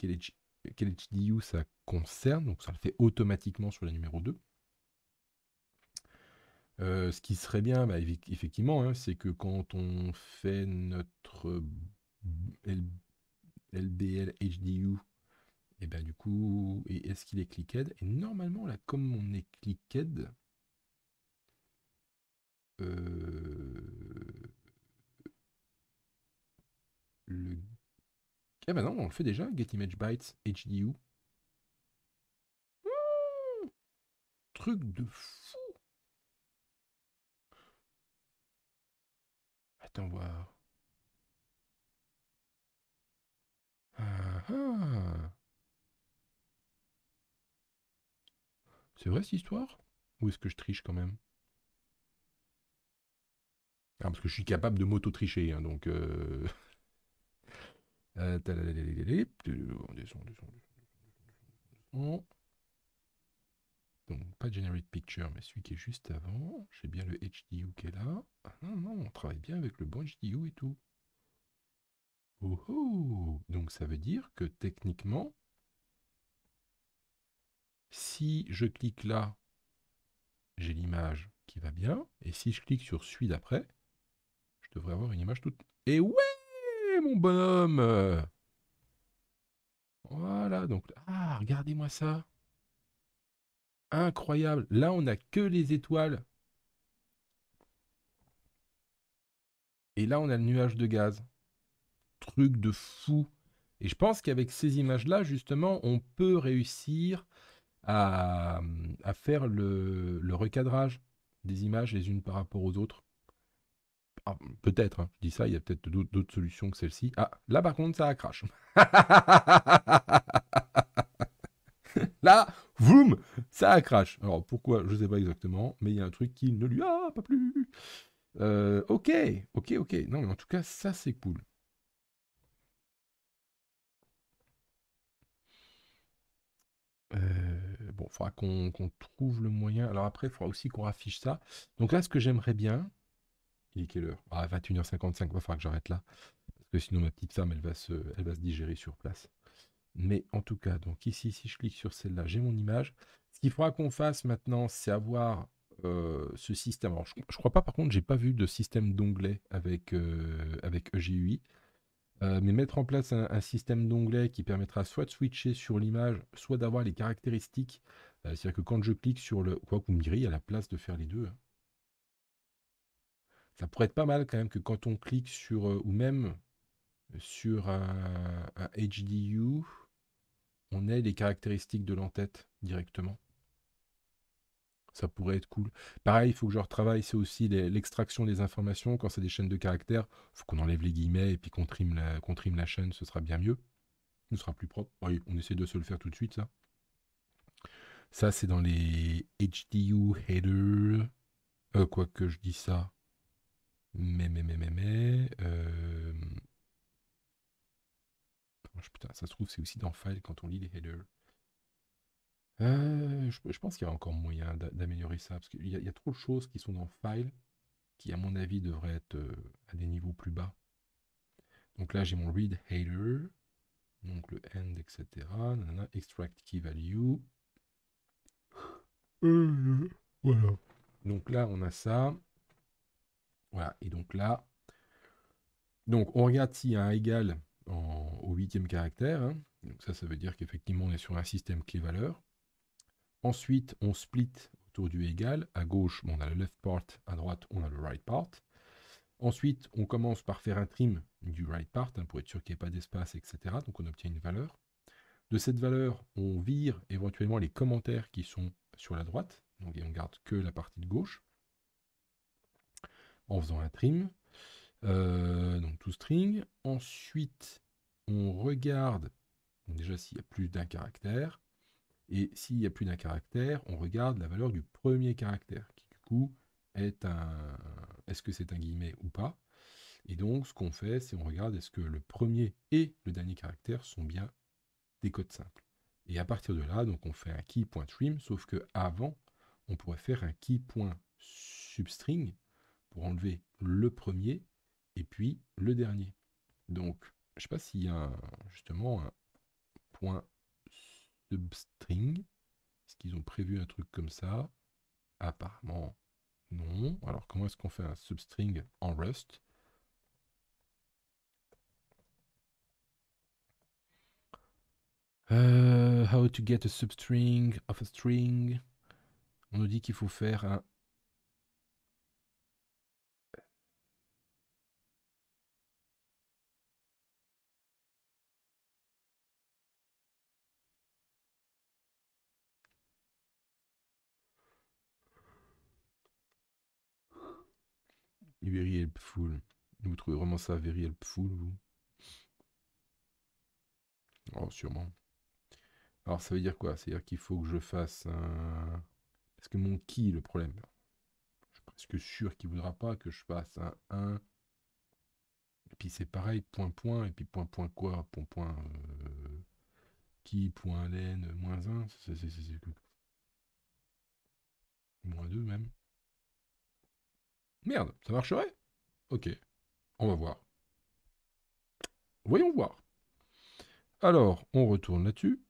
HDU euh, ça concerne. Donc ça le fait automatiquement sur la numéro 2. ce qui serait bien, bah, effectivement, hein, c'est que quand on fait notre LBL HDU et ben du coup, est-ce qu'il est clicked Et normalement, là, comme on est clicked, euh, le... Ah ben non, on le fait déjà, bytes HDU. Truc de fou Attends voir. Ah ah C'est vrai cette histoire Ou est-ce que je triche quand même ah, Parce que je suis capable de m'auto-tricher, hein, donc... Euh... donc, pas Generate Picture, mais celui qui est juste avant. J'ai bien le HDU qui est là. Ah non, non, on travaille bien avec le bon HDU et tout. Oh, oh Donc, ça veut dire que techniquement, si je clique là, j'ai l'image qui va bien. Et si je clique sur celui d'après, je devrais avoir une image toute... Et ouais, mon bonhomme Voilà, donc... Ah, regardez-moi ça Incroyable Là, on n'a que les étoiles. Et là, on a le nuage de gaz. Truc de fou. Et je pense qu'avec ces images-là, justement, on peut réussir à, faire le, recadrage des images les unes par rapport aux autres. Ah, peut-être, hein, je dis ça, il y a peut-être d'autres solutions que celle-ci. Ah, là par contre, ça accroche. là, boum, ça accroche. Alors pourquoi, je ne sais pas exactement, mais il y a un truc qui ne lui a pas plu. Euh, ok, ok, ok. Non, mais en tout cas, ça c'est cool. il faudra qu'on trouve le moyen. Alors après, il faudra aussi qu'on affiche ça. Donc là, ce que j'aimerais bien, il est quelle heure Ah, 21h55, il faudra que j'arrête là. Parce que sinon, ma petite femme, elle va se, elle va se digérer sur place. Mais en tout cas, donc ici, si je clique sur celle-là, j'ai mon image. Ce qu'il faudra qu'on fasse maintenant, c'est avoir euh, ce système. Alors, je, ne crois pas, par contre, j'ai pas vu de système d'onglet avec, euh, avec EGUI. Euh, mais mettre en place un, système d'onglet qui permettra soit de switcher sur l'image, soit d'avoir les caractéristiques. Euh, c'est-à-dire que quand je clique sur le... Quoi que vous me diriez, à la place de faire les deux. Hein. Ça pourrait être pas mal quand même que quand on clique sur... Euh, ou même sur un, un HDU, on ait les caractéristiques de l'entête directement. Ça pourrait être cool. Pareil, il faut que je retravaille, c'est aussi l'extraction des informations. Quand c'est des chaînes de caractères, il faut qu'on enlève les guillemets et puis qu'on trime, la, chaîne, ce sera bien mieux. Ce sera plus propre. on essaie de se le faire tout de suite, ça. Ça, c'est dans les HDU headers. Euh, quoi que je dis ça. Mais, mais, mais, mais, mais. Euh, Putain, ça se trouve, c'est aussi dans file quand on lit les headers. Euh, je, pense qu'il y a encore moyen d'améliorer ça, parce qu'il y, a trop de choses qui sont dans File, qui à mon avis devraient être euh, à des niveaux plus bas. Donc là, j'ai mon read header, donc le end, etc. extract key value. Euh, voilà. Donc là, on a ça. Voilà. Et donc là, donc on regarde s'il y a un égal au huitième caractère. Hein. Donc ça, ça veut dire qu'effectivement, on est sur un système clé-valeur. Ensuite, on split autour du égal. À gauche, on a le left part. À droite, on a le right part. Ensuite, on commence par faire un trim du right part hein, pour être sûr qu'il n'y ait pas d'espace, etc. Donc, on obtient une valeur. De cette valeur, on vire éventuellement les commentaires qui sont sur la droite. Donc, et on garde que la partie de gauche en faisant un trim. Euh, donc, tout string. Ensuite, on regarde déjà s'il y a plus d'un caractère. Et s'il n'y a plus d'un caractère, on regarde la valeur du premier caractère, qui du coup est un... Est-ce que c'est un guillemet ou pas Et donc, ce qu'on fait, c'est on regarde est-ce que le premier et le dernier caractère sont bien des codes simples. Et à partir de là, donc on fait un key.trim, sauf que avant, on pourrait faire un key.substring pour enlever le premier et puis le dernier. Donc, je ne sais pas s'il y a justement un point string. Est-ce qu'ils ont prévu un truc comme ça Apparemment, non. Alors, comment est-ce qu'on fait un substring en Rust euh, how to get a substring of a string. On nous dit qu'il faut faire un Very helpful. Vous trouvez vraiment ça very helpful, vous Oh, sûrement. Alors, ça veut dire quoi C'est-à-dire qu'il faut que je fasse un... ce que mon qui le problème Je suis presque sûr qu'il ne voudra pas que je fasse un 1. Et puis c'est pareil, point, point, et puis point, point quoi Point, point, qui, euh, point, laine, moins 1, c'est... Moins 2 même. Merde, ça marcherait Ok, on va voir. Voyons voir. Alors, on retourne là-dessus.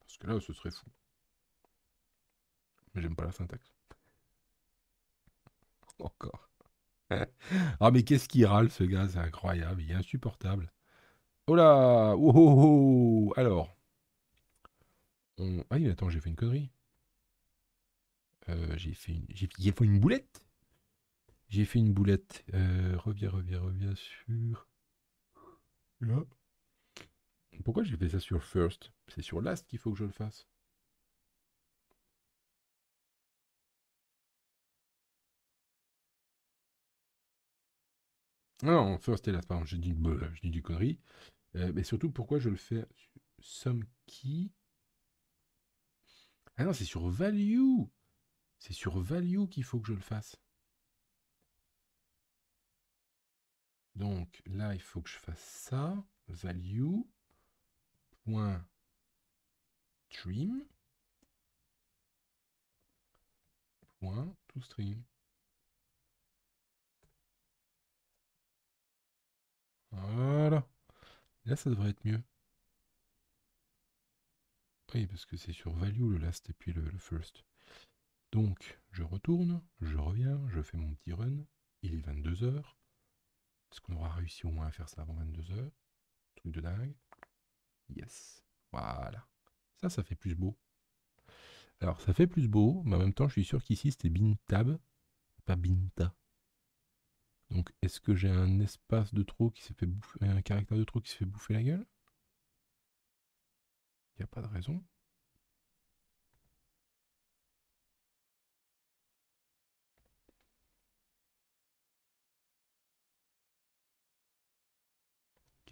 Parce que là, ce serait fou. Mais j'aime pas la syntaxe. Encore. ah, mais qu'est-ce qu'il râle, ce gars C'est incroyable, il est insupportable. Oh là oh, oh, oh Alors. On... Ah, attends, j'ai fait une connerie. Euh, j'ai fait une, fait une boulette. J'ai fait une boulette. Euh, reviens, reviens, reviens sur. Là. Pourquoi j'ai fait ça sur first C'est sur last qu'il faut que je le fasse. Non, first et last, pardon, j'ai dit je bah, du connerie. Euh, mais surtout, pourquoi je le fais Some key. Ah non, c'est sur value c'est sur value qu'il faut que je le fasse. Donc là, il faut que je fasse ça. Value. Point stream. Point to stream. Voilà. Là, ça devrait être mieux. Oui, parce que c'est sur value le last et puis le first. Donc, je retourne, je reviens, je fais mon petit run. Il est 22h. Est-ce qu'on aura réussi au moins à faire ça avant 22h Truc de dingue. Yes. Voilà. Ça, ça fait plus beau. Alors, ça fait plus beau, mais en même temps, je suis sûr qu'ici, c'était Bintab, pas Binta. Donc, est-ce que j'ai un espace de trop qui s'est fait bouffer, un caractère de trop qui se fait bouffer la gueule Il n'y a pas de raison.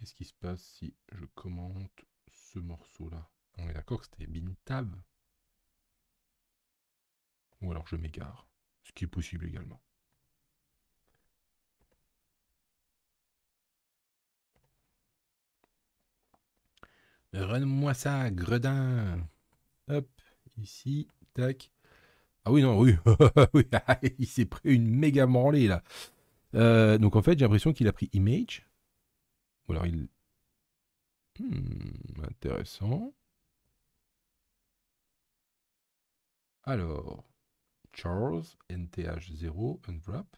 Qu'est-ce qui se passe si je commente ce morceau-là On est d'accord que c'était Bintab Ou alors je m'égare, ce qui est possible également. renne moi ça, gredin Hop, ici, tac. Ah oui, non, oui, ah, il s'est pris une méga branlée là. Euh, donc en fait, j'ai l'impression qu'il a pris Image, ou alors il... Hmm, intéressant. Alors, Charles, NTH0, unwrap.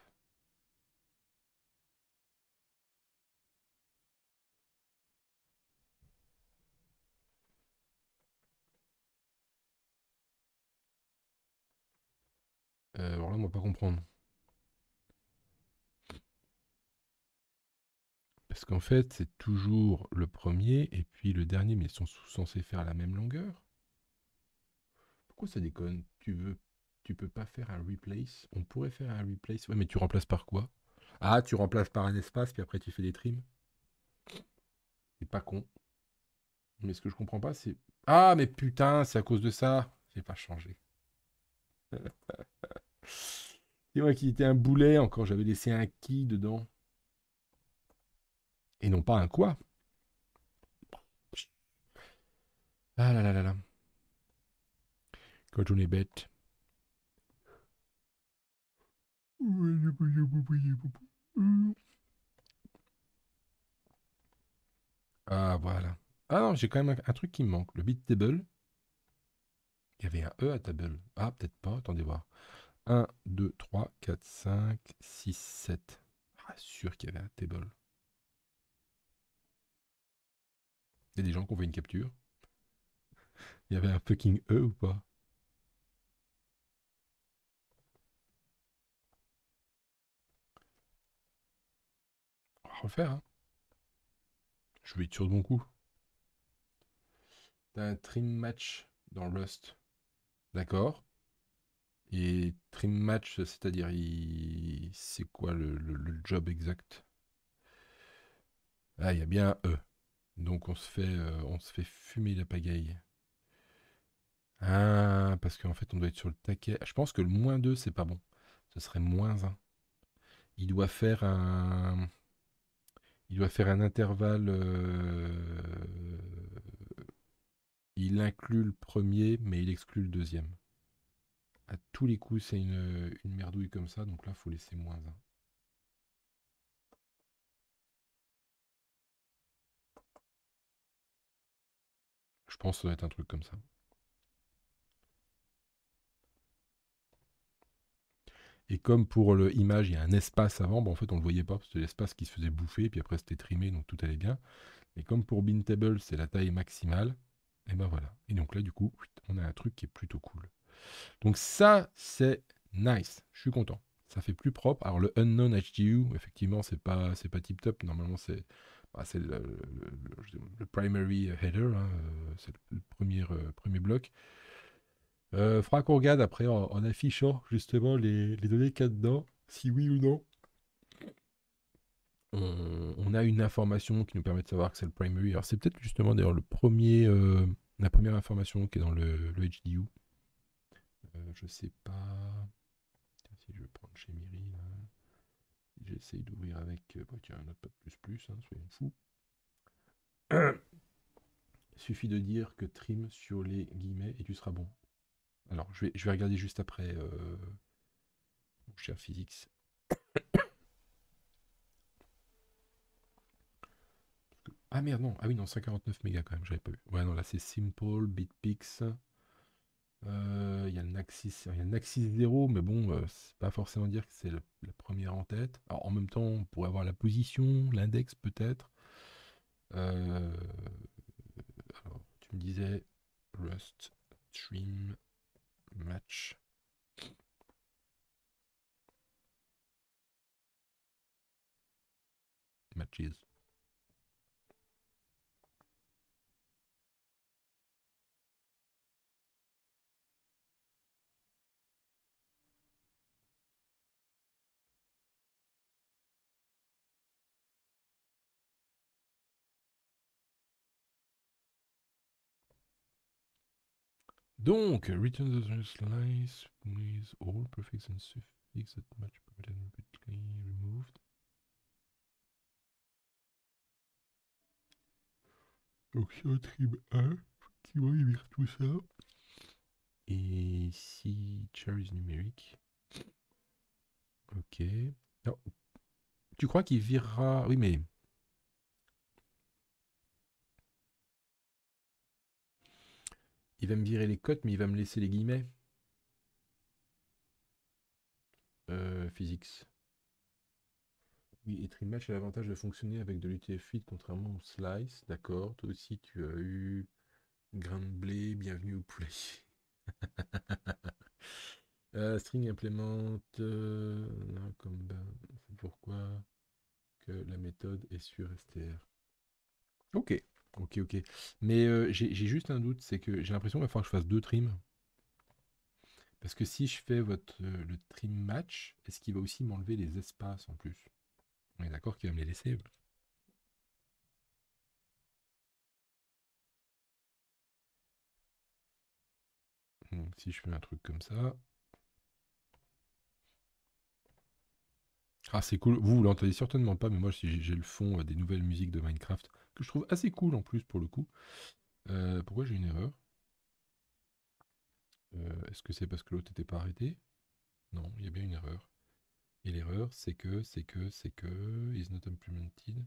Euh, alors là, on va pas comprendre. Parce qu'en fait, c'est toujours le premier et puis le dernier, mais ils sont censés faire la même longueur. Pourquoi ça déconne Tu veux, tu peux pas faire un replace On pourrait faire un replace. Ouais, mais tu remplaces par quoi Ah, tu remplaces par un espace, puis après tu fais des trims. C'est pas con. Mais ce que je comprends pas, c'est ah, mais putain, c'est à cause de ça. J'ai pas changé. c'est moi qui était un boulet encore. J'avais laissé un qui dedans et non pas un quoi. Ah là là là là. Quand on est bête. Ah voilà. Ah non, j'ai quand même un, truc qui me manque. Le bit table. Il y avait un E à table. Ah, peut-être pas. Attendez voir. 1, 2, 3, 4, 5, 6, 7. Ah, sûr qu'il y avait un table. des gens qui ont fait une capture. Il y avait un fucking E ou pas refaire, hein. Je vais être sûr de mon coup. T'as un trim match dans Lost. D'accord. Et trim match, c'est-à-dire, c'est quoi le, job exact Ah, il y a bien un E. Donc on se fait, euh, on se fait fumer la pagaille. Ah, parce qu'en fait, on doit être sur le taquet. Je pense que le moins 2, c'est pas bon. Ce serait moins 1. Il doit faire un... Il doit faire un intervalle... Euh, il inclut le premier, mais il exclut le deuxième. À tous les coups, c'est une, une merdouille comme ça. Donc là, il faut laisser moins 1. Je pense ça doit être un truc comme ça. Et comme pour l'image, il y a un espace avant, bon en fait, on ne le voyait pas, parce que l'espace qui se faisait bouffer, puis après, c'était trimé, donc tout allait bien. Et comme pour Bintable, c'est la taille maximale, et ben voilà. Et donc là, du coup, on a un truc qui est plutôt cool. Donc ça, c'est nice. Je suis content. Ça fait plus propre. Alors le Unknown HDU, effectivement, c'est pas, c'est pas tip-top. Normalement, c'est ah, c'est le, primary header, hein, euh, c'est le premier, euh, premier bloc. Euh, qu'on regarde après en, affichant justement les, données qu'il y a dedans, si oui ou non. On, a une information qui nous permet de savoir que c'est le primary. Alors c'est peut-être justement d'ailleurs le premier, euh, la première information qui est dans le, le HDU. je sais pas. Si je vais prendre chez Miri. Là. J'essaye d'ouvrir avec. Euh, bah, un autre pas de plus plus, hein, soyons Suffit de dire que trim sur les guillemets et tu seras bon. Alors, je vais, je vais regarder juste après, euh, mon cher Physics. ah merde, non. Ah oui, non, 149 mégas quand même, j'avais pas vu. Ouais, non, là c'est Simple, BitPix, euh, il y a le Naxis, 0, mais bon, euh, c'est pas forcément dire que c'est la, première en tête. Alors en même temps, on pourrait avoir la position, l'index peut-être. Euh, alors, tu me disais Rust, Stream, Match. matches. Donc, return the slice with all prefix and suffix that match pattern and removed. Donc si on qui 1, effectivement il vire tout ça. Et si chair is numérique. Ok. tu crois qu'il virera. Oui mais Il va me virer les cotes, mais il va me laisser les guillemets. Euh, physics. Oui, et trimatch a l'avantage de fonctionner avec de l'UTF-8, contrairement au Slice. D'accord, toi aussi tu as eu Grain de blé, bienvenue au poulet. Euh, string implémente euh, comme ben, pourquoi que la méthode est sur STR. Ok. Ok, ok. Mais j'ai juste un doute, c'est que j'ai l'impression qu'il va falloir que je fasse deux trims. Parce que si je fais votre, le trim match, est-ce qu'il va aussi m'enlever les espaces en plus On est d'accord qu'il va me les laisser si je fais un truc comme ça. Ah, c'est cool. Vous, vous l'entendez certainement pas, mais moi, j'ai le fond euh, des nouvelles musiques de Minecraft, que je trouve assez cool en plus pour le coup. Euh, pourquoi j'ai une erreur euh, Est-ce que c'est parce que l'autre n'était pas arrêté Non, il y a bien une erreur. Et l'erreur, c'est que, c'est que, c'est que, is not implemented.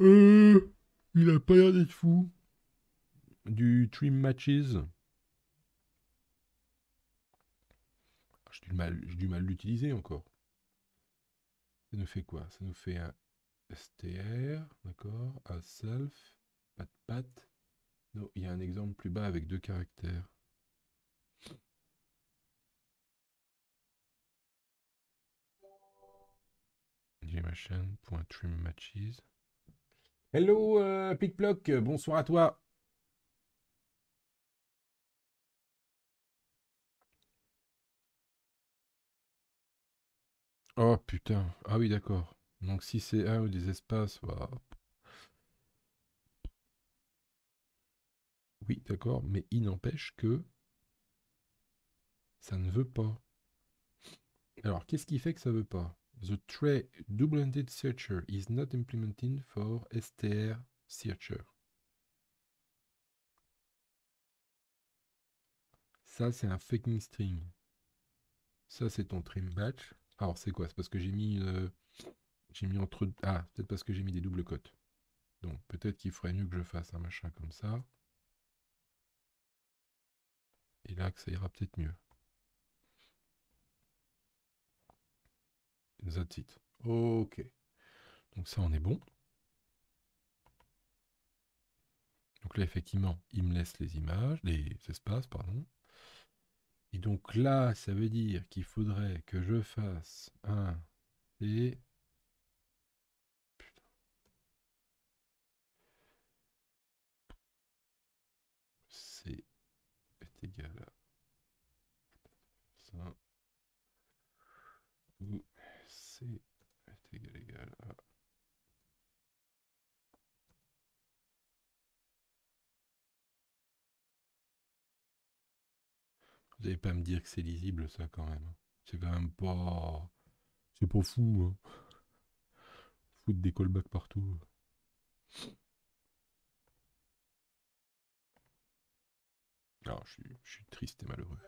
Euh, il a pas l'air d'être fou. Du trim matches. j'ai du mal, du mal l'utiliser encore. Ça nous fait quoi Ça nous fait un str, d'accord, un self, pat pat. Non, il y a un exemple plus bas avec deux caractères. matches. Hello euh, bonsoir à toi. Oh putain. Ah oui, d'accord. Donc si c'est un ou des espaces, bah, Oui, d'accord, mais il n'empêche que ça ne veut pas. Alors, qu'est-ce qui fait que ça ne veut pas The tray double-ended searcher is not implemented for str searcher. Ça, c'est un faking string. Ça, c'est ton trim batch. Alors c'est quoi C'est parce que j'ai mis euh, j'ai mis entre ah peut-être parce que j'ai mis des doubles cotes. Donc peut-être qu'il ferait mieux que je fasse un machin comme ça. Et là que ça ira peut-être mieux. That's it. Ok. Donc ça on est bon. Donc là effectivement il me laisse les images, les espaces pardon. Et donc là, ça veut dire qu'il faudrait que je fasse un et C est égal à ça. Ou C égal, égal à Vous pas me dire que c'est lisible, ça, quand même. C'est quand même pas... C'est pas fou, hein. Foutre des callbacks partout. Alors, je, suis, triste et malheureux.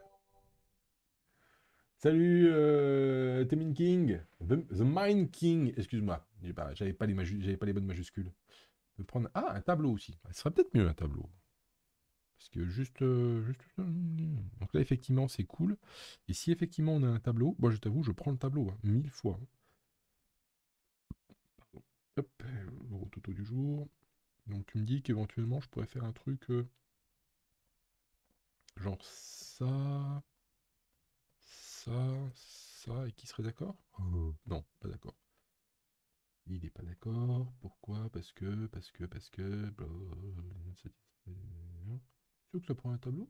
Salut, euh, Temin King. The, Mind King. Excuse-moi, j'avais pas, pas, les pas les bonnes majuscules. prendre... Ah, un tableau aussi. Ce serait peut-être mieux, un tableau. Parce que juste, euh, juste... Donc là, effectivement, c'est cool. Et si effectivement on a un tableau, moi je t'avoue, je prends le tableau hein, mille fois. Hop, euh, le du jour. Donc tu me dis qu'éventuellement je pourrais faire un truc euh, genre ça, ça, ça, et qui serait d'accord mmh. Non, pas d'accord. Il n'est pas d'accord. Pourquoi Parce que, parce que, parce que. Tu que le un tableau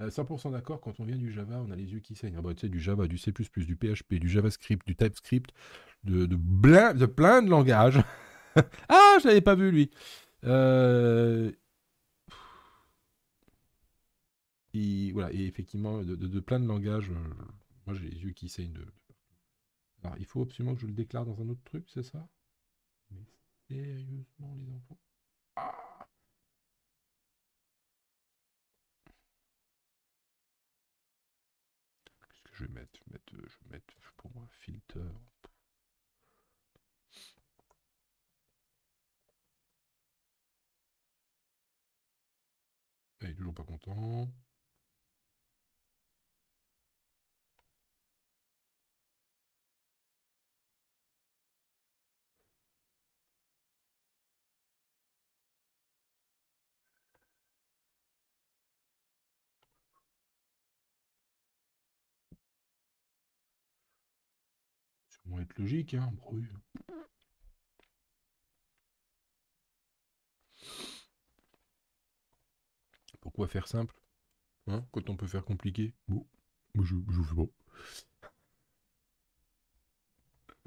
100% euh, d'accord, quand on vient du Java, on a les yeux qui saignent. Ah bah, tu sais, du Java, du C, du PHP, du JavaScript, du TypeScript, de, plein de langages. ah, je l'avais pas vu, lui. Euh, et, voilà, et effectivement, de, plein de langages, euh, moi j'ai les yeux qui saignent de. Alors, il faut absolument que je le déclare dans un autre truc, c'est ça Mais sérieusement, les enfants. Ah Je vais mettre, mettre, je vais mettre pour moi filter. Il est toujours pas content. vont être logique, hein, bruit. Pourquoi faire simple hein, quand on peut faire compliqué Bon, je, je fais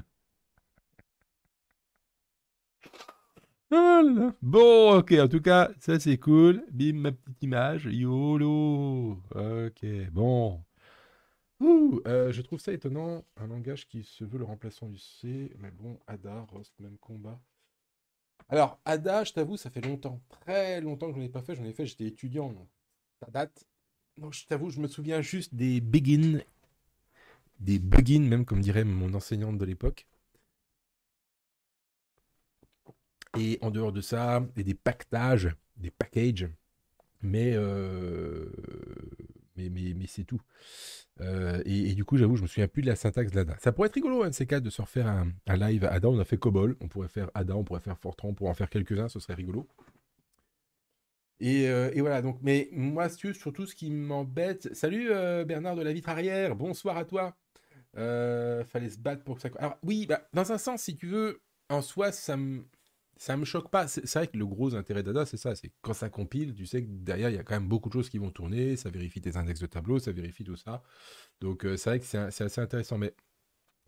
Bon, ok, en tout cas, ça c'est cool. Bim, ma petite image. YOLO. Ok, bon. Ouh, euh, je trouve ça étonnant, un langage qui se veut le remplaçant du C, mais bon, Ada, Rost, même combat. Alors, Ada, je t'avoue, ça fait longtemps, très longtemps que je n'en ai pas fait, j'en ai fait, j'étais étudiant, donc ça date. Non je t'avoue, je me souviens juste des begin, des begin, même comme dirait mon enseignante de l'époque. Et en dehors de ça, et des pactages, des packages, mais euh, mais, c'est tout. Euh, et, du coup, j'avoue, je me souviens plus de la syntaxe de l'ADA. Ça pourrait être rigolo, un hein, de de se refaire un, live Adam. On a fait COBOL, on pourrait faire ADA, on pourrait faire Fortran, pour en faire quelques-uns, ce serait rigolo. Et, euh, voilà, donc, mais moi, surtout, ce qui m'embête. Salut euh, Bernard de la vitre arrière, bonsoir à toi. fallait se battre pour que ça. Alors, oui, bah, dans un sens, si tu veux, en soi, ça me ça me choque pas. C'est vrai que le gros intérêt d'ADA, c'est ça. C'est quand ça compile, tu sais que derrière, il y a quand même beaucoup de choses qui vont tourner. Ça vérifie tes index de tableau, ça vérifie tout ça. Donc, euh, c'est vrai que c'est assez intéressant. Mais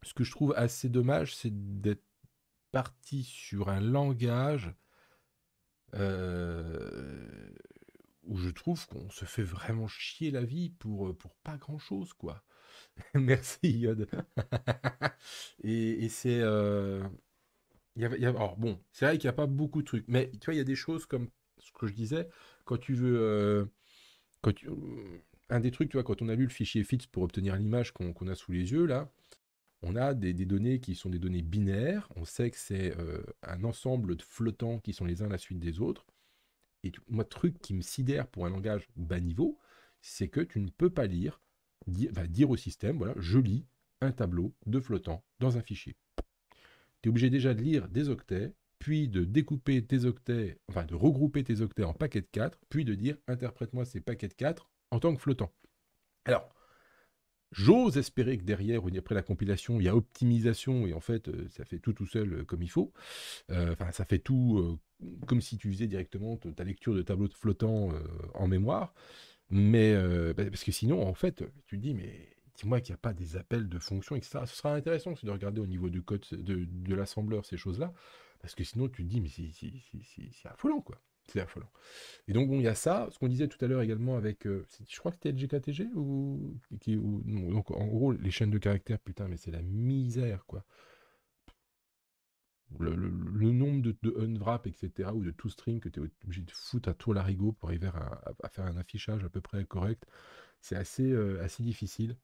ce que je trouve assez dommage, c'est d'être parti sur un langage euh, où je trouve qu'on se fait vraiment chier la vie pour, euh, pour pas grand chose, quoi. Merci, Yod. et, c'est y alors bon, c'est vrai qu'il n'y a pas beaucoup de trucs, mais tu vois, il y a des choses comme ce que je disais, quand tu veux. Euh, un des trucs, tu vois, quand on a lu le fichier FITS pour obtenir l'image qu'on a sous les yeux, là, on a des, données qui sont des données binaires. On sait que c'est euh, un ensemble de flottants qui sont les uns à la suite des autres. Et moi, moi, truc qui me sidère pour un langage bas niveau, c'est que tu ne peux pas lire, dire, dire au système, voilà, je lis un tableau de flottants dans un fichier tu es obligé déjà de lire des octets, puis de découper tes octets, enfin de regrouper tes octets en paquets de 4, puis de dire interprète-moi ces paquets de 4 en tant que flottant. Alors, j'ose espérer que derrière, après la compilation, il y a optimisation et en fait, euh, ça fait tout tout seul euh, comme il faut. Euh, enfin, ça fait tout comme si tu faisais directement ta lecture de tableau de flottant en mémoire. Mais bah, parce que sinon, en fait, tu te dis, mais dis-moi qu'il n'y a pas des appels de fonctions, etc. Ce sera intéressant de regarder au niveau du code de, l'assembleur ces choses-là, parce que sinon tu te dis, mais c'est affolant, quoi. C'est affolant. Et donc, bon, il y a ça. Ce qu'on disait tout à l'heure également avec, euh, je crois que c'était LGKTG ou, donc en gros, les chaînes de caractères, putain, mais c'est la misère, quoi. Le, nombre de, de, unwrap, etc., ou de string que tu es obligé de foutre à tour l'arigot pour arriver à, faire un affichage à peu près correct, c'est assez, euh, assez difficile.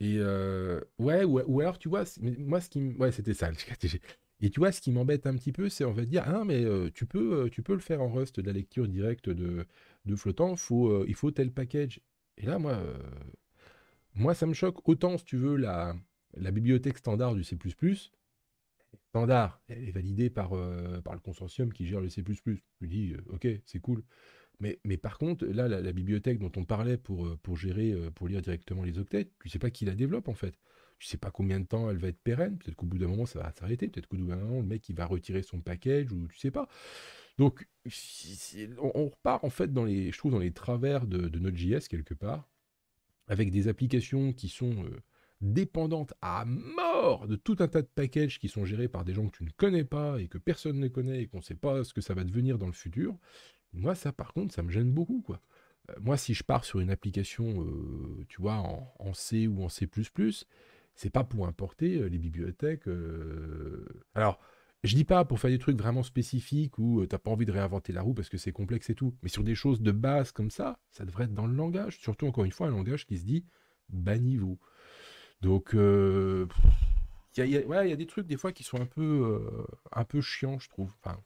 Et euh, ouais, ou, alors tu vois, moi ce qui ouais c'était ça Et tu vois, ce qui m'embête un petit peu, c'est on fait dire, ah mais euh, tu, peux, euh, tu peux le faire en Rust, de la lecture directe de, flottant, faut, euh, il faut tel package. Et là, moi, moi, ça me choque. Autant, si tu veux, la, bibliothèque standard du C++, standard, elle est validée par, par le consortium qui gère le C++. Tu dis, ok, c'est cool. Mais, par contre, là, la, bibliothèque dont on parlait pour, euh, pour gérer, euh, pour lire directement les octets, tu sais pas qui la développe en fait. Tu sais pas combien de temps elle va être pérenne. Peut-être qu'au bout d'un moment, ça va s'arrêter. Peut-être qu'au bout d'un moment, le mec, il va retirer son package ou tu sais pas. Donc, on, repart en fait dans les, dans les travers de, Node.js quelque part, avec des applications qui sont euh, dépendantes à mort de tout un tas de packages qui sont gérés par des gens que tu ne connais pas et que personne ne connaît et qu'on ne sait pas ce que ça va devenir dans le futur. Moi, ça, par contre, ça me gêne beaucoup, quoi. Euh, moi, si je pars sur une application, euh, tu vois, en, C ou en C++, c'est pas pour importer euh, les bibliothèques. Alors, je dis pas pour faire des trucs vraiment spécifiques où t'as pas envie de réinventer la roue parce que c'est complexe et tout. Mais sur des choses de base comme ça, ça devrait être dans le langage. Surtout, encore une fois, un langage qui se dit bas niveau. Donc, il y, a des trucs, des fois, qui sont un peu, un peu chiants, je trouve. Enfin,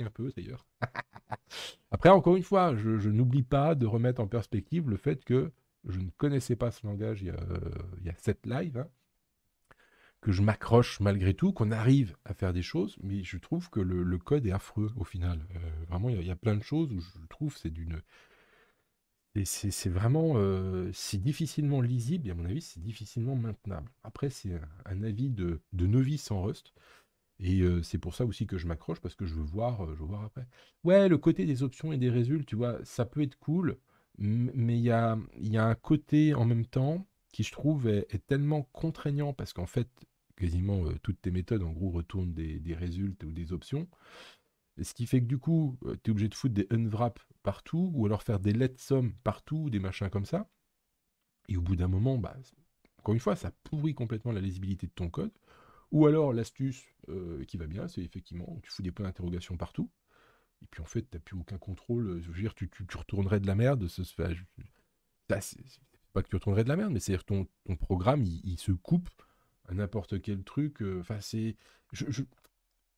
un peu d'ailleurs. Après, encore une fois, je, n'oublie pas de remettre en perspective le fait que je ne connaissais pas ce langage il y a, euh, sept lives, hein, que je m'accroche malgré tout, qu'on arrive à faire des choses, mais je trouve que le, code est affreux au final. Euh, vraiment, il y, a plein de choses où je trouve c'est d'une... C'est vraiment... Euh, difficilement lisible et à mon avis, c'est difficilement maintenable. Après, c'est un, avis de, de novice en Rust. Et c'est pour ça aussi que je m'accroche, parce que je veux voir, je veux voir après. Ouais, le côté des options et des résultats, tu vois, ça peut être cool, mais il y a, un côté en même temps qui, je trouve, est, tellement contraignant, parce qu'en fait, quasiment toutes tes méthodes, en gros, retournent des, résultats ou des options. Ce qui fait que du coup, tu es obligé de foutre des unwrap partout, ou alors faire des let's sum partout, des machins comme ça. Et au bout d'un moment, bah, encore une fois, ça pourrit complètement la lisibilité de ton code. Ou alors l'astuce euh, qui va bien, c'est effectivement, tu fous des points d'interrogation partout. Et puis en fait, tu n'as plus aucun contrôle. Euh, je veux dire, tu, tu, retournerais de la merde. Ce, c'est pas que tu retournerais de la merde, mais c'est-à-dire ton, ton programme, il, se coupe à n'importe quel truc. Euh, enfin, Je,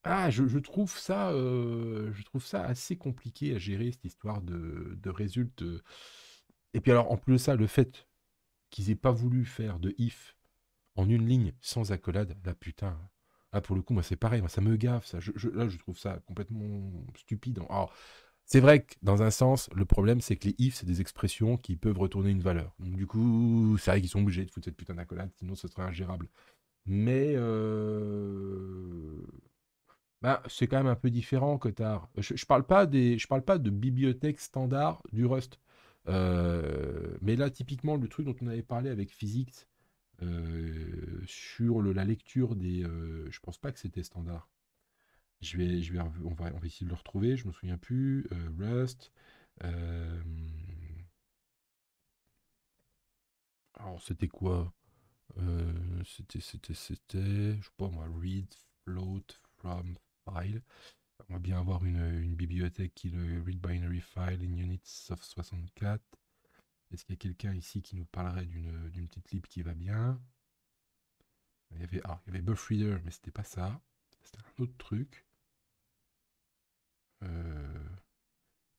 ah, je, trouve ça, je trouve ça assez compliqué à gérer cette histoire de, de Et puis alors, en plus de ça, le fait qu'ils aient pas voulu faire de if en une ligne, sans accolade, la bah, putain. Ah pour le coup, moi c'est pareil, moi ça me gaffe, ça. là je trouve ça complètement stupide. Hein. Alors, C'est vrai que dans un sens, le problème c'est que les if c'est des expressions qui peuvent retourner une valeur. Donc du coup, c'est vrai qu'ils sont obligés de foutre cette putain d'accolade, sinon ce serait ingérable. Mais euh, bah, c'est quand même un peu différent, Cotard. Je, je parle pas des, je parle pas de bibliothèque standard du Rust. Euh, mais là, typiquement, le truc dont on avait parlé avec Physics, euh, sur la lecture des. Euh, je pense pas que c'était standard. Je vais, je vais, on, va, essayer de le retrouver, je me souviens plus. Euh, Rust. alors, c'était quoi C'était, c'était, c'était. Je sais pas moi, read, float, from, file. On va bien avoir une, une bibliothèque qui le read binary file in units of 64. Est-ce qu'il y a quelqu'un ici qui nous parlerait d'une petite lib qui va bien il y, avait, ah, il y avait Buff Reader, mais c'était pas ça. C'était un autre truc. Euh,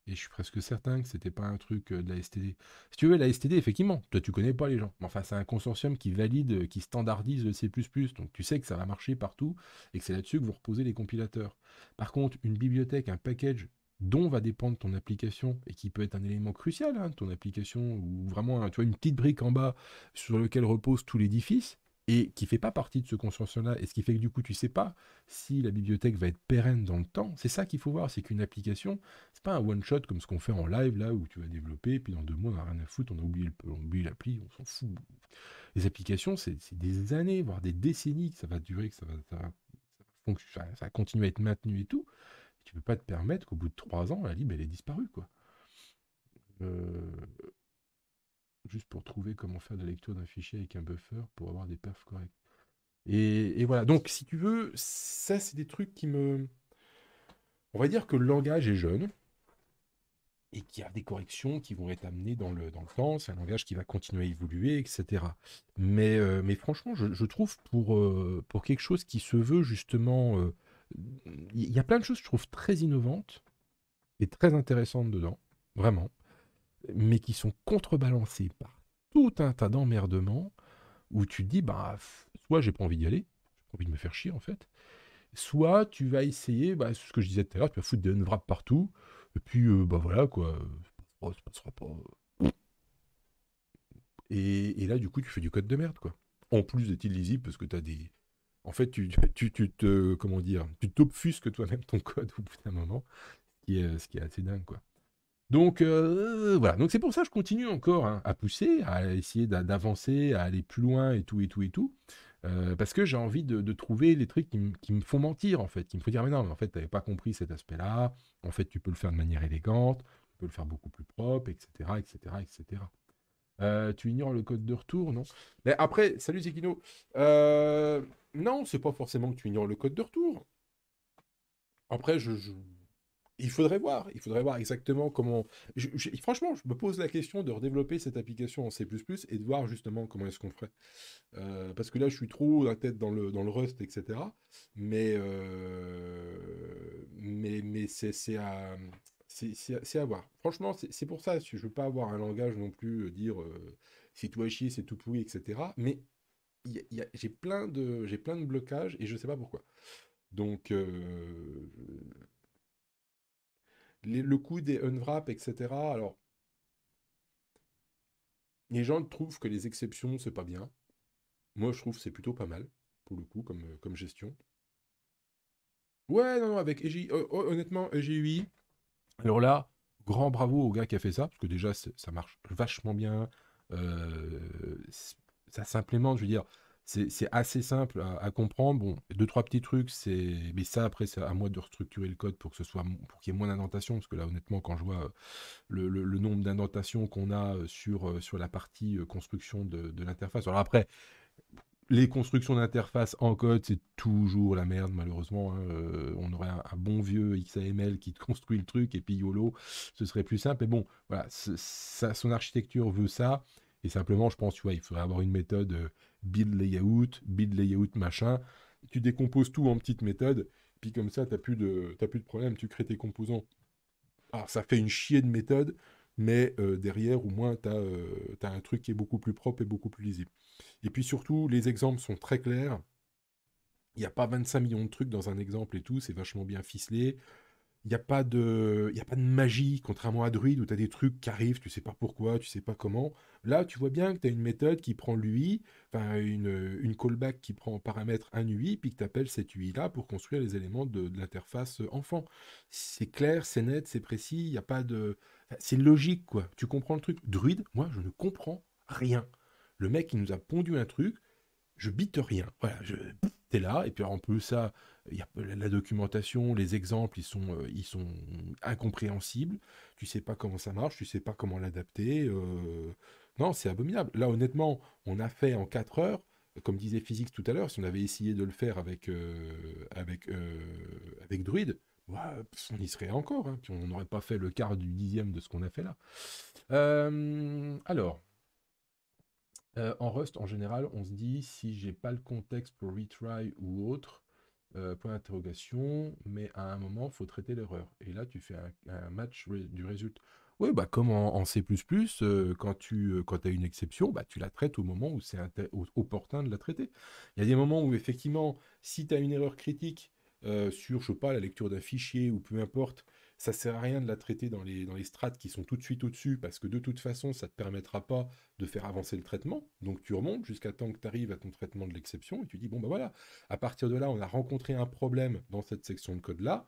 et je suis presque certain que c'était pas un truc euh, de la STD. Si tu veux, la STD, effectivement, toi tu connais pas les gens. Mais enfin, c'est un consortium qui valide, euh, qui standardise le C++. Donc tu sais que ça va marcher partout et que c'est là-dessus que vous reposez les compilateurs. Par contre, une bibliothèque, un package dont va dépendre ton application et qui peut être un élément crucial, hein, ton application ou vraiment tu vois, une petite brique en bas sur laquelle repose tout l'édifice et qui fait pas partie de ce consensus là et ce qui fait que du coup tu sais pas si la bibliothèque va être pérenne dans le temps. C'est ça qu'il faut voir, c'est qu'une application, c'est pas un one-shot comme ce qu'on fait en live là où tu vas développer puis dans deux mois on n'a rien à foutre, on a oublié l'appli, on s'en fout. Les applications, c'est des années, voire des décennies que ça va durer, que ça va, ça, continue à être maintenu et tout tu peux pas te permettre qu'au bout de trois ans, la lib, elle est disparue, quoi. Euh, juste pour trouver comment faire de la lecture d'un fichier avec un buffer pour avoir des perfs corrects. Et, voilà, donc si tu veux, ça c'est des trucs qui me... On va dire que le langage est jeune et qu'il y a des corrections qui vont être amenées dans le, dans le temps, c'est un langage qui va continuer à évoluer, etc. Euh, mais, franchement, je, trouve pour, euh, pour quelque chose qui se veut justement il y a plein de choses que je trouve très innovantes et très intéressantes dedans, vraiment, mais qui sont contrebalancées par tout un tas d'emmerdements où tu te dis, bah, soit j'ai pas envie d'y aller, j'ai pas envie de me faire chier en fait, soit tu vas essayer, bah, ce que je disais tout à l'heure, tu vas foutre des wrap partout, et puis, euh, bah voilà quoi, ça passera pas. Et, là, du coup, tu fais du code de merde quoi. En plus d'être illisible parce que tu as des en fait, tu, tu, tu comment dire, tu t'obfusques toi-même ton code au bout d'un moment, ce qui, est, ce qui est assez dingue, quoi. Donc euh, voilà, donc c'est pour ça que je continue encore hein, à pousser, à essayer d'avancer, à aller plus loin et tout et tout et tout, euh, parce que j'ai envie de, trouver les trucs qui, me font mentir en fait, qui me font dire mais non mais en fait tu n'avais pas compris cet aspect-là, en fait tu peux le faire de manière élégante, tu peux le faire beaucoup plus propre, etc. etc. etc. Euh, tu ignores le code de retour, non Mais Après, salut Zekino. Euh, non, c'est pas forcément que tu ignores le code de retour. Après, je, il faudrait voir. Il faudrait voir exactement comment. Franchement, je me pose la question de redévelopper cette application en C et de voir justement comment est-ce qu'on ferait. Euh, parce que là, je suis trop la tête dans le, dans le Rust, etc. Mais, euh, mais, mais c'est à c'est à voir. Franchement, c'est pour ça, je veux pas avoir un langage non plus, euh, dire si euh, c'est tout chier, c'est tout pourri, etc. Mais j'ai plein, de, plein de blocages et je ne sais pas pourquoi. Donc, euh, le coup des unwrap, etc. Alors, les gens trouvent que les exceptions, c'est pas bien. Moi, je trouve c'est plutôt pas mal, pour le coup, comme, comme gestion. Ouais, non, non, avec EGI, honnêtement, EG8. Alors là, grand bravo au gars qui a fait ça, parce que déjà, ça marche vachement bien. Euh, ça s'implémente, je veux dire. C'est assez simple à, comprendre. Bon, deux, trois petits trucs, c'est. Mais ça, après, c'est à moi de restructurer le code pour que ce soit pour qu'il y ait moins d'indentation. Parce que là, honnêtement, quand je vois euh, le, nombre d'indentations qu'on a euh, sur, sur la partie construction de l'interface. Alors après, les constructions d'interface en code, c'est toujours la merde, malheureusement. Hein. Euh, on aurait un, bon vieux XAML qui construit le truc, et puis YOLO, ce serait plus simple. Mais bon, voilà, son architecture veut ça. Et simplement, je pense, tu il faudrait avoir une méthode euh, build layout, build layout machin. Tu décomposes tout en petites méthodes, puis comme ça, tu n'as plus, de, plus de problème, tu crées tes composants. Alors, ça fait une chier de méthodes mais euh, derrière, au moins, tu as, euh, un truc qui est beaucoup plus propre et beaucoup plus lisible. Et puis surtout, les exemples sont très clairs. Il n'y a pas 25 millions de trucs dans un exemple et tout, c'est vachement bien ficelé. Il n'y a, pas de, a pas de magie, contrairement à Druid, où tu as des trucs qui arrivent, tu sais pas pourquoi, tu sais pas comment. Là, tu vois bien que tu as une méthode qui prend l'UI, enfin une, une, callback qui prend en paramètre un UI, puis que tu appelles cette UI-là pour construire les éléments de l'interface enfant. C'est clair, c'est net, c'est précis, il n'y a pas de... C'est logique, quoi. Tu comprends le truc Druide, moi, je ne comprends rien. Le mec, il nous a pondu un truc, je bite rien. Voilà, je... t'es là, et puis en plus, ça, y a la documentation, les exemples, ils sont, euh, ils sont incompréhensibles. Tu sais pas comment ça marche, tu sais pas comment l'adapter. Euh. Non, c'est abominable. Là, honnêtement, on a fait en 4 heures, comme disait Physics tout à l'heure, si on avait essayé de le faire avec, euh, avec, avec Druide, on y serait encore, hein, puis on n'aurait pas fait le quart du dixième de ce qu'on a fait là. Euh, alors, euh, en Rust, en général, on se dit si j'ai pas le contexte pour retry ou autre, euh, point d'interrogation, mais à un moment, faut traiter l'erreur. Et là, tu fais un, match du résultat. Oui, bah comme en, C++, quand tu quand as une exception, bah, tu la traites au moment où c'est opportun de la traiter. Il y a des moments où, effectivement, si tu as une erreur critique, euh, sur, je pas, la lecture d'un fichier ou peu importe, ça sert à rien de la traiter dans les, dans les strates qui sont tout de suite au-dessus, parce que de toute façon, ça ne te permettra pas de faire avancer le traitement. Donc tu remontes jusqu'à temps que tu arrives à ton traitement de l'exception, et tu dis, bon ben voilà, à partir de là, on a rencontré un problème dans cette section de code-là,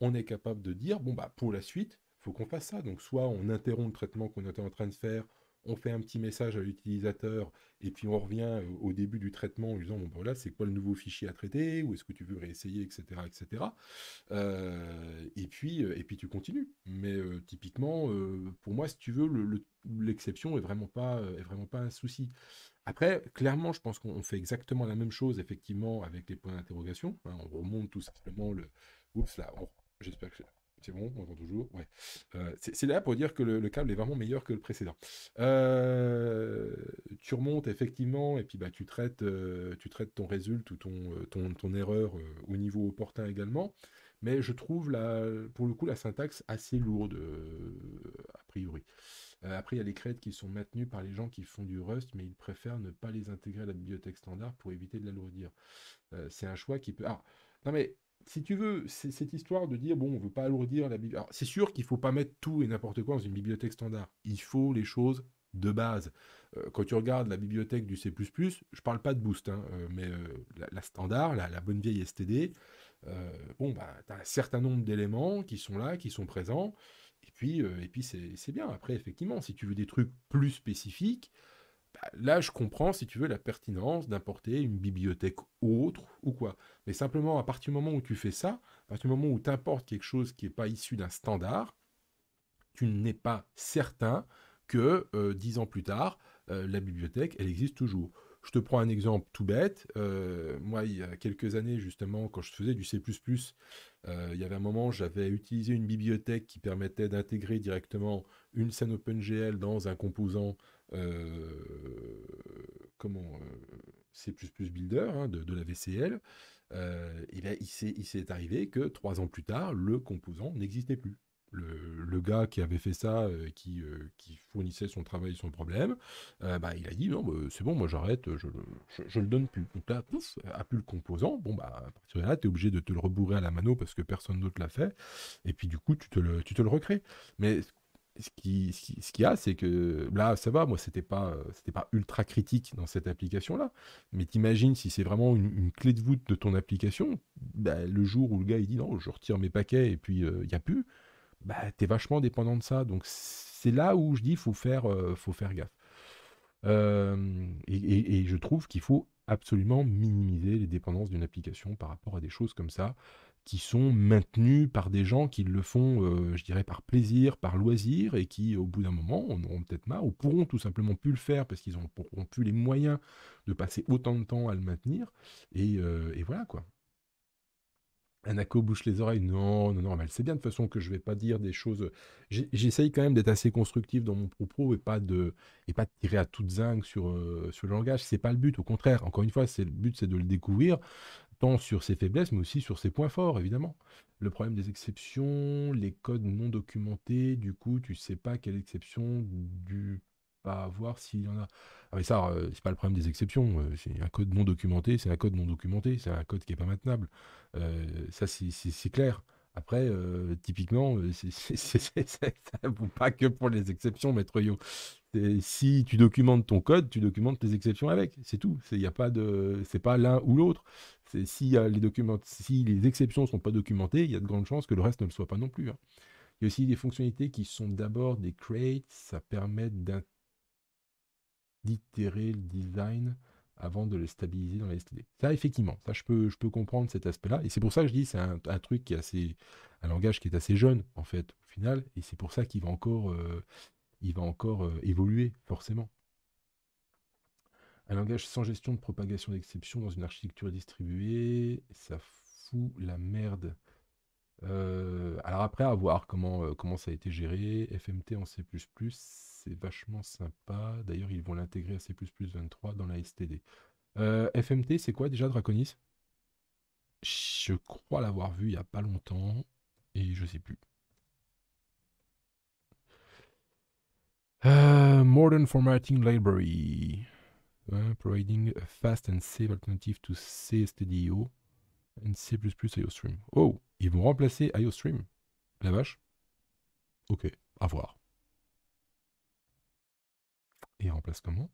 on est capable de dire, bon bah ben, pour la suite, faut qu'on fasse ça. Donc soit on interrompt le traitement qu'on était en train de faire, on fait un petit message à l'utilisateur et puis on revient euh, au début du traitement en disant bon ben, voilà c'est quoi le nouveau fichier à traiter ou est-ce que tu veux réessayer etc etc euh, et puis euh, et puis tu continues mais typiquement pour moi si tu veux l'exception le, est vraiment pas est vraiment pas un souci après clairement je pense qu'on fait exactement la même chose effectivement avec les points d'interrogation hein. on remonte tout simplement le oups là j'espère que c'est bon, on entend toujours. Euh, c'est là pour dire que le, câble est vraiment meilleur que le précédent. Euh, tu remontes effectivement et puis bah, tu, traites, euh, tu traites ton résultat ou ton, ton, erreur au niveau opportun également. Mais je trouve la, pour le coup la syntaxe assez lourde a priori. après, il y a les crêtes qui sont maintenus par les gens qui font du Rust, mais ils préfèrent ne pas les intégrer à la bibliothèque standard pour éviter de l'alourdir. c'est un choix qui peut. Ah, non mais si tu veux, cette histoire de dire, bon, on ne veut pas alourdir la bibliothèque. c'est sûr qu'il faut pas mettre tout et n'importe quoi dans une bibliothèque standard. Il faut les choses de base. Euh, quand tu regardes la bibliothèque du C++, je parle pas de Boost, hein, euh, mais euh, la, standard, la, bonne vieille STD, bon, bah, tu as un certain nombre d'éléments qui sont là, qui sont présents, et puis, et puis c'est bien. Après, effectivement, si tu veux des trucs plus spécifiques, là, je comprends, si tu veux, la pertinence d'importer une bibliothèque autre ou quoi. Mais simplement, à partir du moment où tu fais ça, à partir du moment où tu importes quelque chose qui n'est pas issu d'un standard, tu n'es pas certain que euh, dix ans plus tard, euh, la bibliothèque, elle existe toujours. Je te prends un exemple tout bête. Euh, moi, il y a quelques années, justement, quand je faisais du C++, il y avait un moment, j'avais utilisé une bibliothèque qui permettait d'intégrer directement une scène OpenGL dans un composant euh, comment euh, C++ Builder plus hein, de, de, la VCL, euh, ben, il s'est arrivé que trois ans plus tard, le composant n'existait plus. Le, gars qui avait fait ça, qui, fournissait son travail son problème, bah, il a dit non, c'est bon, moi j'arrête, je, le donne plus. Donc là, pouf, a plus le composant. Bon, bah, à partir de là, tu es obligé de te le rebourrer à la mano parce que personne d'autre l'a fait. Et puis du coup, tu te le, tu te le recrées. Mais ce qu'il qui, y a, c'est que là, ça va, moi, c'était pas, euh, pas ultra critique dans cette application-là. Mais t'imagines si c'est vraiment une, clé de voûte de ton application, bah, le jour où le gars il dit non, je retire mes paquets et puis euh, il n'y a plus, bah, es vachement dépendant de ça. Donc c'est là où je dis faut faire, euh, faut faire gaffe. et, je trouve qu'il faut absolument minimiser les dépendances d'une application par rapport à des choses comme ça qui sont maintenus par des gens qui le font, euh, je dirais, par plaisir, par loisir, et qui, au bout d'un moment, en auront peut-être marre, ou pourront tout simplement plus le faire, parce qu'ils n'auront plus les moyens de passer autant de temps à le maintenir. et euh, voilà, quoi. Anako bouche les oreilles. Non, non, non, mais elle sait bien de toute façon que je ne vais pas dire des choses. J'essaye quand même d'être assez constructif dans mon propos et pas de, et pas tirer à toute zinc euh, sur, le langage. C'est pas le but. Au contraire, encore une fois, c'est le but, c'est de le découvrir tant sur ses faiblesses, mais aussi sur ses points forts, évidemment. Le problème des exceptions, les codes non documentés, du coup, tu sais pas quelle exception du pas voir s'il y en a. Ah, mais ça, euh, c'est pas le problème des exceptions. Euh, c'est un code non documenté, c'est un code non documenté, c'est un code qui n'est pas maintenable. Euh, ça, c'est clair. Après, typiquement, c'est pas que pour les exceptions, maître Yo. Si tu documentes ton code, tu documentes tes exceptions avec. C'est tout. C'est a pas de, c'est pas l'un ou l'autre. Si les exceptions si les exceptions sont pas documentées, il y a de grandes chances que le reste ne le soit pas non plus. Hein. Il y a aussi des fonctionnalités qui sont d'abord des crates. Ça permet d'intégrer d'itérer e, le design avant de le stabiliser dans la STD. Ça, effectivement, ça, je peux, je peux comprendre cet aspect-là. Et c'est pour ça que je dis, c'est un, truc qui est assez, un langage qui est assez jeune, en fait, au final. Et c'est pour ça qu'il va encore, euh, il va encore euh, évoluer, forcément. Un langage sans gestion de propagation d'exception dans une architecture distribuée, ça fout la merde. Euh, alors après, à voir comment, comment ça a été géré. FMT en C++, c'est vachement sympa. D'ailleurs, ils vont l'intégrer à C 23 dans la STD. Euh, FMT, c'est quoi déjà Draconis Je crois l'avoir vu il n'y a pas longtemps et je sais plus. Euh, modern Formatting Library. Hein, providing a fast and safe alternative to CSTDIO and C++ IOStream. Oh, ils vont remplacer IOStream. La vache. Ok, à voir. Et remplace comment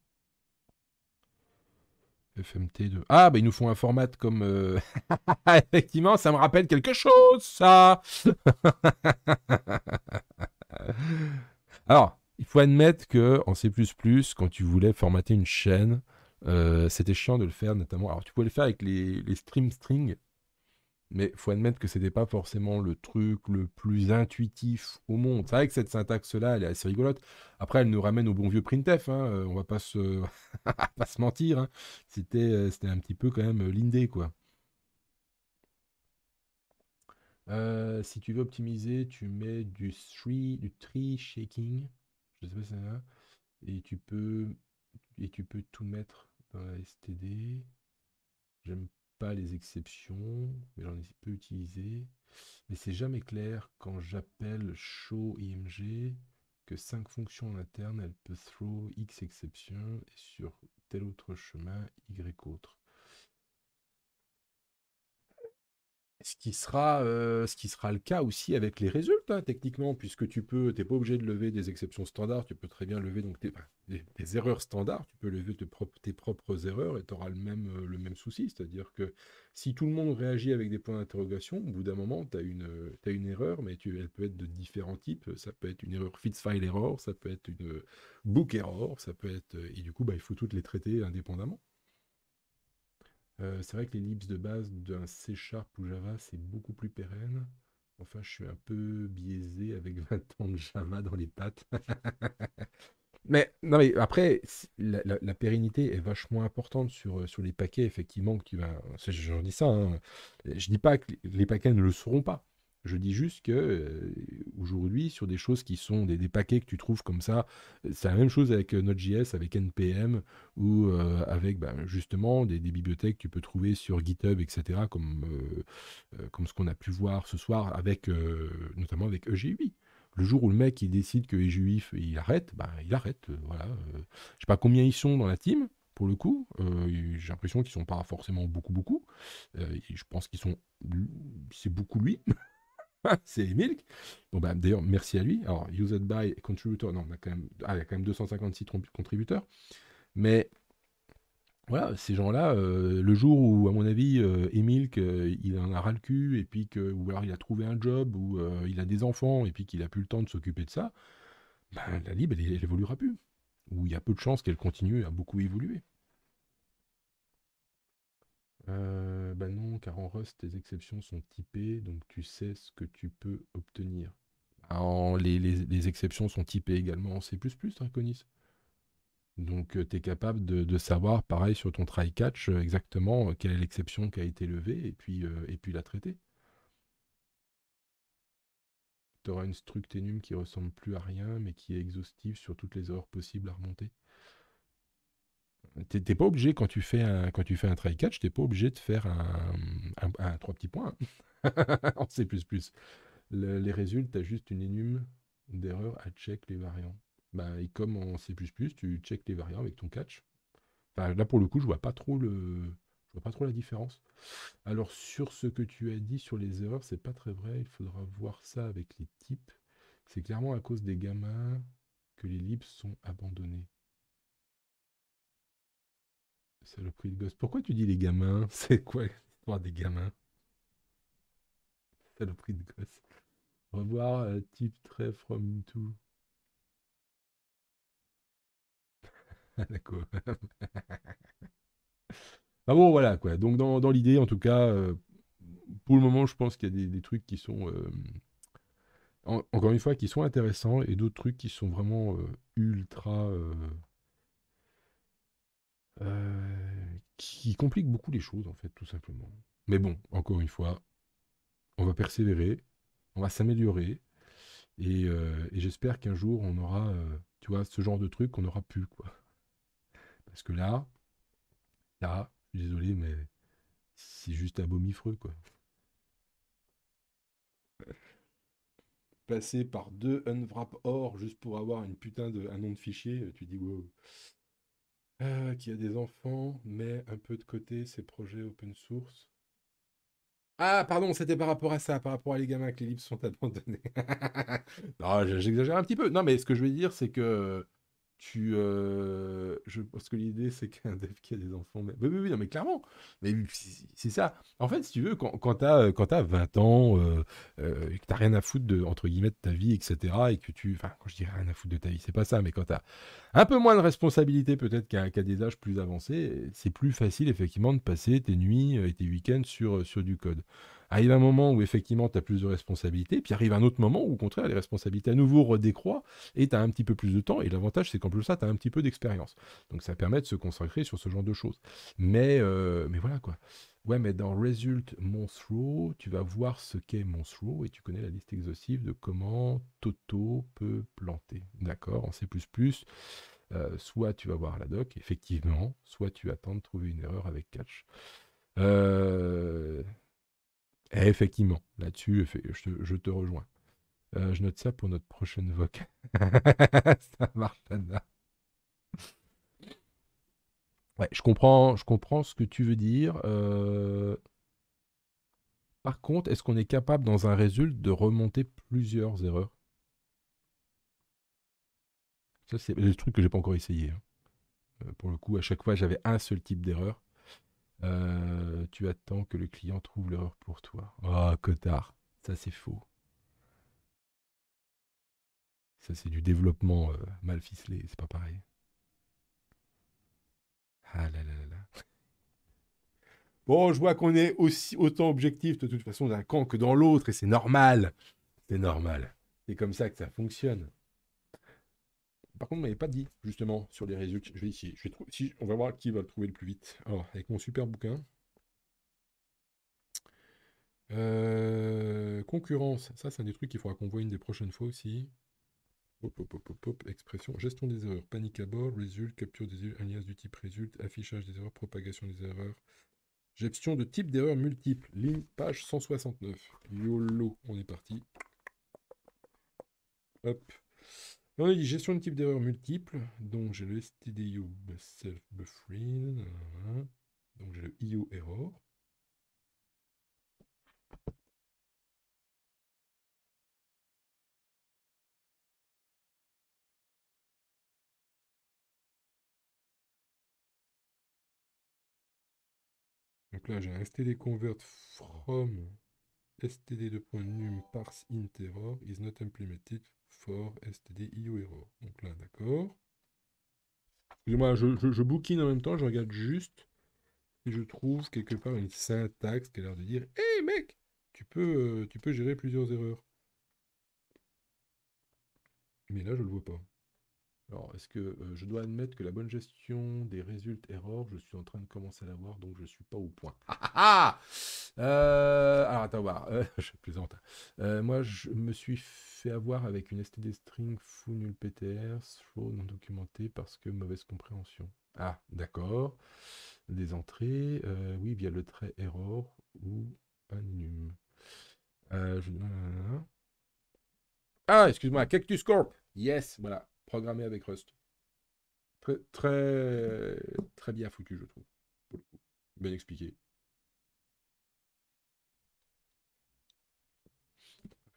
FMT2. Ah, bah, ils nous font un format comme. Euh, effectivement, ça me rappelle quelque chose, ça Alors, il faut admettre que en C, quand tu voulais formater une chaîne, euh, c'était chiant de le faire, notamment. Alors, tu pouvais le faire avec les, les stream strings, mais faut admettre que c'était pas forcément le truc le plus intuitif au monde. C'est vrai que cette syntaxe-là, elle est assez rigolote. Après, elle nous ramène au bon vieux printf, hein, euh, on va pas se, se mentir. Hein. C'était, euh, c'était un petit peu quand même euh, l'indé, quoi. si tu veux optimiser, tu mets du tree, du tri shaking, je sais pas si c'est là, et tu peux, et tu peux tout mettre dans la STD. J'aime les exceptions, mais j'en ai peu utilisé. Mais c'est jamais clair quand j'appelle show img que cinq fonctions internes, interne, elle peut throw x exception sur tel autre chemin y autre. Ce qui, sera, euh, ce qui sera le cas aussi avec les résultats, techniquement, puisque tu peux, t'es pas obligé de lever des exceptions standards, tu peux très bien lever donc des, erreurs standards, tu peux lever tes, propres, erreurs et tu auras le même, euh, le même souci. C'est-à-dire que si tout le monde réagit avec des points d'interrogation, au bout d'un moment, tu as une, euh, une erreur, mais tu, elle peut être de différents types. Ça peut être une erreur file error, ça peut être une book error, ça peut être. Et du coup, bah, il faut toutes les traiter indépendamment. Euh, c'est vrai que l'ellipse de base d'un C Sharp ou Java, c'est beaucoup plus pérenne. Enfin, je suis un peu biaisé avec 20 ans de Java dans les pattes. mais, non, mais après, la, pérennité est vachement importante sur, euh, sur les paquets, effectivement, que tu vas... Je, dis ça, hein. je dis pas que les paquets ne le seront pas. Je dis juste que euh, aujourd'hui, sur des choses qui sont des, paquets que tu trouves comme ça, euh, c'est la même chose avec euh, Node.js, avec NPM ou avec bah, justement des, bibliothèques que tu peux trouver sur GitHub, etc., comme, ce qu'on a pu voir ce soir, avec, notamment avec EGUI. Le jour où le mec il décide que EGUI il arrête, bah, il arrête. voilà. je sais pas combien ils sont dans la team, pour le coup. j'ai l'impression qu'ils sont pas forcément beaucoup, beaucoup. je pense qu'ils sont. C'est beaucoup lui. c'est Milk. Bon, bah, d'ailleurs, merci à lui. Alors, used by contributor, non, on a quand même, ah, il y a quand même 256 contributeurs. Mais voilà, ces gens-là, euh, le jour où, à mon avis, euh, Emilk, euh, il en a ras le cul, et puis que, ou alors il a trouvé un job, ou il a des enfants, et puis qu'il a plus le temps de s'occuper de ça, ben, la libre, elle, évoluera plus. Ou il y a peu de chances qu'elle continue à beaucoup évoluer. Euh, bah non, car en Rust, tes exceptions sont typées, donc tu sais ce que tu peux obtenir. Bah, les, exceptions sont typées également en C++, plus+ Donc euh, tu es capable de, savoir, pareil, sur ton try-catch, euh, exactement euh, quelle est l'exception qui a été levée et puis, et puis la traiter. Tu auras une struct enum qui ressemble plus à rien, mais qui est exhaustive sur toutes les erreurs possibles à remonter tu n'es pas obligé, quand tu fais un, quand tu fais un try catch, tu n'es pas obligé de faire un, trois petits points en C++. les résultats, tu as juste une énume d'erreur à check les variants. Bah, et comme en C++, tu check les variants avec ton catch. Enfin, là, pour le coup, je vois pas trop le... Je vois pas trop la différence. Alors, sur ce que tu as dit sur les erreurs, c'est pas très vrai. Il faudra voir ça avec les types. C'est clairement à cause des gamins que les libs sont abandonnés. Saloperie de gosse. Pourquoi tu dis les gamins C'est quoi l'histoire des gamins Saloperie de gosse. Revoir type très from tout. D'accord. ah bon, voilà quoi. Donc, dans, l'idée, en tout cas, euh, pour le moment, je pense qu'il y a des, trucs qui sont. Euh, encore une fois, qui sont intéressants et d'autres trucs qui sont vraiment euh, ultra euh, qui complique beaucoup les choses, en fait, tout simplement. Mais bon, encore une fois, on va persévérer, on va s'améliorer, et, euh, j'espère qu'un jour, on aura, euh, tu vois, ce genre de truc qu'on aura pu, quoi. Parce que là, là, désolé, mais c'est juste abomifreux, quoi. Passer par deux unwrap or juste pour avoir une putain de, un nom de fichier, tu dis wow. Ah, qui a des enfants, met un peu de côté ses projets open source. Ah, pardon, c'était par rapport à ça, par rapport à les gamins que les livres sont abandonnés. non, j'exagère un petit peu. Non, mais ce que je veux dire, c'est que tu, euh, je pense que l'idée c'est qu'un dev qui a des enfants, mais oui, oui, non, mais clairement, mais c'est ça. En fait, si tu veux, quand, quand t'as euh, as 20 ans euh, et que t'as rien à foutre de entre guillemets ta vie, etc., et que tu, enfin, quand je dis rien à foutre de ta vie, c'est pas ça, mais quand as un peu moins de responsabilité peut-être qu'à des âges plus avancés, c'est plus facile effectivement de passer tes nuits et tes week-ends sur sur du code. Arrive un moment où effectivement tu as plus de responsabilités, puis arrive un autre moment où au contraire les responsabilités à nouveau redécroient, et tu as un petit peu plus de temps. Et l'avantage c'est qu'en plus ça, tu as un petit peu d'expérience. Donc ça permet de se consacrer sur ce genre de choses. Mais, euh, mais voilà quoi. Ouais, mais dans Result Monstro, tu vas voir ce qu'est Monstro, et tu connais la liste exhaustive de comment Toto peut planter. D'accord, en C. plus. Euh, soit tu vas voir la doc, effectivement, soit tu attends de trouver une erreur avec catch. Euh, eh, effectivement, là-dessus, je, te rejoins. Euh, je note ça pour notre prochaine voc. ça marche, Anna. Ouais, je comprends, je comprends ce que tu veux dire. Euh, par contre, est-ce qu'on est capable dans un résultat de remonter plusieurs erreurs Ça, c'est le truc que j'ai pas encore essayé. Hein. Euh, pour le coup, à chaque fois, j'avais un seul type d'erreur. Euh, tu attends que le client trouve l'heure pour toi. Ah, oh, cotard, ça c'est faux. Ça c'est du développement euh, mal ficelé, c'est pas pareil. Ah là là là. Bon, je vois qu'on est aussi autant objectif de toute façon d'un camp que dans l'autre, et c'est normal. C'est normal. C'est comme ça que ça fonctionne. Par contre, vous m'avez pas dit, justement, sur les résultats. Je vais ici. Je si, on va voir qui va le trouver le plus vite. Alors, avec mon super bouquin. Euh, concurrence. Ça, c'est un des trucs qu'il faudra qu'on voit une des prochaines fois aussi. Hop, hop, hop, hop, hop. Expression. Gestion des erreurs. Panique à bord. Result. Capture des erreurs. Alias du type Résultat. Affichage des erreurs. Propagation des erreurs. Gestion de type d'erreur multiple. Ligne page 169. YOLO. On est parti. Hop on a dit gestion de type d'erreur multiple. Donc j'ai le stdu self buffering. Donc j'ai le io error. Donc là, j'ai un std convert from std2.num parse is not implemented for std io error. Donc là, d'accord. Excusez-moi, je, je, bouquine en même temps, je regarde juste et je trouve quelque part une syntaxe qui a l'air de dire hey, mec, tu peux, euh, tu peux gérer plusieurs erreurs. Mais là, je le vois pas. Alors, est-ce que euh, je dois admettre que la bonne gestion des résultats erreurs, je suis en train de commencer à l'avoir, donc je suis pas au point. Ah ah, ah euh, alors, attends, voir. Bah, euh, je plaisante. Euh, moi, je me suis fait avoir avec une STD string fou nul PTR, slow non documenté parce que mauvaise compréhension. Ah, d'accord. Des entrées, euh, oui, via le trait error ou anum. Ah, excuse-moi, Cactus Corp. Yes, voilà, programmé avec Rust. Très, très, très bien foutu, je trouve. Bien expliqué.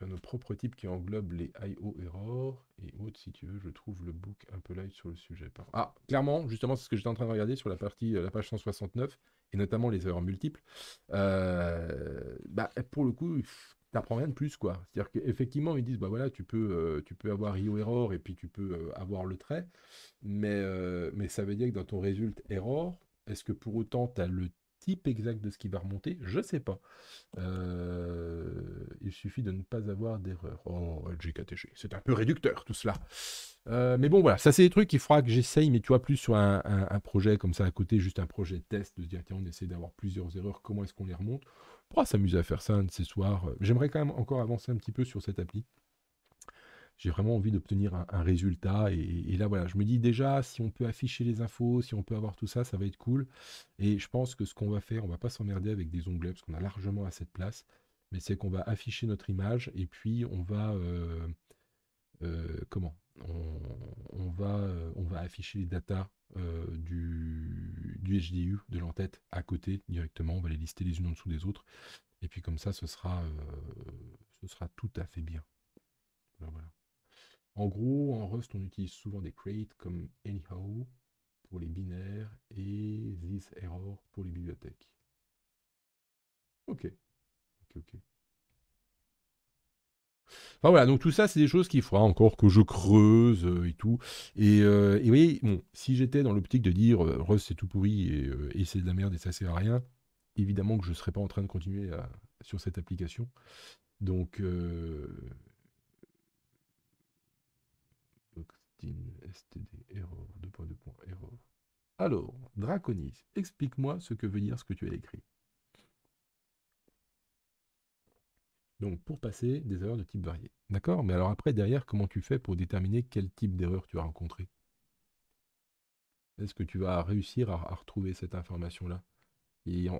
nos propres types qui englobe les IO Errors et autres, si tu veux. Je trouve le book un peu light sur le sujet. Ah, clairement, justement, c'est ce que j'étais en train de regarder sur la partie, euh, la page 169, et notamment les erreurs multiples. Euh, bah, pour le coup, n'apprends rien de plus, quoi. C'est-à-dire qu'effectivement, ils disent, bah voilà, tu peux, euh, tu peux avoir IO error et puis tu peux avoir le trait, mais, mais ça veut dire que dans ton résultat error, est-ce que pour autant tu as le type exact de ce qui va remonter, je sais pas. Euh, il suffit de ne pas avoir d'erreur. Oh, LGKTG, c'est un peu réducteur tout cela. Euh, mais bon, voilà, ça c'est des trucs qu'il faudra que j'essaye, mais tu vois, plus sur un, projet comme ça à côté, juste un projet de test, de se dire, tiens, on essaie d'avoir plusieurs erreurs, comment est-ce qu'on les remonte On pourra s'amuser à faire ça un de ces soirs. Euh, j'aimerais quand même encore avancer un petit peu sur cette appli j'ai vraiment envie d'obtenir un, résultat. Et, là, voilà, je me dis déjà, si on peut afficher les infos, si on peut avoir tout ça, ça va être cool. Et je pense que ce qu'on va faire, on va pas s'emmerder avec des onglets, parce qu'on a largement assez de place, mais c'est qu'on va afficher notre image et puis on va... Euh, euh, comment on, va, euh, on va afficher les datas du, du HDU, de l'entête, à côté directement. On va les lister les unes en dessous des autres. Et puis comme ça, ce sera, ce sera tout à fait bien. voilà. En gros, en Rust, on utilise souvent des crates comme anyhow pour les binaires et this error pour les bibliothèques. Ok. Ok, ok. Enfin voilà, donc tout ça, c'est des choses qu'il faudra encore que je creuse euh, et tout. Et, euh, vous voyez, bon, si j'étais dans l'optique de dire euh, Rust c'est tout pourri euh, et, c'est de la merde et ça sert à rien, évidemment que je ne serais pas en train de continuer sur cette application. Donc, STD, Alors, Draconis, explique-moi ce que veut dire ce que tu as écrit. Donc, pour passer des erreurs de type varié. D'accord Mais alors après, derrière, comment tu fais pour déterminer quel type d'erreur tu as rencontré Est-ce que tu vas réussir à, retrouver cette information-là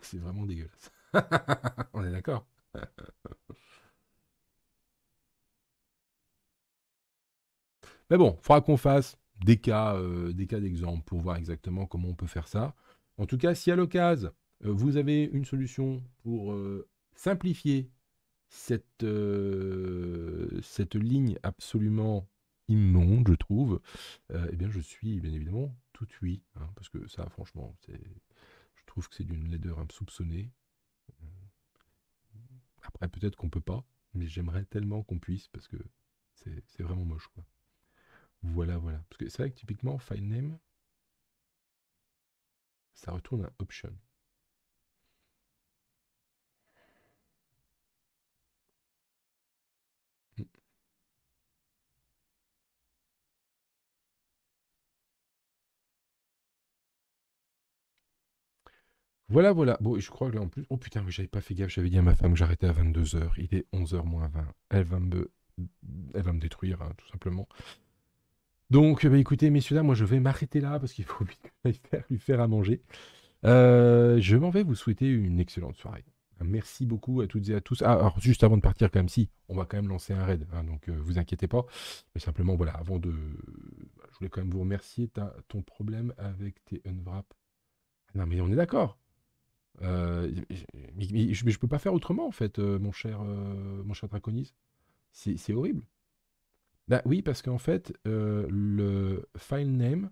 C'est vraiment dégueulasse. On est d'accord Mais bon, il faudra qu'on fasse euh, des cas d'exemple pour voir exactement comment on peut faire ça. En tout cas, si à l'occasion, euh, vous avez une solution pour euh, simplifier cette, cette ligne absolument immonde, je trouve, eh bien, je suis bien évidemment tout oui, hein, parce que ça, franchement, je trouve que c'est d'une laideur insoupçonnée. Après, peut-être qu'on ne peut pas, mais j'aimerais tellement qu'on puisse, parce que c'est vraiment moche, quoi. Voilà, voilà. Parce que c'est vrai que typiquement, file name, ça retourne un option. Hmm. Voilà, voilà. Bon, je crois que là en plus. Oh putain, mais j'avais pas fait gaffe. J'avais dit à ma femme que j'arrêtais à 22h. Il est 11h moins 20. Elle va me, Elle va me détruire, hein, tout simplement. Donc, euh, bah, écoutez, messieurs, dames moi, je vais m'arrêter là parce qu'il faut vite lui faire à manger. Euh, je m'en vais vous souhaiter une excellente soirée. Merci beaucoup à toutes et à tous. Ah, alors juste avant de partir, quand même, si, on va quand même lancer un raid, hein, donc euh, vous inquiétez pas. Mais simplement, voilà, avant de. Bah, je voulais quand même vous remercier. ta ton problème avec tes unwrap. Ah non, mais on est d'accord. mais, je, ne peux pas faire autrement, en fait, mon cher, mon cher Draconis. C'est horrible. Bah oui, parce qu'en fait, euh, le file name,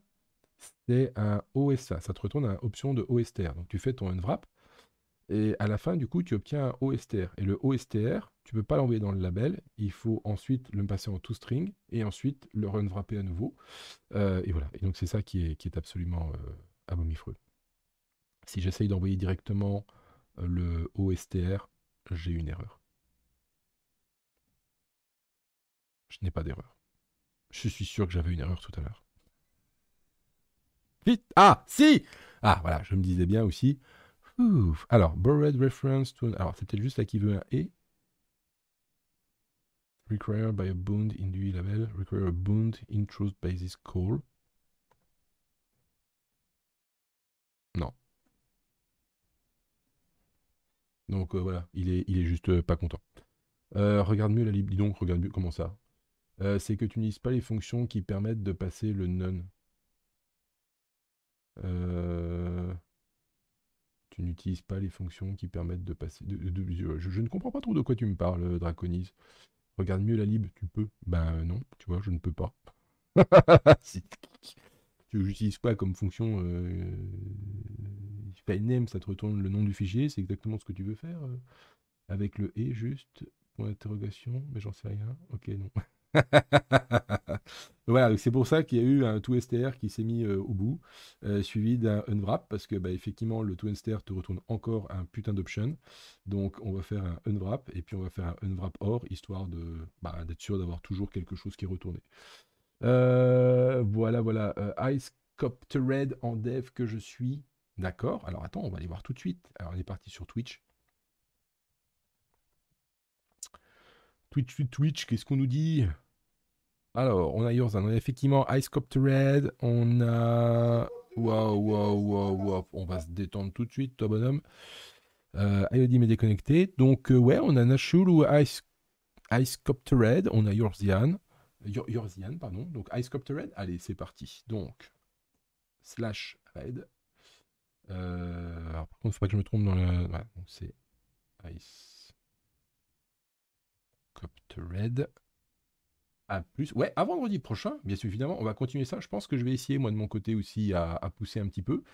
c'est un OSA. Ça te retourne à option de OSTR. Donc tu fais ton unwrap. Et à la fin, du coup, tu obtiens un OSTR. Et le OSTR, tu ne peux pas l'envoyer dans le label. Il faut ensuite le passer en toString et ensuite le runwrapper à nouveau. Euh, et voilà. Et donc, c'est ça qui est, qui est absolument euh, abomifreux. Si j'essaye d'envoyer directement le OSTR, j'ai une erreur. Je n'ai pas d'erreur. Je suis sûr que j'avais une erreur tout à l'heure. Vite Ah, si Ah, voilà, je me disais bien aussi. Ouf. Alors, borrowed reference to... Alors, c'est peut-être juste là qui veut un « et ». Required by a bound in label. Require a bound in by basis call. Non. Donc euh, voilà, il est, il est juste euh, pas content. Euh, regarde mieux la lib. Dis donc, regarde mieux. Comment ça euh, c'est que tu n'utilises pas les fonctions qui permettent de passer le none. Euh, tu n'utilises pas les fonctions qui permettent de passer... De, euh, je, ne comprends pas trop de quoi tu me parles, Draconis. Regarde mieux la lib, tu peux. Ben non, tu vois, je ne peux pas. Tu n'utilises pas comme fonction euh... ça te retourne le nom du fichier, c'est exactement ce que tu veux faire. Avec le et juste, point d'interrogation, mais j'en sais rien. Ok, non. voilà, c'est pour ça qu'il y a eu un Twister qui s'est mis euh, au bout, euh, suivi d'un unwrap, parce que bah, effectivement, le Twister te retourne encore un putain d'option. Donc, on va faire un unwrap, et puis on va faire un unwrap or, histoire bah, d'être sûr d'avoir toujours quelque chose qui est retourné. Euh, voilà, voilà. Ice Red en dev que je suis. D'accord. Alors, attends, on va aller voir tout de suite. Alors, on est parti sur Twitch. Twitch, Twitch, Twitch qu'est-ce qu'on nous dit alors, on a Yorzan. on a effectivement Ice Copter Red, on a... Waouh, waouh, waouh, waouh, on va se détendre tout de suite, toi bonhomme. Euh, Iodim est déconnecté. Donc, euh, ouais, on a Nashul ou Ice, Ice Red, on a Yorzian. Yorzian, pardon. Donc, Ice Copter Red. Allez, c'est parti. Donc, slash Red. Euh, alors, par contre, il faut pas que je me trompe dans le... Ouais, c'est Ice Copter Red. À plus. Ouais, à vendredi prochain, bien sûr, évidemment. On va continuer ça. Je pense que je vais essayer, moi, de mon côté aussi, à, pousser un petit peu,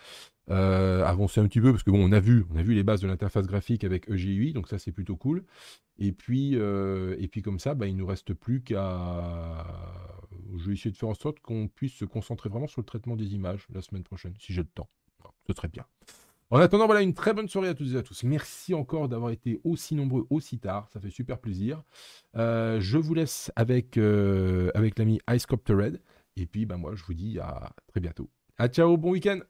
euh, avancer un petit peu, parce que bon, on a vu, on a vu les bases de l'interface graphique avec EGUI, donc ça, c'est plutôt cool. Et puis, euh, et puis comme ça, bah, il nous reste plus qu'à. Je vais essayer de faire en sorte qu'on puisse se concentrer vraiment sur le traitement des images la semaine prochaine, si j'ai le temps. ce serait bien. En attendant, voilà une très bonne soirée à toutes et à tous. Merci encore d'avoir été aussi nombreux aussi tard. Ça fait super plaisir. Euh, je vous laisse avec, euh, avec l'ami Icecopter Red. Et puis, bah, moi, je vous dis à très bientôt. À ciao, bon week-end.